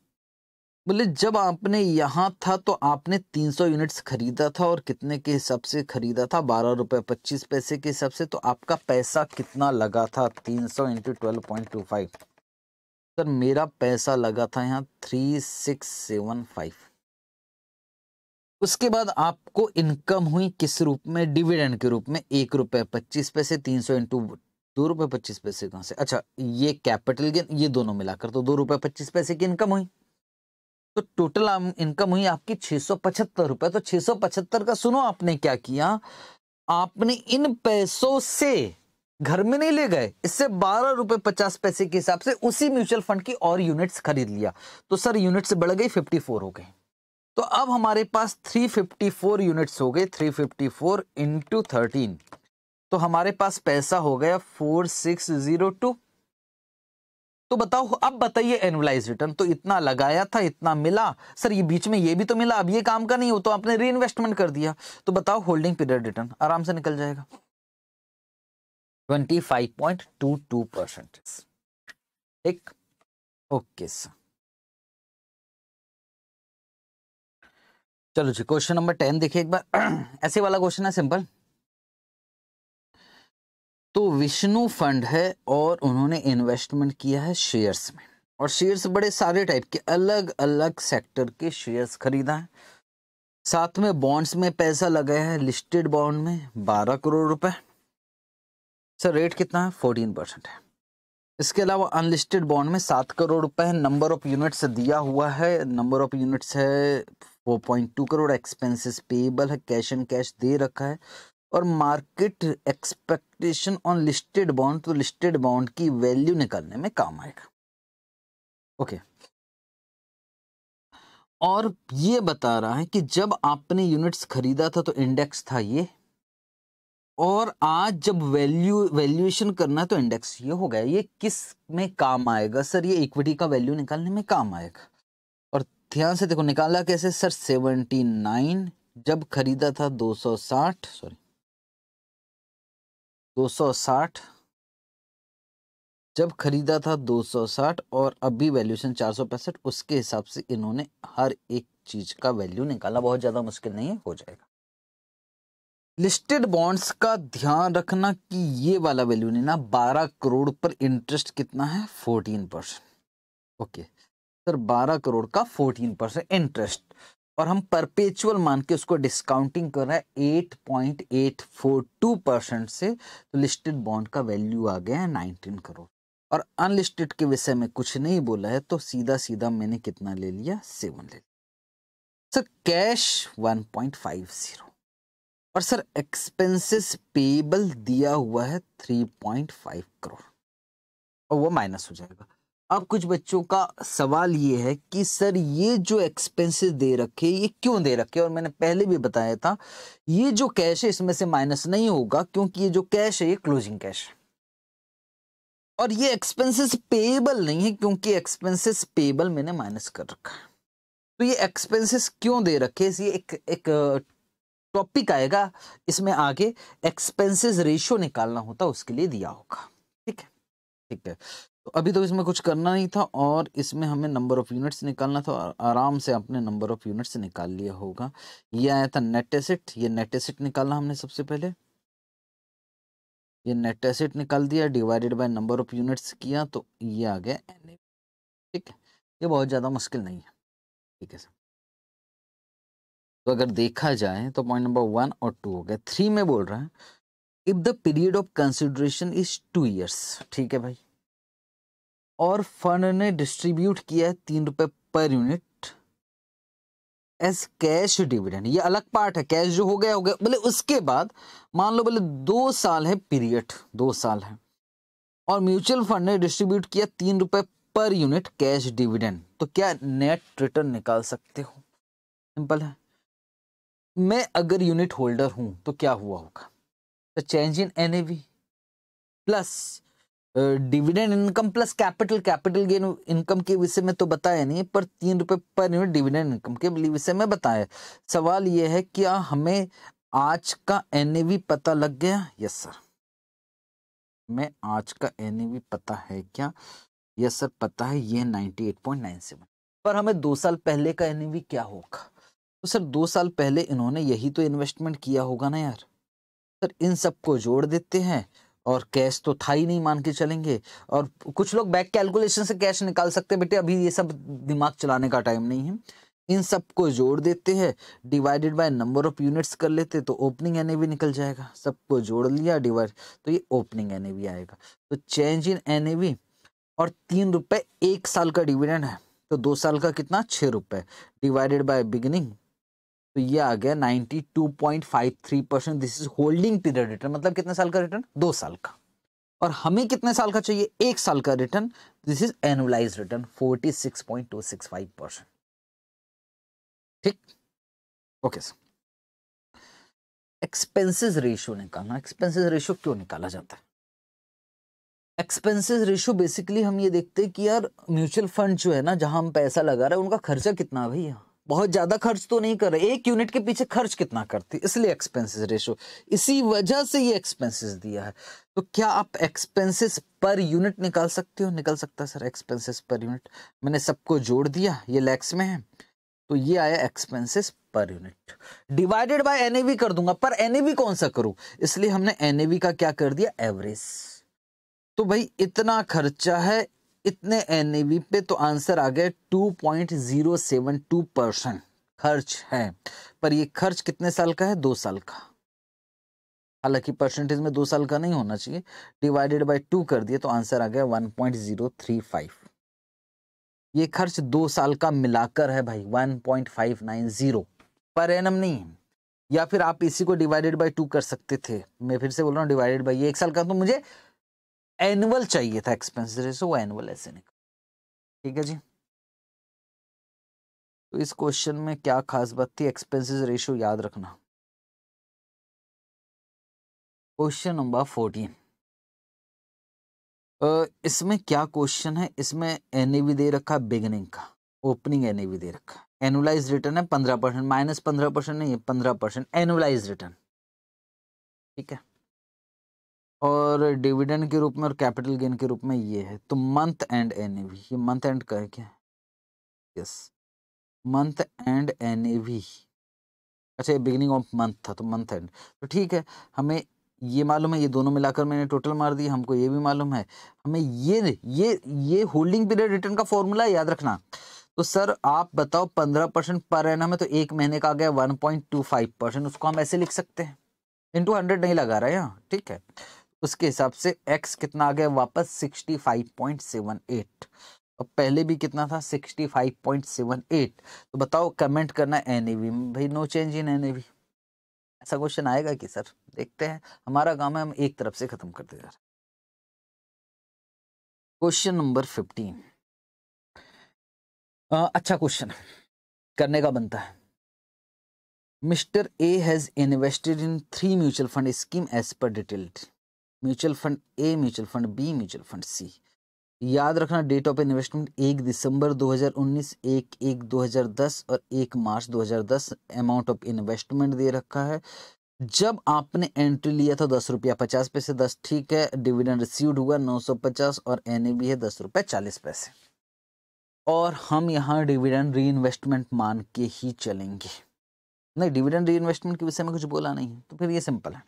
Speaker 2: बोले जब आपने यहाँ था तो आपने 300 यूनिट्स खरीदा था और कितने के हिसाब से खरीदा था बारह रुपये पच्चीस पैसे के हिसाब से तो आपका पैसा कितना लगा था 300 सौ into twelve point two five sir मेरा पैसा लगा था यहाँ थ्री सिक्स सेवन फाइव उसके बाद आपको इनकम हुई किस रूप में डिविडेंड के रूप में एक रुपये पच्चीस पैसे तीन सौ इंटू दो रुपये पच्चीस पैसे कहाँ से अच्छा ये कैपिटल गेन ये दोनों मिलाकर तो दो रुपये पच्चीस पैसे की इनकम हुई तो टोटल इनकम हुई आपकी छह सौ पचहत्तर रुपए तो छह सौ पचहत्तर का सुनो आपने क्या किया आपने इन पैसों से घर में नहीं ले गए इससे बारह रुपए पचास पैसे के हिसाब से उसी म्यूचुअल फंड की और यूनिट्स खरीद लिया तो सर यूनिट्स बढ़ गई फिफ्टी फोर हो गए तो अब हमारे पास थ्री फिफ्टी फोर यूनिट्स हो गए three fifty four into thirteen तो हमारे पास पैसा हो गया फोर सिक्स जीरो टू तो बताओ अब बताइए एनुअलाइज रिटर्न तो इतना लगाया था इतना मिला सर ये बीच में ये भी तो मिला अब ये काम का नहीं हो तो आपने री इन्वेस्टमेंट कर दिया तो बताओ होल्डिंग पीरियड रिटर्न आराम से निकल जाएगा
Speaker 1: 25.22 परसेंट एक ओके सर चलो जी क्वेश्चन नंबर टेन देखिए एक बार ऐसे वाला क्वेश्चन है सिंपल
Speaker 2: तो विष्णु फंड है और उन्होंने इन्वेस्टमेंट किया है शेयर्स में और शेयर्स बड़े सारे टाइप के अलग अलग सेक्टर के शेयर्स खरीदा है साथ में बॉन्ड्स में पैसा लगाया है लिस्टेड बॉन्ड में बारह करोड़ रुपए सर रेट कितना है फोर्टीन परसेंट है इसके अलावा अनलिस्टेड बॉन्ड में सात करोड़ रुपए नंबर ऑफ यूनिट्स दिया हुआ है नंबर ऑफ यूनिट्स है four point two crore expenses payable है कैश एंड कैश दे रखा है और market expectation on listed bond तो लिस्टेड बॉन्ड की वैल्यू निकालने में काम आएगा ओके okay. और ये बता रहा है कि जब आपने यूनिट्स खरीदा था तो इंडेक्स था ये और आज जब वैल्यू वैल्यूएशन करना है तो इंडेक्स ये हो गया ये किस में काम आएगा सर ये इक्विटी का वैल्यू निकालने में काम आएगा और ध्यान से देखो निकाला कैसे सर सेवेंटी नाइन जब खरीदा था दो सौ साठ सॉरी 260 जब खरीदा था 260 और अभी वैल्यूशन चार उसके हिसाब से इन्होंने हर एक चीज का वैल्यू निकाला बहुत ज्यादा मुश्किल नहीं है हो जाएगा लिस्टेड बॉन्ड्स का ध्यान रखना कि ये वाला वैल्यू नहीं ना 12 करोड़ पर इंटरेस्ट कितना है 14 परसेंट ओके सर 12 करोड़ का 14 परसेंट इंटरेस्ट और हम परपेचुअल मान के उसको डिस्काउंटिंग कर रहे हैं eight point eight four two percent से तो लिस्टेड बॉन्ड का वैल्यू आ गया है नाइनटीन करोड़ और अनलिस्टेड के विषय में कुछ नहीं बोला है तो सीधा सीधा मैंने कितना ले लिया सेवन ले लिया sir cash one point five zero और सर एक्सपेंसेस पेबल दिया हुआ है थ्री पॉइंट फाइव करोड़ और वो माइनस हो जाएगा अब कुछ बच्चों का सवाल ये है कि सर ये जो एक्सपेंसेस दे रखे ये क्यों दे रखे और मैंने पहले भी बताया था ये जो कैश है इसमें से माइनस नहीं होगा क्योंकि ये जो कैश है ये क्लोजिंग कैश है और ये एक्सपेंसेस पेबल नहीं है क्योंकि एक्सपेंसेस पेबल मैंने माइनस कर रखा है तो ये एक्सपेंसेस क्यों दे रखे ये एक एक टॉपिक आएगा इसमें आगे एक्सपेंसिस रेशियो निकालना होता उसके लिए दिया होगा ठीक है ठीक है तो अभी तो इसमें कुछ करना नहीं था और इसमें हमें नंबर ऑफ़ यूनिट्स निकालना था और आराम से अपने नंबर ऑफ़ यूनिट्स निकाल लिया होगा ये आया था नेट एसिट ये नेट एसिट निकालना हमने सबसे पहले ये नेट एसिट निकाल दिया divided by number of units किया तो ये आ गया एन ठीक है ये बहुत ज़्यादा मुश्किल नहीं है ठीक है सर तो अगर देखा जाए तो पॉइंट नंबर वन और टू हो गया थ्री में बोल रहा है if the period of consideration is two years ठीक है भाई और फंड ने डिस्ट्रीब्यूट किया है तीन रुपए per unit as cash dividend ये अलग पार्ट है कैश जो हो गया हो गया बोले उसके बाद मान लो बोले दो साल है पीरियड दो साल है और म्यूचुअल फंड ने डिस्ट्रीब्यूट किया तीन रुपए पर यूनिट कैश डिविडेंड तो क्या नेट रिटर्न निकाल सकते हो सिंपल है मैं अगर यूनिट होल्डर हूं तो क्या हुआ होगा change in N plus dividend income plus capital capital gain income के विषय में तो बताया नहीं पर तीन रुपए पर यूनिट डिविडेंड इनकम के विषय में बताया सवाल यह है क्या हमें आज का एन पता लग गया यस सर मैं आज का एन पता है क्या यस सर पता है ये सेवन पर हमें दो साल पहले का एन क्या होगा तो सर दो साल पहले इन्होंने यही तो इन्वेस्टमेंट किया होगा ना यार सर इन सबको जोड़ देते हैं और कैश तो था ही नहीं मान के चलेंगे और कुछ लोग बैक कैलकुलेशन से कैश निकाल सकते बेटे अभी ये सब दिमाग चलाने का टाइम नहीं है इन सब को जोड़ देते हैं divided by number of units कर लेते तो ओपनिंग एन निकल जाएगा सबको जोड़ लिया डिवाइड तो ये ओपनिंग एन आएगा तो चेंज इन एन और तीन रुपये एक साल का डिविडेंड है तो दो साल का कितना छः रुपये डिवाइडेड बाय बिगिनिंग तो ये आ गया 92.53 percent this is holding period return मतलब कितने साल का रिटर्न दो साल का और हमें कितने साल का चाहिए एक साल का return this is annualised return 46.265 percent ठीक ओके सर एक्सपेंसेस रेशियो निकालना एक्सपेंसेस रेशियो क्यों निकाला जाता है एक्सपेंसेस रेशियो बेसिकली हम ये देखते हैं कि यार म्यूचुअल फंड जो है ना जहां हम पैसा लगा रहे हैं उनका खर्चा कितना है भैया बहुत ज़्यादा खर्च तो नहीं कर रहे एक यूनिट के पीछे खर्च कितना करती इसलिए एक्सपेंसेस रेशो इसी वजह से ये एक्सपेंसेस दिया है तो क्या आप एक्सपेंसेस पर यूनिट निकाल सकते हो निकल सकता है सर एक्सपेंसेस पर यूनिट मैंने सबको जोड़ दिया ये लैक्स में है तो ये आया expenses per unit divided by NAV कर दूंगा पर एनएवी कौन सा करूं इसलिए हमने एनएवी का क्या कर दिया एवरेज तो भाई इतना खर्चा है इतने एन पे तो आंसर आ गया two point zero seven two percent खर्च है पर ये खर्च कितने साल का है दो साल का हालांकि परसेंटेज में दो साल का नहीं होना चाहिए डिवाइडेड बाय टू कर दिए तो आंसर आ गया one point zero three five ये खर्च दो साल का मिलाकर है भाई one point five nine zero per annum नहीं है या फिर आप इसी को डिवाइडेड बाई टू कर सकते थे मैं फिर से बोल रहा हूँ डिवाइडेड बाई ये एक साल का तो मुझे एनुअल चाहिए था एक्सपेंस रेशो वो एनुअल ऐसे निकल
Speaker 1: ठीक है जी तो इस क्वेश्चन में क्या खास बात थी एक्सपेंसेस रेशो याद रखना क्वेश्चन नंबर फोर्टीन इसमें क्या क्वेश्चन है इसमें एन
Speaker 2: भी दे रखा बिगनिंग का ओपनिंग एन भी दे रखा एनुलाइज रिटर्न है पंद्रह परसेंट माइनस पंद्रह परसेंट नहीं है पंद्रह परसेंट एनुलाइज रिटर्न ठीक है और डिविडेंड के रूप में और कैपिटल गेन के रूप में ये है तो मंथ एंड एन ये मंथ एंड कह क्या है यस मंथ एंड एन अच्छा बिगिनिंग ऑफ मंथ था तो मंथ एंड तो ठीक है हमें ये मालूम है ये दोनों मिलाकर मैंने टोटल मार दिया हमको ये भी मालूम है हमें ये ये ये होल्डिंग पीरियड रिटर्न का फॉर्मूला याद रखना तो सर आप बताओ पंद्रह परसेंट पर एनम में तो एक महीने का आ गया one point two five percent उसको हम ऐसे लिख सकते हैं इंटू हंड्रेड नहीं लगा रहे हैं हाँ, ठीक है उसके हिसाब से x कितना आ गया वापस 65.78 और पहले भी कितना था 65.78 तो बताओ कमेंट करना एन में भाई नो चेंज इन एन ऐसा क्वेश्चन आएगा कि सर देखते हैं हमारा काम है हम एक तरफ
Speaker 1: से खत्म करते जा रहे क्वेश्चन नंबर फिफ्टीन अच्छा क्वेश्चन करने का बनता है
Speaker 2: mister A has invested in three mutual fund scheme as per detailed mutual fund A mutual fund B mutual fund C याद रखना डेट ऑफ इन्वेस्टमेंट एक दिसंबर 2019 एक एक 2010 और एक मार्च 2010 अमाउंट ऑफ इन्वेस्टमेंट दे रखा है जब आपने एंट्री लिया था दस रुपया पचास पैसे दस ठीक है डिविडेंड रिसीव्ड हुआ नौ सौ पचास और एन भी है दस रुपये चालीस पैसे और हम यहाँ डिविडेंड री इन्वेस्टमेंट मान के ही चलेंगे नहीं डिविडेंड री इन्वेस्टमेंट के विषय में कुछ बोला नहीं तो फिर ये सिंपल है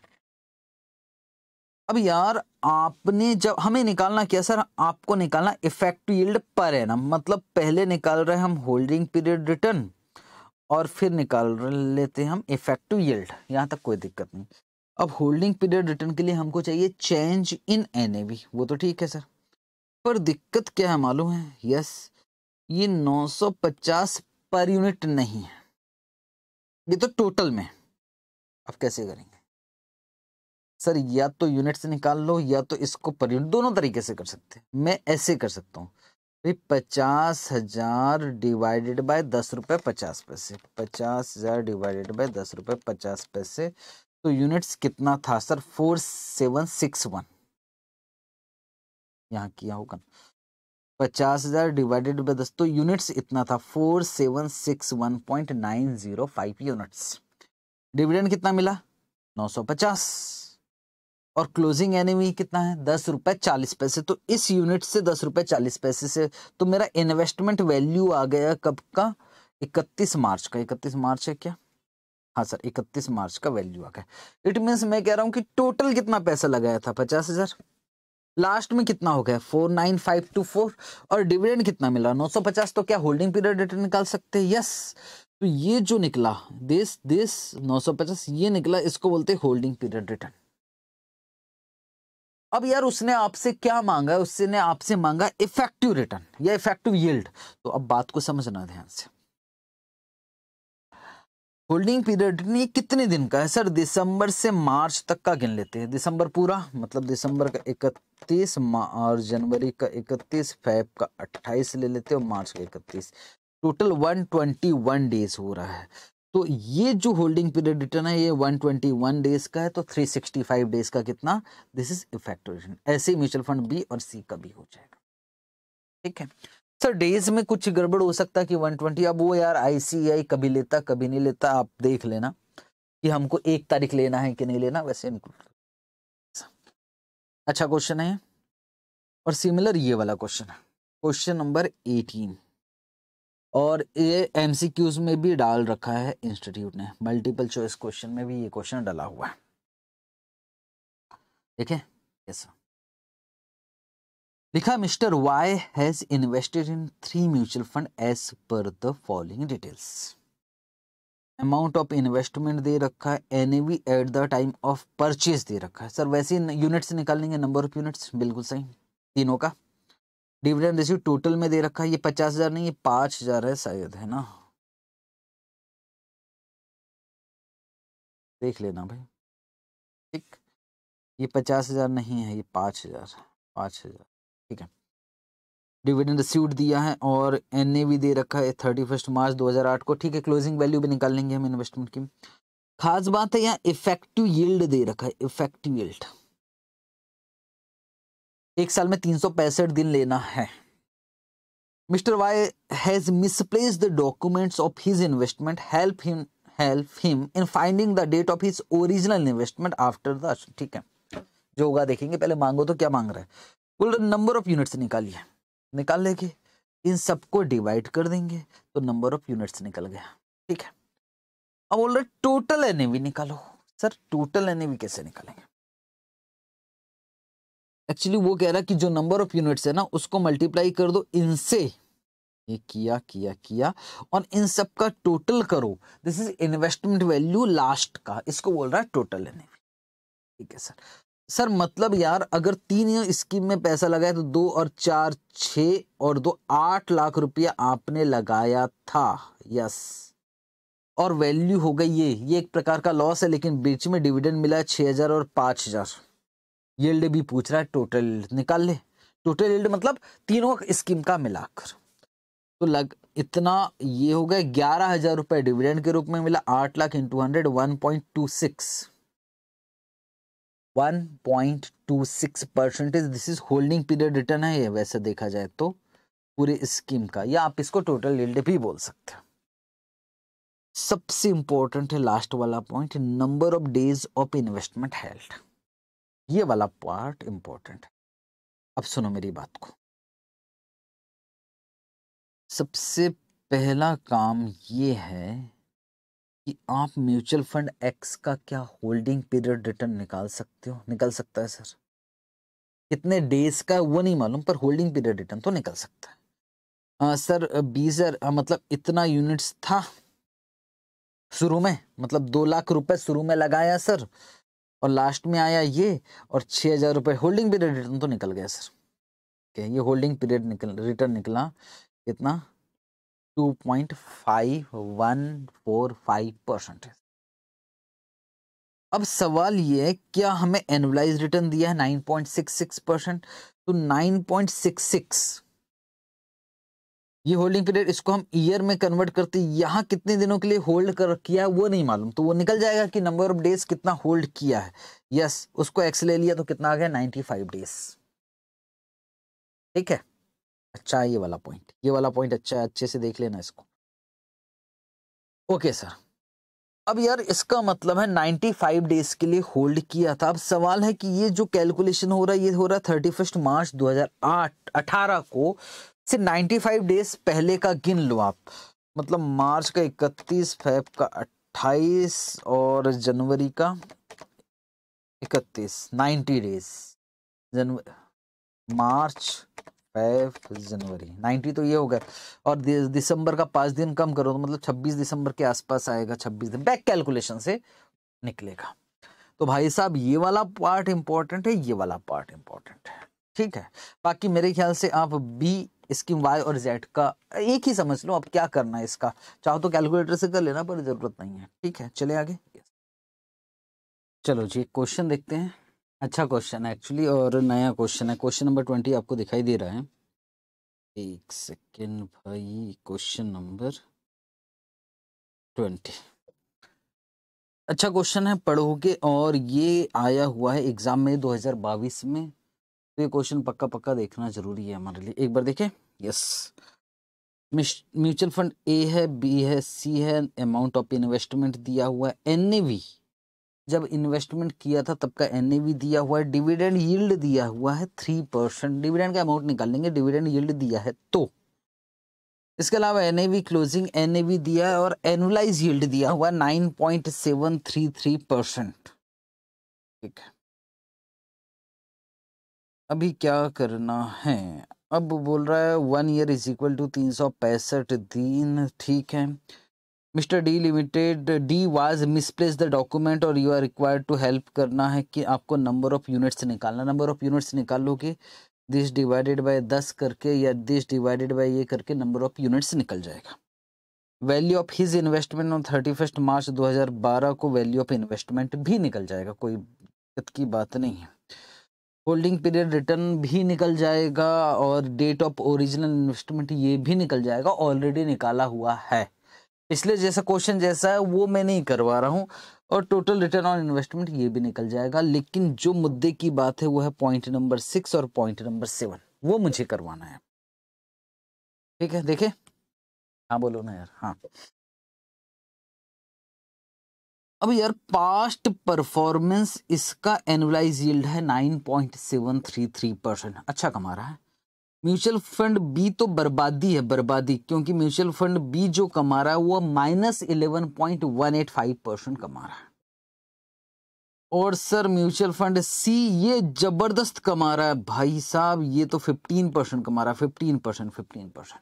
Speaker 2: अब यार आपने जब हमें निकालना क्या सर आपको निकालना इफेक्ट यील्ड पर है ना मतलब पहले निकाल रहे हम होल्डिंग पीरियड रिटर्न और फिर निकाल लेते हैं हम इफेक्टिव यील्ड यहाँ तक कोई दिक्कत नहीं अब होल्डिंग पीरियड रिटर्न के लिए हमको चाहिए चेंज इन एन वो तो ठीक है सर पर दिक्कत क्या है मालूम है यस ये 950 पर यूनिट नहीं है ये तो टोटल में अब कैसे करेंगे सर या तो यूनिट से निकाल लो या तो इसको पर यूनिट दोनों तरीके से कर सकते हैं मैं ऐसे कर सकता हूँ भाई पचास हजार डिवाइडेड बाय दस रुपये पचास पैसे पचास हजार डिवाइडेड बाय दस रुपये पचास पैसे तो यूनिट्स कितना था sir four seven six one यहाँ किया होगा पचास हजार डिवाइडेड बाय दस तो यूनिट्स इतना था four seven six one point nine zero five units dividend कितना मिला नौ सौ पचास और क्लोजिंग एनिमी कितना है दस रुपए चालीस पैसे तो इस यूनिट से दस रुपए चालीस पैसे से तो मेरा इन्वेस्टमेंट वैल्यू आ गया कब का इकतीस मार्च का इकतीस मार्च है क्या हाँ सर इकतीस मार्च का वैल्यू आ गया इट मीन्स मैं कह रहा हूँ कि टोटल कितना पैसा लगाया था पचास हज़ार लास्ट में कितना हो गया four nine five two four और डिविडेंड कितना मिला नौ सौ पचास तो क्या होल्डिंग पीरियड रिटर्न निकाल सकते हैं यस तो ये जो निकला दिस दिस नौ सौ पचास ये निकला इसको बोलते हैं होल्डिंग पीरियड रिटर्न अब यार उसने आपसे क्या मांगा उसने आपसे मांगा इफेक्टिव रिटर्न या इफेक्टिव यील्ड तो अब बात को समझना ध्यान से होल्डिंग पीरियड नहीं कितने दिन का है सर दिसंबर से मार्च तक का गिन लेते हैं दिसंबर पूरा मतलब दिसंबर का इकतीस और जनवरी का इकतीस फेब का अट्ठाईस ले लेते हैं और मार्च का इकतीस total one twenty one days हो रहा है तो ये जो होल्डिंग पीरियड रिटर्न है ये 121 डेज का है तो 365 डेज का कितना दिस इज रिटर्न ऐसे म्यूचुअल फंड बी और सी का भी हो जाएगा ठीक है सर डेज में कुछ गड़बड़ हो सकता है कि 120 अब वो यार आईसीआई कभी लेता कभी नहीं लेता आप देख लेना कि हमको एक तारीख लेना है कि नहीं लेना वैसे इंक्लूड अच्छा क्वेश्चन है और सिमिलर ये वाला क्वेश्चन है क्वेश्चन नंबर एटीन और ये एम में भी डाल रखा है इंस्टीट्यूट ने मल्टीपल चॉइस क्वेश्चन में भी ये क्वेश्चन डाला हुआ है ठीक है यस लिखा mister Y has invested in three mutual fund as per the following details amount of investment दे रखा है N at the time of purchase दे रखा है सर वैसे यूनिट्स निकालेंगे नंबर ऑफ यूनिट्स बिल्कुल सही तीनों का डिविडेंड रिसीव टोटल में दे रखा है
Speaker 1: ये पचास हजार नहीं ये पांच हजार है शायद है ना देख लेना भाई ठीक ये पचास हजार नहीं है ये पांच हजार पांच हजार ठीक है डिविडेंड रिसीव दिया
Speaker 2: है और एन भी दे रखा है थर्टी फर्स्ट मार्च दो हजार आठ को ठीक है क्लोजिंग वैल्यू भी निकाल लेंगे हम इन्वेस्टमेंट की खास बात है यहाँ इफेक्टिव यील्ड दे रखा है इफेक्टिव यील्ड एक साल में तीन दिन लेना है mister Y has misplaced the documents of his investment help him help him in finding the date of his original investment after the ठीक है जो होगा देखेंगे पहले मांगो तो क्या मांग रहे हैं कुल नंबर ऑफ यूनिट्स निकालिए निकाल लेंगे इन सबको डिवाइड कर देंगे तो नंबर ऑफ यूनिट्स निकल गया ठीक है अब बोल रहे टोटल एन निकालो सर टोटल एन कैसे निकालेंगे एक्चुअली वो कह रहा है कि जो नंबर ऑफ यूनिट्स है ना उसको मल्टीप्लाई कर दो इनसे ये किया किया किया और इन सब का टोटल करो this is investment value last का इसको बोल रहा है टोटल एन ठीक है सर सर मतलब यार अगर तीन स्कीम में पैसा लगाया तो दो और चार छ और दो आठ लाख रुपया आपने लगाया था यस और वैल्यू हो गई ये ये एक प्रकार का लॉस है लेकिन बीच में डिविडेंड मिला है छः हज़ार और पाँच हज़ार यील्ड भी पूछ रहा है टोटल निकाल ले टोटल यील्ड मतलब तीनों स्कीम का मिलाकर तो लग इतना ये हो गया ग्यारह हजार रुपए डिविडेंड के रूप में मिला आठ lakh into hundred one point two six one point two six percentage this is holding period return है ये वैसे देखा जाए तो पूरे स्कीम का या आप इसको टोटल यील्ड भी बोल सकते हैं सबसे इंपॉर्टेंट है लास्ट वाला point number of days of investment health ये वाला
Speaker 1: पार्ट इंपॉर्टेंट है अब सुनो मेरी बात को सबसे पहला काम ये है कि
Speaker 2: आप म्यूचुअल फंड एक्स का क्या होल्डिंग पीरियड रिटर्न निकाल सकते हो निकल सकता है सर कितने डेज का वो नहीं मालूम पर होल्डिंग पीरियड रिटर्न तो निकल सकता है आ, सर बीस मतलब इतना यूनिट्स था शुरू में मतलब दो लाख रुपए शुरू में लगाया सर और लास्ट में आया ये और छः हज़ार रुपये होल्डिंग पीरियड रिटर्न तो निकल गया सर ओके ये होल्डिंग पीरियड निकल रिटर्न निकला कितना two point five one four five percent अब सवाल ये है क्या हमें एनुअलाइज रिटर्न दिया है nine point six six percent तो नाइन पॉइंट सिक्स सिक्स ये होल्डिंग पीरियड इसको हम ईयर में कन्वर्ट करते यहाँ कितने दिनों के लिए होल्ड कर किया है वो नहीं मालूम तो वो निकल जाएगा कि नंबर ऑफ डेज कितना होल्ड किया है यस yes, उसको एक्स ले लिया तो कितना आ गया नाइन्टी फाइव डेज ठीक है अच्छा ये वाला पॉइंट ये वाला पॉइंट अच्छा है अच्छे से देख लेना इसको ओके सर अब यार इसका मतलब है 95 डेज के लिए होल्ड किया था अब सवाल है कि ये जो कैलकुलेशन हो रहा है ये हो रहा है थर्टी फर्स्ट मार्च 2008 18 को से 95 डेज पहले का गिन लो आप मतलब मार्च का 31 फेब का 28 और जनवरी का 31 90 डेज जनवरी मार्च फेब जनवरी 90 तो ये हो गया और दिसंबर का पाँच दिन कम करो तो मतलब 26 दिसंबर के आसपास आएगा 26 दिन बैक कैलकुलेशन से निकलेगा तो भाई साहब ये वाला पार्ट इंपॉर्टेंट है ये वाला पार्ट इंपॉर्टेंट है ठीक है बाकी मेरे ख्याल से आप बी स्कीम वाई और जेड का एक ही समझ लो आप क्या करना है इसका चाहो तो कैलकुलेटर से कर लेना पर ज़रूरत नहीं है ठीक है चले आगे चलो जी क्वेश्चन देखते हैं अच्छा क्वेश्चन है एक्चुअली और नया क्वेश्चन है क्वेश्चन नंबर ट्वेंटी आपको दिखाई दे रहा है एक सेकेंड भाई क्वेश्चन नंबर ट्वेंटी अच्छा क्वेश्चन है पढ़ोगे और ये आया हुआ है एग्जाम में 2022 में ये क्वेश्चन पक्का पक्का देखना जरूरी है हमारे लिए एक बार देखें यस म्यूचुअल फंड ए है बी है सी है अमाउंट ऑफ इन्वेस्टमेंट दिया हुआ है एन जब इन्वेस्टमेंट किया था तब का एन दिया हुआ है डिविडेंड यील्ड दिया हुआ है थ्री परसेंट डिविडेंड का अमाउंट निकाल लेंगे डिविडेंड यील्ड दिया है तो इसके अलावा एन क्लोजिंग एन दिया है और एनुलाइज यील्ड दिया हुआ है nine point seven three three percent ठीक है अभी क्या करना है अब बोल रहा है one year is equal to तीन सौ पैंसठ दिन ठीक है mister D limited D was misplace the document और you are required to help करना है कि आपको नंबर ऑफ यूनिट्स निकालना नंबर ऑफ यूनिट्स निकालोगे दिस डिवाइडेड बाय दस करके या दिस डिवाइडेड बाय ये करके नंबर ऑफ यूनिट्स निकल जाएगा value of his investment on thirty first March दो को वैल्यू ऑफ इन्वेस्टमेंट भी निकल जाएगा कोई की बात नहीं है होल्डिंग पीरियड रिटर्न भी निकल जाएगा और डेट ऑफ ओरिजिनल इन्वेस्टमेंट ये भी निकल जाएगा ऑलरेडी निकाला हुआ है इसलिए जैसा क्वेश्चन जैसा है वो मैं नहीं करवा रहा हूँ और टोटल रिटर्न ऑन इन्वेस्टमेंट ये भी निकल जाएगा लेकिन जो मुद्दे की बात है वो है पॉइंट नंबर सिक्स और पॉइंट नंबर सेवन वो मुझे करवाना है ठीक है देखे हाँ बोलो ना यार हाँ अब यार पास्ट परफॉर्मेंस इसका एनुअलाइज यील्ड है 9.733 परसेंट अच्छा कमा रहा है म्यूचुअल फंड बी तो बर्बादी है बर्बादी क्योंकि म्यूचुअल फंड बी जो कमा रहा है वो minus eleven point one eight five percent कमा रहा है और सर म्यूचुअल फंड सी ये जबरदस्त कमा रहा है भाई साहब ये तो फिफ्टीन परसेंट कमा रहा है फिफ्टीन परसेंट फिफ्टीन परसेंट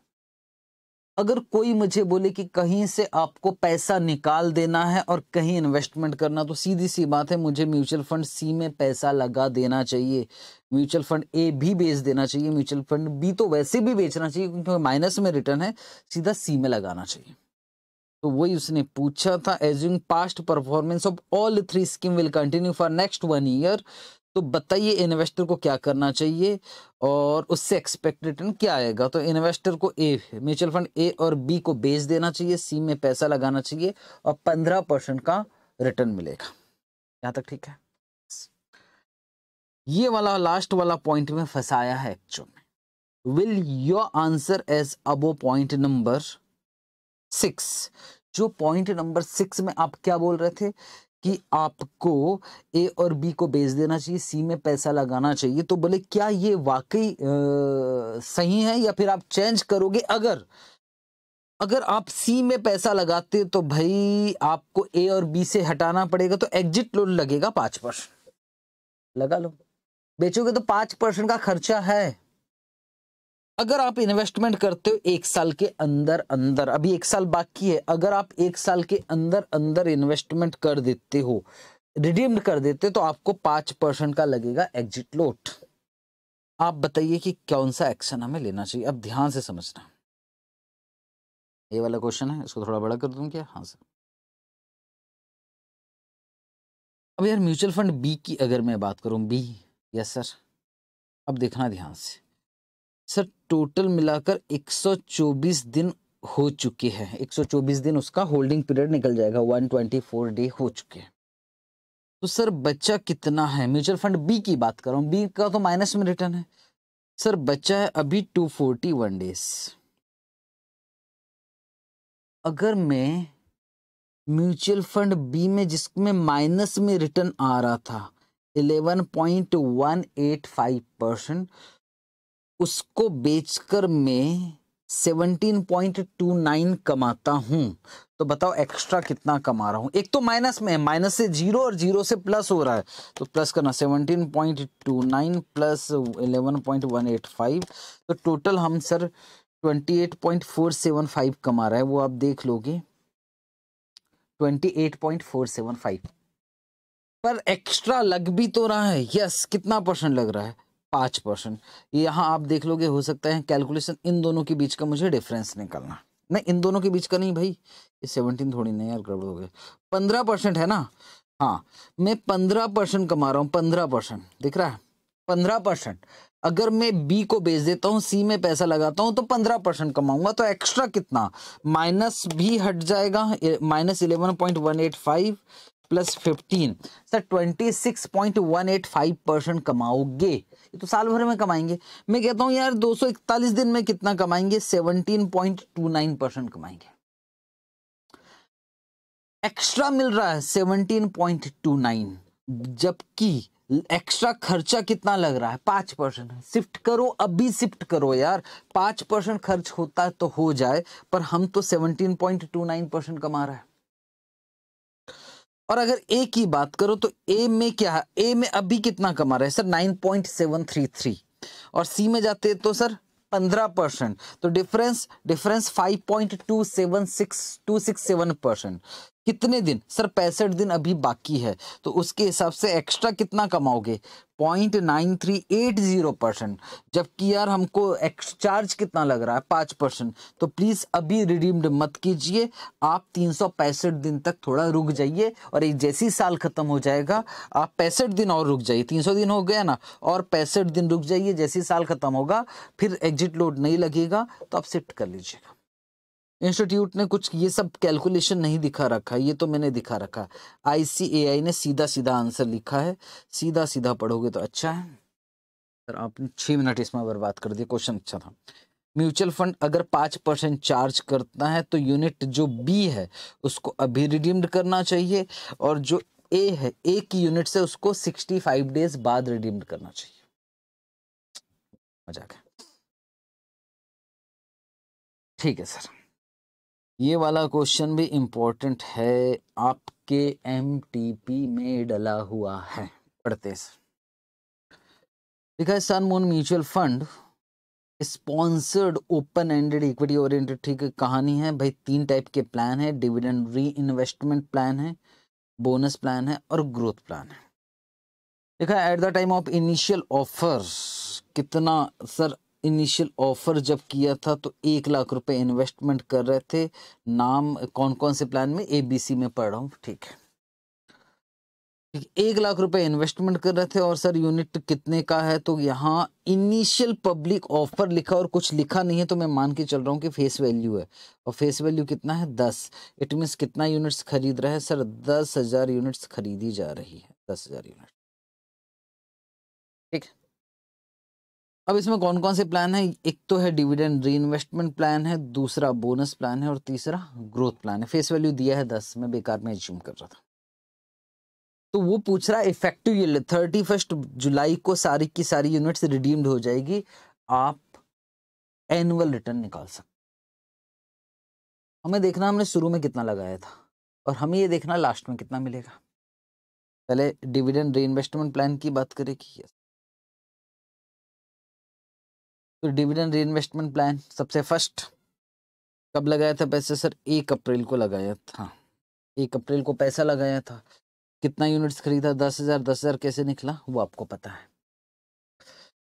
Speaker 2: अगर कोई मुझे बोले कि कहीं से आपको पैसा निकाल देना है और कहीं इन्वेस्टमेंट करना तो सीधी सी बात है मुझे म्यूचुअल फंड सी में पैसा लगा देना चाहिए म्यूचुअल फंड ए भी बेच देना चाहिए म्यूचुअल फंड बी तो वैसे भी बेचना चाहिए क्योंकि माइनस में रिटर्न है सीधा सी में लगाना चाहिए तो वही उसने पूछा था assume past performance of all three scheme will continue for next one year तो बताइए इन्वेस्टर को क्या करना चाहिए और उससे एक्सपेक्ट रिटर्न क्या आएगा तो इन्वेस्टर को ए म्यूचुअल फंड ए और बी को बेच देना चाहिए सी में पैसा लगाना चाहिए और पंद्रह परसेंट का रिटर्न मिलेगा यहाँ तक ठीक है ये वाला लास्ट वाला पॉइंट में फंसाया है एक्चुअल में will your answer as above point number six जो पॉइंट नंबर सिक्स में आप क्या बोल रहे थे कि आपको ए और बी को बेच देना चाहिए सी में पैसा लगाना चाहिए तो बोले क्या ये वाकई सही है या फिर आप चेंज करोगे अगर अगर आप सी में पैसा लगाते तो भाई आपको ए और बी से हटाना पड़ेगा तो एग्जिट लोन लगेगा पाँच परसेंट लगा लो बेचोगे तो पाँच परसेंट का खर्चा है अगर आप इन्वेस्टमेंट करते हो एक साल के अंदर अंदर अभी एक साल बाकी है अगर आप एक साल के अंदर अंदर इन्वेस्टमेंट कर देते हो रिडीम्ड कर देते तो आपको पांच परसेंट का लगेगा एग्जिट लोट आप बताइए कि कौन सा एक्शन हमें लेना चाहिए अब ध्यान से समझना
Speaker 1: ये वाला क्वेश्चन है इसको थोड़ा बड़ा कर दूं क्या हाँ सर अब यार म्यूचुअल फंड बी की अगर मैं बात करूं बी यस
Speaker 2: सर अब देखना ध्यान से सर टोटल मिलाकर 124 दिन हो चुके हैं 124 दिन उसका होल्डिंग पीरियड निकल जाएगा 124 डे हो चुके हैं तो सर बच्चा कितना है म्यूचुअल फंड बी की बात कर रहा हूँ बी का तो माइनस में रिटर्न है सर बच्चा है अभी 241 डेज अगर मैं म्यूचुअल फंड बी में जिसमें माइनस में रिटर्न आ रहा था 11.185 परसेंट उसको बेचकर मैं सेवनटीन पॉइंट टू नाइन कमाता हूं तो बताओ एक्स्ट्रा कितना कमा रहा हूं एक तो माइनस में है माइनस से जीरो और जीरो से प्लस हो रहा है तो प्लस करना seventeen point two nine plus eleven point one eight five तो टोटल हम sir twenty eight point four seven five कमा रहा है वो आप देख लोगे ट्वेंटी पर एक्स्ट्रा लग भी तो रहा है यस कितना परसेंट लग रहा है पाँच परसेंट यहाँ आप देख लोगे हो सकता है कैलकुलेशन इन दोनों के बीच का मुझे डिफरेंस निकलना नहीं इन दोनों के बीच का नहीं भाई ये सेवनटीन थोड़ी नहीं यार गड़बड़ हो गया पंद्रह परसेंट है ना हाँ मैं पंद्रह परसेंट कमा रहा हूँ पंद्रह परसेंट दिख रहा है पंद्रह परसेंट अगर मैं बी को बेच देता हूँ सी में पैसा लगाता हूँ तो पंद्रह परसेंट कमाऊंगा तो एक्स्ट्रा कितना माइनस भी हट जाएगा minus eleven point one eight five plus fifteen sir twenty six point one eight five percent कमाओगे ये तो साल भर में कमाएंगे मैं कहता हूँ यार दो सौ इकतालीस दिन में कितना कमाएंगे seventeen point two nine percent कमाएंगे एक्स्ट्रा मिल रहा है सेवनटीन पॉइंट टू नाइन जबकि एक्स्ट्रा खर्चा कितना लग रहा है पांच परसेंट शिफ्ट करो अभी शिफ्ट करो यार पांच परसेंट खर्च होता है तो हो जाए पर हम तो seventeen point two nine percent कमा रहा है और अगर ए की बात करो तो ए में क्या है ए में अभी कितना कमा रहा है सर 9.733 और सी में जाते हैं तो सर 15 परसेंट तो डिफरेंस डिफरेंस 5.276 267 परसेंट कितने दिन सर पैंसठ दिन अभी बाकी है तो उसके हिसाब से एक्स्ट्रा कितना कमाओगे point nine three eight zero percent जबकि यार हमको एक्सचार्ज कितना लग रहा है पाँच परसेंट तो प्लीज़ अभी रिडीम्ड मत कीजिए आप तीन सौ पैंसठ दिन तक थोड़ा रुक जाइए और एक जैसी साल ख़त्म हो जाएगा आप पैंसठ दिन और रुक जाइए तीन सौ दिन हो गया ना और पैंसठ दिन रुक जाइए जैसी साल ख़त्म होगा फिर एग्जिट लोड नहीं लगेगा तो आप शिफ्ट कर लीजिएगा इंस्टीट्यूट ने कुछ ये सब कैलकुलेशन नहीं दिखा रखा ये तो मैंने दिखा रखा आईसीएआई ने सीधा सीधा आंसर लिखा है सीधा सीधा पढ़ोगे तो अच्छा है सर आपने छः मिनट इसमें बर्बाद कर दिया क्वेश्चन अच्छा था म्यूचुअल फंड अगर पाँच परसेंट चार्ज करता है तो यूनिट जो बी है उसको अभी रिडीम्ड करना चाहिए और जो ए है ए की यूनिट से उसको सिक्सटी फाइव डेज बाद रिडीम्ड करना चाहिए
Speaker 1: मजाक है ठीक है सर ये वाला क्वेश्चन भी इम्पोर्टेंट है आपके
Speaker 2: एम में डला हुआ है पढ़ते लिखा है Sunmoon mutual fund sponsored open ended equity oriented ठीक कहानी है भाई तीन टाइप के प्लान है डिविडेंड री इन्वेस्टमेंट प्लान है बोनस प्लान है और ग्रोथ प्लान है देखा at the time of initial offer कितना सर इनिशियल ऑफ़र जब किया था तो एक लाख रुपए इन्वेस्टमेंट कर रहे थे नाम कौन कौन से प्लान में एबीसी में पढ़ रहा हूँ ठीक है एक लाख रुपए इन्वेस्टमेंट कर रहे थे और सर यूनिट कितने का है तो यहाँ इनिशियल पब्लिक ऑफर लिखा और कुछ लिखा नहीं है तो मैं मान के चल रहा हूँ कि फेस वैल्यू है और फेस वैल्यू कितना है दस इट मीन्स कितना यूनिट्स खरीद रहा है सर दस हज़ार यूनिट्स खरीदी जा रही है दस हज़ार यूनिट अब इसमें कौन कौन से प्लान है एक तो है डिविडेंड री इन्वेस्टमेंट प्लान है दूसरा बोनस प्लान है और तीसरा ग्रोथ प्लान है फेस वैल्यू दिया है दस मैं बेकार में एज्यूम कर रहा था तो वो पूछ रहा है इफेक्टिव ये थर्टी फर्स्ट जुलाई को सारी की सारी यूनिट्स रिडीम्ड हो जाएगी आप एनुअल रिटर्न निकाल सकते हमें देखना हमने शुरू में कितना लगाया था और हमें ये देखना लास्ट में कितना मिलेगा पहले डिविडेंड री इन्वेस्टमेंट प्लान की बात करें कि यस फिर तो डिविडेंड इन्वेस्टमेंट प्लान सबसे फर्स्ट कब लगाया था पैसे सर एक अप्रैल को लगाया था एक अप्रैल को पैसा लगाया था कितना यूनिट्स खरीदा दस हज़ार दस हज़ार कैसे निकला वो आपको पता है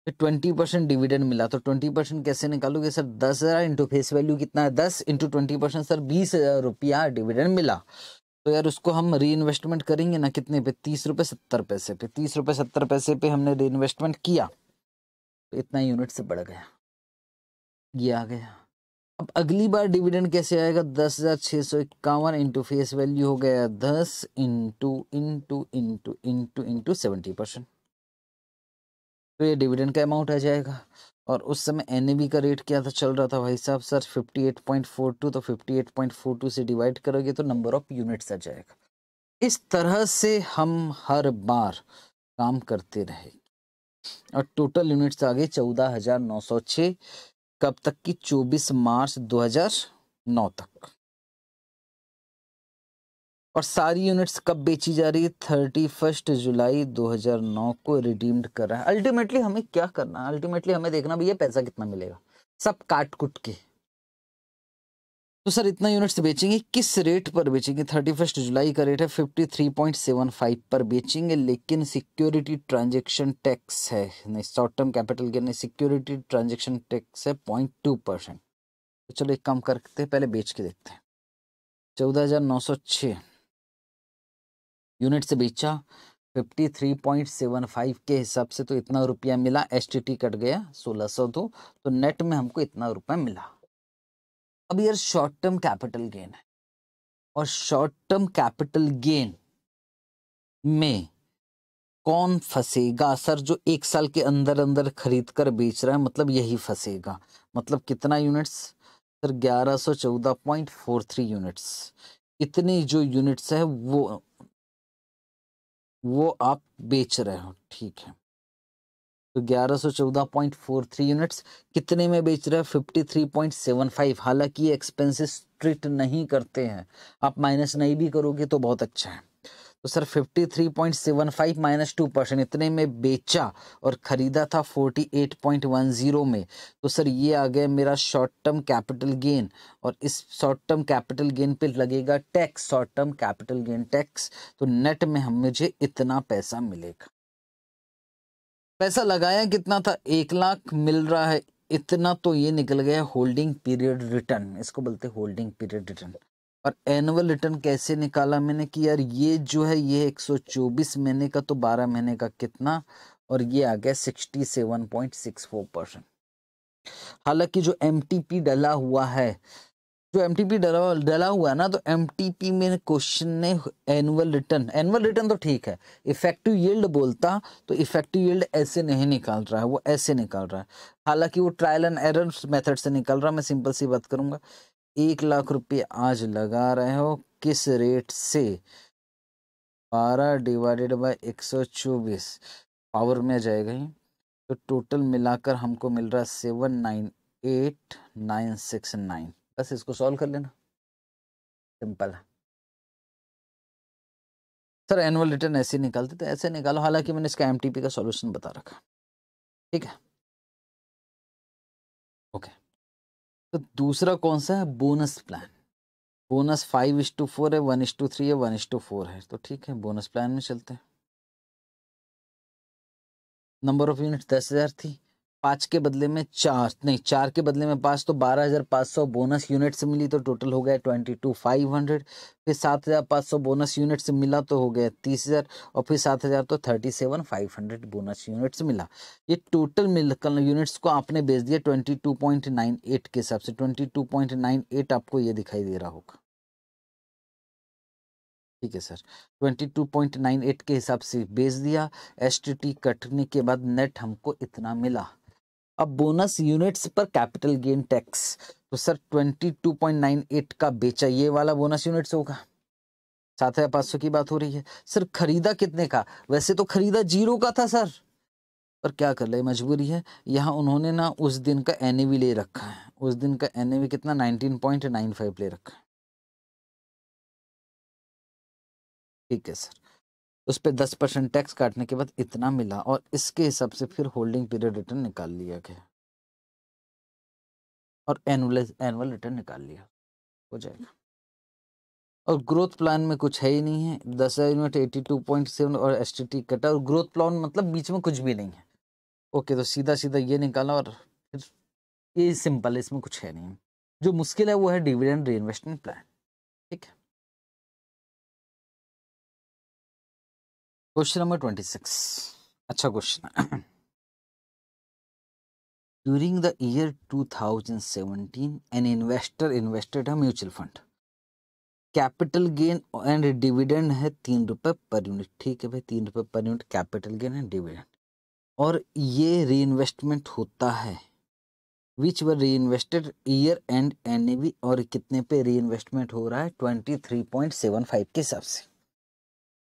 Speaker 2: फिर ट्वेंटी परसेंट डिविडेंड मिला तो ट्वेंटी परसेंट कैसे निकालोगे सर दस हज़ार इंटू फेस वैल्यू कितना है दस इंटू ट्वेंटी परसेंट सर बीस हज़ार रुपया डिविडेंड मिला तो यार उसको हम री इन्वेस्टमेंट करेंगे ना कितने पे तीस रुपये सत्तर पैसे पे तीस रुपये सत्तर पैसे पे हमने री इन्वेस्टमेंट किया तो इतना यूनिट से बढ़ गया ये आ गया अब अगली बार डिविडेंड कैसे आएगा दस हज़ार छः सौ इक्यावन इंटू फेस वैल्यू हो गया दस into into into into into seventy percent तो ये डिविडेंड का अमाउंट आ जाएगा और उस समय एन का रेट क्या था चल रहा था भाई साहब sir fifty eight point four two तो fifty eight point four two से डिवाइड करोगे तो नंबर ऑफ यूनिट्स आ जाएगा इस तरह से हम हर बार काम करते रहेंगे और टोटल यूनिट्स आ गए चौदह हजार नौ सौ छ कब तक की चौबीस मार्च दो हजार नौ तक और सारी यूनिट्स कब बेची जा रही है थर्टी फर्स्ट जुलाई 2009 को रिडीम्ड कर रहा है अल्टीमेटली हमें क्या करना है अल्टीमेटली हमें देखना भैया पैसा कितना मिलेगा सब काट कुट के तो सर इतना यूनिट्स बेचेंगे किस रेट पर बेचेंगे थर्टी फर्स्ट जुलाई का रेट है fifty three point seven five पर बेचेंगे लेकिन सिक्योरिटी ट्रांजेक्शन टैक्स है नहीं शॉर्ट टर्म कैपिटल के नहीं सिक्योरिटी ट्रांजेक्शन टैक्स है पॉइंट टू परसेंट तो चलो एक काम करते हैं पहले बेच के देखते हैं चौदह हजार नौ सौ छः यूनिट से बेचा fifty three point seven five के हिसाब से तो इतना रुपया मिला एस कट गया सोलह सौ दो तो नेट में हमको इतना रुपया मिला अब यार शॉर्ट टर्म कैपिटल गेन है और शॉर्ट टर्म कैपिटल गेन में कौन फंसेगा सर जो एक साल के अंदर अंदर खरीद कर बेच रहा है मतलब यही फंसेगा मतलब कितना यूनिट्स सर ग्यारह सौ चौदह पॉइंट फोर थ्री यूनिट्स इतनी जो यूनिट्स है वो वो आप बेच रहे हो ठीक है तो 1114.43 यूनिट्स कितने में बेच रहा है 53.75 हालांकि ये एक्सपेंसेस ट्रीट नहीं करते हैं आप माइनस नहीं भी करोगे तो बहुत अच्छा है तो सर 53.75 माइनस टू परसेंट इतने में बेचा और ख़रीदा था 48.10 में तो सर ये आ गया मेरा शॉर्ट टर्म कैपिटल गेन और इस शॉर्ट टर्म कैपिटल गेन पे लगेगा tax short term capital gain tax तो नेट में हम मुझे इतना पैसा मिलेगा पैसा लगाया कितना था एक लाख मिल रहा है इतना तो ये निकल गया होल्डिंग पीरियड रिटर्न इसको बोलते होल्डिंग पीरियड रिटर्न और एनुअल रिटर्न कैसे निकाला मैंने कि यार ये जो है ये 124 महीने का तो 12 महीने का कितना और ये आ गया 67.64 परसेंट हालांकि जो एम डला हुआ है जो एम टी डला डला हुआ है ना तो एम टी पी में क्वेश्चन ने एनुअल रिटर्न एनुअल रिटर्न तो ठीक है इफेक्टिव यील्ड बोलता तो इफेक्टिव यील्ड ऐसे नहीं निकाल रहा है वो ऐसे निकाल रहा है हालांकि वो ट्रायल एंड एरर मेथड से निकल रहा है मैं सिंपल सी बात करूंगा एक लाख रुपये आज लगा रहे हो किस रेट से बारह डिवाइडेड बाई एक सौ चौबीस पावर में जाएगा ही तो टोटल मिलाकर हमको मिल रहा है seven nine eight nine six nine बस इसको सॉल्व कर लेना सिंपल है सर एनुअल रिटर्न ऐसे निकालते तो ऐसे निकालो हालांकि मैंने इसका एम का सॉल्यूशन बता रखा ठीक है ओके तो दूसरा कौन सा है bonus plan bonus five is to four है वन इज टू थ्री है वन इज टू फोर है तो ठीक है बोनस प्लान में चलते हैं नंबर ऑफ यूनिट दस हज़ार थी पाँच के बदले में चार नहीं चार के बदले में पाँच तो बारह हज़ार पाँच सौ बोनस यूनिट से मिली तो टोटल हो गया ट्वेंटी टू फाइव हंड्रेड फिर सात हज़ार पाँच सौ बोनस यूनिट से मिला तो हो गया तीस हज़ार और फिर सात हज़ार तो thirty seven five hundred bonus unit से मिला ये टोटल मिल यूनिट्स को आपने बेच दिया twenty two point nine eight के हिसाब से twenty two point nine eight आपको ये दिखाई दे रहा होगा ठीक है सर 22.98 के हिसाब से बेच दिया एस कटने के बाद नेट हमको इतना मिला अब बोनस यूनिट्स पर कैपिटल गेन टैक्स तो सर 22.98 का बेचा ये वाला बोनस यूनिट्स होगा सात हजार पाँच सौ की बात हो रही है सर खरीदा कितने का वैसे तो खरीदा जीरो का था सर पर क्या कर ले मजबूरी है यहाँ उन्होंने ना उस दिन का एन ले रखा है उस दिन का एन कितना नाइनटीन पॉइंट नाइन फाइव ले रखा है ठीक है सर उस पर दस परसेंट टैक्स काटने के बाद इतना मिला और इसके हिसाब से फिर होल्डिंग पीरियड रिटर्न निकाल लिया गया और एनुअल एनुअल रिटर्न निकाल लिया हो जाएगा और ग्रोथ प्लान में कुछ है ही नहीं है दस हज़ार unit eighty two point seven और एस टी टी कटा और ग्रोथ प्लान मतलब बीच में कुछ भी नहीं है ओके तो सीधा सीधा ये निकाला और फिर ये सिंपल है इसमें कुछ है नहीं जो मुश्किल
Speaker 1: है वो है डिविडेंड री investment plan question number twenty six अच्छा question
Speaker 2: during the year two thousand 2017 an investor invested है mutual fund capital gain and dividend है तीन रुपये पर यूनिट ठीक है भाई तीन रुपये पर unit capital gain and dividend और ये री इन्वेस्टमेंट होता है विच वर री इन्वेस्टेड ईयर एंड एन और कितने पे री इन्वेस्टमेंट हो रहा है twenty three point seven five के हिसाब से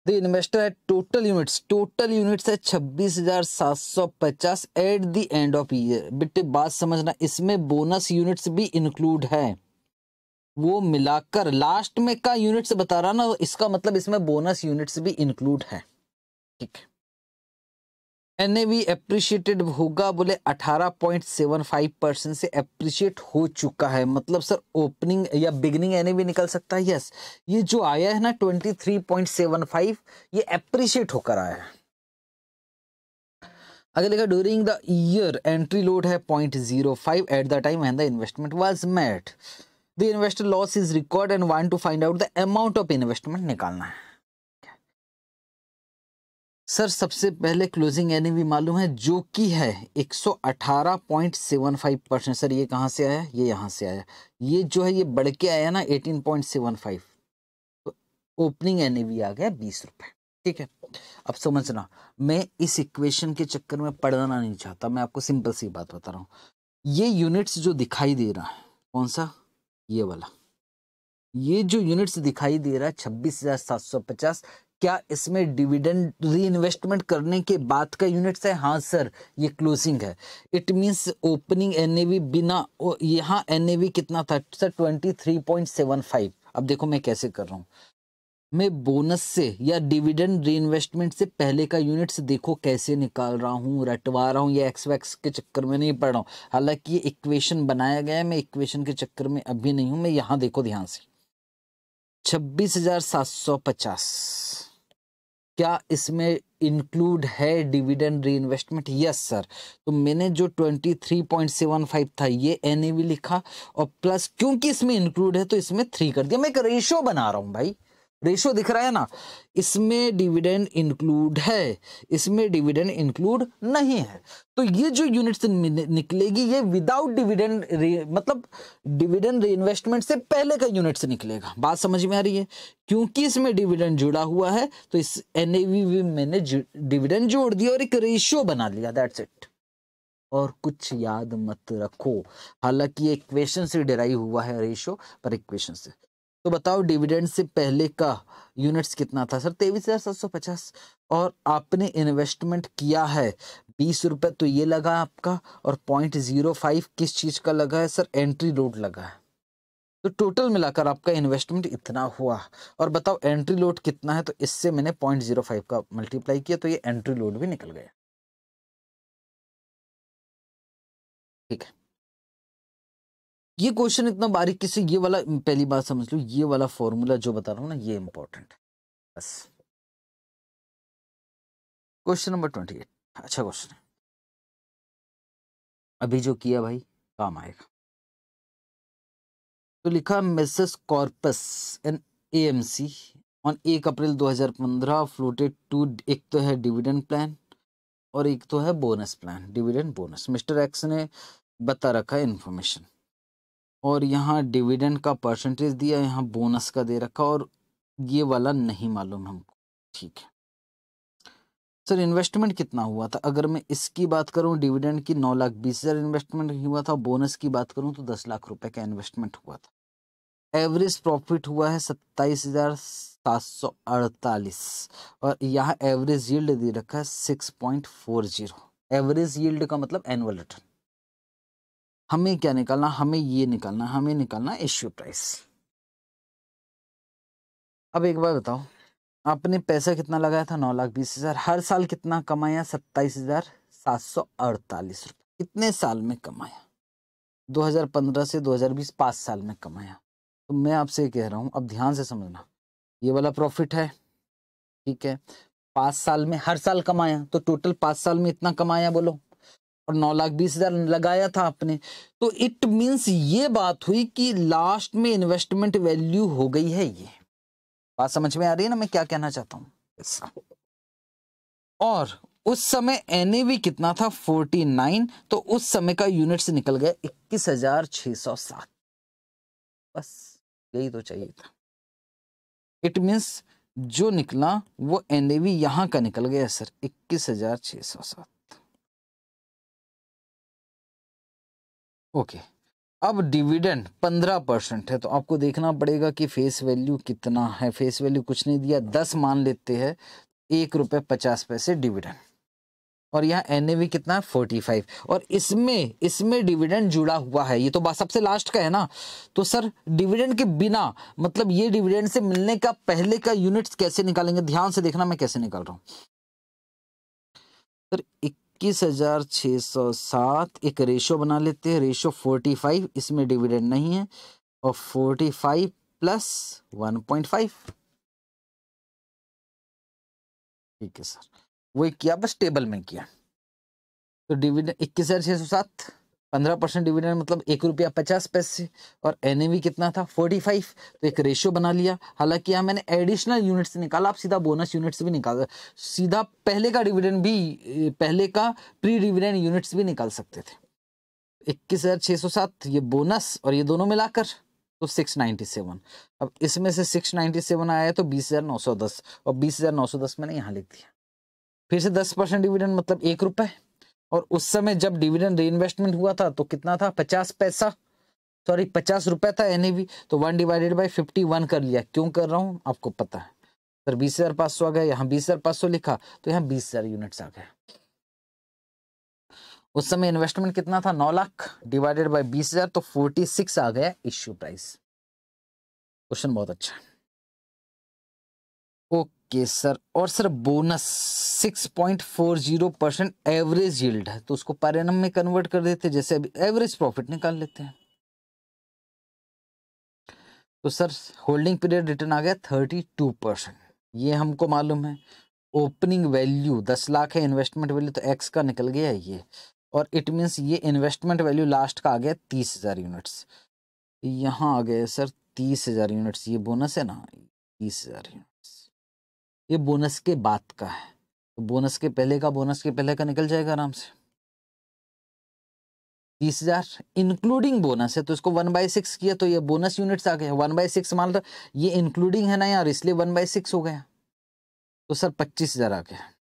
Speaker 2: द इन्वेस्टर है टोटल यूनिट्स टोटल यूनिट्स है छब्बीस हजार सात सौ पचास at the end of year बेटे बात समझना इसमें बोनस यूनिट्स भी इंक्लूड है वो मिलाकर लास्ट में का यूनिट्स बता रहा ना इसका मतलब इसमें बोनस यूनिट्स भी इंक्लूड है ठीक है एन एप्रिशिएटेड होगा बोले 18.75 परसेंट से अप्रिशिएट हो चुका है मतलब सर ओपनिंग या बिगनिंग एन निकल सकता है यस ये जो आया है ना 23.75 ये अप्रिशिएट होकर आया है अगर देखा during the year entry load है 0.05 at the time and the investment was made the investor loss is record and want to find out the amount of investment निकालना है सर सबसे पहले क्लोजिंग एनईवी मालूम है जो कि है 118.75 परसेंट सर ये कहाँ से आया ये यहाँ से आया ये जो है ये बढ़ के आया ना 18.75 तो ओपनिंग एनईवी आ गया बीस रुपये ठीक है अब समझना मैं इस इक्वेशन के चक्कर में पढ़ना नहीं चाहता मैं आपको सिंपल सी बात बता रहा हूँ ये यूनिट्स जो दिखाई दे रहा है कौन सा ये वाला ये जो यूनिट्स दिखाई दे रहा है छब्बीस हजार सात सौ पचास क्या इसमें डिविडेंड रीइन्वेस्टमेंट करने के बाद का यूनिट्स है हाँ सर ये क्लोजिंग है इट मींस ओपनिंग एनएवी बिना यहाँ एनएवी कितना था sir twenty three point seven five अब देखो मैं कैसे कर रहा हूँ मैं बोनस से या डिविडेंड रीइन्वेस्टमेंट से पहले का यूनिट्स देखो कैसे निकाल रहा हूँ रटवा रहा हूँ या एक्स वैक्स के चक्कर में नहीं पड़ रहा हूँ हालांकि ये इक्वेशन बनाया गया है मैं इक्वेशन के चक्कर में अभी नहीं हूँ मैं यहाँ देखो ध्यान से छब्बीस हजार सात सौ पचास क्या इसमें इंक्लूड है डिविडेंड री इन्वेस्टमेंट यस सर तो मैंने जो 23.75 था ये एन लिखा और प्लस क्योंकि इसमें इंक्लूड है तो इसमें थ्री कर दिया मैं एक रेशियो बना रहा हूं भाई रेशियो दिख रहा है ना इसमें डिविडेंड इंक्लूड है इसमें डिविडेंड इंक्लूड नहीं है तो ये जो यूनिट निकलेगी ये विदाउट डिविडेंड मतलब डिविडेंड रीइन्वेस्टमेंट से पहले का यूनिट से निकलेगा बात समझ में आ रही है क्योंकि इसमें डिविडेंड जुड़ा हुआ है तो इस एन मैंने डिविडेंड जोड़ दिया और एक रेशियो बना लिया दैट्स इट और कुछ याद मत रखो हालांकि ये इक्वेशन से डिराइव हुआ है रेशियो पर इक्वेशन से तो बताओ डिविडेंड से पहले का यूनिट्स कितना था सर तेईस हज़ार सात सौ पचास और आपने इन्वेस्टमेंट किया है बीस रुपये तो ये लगा आपका और पॉइंट ज़ीरो फाइव किस चीज़ का लगा है सर एंट्री लोड लगा है तो टोटल मिलाकर आपका इन्वेस्टमेंट इतना हुआ और बताओ एंट्री लोड कितना है तो इससे
Speaker 1: मैंने पॉइंट जीरो फाइव का मल्टीप्लाई किया तो ये एंट्री लोड भी निकल गया ठीक है ये क्वेश्चन इतना बारीकी
Speaker 2: से ये वाला पहली बात समझ लो ये वाला फॉर्मूला जो बता रहा हूँ ना ये इंपॉर्टेंट है बस
Speaker 1: क्वेश्चन नंबर ट्वेंटी एट अच्छा क्वेश्चन है अभी जो किया भाई काम आएगा
Speaker 2: तो लिखा Mrs corpus an AMC on एक अप्रैल 2015 फ्लोटेड टू एक तो है डिविडेंड प्लान और एक तो है bonus plan dividend bonus Mister X ने बता रखा है इन्फॉर्मेशन और यहाँ डिविडेंड का परसेंटेज दिया यहाँ बोनस का दे रखा और ये वाला नहीं मालूम हमको ठीक है सर इन्वेस्टमेंट कितना हुआ था अगर मैं इसकी बात करूँ डिविडेंड की नौ लाख बीस हज़ार इन्वेस्टमेंट हुआ था बोनस की बात करूँ तो दस लाख रुपए का इन्वेस्टमेंट हुआ था एवरेज प्रॉफिट हुआ है सत्ताईस हज़ार सात सौ अड़तालीस और यहाँ एवरेज यील्ड दे रखा है six point four zero average yield का मतलब एनुअल रिटर्न हमें क्या निकालना हमें ये निकालना हमें निकालना इश्यू प्राइस अब एक बार बताओ आपने पैसा कितना लगाया था नौ लाख बीस हजार हर साल कितना कमाया सत्ताईस हजार सात सौ अड़तालीस रुपये कितने साल में कमाया 2015 से 2020 पाँच साल में कमाया तो मैं आपसे कह रहा हूँ अब ध्यान से समझना ये वाला प्रॉफिट है ठीक है पाँच साल में हर साल कमाया तो टोटल पाँच साल में इतना कमाया बोलो और नौ लाख बीस हजार लगाया था आपने तो इट मींस ये बात हुई कि लास्ट में इन्वेस्टमेंट वैल्यू हो गई है ये बात समझ में आ रही है ना मैं क्या कहना चाहता हूं और उस समय एन कितना था 49 तो उस समय का यूनिट से निकल गया इक्कीस हजार सौ सात बस यही तो चाहिए था इट मीन्स जो निकला वो एन यहां का निकल गया सर इक्कीस हजार सौ सात ओके अब डिविडेंड पंद्रह परसेंट है तो आपको देखना पड़ेगा कि फेस वैल्यू कितना है फेस वैल्यू कुछ नहीं दिया दस मान लेते हैं एक रुपये पचास पैसे डिविडेंड और यहाँ एन कितना है फोर्टी फाइव और इसमें इसमें डिविडेंड जुड़ा हुआ है ये तो बात सबसे लास्ट का है ना तो सर डिविडेंड के बिना मतलब ये डिविडेंड से मिलने का पहले का यूनिट्स कैसे निकालेंगे ध्यान से देखना मैं कैसे निकाल रहा हूँ सर इक्कीस हज़ार छः सौ सात एक रेशो बना लेते हैं रेशो फोर्टी फाइव इसमें डिविडेंड नहीं है और forty five plus one point five ठीक है सर वो किया बस टेबल में किया तो डिविडेंड इक्कीस हज़ार छः सौ सात पंद्रह परसेंट डिविडेंड मतलब एक रुपया पचास पैसे और एन कितना था फोर्टी फाइव तो एक रेशियो बना लिया हालांकि यहाँ मैंने एडिशनल यूनिट से निकाला आप सीधा बोनस यूनिट्स भी निकाल सीधा पहले का डिविडेंड भी पहले का प्री डिविडेंड यूनिट्स भी निकाल सकते थे इक्कीस हज़ार छः सौ सात ये बोनस और ये दोनों मिलाकर तो सिक्स नाइन्टी सेवन अब इसमें से सिक्स नाइन्टी सेवन आया तो बीस हज़ार नौ सौ दस और बीस हज़ार नौ सौ दस मैंने यहाँ लिख दिया फिर से दस परसेंट डिविडेंड मतलब एक रुपये और उस समय जब डिविडेंड रीइन्वेस्टमेंट हुआ था तो कितना था पचास पैसा सॉरी पचास रुपए था एन तो one divided by fifty one कर लिया क्यों कर रहा हूँ आपको पता है सर बीस हजार पाँच सौ आ गया यहाँ बीस हजार पाँच सौ लिखा तो यहाँ बीस हजार यूनिट्स आ गया उस समय इन्वेस्टमेंट कितना था नौ लाख डिवाइडेड बाई बीस हजार तो फोर्टी सिक्स आ गया इश्यू प्राइस क्वेश्चन बहुत अच्छा है ओके सर और sir bonus six point four zero percent average yield है तो उसको परिणाम में कन्वर्ट कर देते जैसे अभी एवरेज प्रॉफिट निकाल लेते हैं तो सर होल्डिंग पीरियड रिटर्न आ गया थर्टी टू परसेंट ये हमको मालूम है ओपनिंग वैल्यू दस लाख है इन्वेस्टमेंट वैल्यू तो एक्स का निकल गया है ये और इट मीन्स ये इन्वेस्टमेंट वैल्यू लास्ट का आ गया तीस हज़ार यूनिट्स यहाँ आ गए सर तीस हज़ार यूनिट्स ये बोनस है ना तीस हज़ार यूनिट ये बोनस के बाद का है तो बोनस के पहले का बोनस के पहले का निकल जाएगा आराम से तीस हजार इंक्लूडिंग बोनस है तो इसको वन बाई सिक्स किया तो ये बोनस यूनिट्स आ गए वन बाई सिक्स मान लो ये इंक्लूडिंग है ना यार इसलिए वन बाई सिक्स हो गया तो सर पच्चीस हजार आ गया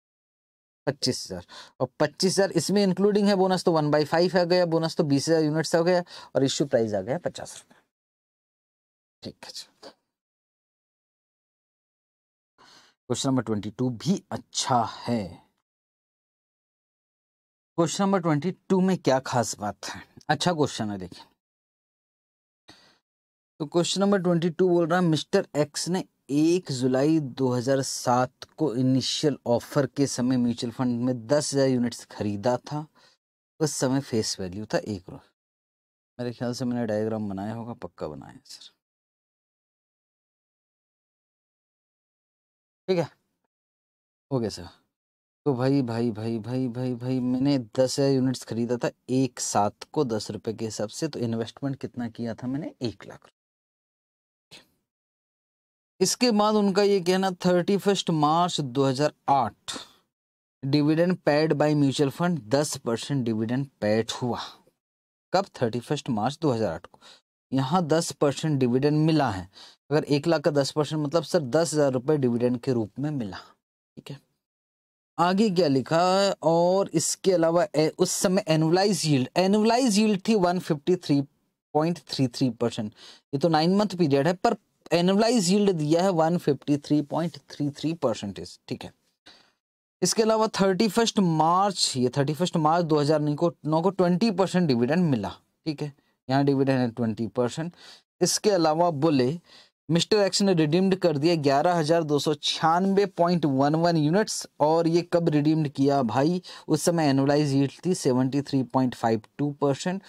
Speaker 2: पच्चीस हज़ार और पच्चीस हज़ार इसमें इंक्लूडिंग है बोनस तो वन बाई फाइव आ गया बोनस तो बीस हज़ार यूनिट्स आ गया और इश्यू प्राइस आ गया पचास
Speaker 1: रुपये ठीक है क्वेश्चन नंबर ट्वेंटी टू भी अच्छा है क्वेश्चन नंबर ट्वेंटी
Speaker 2: टू में क्या खास बात है अच्छा क्वेश्चन है देखिए तो क्वेश्चन नंबर ट्वेंटी टू बोल रहा है मिस्टर एक्स ने एक जुलाई 2007 को इनिशियल ऑफर के समय म्यूचुअल फंड में दस हज़ार यूनिट्स खरीदा था
Speaker 1: उस समय फेस वैल्यू था एक रुपये मेरे ख्याल से मैंने डायग्राम बनाया होगा पक्का बनाया सर ठीक है ओके सर तो भाई भाई भाई भाई भाई भाई मैंने दस यूनिट्स
Speaker 2: खरीदा था एक सात को दस रुपये के हिसाब से तो इन्वेस्टमेंट कितना किया था मैंने एक लाख इसके बाद उनका ये कहना thirty first March 2008 dividend paid by mutual fund दस परसेंट डिविडेंड पेड हुआ कब थर्टी फर्स्ट मार्च 2008 को यहाँ दस परसेंट डिविडेंड मिला है अगर एक लाख का दस परसेंट मतलब सर दस हज़ार रुपये डिविडेंड के रूप में मिला ठीक है आगे क्या लिखा और इसके अलावा ए, उस समय एनुअलाइज यील्ड एनुअलाइज यील्ड थी one fifty three three point three percent ये तो नाइन मंथ पीरियड है पर एनुअलाइज यील्ड दिया है one fifty three three point three percentage ठीक है इसके अलावा थर्टी फर्स्ट मार्च ये थर्टी फर्स्ट मार्च दो हजार नौ को ट्वेंटी परसेंट डिविडेंड मिला ठीक है यहाँ डिविडेंड है ट्वेंटी परसेंट इसके अलावा बोले मिस्टर एक्स ने रिडीम्ड कर दिया ग्यारह हजार दो सौ छियानवे पॉइंट वन वन यूनिट्स और ये कब रिडीम्ड किया भाई उस समय एनुलाइज थी seventy three point five two percent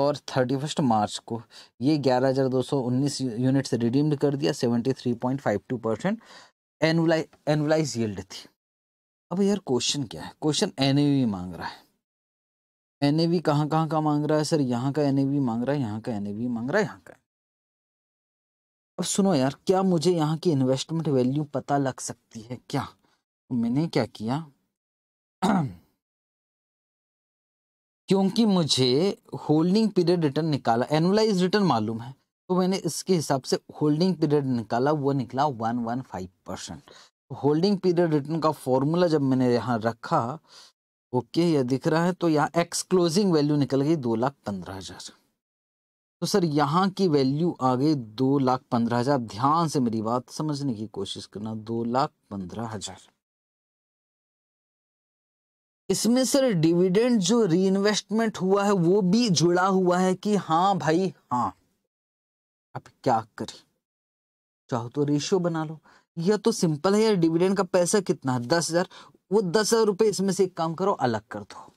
Speaker 2: और थर्टी फर्स्ट मार्च को ये ग्यारह हजार दो सौ उन्नीस यूनिट्स रिडीम्ड कर दिया seventy three point five two percent annualise annualise yield थी अब यार क्वेश्चन क्या है क्वेश्चन एन मांग रहा है एन ए वी कहाँ कहाँ का मांग रहा है सर यहाँ का एन ए वी मांग रहा है यहाँ का एन ए वी मांग रहा है यहाँ का अब सुनो यार क्या मुझे यहाँ की इन्वेस्टमेंट वैल्यू पता लग सकती है क्या तो मैंने क्या किया क्योंकि मुझे होल्डिंग पीरियड रिटर्न निकाला एनुलाइज रिटर्न मालूम है तो मैंने इसके हिसाब से होल्डिंग पीरियड निकाला वो निकला one one five percent holding period return का फॉर्मूला जब मैंने यहाँ रखा ओके ये दिख रहा है तो यहाँ एक्स क्लोजिंग वैल्यू निकल गई दो लाख पंद्रह हजार तो सर यहाँ की वैल्यू आ गई दो लाख पंद्रह हजार ध्यान से मेरी बात समझने की कोशिश करना दो लाख पंद्रह हजार इसमें सर डिविडेंड जो इन्वेस्टमेंट हुआ है वो भी जुड़ा हुआ है कि हाँ भाई हाँ अब क्या करें चाहो तो रेशियो बना लो यह तो सिंपल है यार डिविडेंड का पैसा कितना है दस हजार वो दस हजार रुपए इसमें से एक काम करो अलग कर दो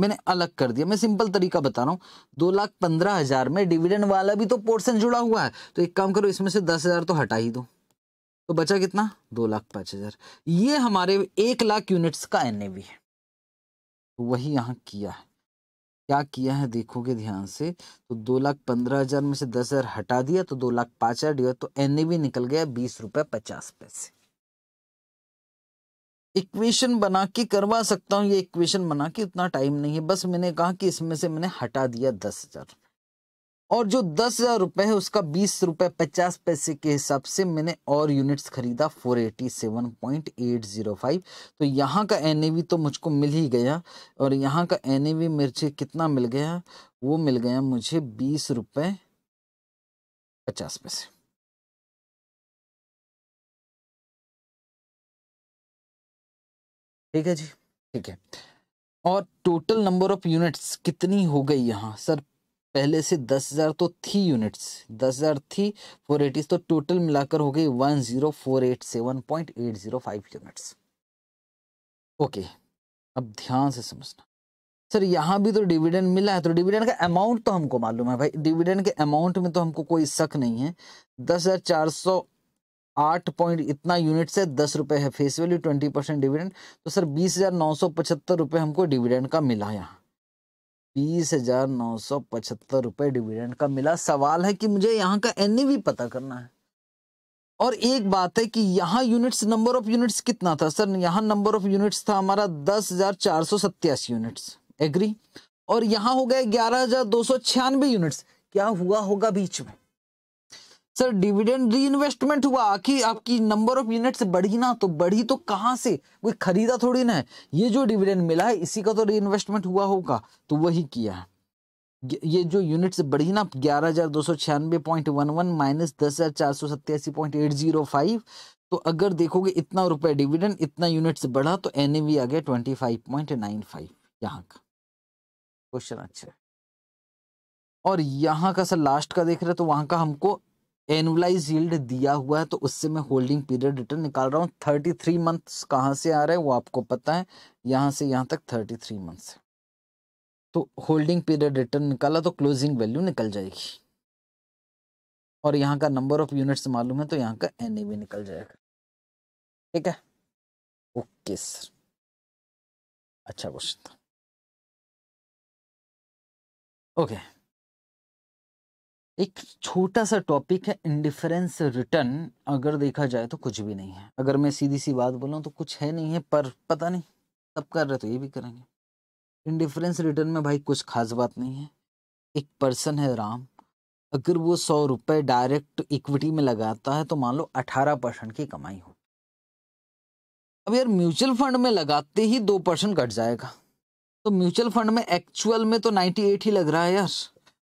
Speaker 2: मैंने अलग कर दिया मैं सिंपल तरीका बता रहा हूँ दो लाख पंद्रह हजार में डिविडेंड वाला भी तो पोर्सन जुड़ा हुआ है तो एक काम करो इसमें से दस हजार तो हटा ही दो तो बचा कितना दो लाख पांच हजार ये हमारे एक लाख यूनिट्स का एन है
Speaker 1: तो
Speaker 2: वही यहां किया है क्या किया है देखोगे ध्यान से तो दो लाख पंद्रह हजार में से दस हजार हटा दिया तो दो लाख पांच हजार तो एन निकल गया बीस रुपए पचास पैसे इक्वेशन बना के करवा सकता हूँ ये इक्वेशन बना के उतना टाइम नहीं है बस मैंने कहा कि इसमें से मैंने हटा दिया दस हजार और जो दस हजार रुपए है उसका बीस रुपए पचास पैसे के हिसाब से मैंने और यूनिट्स खरीदा four eighty seven point eight zero five तो यहाँ का एन तो मुझको मिल ही गया और यहाँ का एन ए
Speaker 1: वी कितना मिल गया वो मिल गया मुझे बीस रुपये पचास पैसे ठीक है जी ठीक है और टोटल नंबर ऑफ
Speaker 2: यूनिट्स कितनी हो गई यहाँ सर पहले से दस हज़ार तो थी यूनिट्स दस हज़ार थी फोर एटीज तो टोटल मिलाकर हो गई one zero four eight seven point eight zero five units okay अब ध्यान से समझना सर यहाँ भी तो डिविडेंड मिला है तो डिविडेंड का अमाउंट तो हमको मालूम है भाई डिविडेंड के अमाउंट में तो हमको कोई शक नहीं है दस हज़ार चार सौ आठ पॉइंट इतना यूनिट से दस रुपये है face value twenty percent dividend तो सर बीस हज़ार नौ सौ पचहत्तर रुपये हमको डिविडेंड का मिला यहाँ बीस हज़ार नौ सौ पचहत्तर रुपये डिविडेंड का मिला सवाल है कि मुझे यहाँ का एन पता करना है और एक बात है कि यहाँ यूनिट्स नंबर ऑफ यूनिट्स कितना था सर यहाँ नंबर ऑफ यूनिट्स था हमारा दस हज़ार चार सौ सत्तासी यूनिट्स एग्री और यहाँ हो गए ग्यारह हज़ार दो सौ छियानवे यूनिट्स क्या हुआ होगा बीच में सर डिविडेंड री इन्वेस्टमेंट हुआ कि आपकी नंबर ऑफ यूनिट्स बढ़ी ना तो बढ़ी तो कहाँ से कोई खरीदा थोड़ी ना है ये जो डिविडेंड मिला है इसी का तो री इन्वेस्टमेंट हुआ होगा तो वही किया है ये जो यूनिट्स बढ़ी ना ग्यारह हजार दो सौ छियानवे पॉइंट वन वन माइनस दस हजार चार सौ सत्तासी पॉइंट एट जीरो फाइव तो अगर देखोगे इतना रुपए डिविडेंड इतना यूनिट्स बढ़ा तो एन आ गया twenty five point nine five यहाँ का क्वेश्चन अच्छा और यहाँ का सर लास्ट का देख रहे तो वहां का हमको एनुअलाइज यील्ड दिया हुआ है तो उससे मैं होल्डिंग पीरियड रिटर्न निकाल रहा हूँ थर्टी थ्री मंथ्स कहाँ से आ रहे हैं वो आपको पता है यहाँ से यहाँ तक थर्टी थ्री मंथ्स तो होल्डिंग पीरियड रिटर्न निकाला तो क्लोजिंग वैल्यू निकल जाएगी और यहाँ का नंबर ऑफ यूनिट्स मालूम है तो यहाँ का एन निकल जाएगा ठीक है
Speaker 1: ओके सर अच्छा क्वेश्चन था okay. एक छोटा सा
Speaker 2: टॉपिक है इंडिफरेंस रिटर्न अगर देखा जाए तो कुछ भी नहीं है अगर मैं सीधी सी बात बोलूँ तो कुछ है नहीं है पर पता नहीं तब कर रहे तो ये भी करेंगे इंडिफरेंस रिटर्न में भाई कुछ खास बात नहीं है एक पर्सन है राम अगर वो सौ रुपये डायरेक्ट इक्विटी में लगाता है तो मान लो अठारह परसेंट की कमाई हो अब यार म्यूचुअल फंड में लगाते ही दो परसेंट कट जाएगा तो म्यूचुअल फंड में एक्चुअल में तो नाइन्टी एट ही लग रहा है यार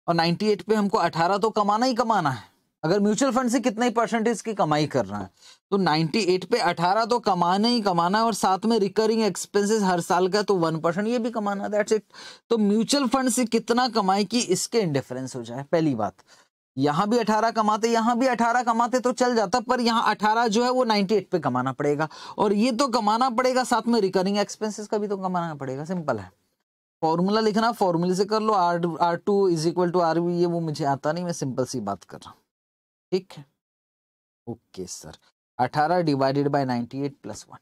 Speaker 2: और 98 पे हमको 18 तो कमाना ही कमाना है अगर म्यूचुअल फंड से कितने परसेंटेज की कमाई कर रहा है तो 98 पे 18 तो कमाना ही कमाना है और साथ में रिकरिंग एक्सपेंसेस हर साल का तो वन परसेंट ये भी कमाना दैट्स इट तो म्यूचुअल फंड से कितना कमाई की इसके इंडिफरेंस हो जाए पहली बात यहाँ भी 18 कमाते यहाँ भी 18 कमाते तो चल जाता पर यहाँ 18 जो है वो 98 पे कमाना पड़ेगा और ये तो कमाना पड़ेगा साथ में रिकरिंग एक्सपेंसेस का भी तो कमाना पड़ेगा सिंपल है फॉर्मूला लिखना फॉर्मूले से कर लो R R two is equal to R V ये वो मुझे आता नहीं मैं सिंपल सी बात कर रहा हूँ ठीक है ओके सर अठारह divided by ninety eight plus one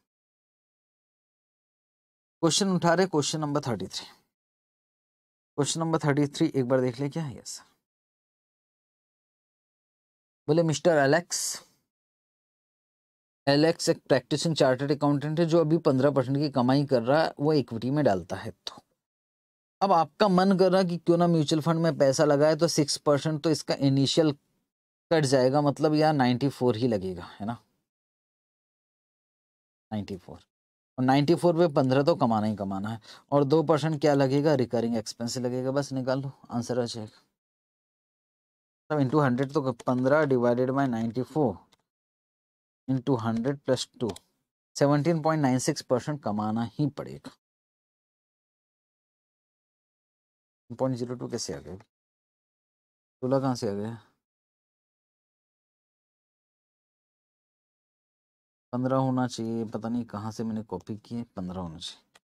Speaker 1: question उठा रहे question number thirty three question number thirty three एक बार देख ले क्या है सर
Speaker 2: बोले मिस्टर एलेक्स एलेक्स एक प्रैक्टिसिंग चार्टर्ड अकाउंटेंट है जो अभी पंद्रह परसेंट की कमाई कर रहा है वो इक्विटी में डालता है तो अब आपका मन कर रहा कि क्यों ना म्यूचुअल फंड में पैसा लगाए तो सिक्स परसेंट तो इसका इनिशियल कट जाएगा मतलब यार नाइन्टी फोर ही लगेगा है ना नाइन्टी फोर और नाइन्टी फोर पे पंद्रह तो कमाना ही कमाना है और दो परसेंट क्या लगेगा रिकरिंग एक्सपेंस लगेगा बस निकाल लो आंसर आ जाएगा तब इंटू हंड्रेड तो पंद्रह divided by ninety four into hundred plus two seventeen
Speaker 1: point nine six percent कमाना ही पड़ेगा पॉइंट जीरो टू कैसे आ गए सोलह कहाँ से आ गया पंद्रह होना चाहिए पता नहीं
Speaker 2: कहाँ से मैंने कॉपी किए पंद्रह होना चाहिए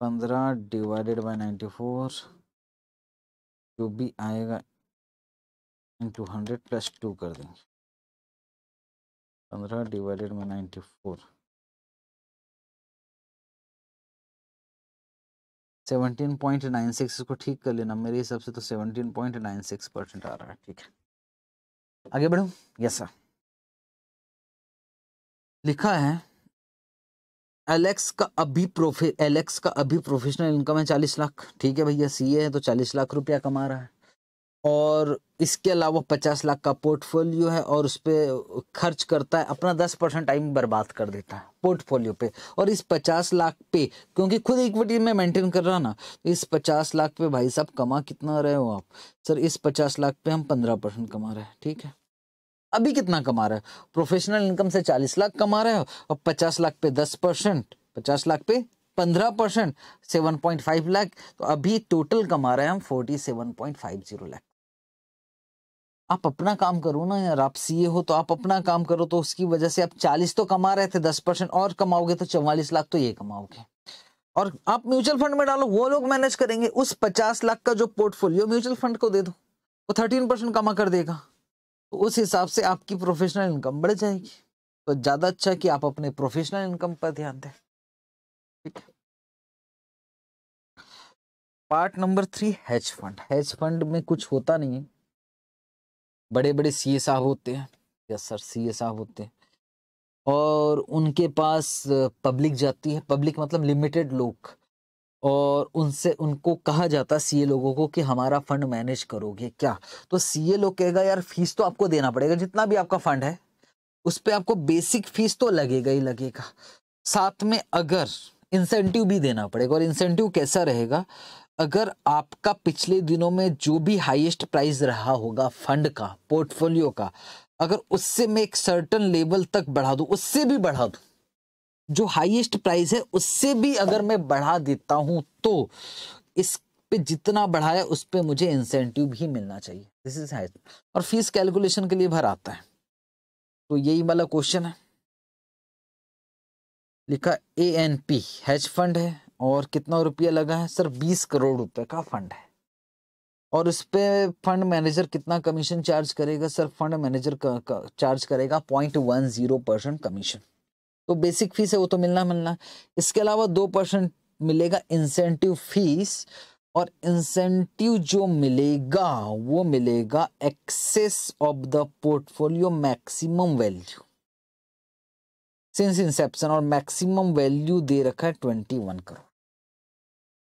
Speaker 2: पंद्रह डिवाइडेड बाय नाइन्टी फोर
Speaker 1: जो भी आएगा इंटू हंड्रेड प्लस टू कर देंगे पंद्रह divided by ninety four seventeen point nine six
Speaker 2: इसको ठीक कर लेना मेरे हिसाब से तो seventeen point nine six percent आ रहा है ठीक है आगे बढ़ू यस सर लिखा है एलेक्स का अभी प्रोफे एलेक्स का अभी प्रोफेशनल इनकम है चालीस लाख ठीक है भैया सीए है तो चालीस लाख रुपया कमा रहा है और इसके अलावा पचास लाख का पोर्टफोलियो है और उस पर खर्च करता है अपना दस परसेंट टाइम बर्बाद कर देता है पोर्टफोलियो पे और इस पचास लाख पे क्योंकि खुद इक्विटी में मेंटेन कर रहा ना इस पचास लाख पे भाई साहब कमा कितना रहे हो आप सर इस पचास लाख पे हम पंद्रह परसेंट कमा रहे हैं ठीक है अभी कितना कमा रहे हो प्रोफेशनल इनकम से चालीस लाख कमा रहे हो और पचास लाख पे दस परसेंट पचास लाख पे पंद्रह percent seven point five lakh तो अभी टोटल कमा रहे हैं हम forty seven point five zero lakh आप अपना काम करो ना यार आप सीए हो तो आप अपना हम्म। काम करो तो उसकी वजह से आप चालीस तो कमा रहे थे दस परसेंट और कमाओगे तो चौवालीस लाख तो ये कमाओगे और आप म्यूचुअल फंड में डालो वो लोग मैनेज करेंगे उस पचास लाख का जो पोर्टफोलियो म्यूचुअल फंड को दे दो वो थर्टीन परसेंट कमा कर देगा तो उस हिसाब से आपकी प्रोफेशनल इनकम बढ़ जाएगी तो ज़्यादा अच्छा कि आप अपने प्रोफेशनल इनकम पर ध्यान
Speaker 1: दें ठीक है part number three hedge fund hedge fund में कुछ होता नहीं है बड़े बड़े सी साहब
Speaker 2: होते हैं या सर सी साहब होते हैं और उनके पास पब्लिक जाती है पब्लिक मतलब लिमिटेड लोग और उनसे उनको कहा जाता सी ए लोगों को कि हमारा फंड मैनेज करोगे क्या तो सीए लोग कहेगा यार फीस तो आपको देना पड़ेगा जितना भी आपका फंड है उस पर आपको बेसिक फीस तो लगेगा ही लगेगा साथ में अगर इंसेंटिव भी देना पड़ेगा और इंसेंटिव कैसा रहेगा अगर आपका पिछले दिनों में जो भी हाईएस्ट प्राइस रहा होगा फंड का पोर्टफोलियो का अगर उससे मैं एक सर्टन लेवल तक बढ़ा दूं उससे भी बढ़ा दूं जो हाईएस्ट प्राइस है उससे भी अगर मैं बढ़ा देता हूं तो इस पे जितना बढ़ाया उस पर मुझे इंसेंटिव भी मिलना चाहिए दिस इज हाई और फीस कैलकुलेशन के लिए भर आता है तो यही वाला क्वेश्चन है लिखा A N P hedge fund है और कितना रुपया लगा है सर बीस करोड़ रुपए का फंड है और उस पर फंड मैनेजर कितना कमीशन चार्ज करेगा सर फंड मैनेजर का, का चार्ज करेगा point one zero percent commission तो बेसिक फीस है वो तो मिलना मिलना इसके अलावा दो परसेंट मिलेगा इंसेंटिव फीस और इंसेंटिव जो मिलेगा वो मिलेगा excess of the portfolio maximum value since inception और मैक्सिमम वैल्यू दे रखा है ट्वेंटी वन करोड़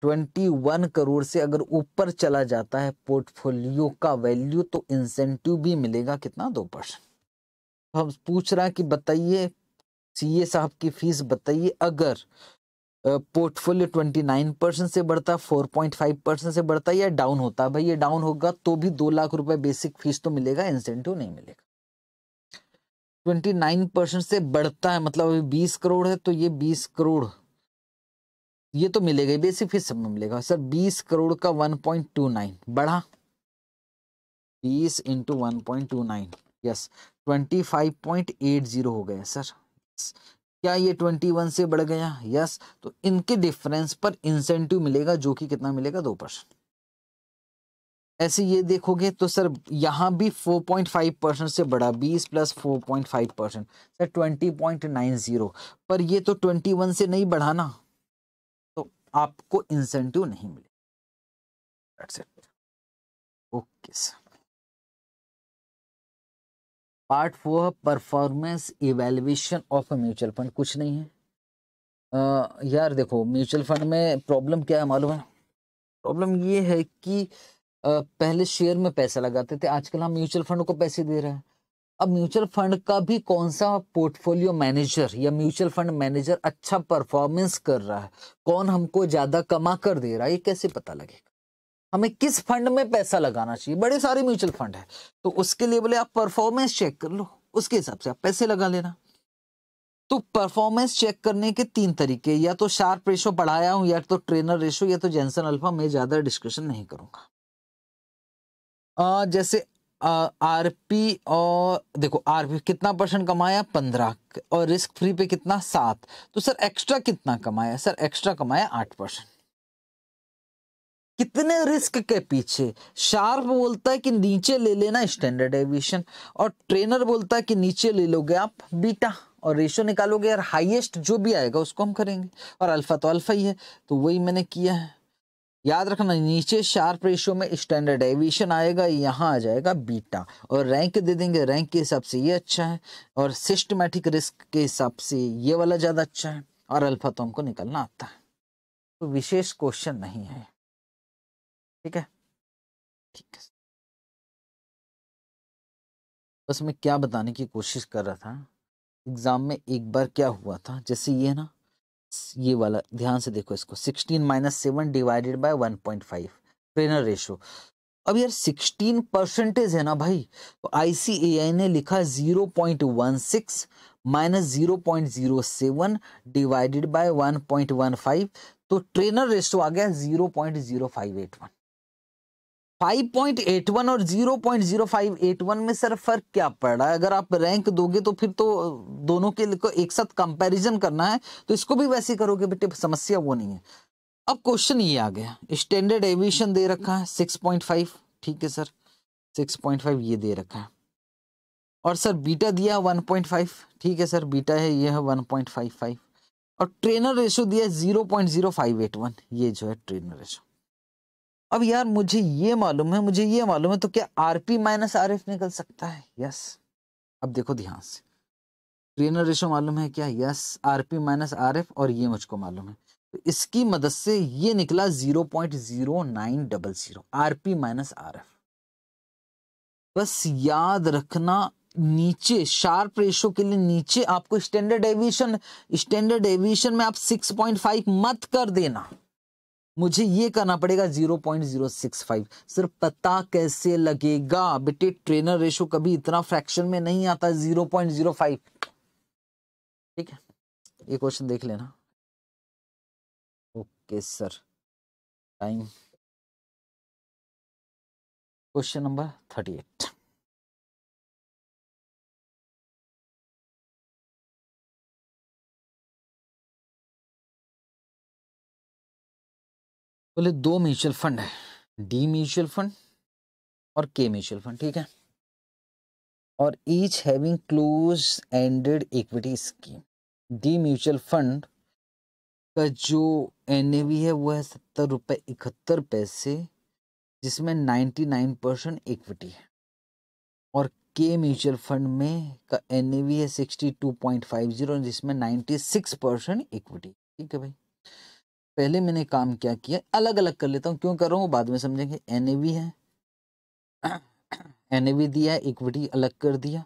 Speaker 2: 21 करोड़ से अगर ऊपर चला जाता है पोर्टफोलियो का वैल्यू तो इंसेंटिव भी मिलेगा कितना दो परसेंट तो हम पूछ रहा कि बताइए सीए साहब की फीस बताइए अगर पोर्टफोलियो ट्वेंटी नाइन परसेंट से बढ़ता फोर पॉइंट फाइव परसेंट से बढ़ता या डाउन होता भाई ये डाउन होगा तो भी दो लाख रुपए बेसिक फीस तो मिलेगा इंसेंटिव नहीं मिलेगा ट्वेंटी नाइन परसेंट से बढ़ता है मतलब अभी बीस करोड़ है तो ये बीस करोड़ ये तो मिलेगा बेसिक फीस सब में मिलेगा सर बीस करोड़ का वन पॉइंट टू नाइन बढ़ा बीस into one point two nine yes twenty five point eight zero हो गया सर क्या ये ट्वेंटी वन से बढ़ गया यस तो इनके डिफरेंस पर इंसेंटिव मिलेगा जो कि कितना मिलेगा दो परसेंट ऐसे ये देखोगे तो सर यहाँ भी 4.5 परसेंट से बढ़ा 20 प्लस 4.5 परसेंट सर 20.90 पर ये तो 21
Speaker 1: से नहीं बढ़ाना आपको इंसेंटिव नहीं मिले okay part four performance evaluation of a mutual fund कुछ नहीं है
Speaker 2: आ, यार देखो म्यूचुअल फंड में प्रॉब्लम क्या है मालूम है प्रॉब्लम ये है कि आ, पहले शेयर में पैसा लगाते थे आजकल हम म्यूचुअल फंड को पैसे दे रहे हैं अब म्यूचुअल फंड का भी कौन सा पोर्टफोलियो मैनेजर या म्यूचुअल फंड मैनेजर अच्छा परफॉर्मेंस कर रहा है कौन हमको ज्यादा कमा कर दे रहा है ये कैसे पता लगेगा हमें किस फंड में पैसा लगाना चाहिए बड़े सारे म्यूचुअल फंड है तो उसके लिए बोले आप परफॉर्मेंस चेक कर लो उसके हिसाब से आप पैसे लगा लेना तो परफॉर्मेंस चेक करने के तीन तरीके या तो शार्प रेशो बढ़ाया हूं या तो ट्रेनर रेशो या तो जेंसन अल्फा में ज्यादा डिस्कशन नहीं करूंगा आ, जैसे आरपी और देखो आरपी कितना परसेंट कमाया पंद्रह और रिस्क फ्री पे कितना सात तो सर एक्स्ट्रा कितना कमाया सर एक्स्ट्रा कमाया आठ परसेंट कितने रिस्क के पीछे शार्प बोलता है कि नीचे ले लेना स्टैंडर्ड एविएशन और ट्रेनर बोलता है कि नीचे ले लोगे आप बीटा और रेशो निकालोगे यार हाईएस्ट जो भी आएगा उसको हम करेंगे और अल्फा तो अल्फा ही है तो वही मैंने किया है याद रखना नीचे शार्प रेशियो में स्टैंडर्ड एविएशन आएगा यहाँ आ जाएगा बीटा और रैंक दे देंगे रैंक के हिसाब से ये अच्छा है और सिस्टमेटिक रिस्क के हिसाब से ये वाला ज़्यादा अच्छा है और
Speaker 1: अल्फा तो हमको निकलना आता है तो विशेष क्वेश्चन नहीं है ठीक है ठीक है बस मैं
Speaker 2: क्या बताने की कोशिश कर रहा था एग्ज़ाम में एक बार क्या हुआ था जैसे ये ना ये वाला ध्यान से देखो इसको sixteen minus seven divided by one point five Treynor ratio अब यार सिक्सटीन परसेंटेज है ना भाई तो आईसीएआई ने लिखा zero point one six minus zero point zero seven divided by one point one five तो ट्रेनर रेशो आ गया zero point zero five eight one 5.81 और 0.0581 में सर फर्क क्या पड़ रहा है अगर आप रैंक दोगे तो फिर तो दोनों के को एक साथ कंपैरिजन करना है तो इसको भी वैसे करोगे बेटे समस्या वो नहीं है अब क्वेश्चन ये आ गया स्टैंडर्ड एविएशन दे रखा है 6.5 ठीक है सर 6.5 ये दे रखा है और सर बीटा दिया है 1.5 ठीक है सर बीटा है यह है वन और ट्रेनर रेशो दिया है ये जो है ट्रेनर रेशो अब यार मुझे ये मालूम है मुझे ये मालूम है तो क्या R P minus R F निकल सकता है यस अब देखो ध्यान से ट्रेनर रेशो मालूम है क्या yes R P minus R F और ये मुझको मालूम है तो इसकी मदद से ये निकला zero point zero nine double zero R P minus R F बस याद रखना नीचे शार्प रेशो के लिए नीचे आपको स्टैंडर्ड एविएशन स्टैंडर्ड एविएशन में आप फाइव मत कर देना मुझे ये करना पड़ेगा 0.065 सर पता कैसे लगेगा बेटे ट्रेनर रेशो कभी इतना फ्रैक्शन में नहीं आता 0.05 ठीक है
Speaker 1: ये क्वेश्चन देख लेना okay sir time question number thirty eight बोले दो म्यूचुअल फंड है डी म्यूचुअल फंड और के म्यूचुअल फंड ठीक है और
Speaker 2: each having close ended equity scheme D mutual fund का जो एन है वो है सत्तर रुपये इकहत्तर पैसे जिसमें नाइन्टी नाइन परसेंट इक्विटी है और के म्यूचुअल फंड में का एन है sixty two point five zero जिसमें नाइन्टी सिक्स परसेंट इक्विटी ठीक है भाई पहले मैंने काम क्या किया अलग अलग कर लेता हूँ क्यों कर रहा हूँ बाद में समझेंगे एन है एन दिया इक्विटी अलग कर दिया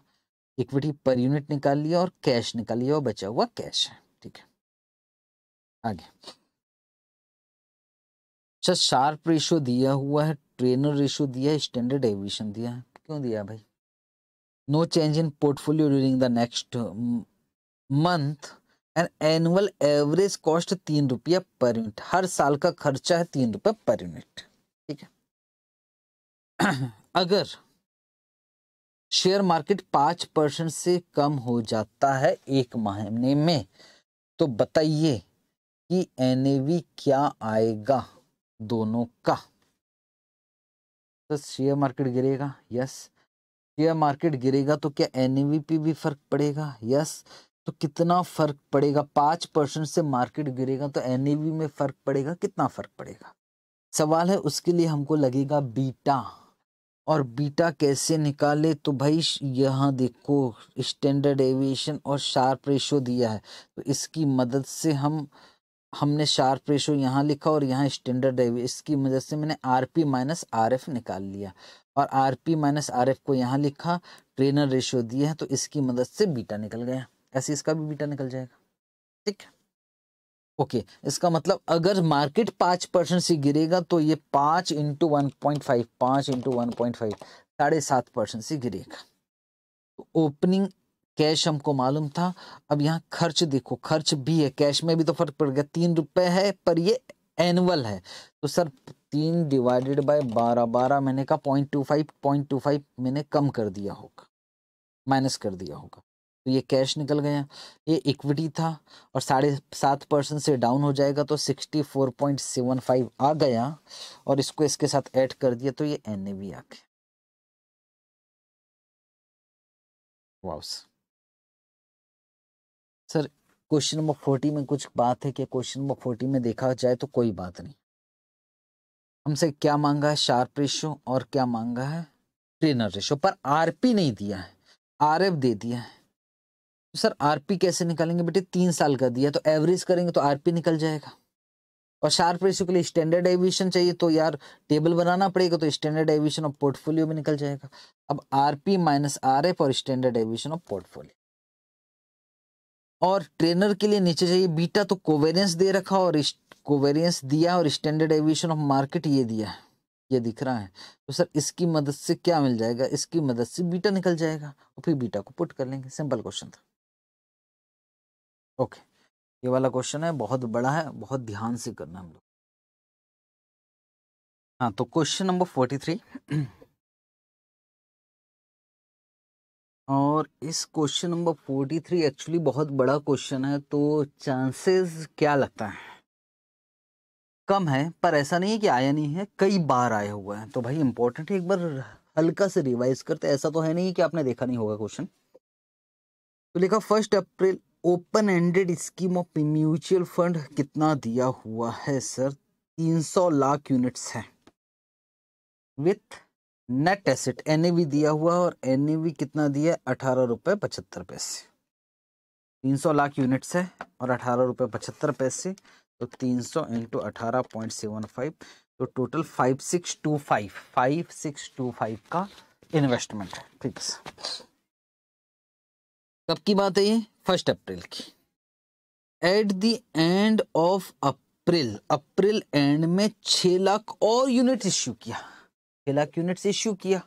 Speaker 2: इक्विटी पर यूनिट निकाल लिया और कैश निकाल लिया और बचा हुआ कैश है ठीक है आगे अच्छा शार्प रेशो दिया हुआ है ट्रेनर रेशो दिया है स्टैंडर्ड एविएशन दिया है क्यों दिया भाई no change in portfolio during the next month and annual average cost तीन रुपया पर यूनिट हर साल का खर्चा है तीन रुपया पर यूनिट ठीक है अगर शेयर मार्केट पांच परसेंट से कम हो जाता है एक महीने में तो बताइए कि एन क्या आएगा दोनों का तो शेयर मार्केट गिरेगा यस शेयर मार्केट गिरेगा तो क्या एन भी फर्क पड़ेगा यस तो कितना फर्क पड़ेगा पाँच परसेंट से मार्केट गिरेगा तो एन में फर्क पड़ेगा कितना फर्क पड़ेगा सवाल है उसके लिए हमको लगेगा बीटा और बीटा कैसे निकाले तो भाई यहाँ देखो स्टैंडर्ड एविएशन और शार्प रेशो दिया है तो इसकी मदद से हम हमने शार्प रेशो यहाँ लिखा और यहाँ स्टैंडर्ड एविएशन इसकी मदद से मैंने R P minus R F निकाल लिया और R P minus R F को यहाँ लिखा ट्रेनर रेशो दिया है तो इसकी मदद से बीटा निकल गया ऐसे इसका भी बीटा निकल जाएगा ठीक है ओके इसका मतलब अगर मार्केट पांच परसेंट से गिरेगा तो ये पांच इंटू वन पॉइंट फाइव पाँच इंटू वन पॉइंट फाइव साढ़े सात परसेंट से गिरेगा तो ओपनिंग कैश हमको मालूम था अब यहाँ खर्च देखो खर्च भी है कैश में भी तो फर्क पड़ गया तीन रुपए है पर ये एनुअल है तो सर तीन डिवाइडेड बाय बारह बारह महीने का point two five point two five मैंने कम कर दिया होगा माइनस कर दिया होगा तो ये कैश निकल गया ये इक्विटी था और साढ़े सात परसेंट से डाउन हो जाएगा तो sixty four point seven five आ गया और इसको इसके साथ ऐड
Speaker 1: कर दिया तो ये एन ए वी आ गया सर क्वेश्चन नंबर फोर्टी में कुछ बात
Speaker 2: है कि क्वेश्चन नंबर फोर्टी में देखा जाए तो कोई बात नहीं हमसे क्या मांगा है शार्प रेशो और क्या मांगा है ट्रेनर रेशो पर आरपी नहीं दिया है आरएफ दे दिया है तो सर आरपी कैसे निकालेंगे बेटे तीन साल का दिया तो एवरेज करेंगे तो आरपी निकल जाएगा और शार्प रेशियो के लिए स्टैंडर्ड एविएशन चाहिए तो यार टेबल बनाना पड़ेगा तो स्टैंडर्ड एविएशन ऑफ पोर्टफोलियो भी निकल जाएगा अब आरपी माइनस आर एफ और स्टैंडर्ड एविएशन ऑफ पोर्टफोलियो और ट्रेनर के लिए नीचे चाहिए बीटा तो कोवेरियंस दे रखा और कोवेरियंस दिया और स्टैंडर्ड एविएशन ऑफ मार्केट ये दिया है ये दिख रहा है तो सर इसकी मदद से क्या मिल जाएगा इसकी मदद से बीटा निकल जाएगा और फिर बीटा को पुट कर लेंगे सिंपल क्वेश्चन था ओके ये वाला क्वेश्चन है
Speaker 1: बहुत बड़ा है बहुत ध्यान से करना हम लोग हाँ तो क्वेश्चन नंबर फोर्टी थ्री और
Speaker 2: इस question number forty three actually बहुत बड़ा क्वेश्चन है तो चांसेस क्या लगता है कम है पर ऐसा नहीं है कि आया नहीं है कई बार आया हुआ है तो भाई इंपॉर्टेंट है एक बार हल्का से रिवाइज करते ऐसा तो है नहीं कि आपने देखा नहीं होगा क्वेश्चन तो लिखा first April open ended scheme of mutual fund कितना दिया हुआ है सर 300 लाख यूनिट्स है विथ नेट एसेट एन दिया हुआ और एन कितना दिया अठारह रुपये पचहत्तर पैसे तीन सौ लाख यूनिट्स है और अठारह रुपये पचहत्तर पैसे तो तीन सौ इंटू अठारह पॉइंट सेवन फाइव तो total five six two five five six two five का इन्वेस्टमेंट है ठीक है कब की बात है ये फर्स्ट अप्रैल की at the end of April April end में छह लाख और यूनिट इश्यू किया छह लाख यूनिट्स इश्यू किया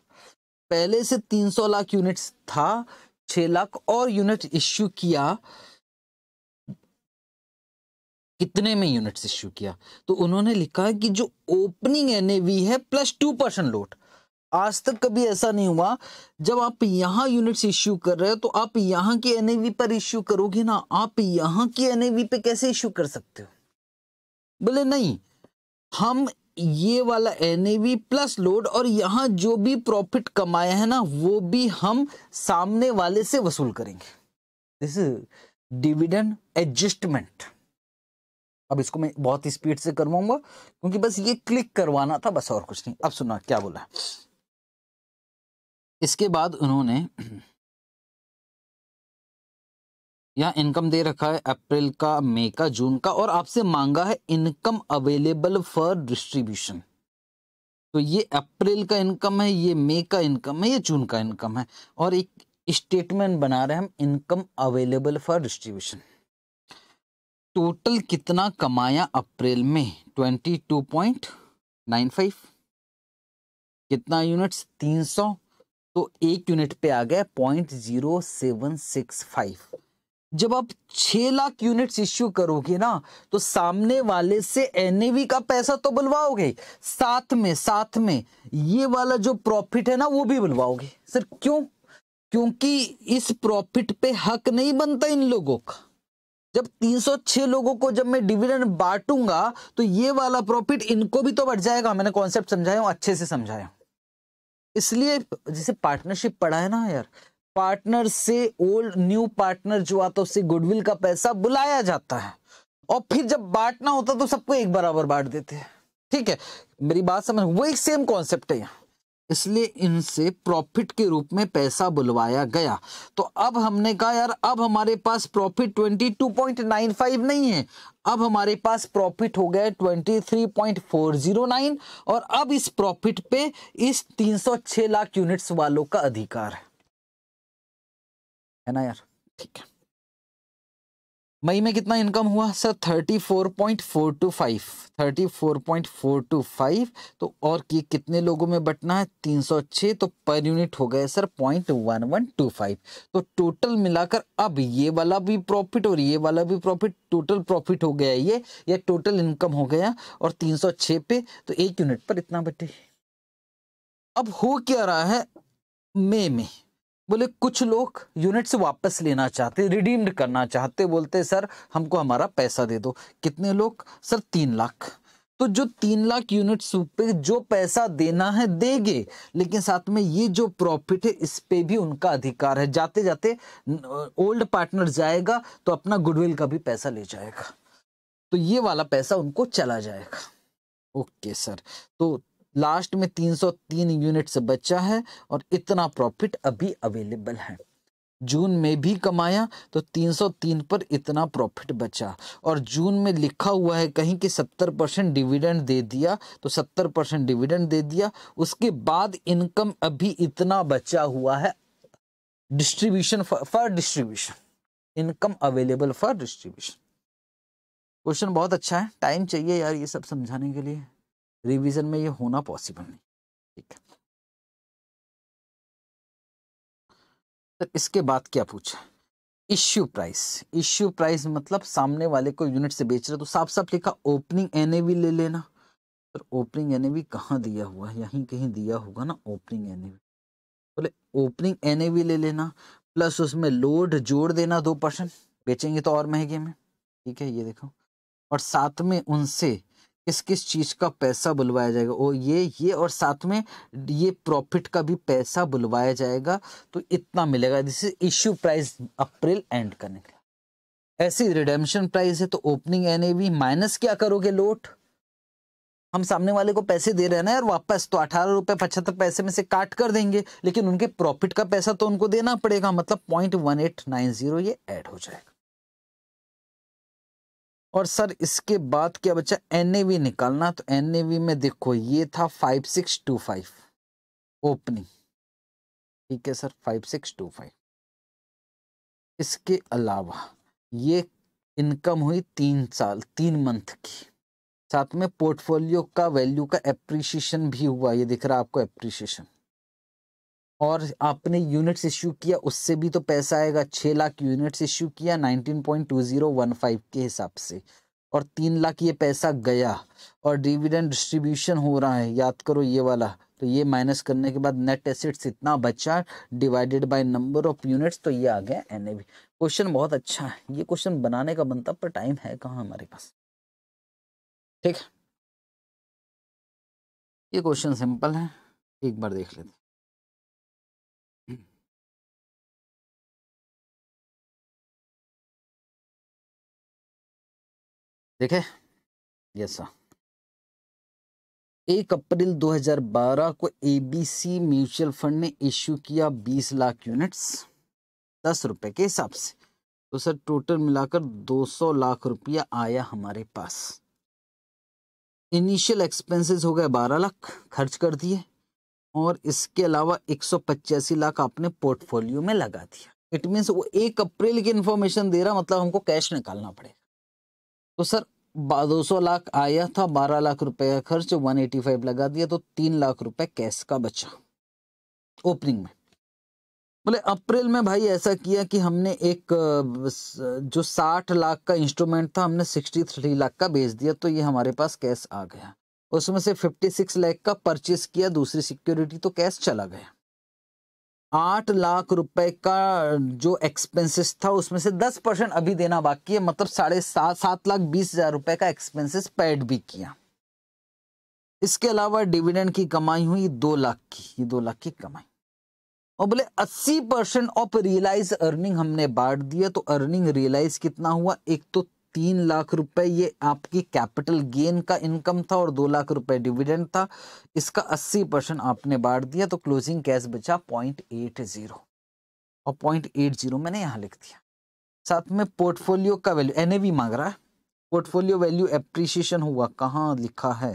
Speaker 2: पहले से तीन सौ लाख यूनिट्स था छह लाख और यूनिट इश्यू किया कितने में यूनिट्स इश्यू किया तो उन्होंने लिखा कि जो ओपनिंग एनएवी है प्लस टू परसेंट लोड आज तक कभी ऐसा नहीं हुआ जब आप यहाँ यूनिट्स इश्यू कर रहे हो तो आप यहाँ के एनएवी पर इश्यू करोगे ना आप यहाँ के एनएवी पे कैसे इश्यू कर सकते हो बोले नहीं हम ये वाला एनएवी प्लस लोड और यहाँ जो भी प्रॉफिट कमाया है ना वो भी हम सामने वाले से वसूल करेंगे दिस डिविडेंड एडजस्टमेंट अब इसको मैं बहुत स्पीड से करवाऊंगा क्योंकि बस ये क्लिक करवाना था बस और कुछ नहीं अब
Speaker 1: सुना क्या बोला इसके बाद उन्होंने यहाँ इनकम दे रखा है अप्रैल का मई का जून का
Speaker 2: और आपसे मांगा है इनकम अवेलेबल फॉर डिस्ट्रीब्यूशन तो ये अप्रैल का इनकम है ये मई का इनकम है ये जून का इनकम है और एक स्टेटमेंट बना रहे हैं हम income available for distribution total कितना कमाया अप्रैल में twenty two point nine five कितना यूनिट्स तीन सौ तो एक यूनिट पे आ गया point zero seven six five जब आप छह लाख यूनिट्स इश्यू करोगे ना तो सामने वाले से एनएवी का पैसा तो बुलवाओगे साथ में साथ में ये वाला जो प्रॉफिट है ना वो भी बुलवाओगे सर क्यों क्योंकि इस प्रॉफिट पे हक नहीं बनता इन लोगों का जब 306 लोगों को जब मैं डिविडेंड बांटूंगा तो ये वाला प्रॉफिट इनको भी तो बढ़ जाएगा मैंने कॉन्सेप्ट समझाया हूँ अच्छे से समझाया इसलिए जैसे पार्टनरशिप पड़ा है ना यार पार्टनर से ओल्ड न्यू पार्टनर जो आता है उससे गुडविल का पैसा बुलाया जाता है और फिर जब बांटना होता तो सबको एक बराबर बांट देते हैं ठीक है मेरी बात समझ वही सेम कॉन्सेप्ट है यहाँ इसलिए इनसे प्रॉफिट के रूप में पैसा बुलवाया गया तो अब हमने कहा यार अब हमारे पास प्रॉफिट 22.95 नहीं है अब हमारे पास प्रॉफिट हो गया 23.409 और अब इस प्रॉफिट पे इस 306 लाख यूनिट्स वालों का अधिकार है है ना यार ठीक है मई में कितना इनकम हुआ sir thirty four point four two five thirty four point four two five तो और ये कितने लोगों में बटना है तीन सौ छः तो पर यूनिट हो गए sir point one one two five तो टोटल मिलाकर अब ये वाला भी प्रॉफिट और ये वाला भी प्रॉफिट टोटल प्रॉफिट हो गया ये या टोटल इनकम हो गया और तीन सौ छः पे तो एक यूनिट पर इतना बटे अब हो क्या रहा है मे में बोले कुछ लोग यूनिट से वापस लेना चाहते रिडीम्ड करना चाहते बोलते सर हमको हमारा पैसा दे दो कितने लोग सर तीन लाख तो जो तीन लाख यूनिट्स पे जो पैसा देना है देंगे लेकिन साथ में ये जो प्रॉफिट है इस पे भी उनका अधिकार है जाते जाते ओल्ड पार्टनर जाएगा तो अपना गुडविल का भी पैसा ले जाएगा तो ये वाला पैसा उनको चला जाएगा ओके सर तो लास्ट में 303 यूनिट से बचा है और इतना प्रॉफिट अभी अवेलेबल है जून में भी कमाया तो 303 पर इतना प्रॉफिट बचा और जून में लिखा हुआ है कहीं कि 70 परसेंट डिविडेंड दे दिया तो 70 परसेंट डिविडेंड दे दिया उसके बाद इनकम अभी इतना बचा हुआ है distribution for distribution income available for distribution question बहुत अच्छा है टाइम चाहिए यार ये सब समझाने के लिए रिवीजन में ये होना पॉसिबल नहीं ठीक है तो इसके बाद क्या पूछा इश्यू प्राइस इश्यू प्राइस मतलब सामने वाले को यूनिट से बेच रहे तो साफ साफ लिखा ओपनिंग एन ले लेना पर ओपनिंग एनएवी कहाँ दिया हुआ है यहीं कहीं दिया होगा ना ओपनिंग एनएवी बोले ओपनिंग एन ले लेना प्लस उसमें लोड जोड़ देना दो परसेंट बेचेंगे तो और महंगे में ठीक है ये देखो और साथ में उनसे किस किस चीज़ का पैसा बुलवाया जाएगा और ये ये और साथ में ये प्रॉफिट का भी पैसा बुलवाया जाएगा तो इतना मिलेगा this is issue price April end करने का ऐसी रिडेम्शन प्राइस है तो ओपनिंग एन माइनस क्या करोगे लोट हम सामने वाले को पैसे दे रहे हैं ना यार वापस तो अठारह रुपये पचहत्तर पैसे में से काट कर देंगे लेकिन उनके प्रॉफिट का पैसा तो उनको देना पड़ेगा मतलब point one eight nine zero ये ऐड हो जाएगा और सर इसके बाद क्या बच्चा एन निकालना तो एन में देखो ये था five six two five opening ठीक है sir five six two five इसके अलावा ये इनकम हुई तीन साल तीन मंथ की साथ में पोर्टफोलियो का वैल्यू का एप्रिसिएशन भी हुआ ये दिख रहा है आपको एप्रिसिएशन और आपने यूनिट्स इशू किया उससे भी तो पैसा आएगा छः लाख यूनिट्स इशू किया nineteen point two zero one five के हिसाब से और तीन लाख ये पैसा गया और डिविडेंड डिस्ट्रीब्यूशन हो रहा है याद करो ये वाला तो ये माइनस करने के बाद नेट एसेट्स इतना बचा divided by number of units तो ये आ गया एन क्वेश्चन बहुत अच्छा है ये क्वेश्चन बनाने का बनता पर टाइम है कहाँ हमारे पास
Speaker 1: ठीक ये क्वेश्चन सिंपल है एक बार देख लेते देखे यस एक अप्रैल 2012
Speaker 2: को एबीसी म्यूचुअल फंड ने इश्यू किया 20 लाख यूनिट्स दस रुपए के हिसाब से तो सर टोटल मिलाकर 200 लाख रुपया आया हमारे पास इनिशियल एक्सपेंसेस हो गए 12 लाख खर्च कर दिए और इसके अलावा एक लाख आपने पोर्टफोलियो में लगा दिया इट मीन्स वो एक अप्रैल की इन्फॉर्मेशन दे रहा मतलब हमको कैश निकालना पड़ेगा तो सर 200 लाख आया था 12 लाख रुपए का खर्च 185 लगा दिया तो तीन लाख रुपए कैश का बचा ओपनिंग में बोले अप्रैल में भाई ऐसा किया कि हमने एक जो 60 लाख का इंस्ट्रूमेंट था हमने 63 लाख का बेच दिया तो ये हमारे पास कैश आ गया उसमें से 56 लाख का परचेस किया दूसरी सिक्योरिटी तो कैश चला गया आठ लाख रुपए का जो एक्सपेंसेस था उसमें से दस परसेंट अभी देना बाकी है मतलब साढ़े सात सात लाख बीस हजार रुपए का एक्सपेंसेस पेड भी किया इसके अलावा डिविडेंड की कमाई हुई दो लाख की ये दो लाख की कमाई और बोले अस्सी परसेंट ऑफ रियलाइज अर्निंग हमने बांट दिया तो अर्निंग रियलाइज कितना हुआ एक तो तीन लाख रुपए ये आपकी कैपिटल गेन का इनकम था और दो लाख रुपए डिविडेंड था इसका अस्सी परसेंट आपने बांट दिया तो क्लोजिंग कैश बचा पॉइंट एट जीरो और पॉइंट एट जीरो मैंने यहाँ लिख दिया साथ में पोर्टफोलियो का वैल्यू एन मांग रहा है पोर्टफोलियो वैल्यू एप्रिसिएशन हुआ कहाँ लिखा है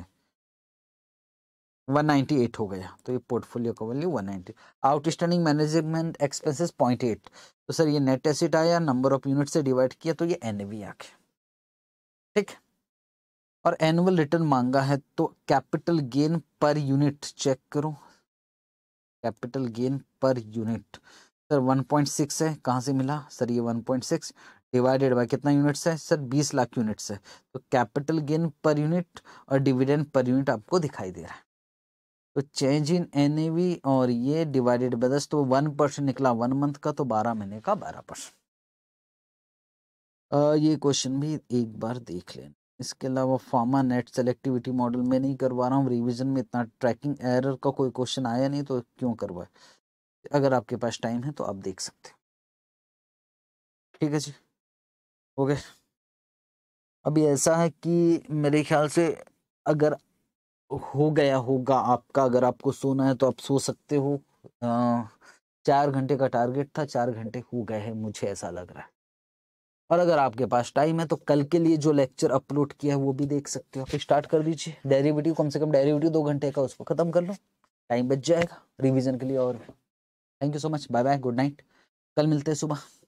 Speaker 2: 198 हो गया तो ये पोर्टफोलियो का वैल्यू 190 आउटस्टैंडिंग मैनेजमेंट एक्सपेंसेस 0.8 तो सर ये नेट एसिड आया नंबर ऑफ यूनिट से डिवाइड किया तो ये एन आ गया ठीक और एनुअल रिटर्न मांगा है तो capital gain per unit check करो capital gain per unit sir 1.6 है कहाँ से मिला सर ये 1.6 डिवाइडेड बाय कितना यूनिट्स है सर 20 लाख यूनिट्स है तो कैपिटल गेन पर यूनिट और डिविडेंड पर यूनिट आपको दिखाई दे रहा है तो चेंज इन एन और ये डिवाइडेड बाय दस तो वन परसेंट निकला वन मंथ का तो बारह महीने का बारह परसेंट ये क्वेश्चन भी एक बार देख लेना इसके अलावा फार्मा नेट सेलेक्टिविटी मॉडल में नहीं करवा रहा हूँ रिविजन में इतना ट्रैकिंग एरर का कोई क्वेश्चन आया नहीं तो क्यों करवाए अगर आपके पास टाइम है तो आप देख सकते हैं ठीक है जी ओके अभी ऐसा है कि मेरे ख्याल से अगर हो गया होगा आपका अगर आपको सोना है तो आप सो सकते हो चार घंटे का टारगेट था चार घंटे हो गए हैं मुझे ऐसा लग रहा है और अगर आपके पास टाइम है तो कल के लिए जो लेक्चर अपलोड किया है वो भी देख सकते हो स्टार्ट कर दीजिए डेरिवेटिव कम से कम डेरिवेटिव दो घंटे का उसको खत्म कर लो
Speaker 1: टाइम बच जाएगा रिविजन के लिए और thank you so much bye bye good night कल मिलते हैं सुबह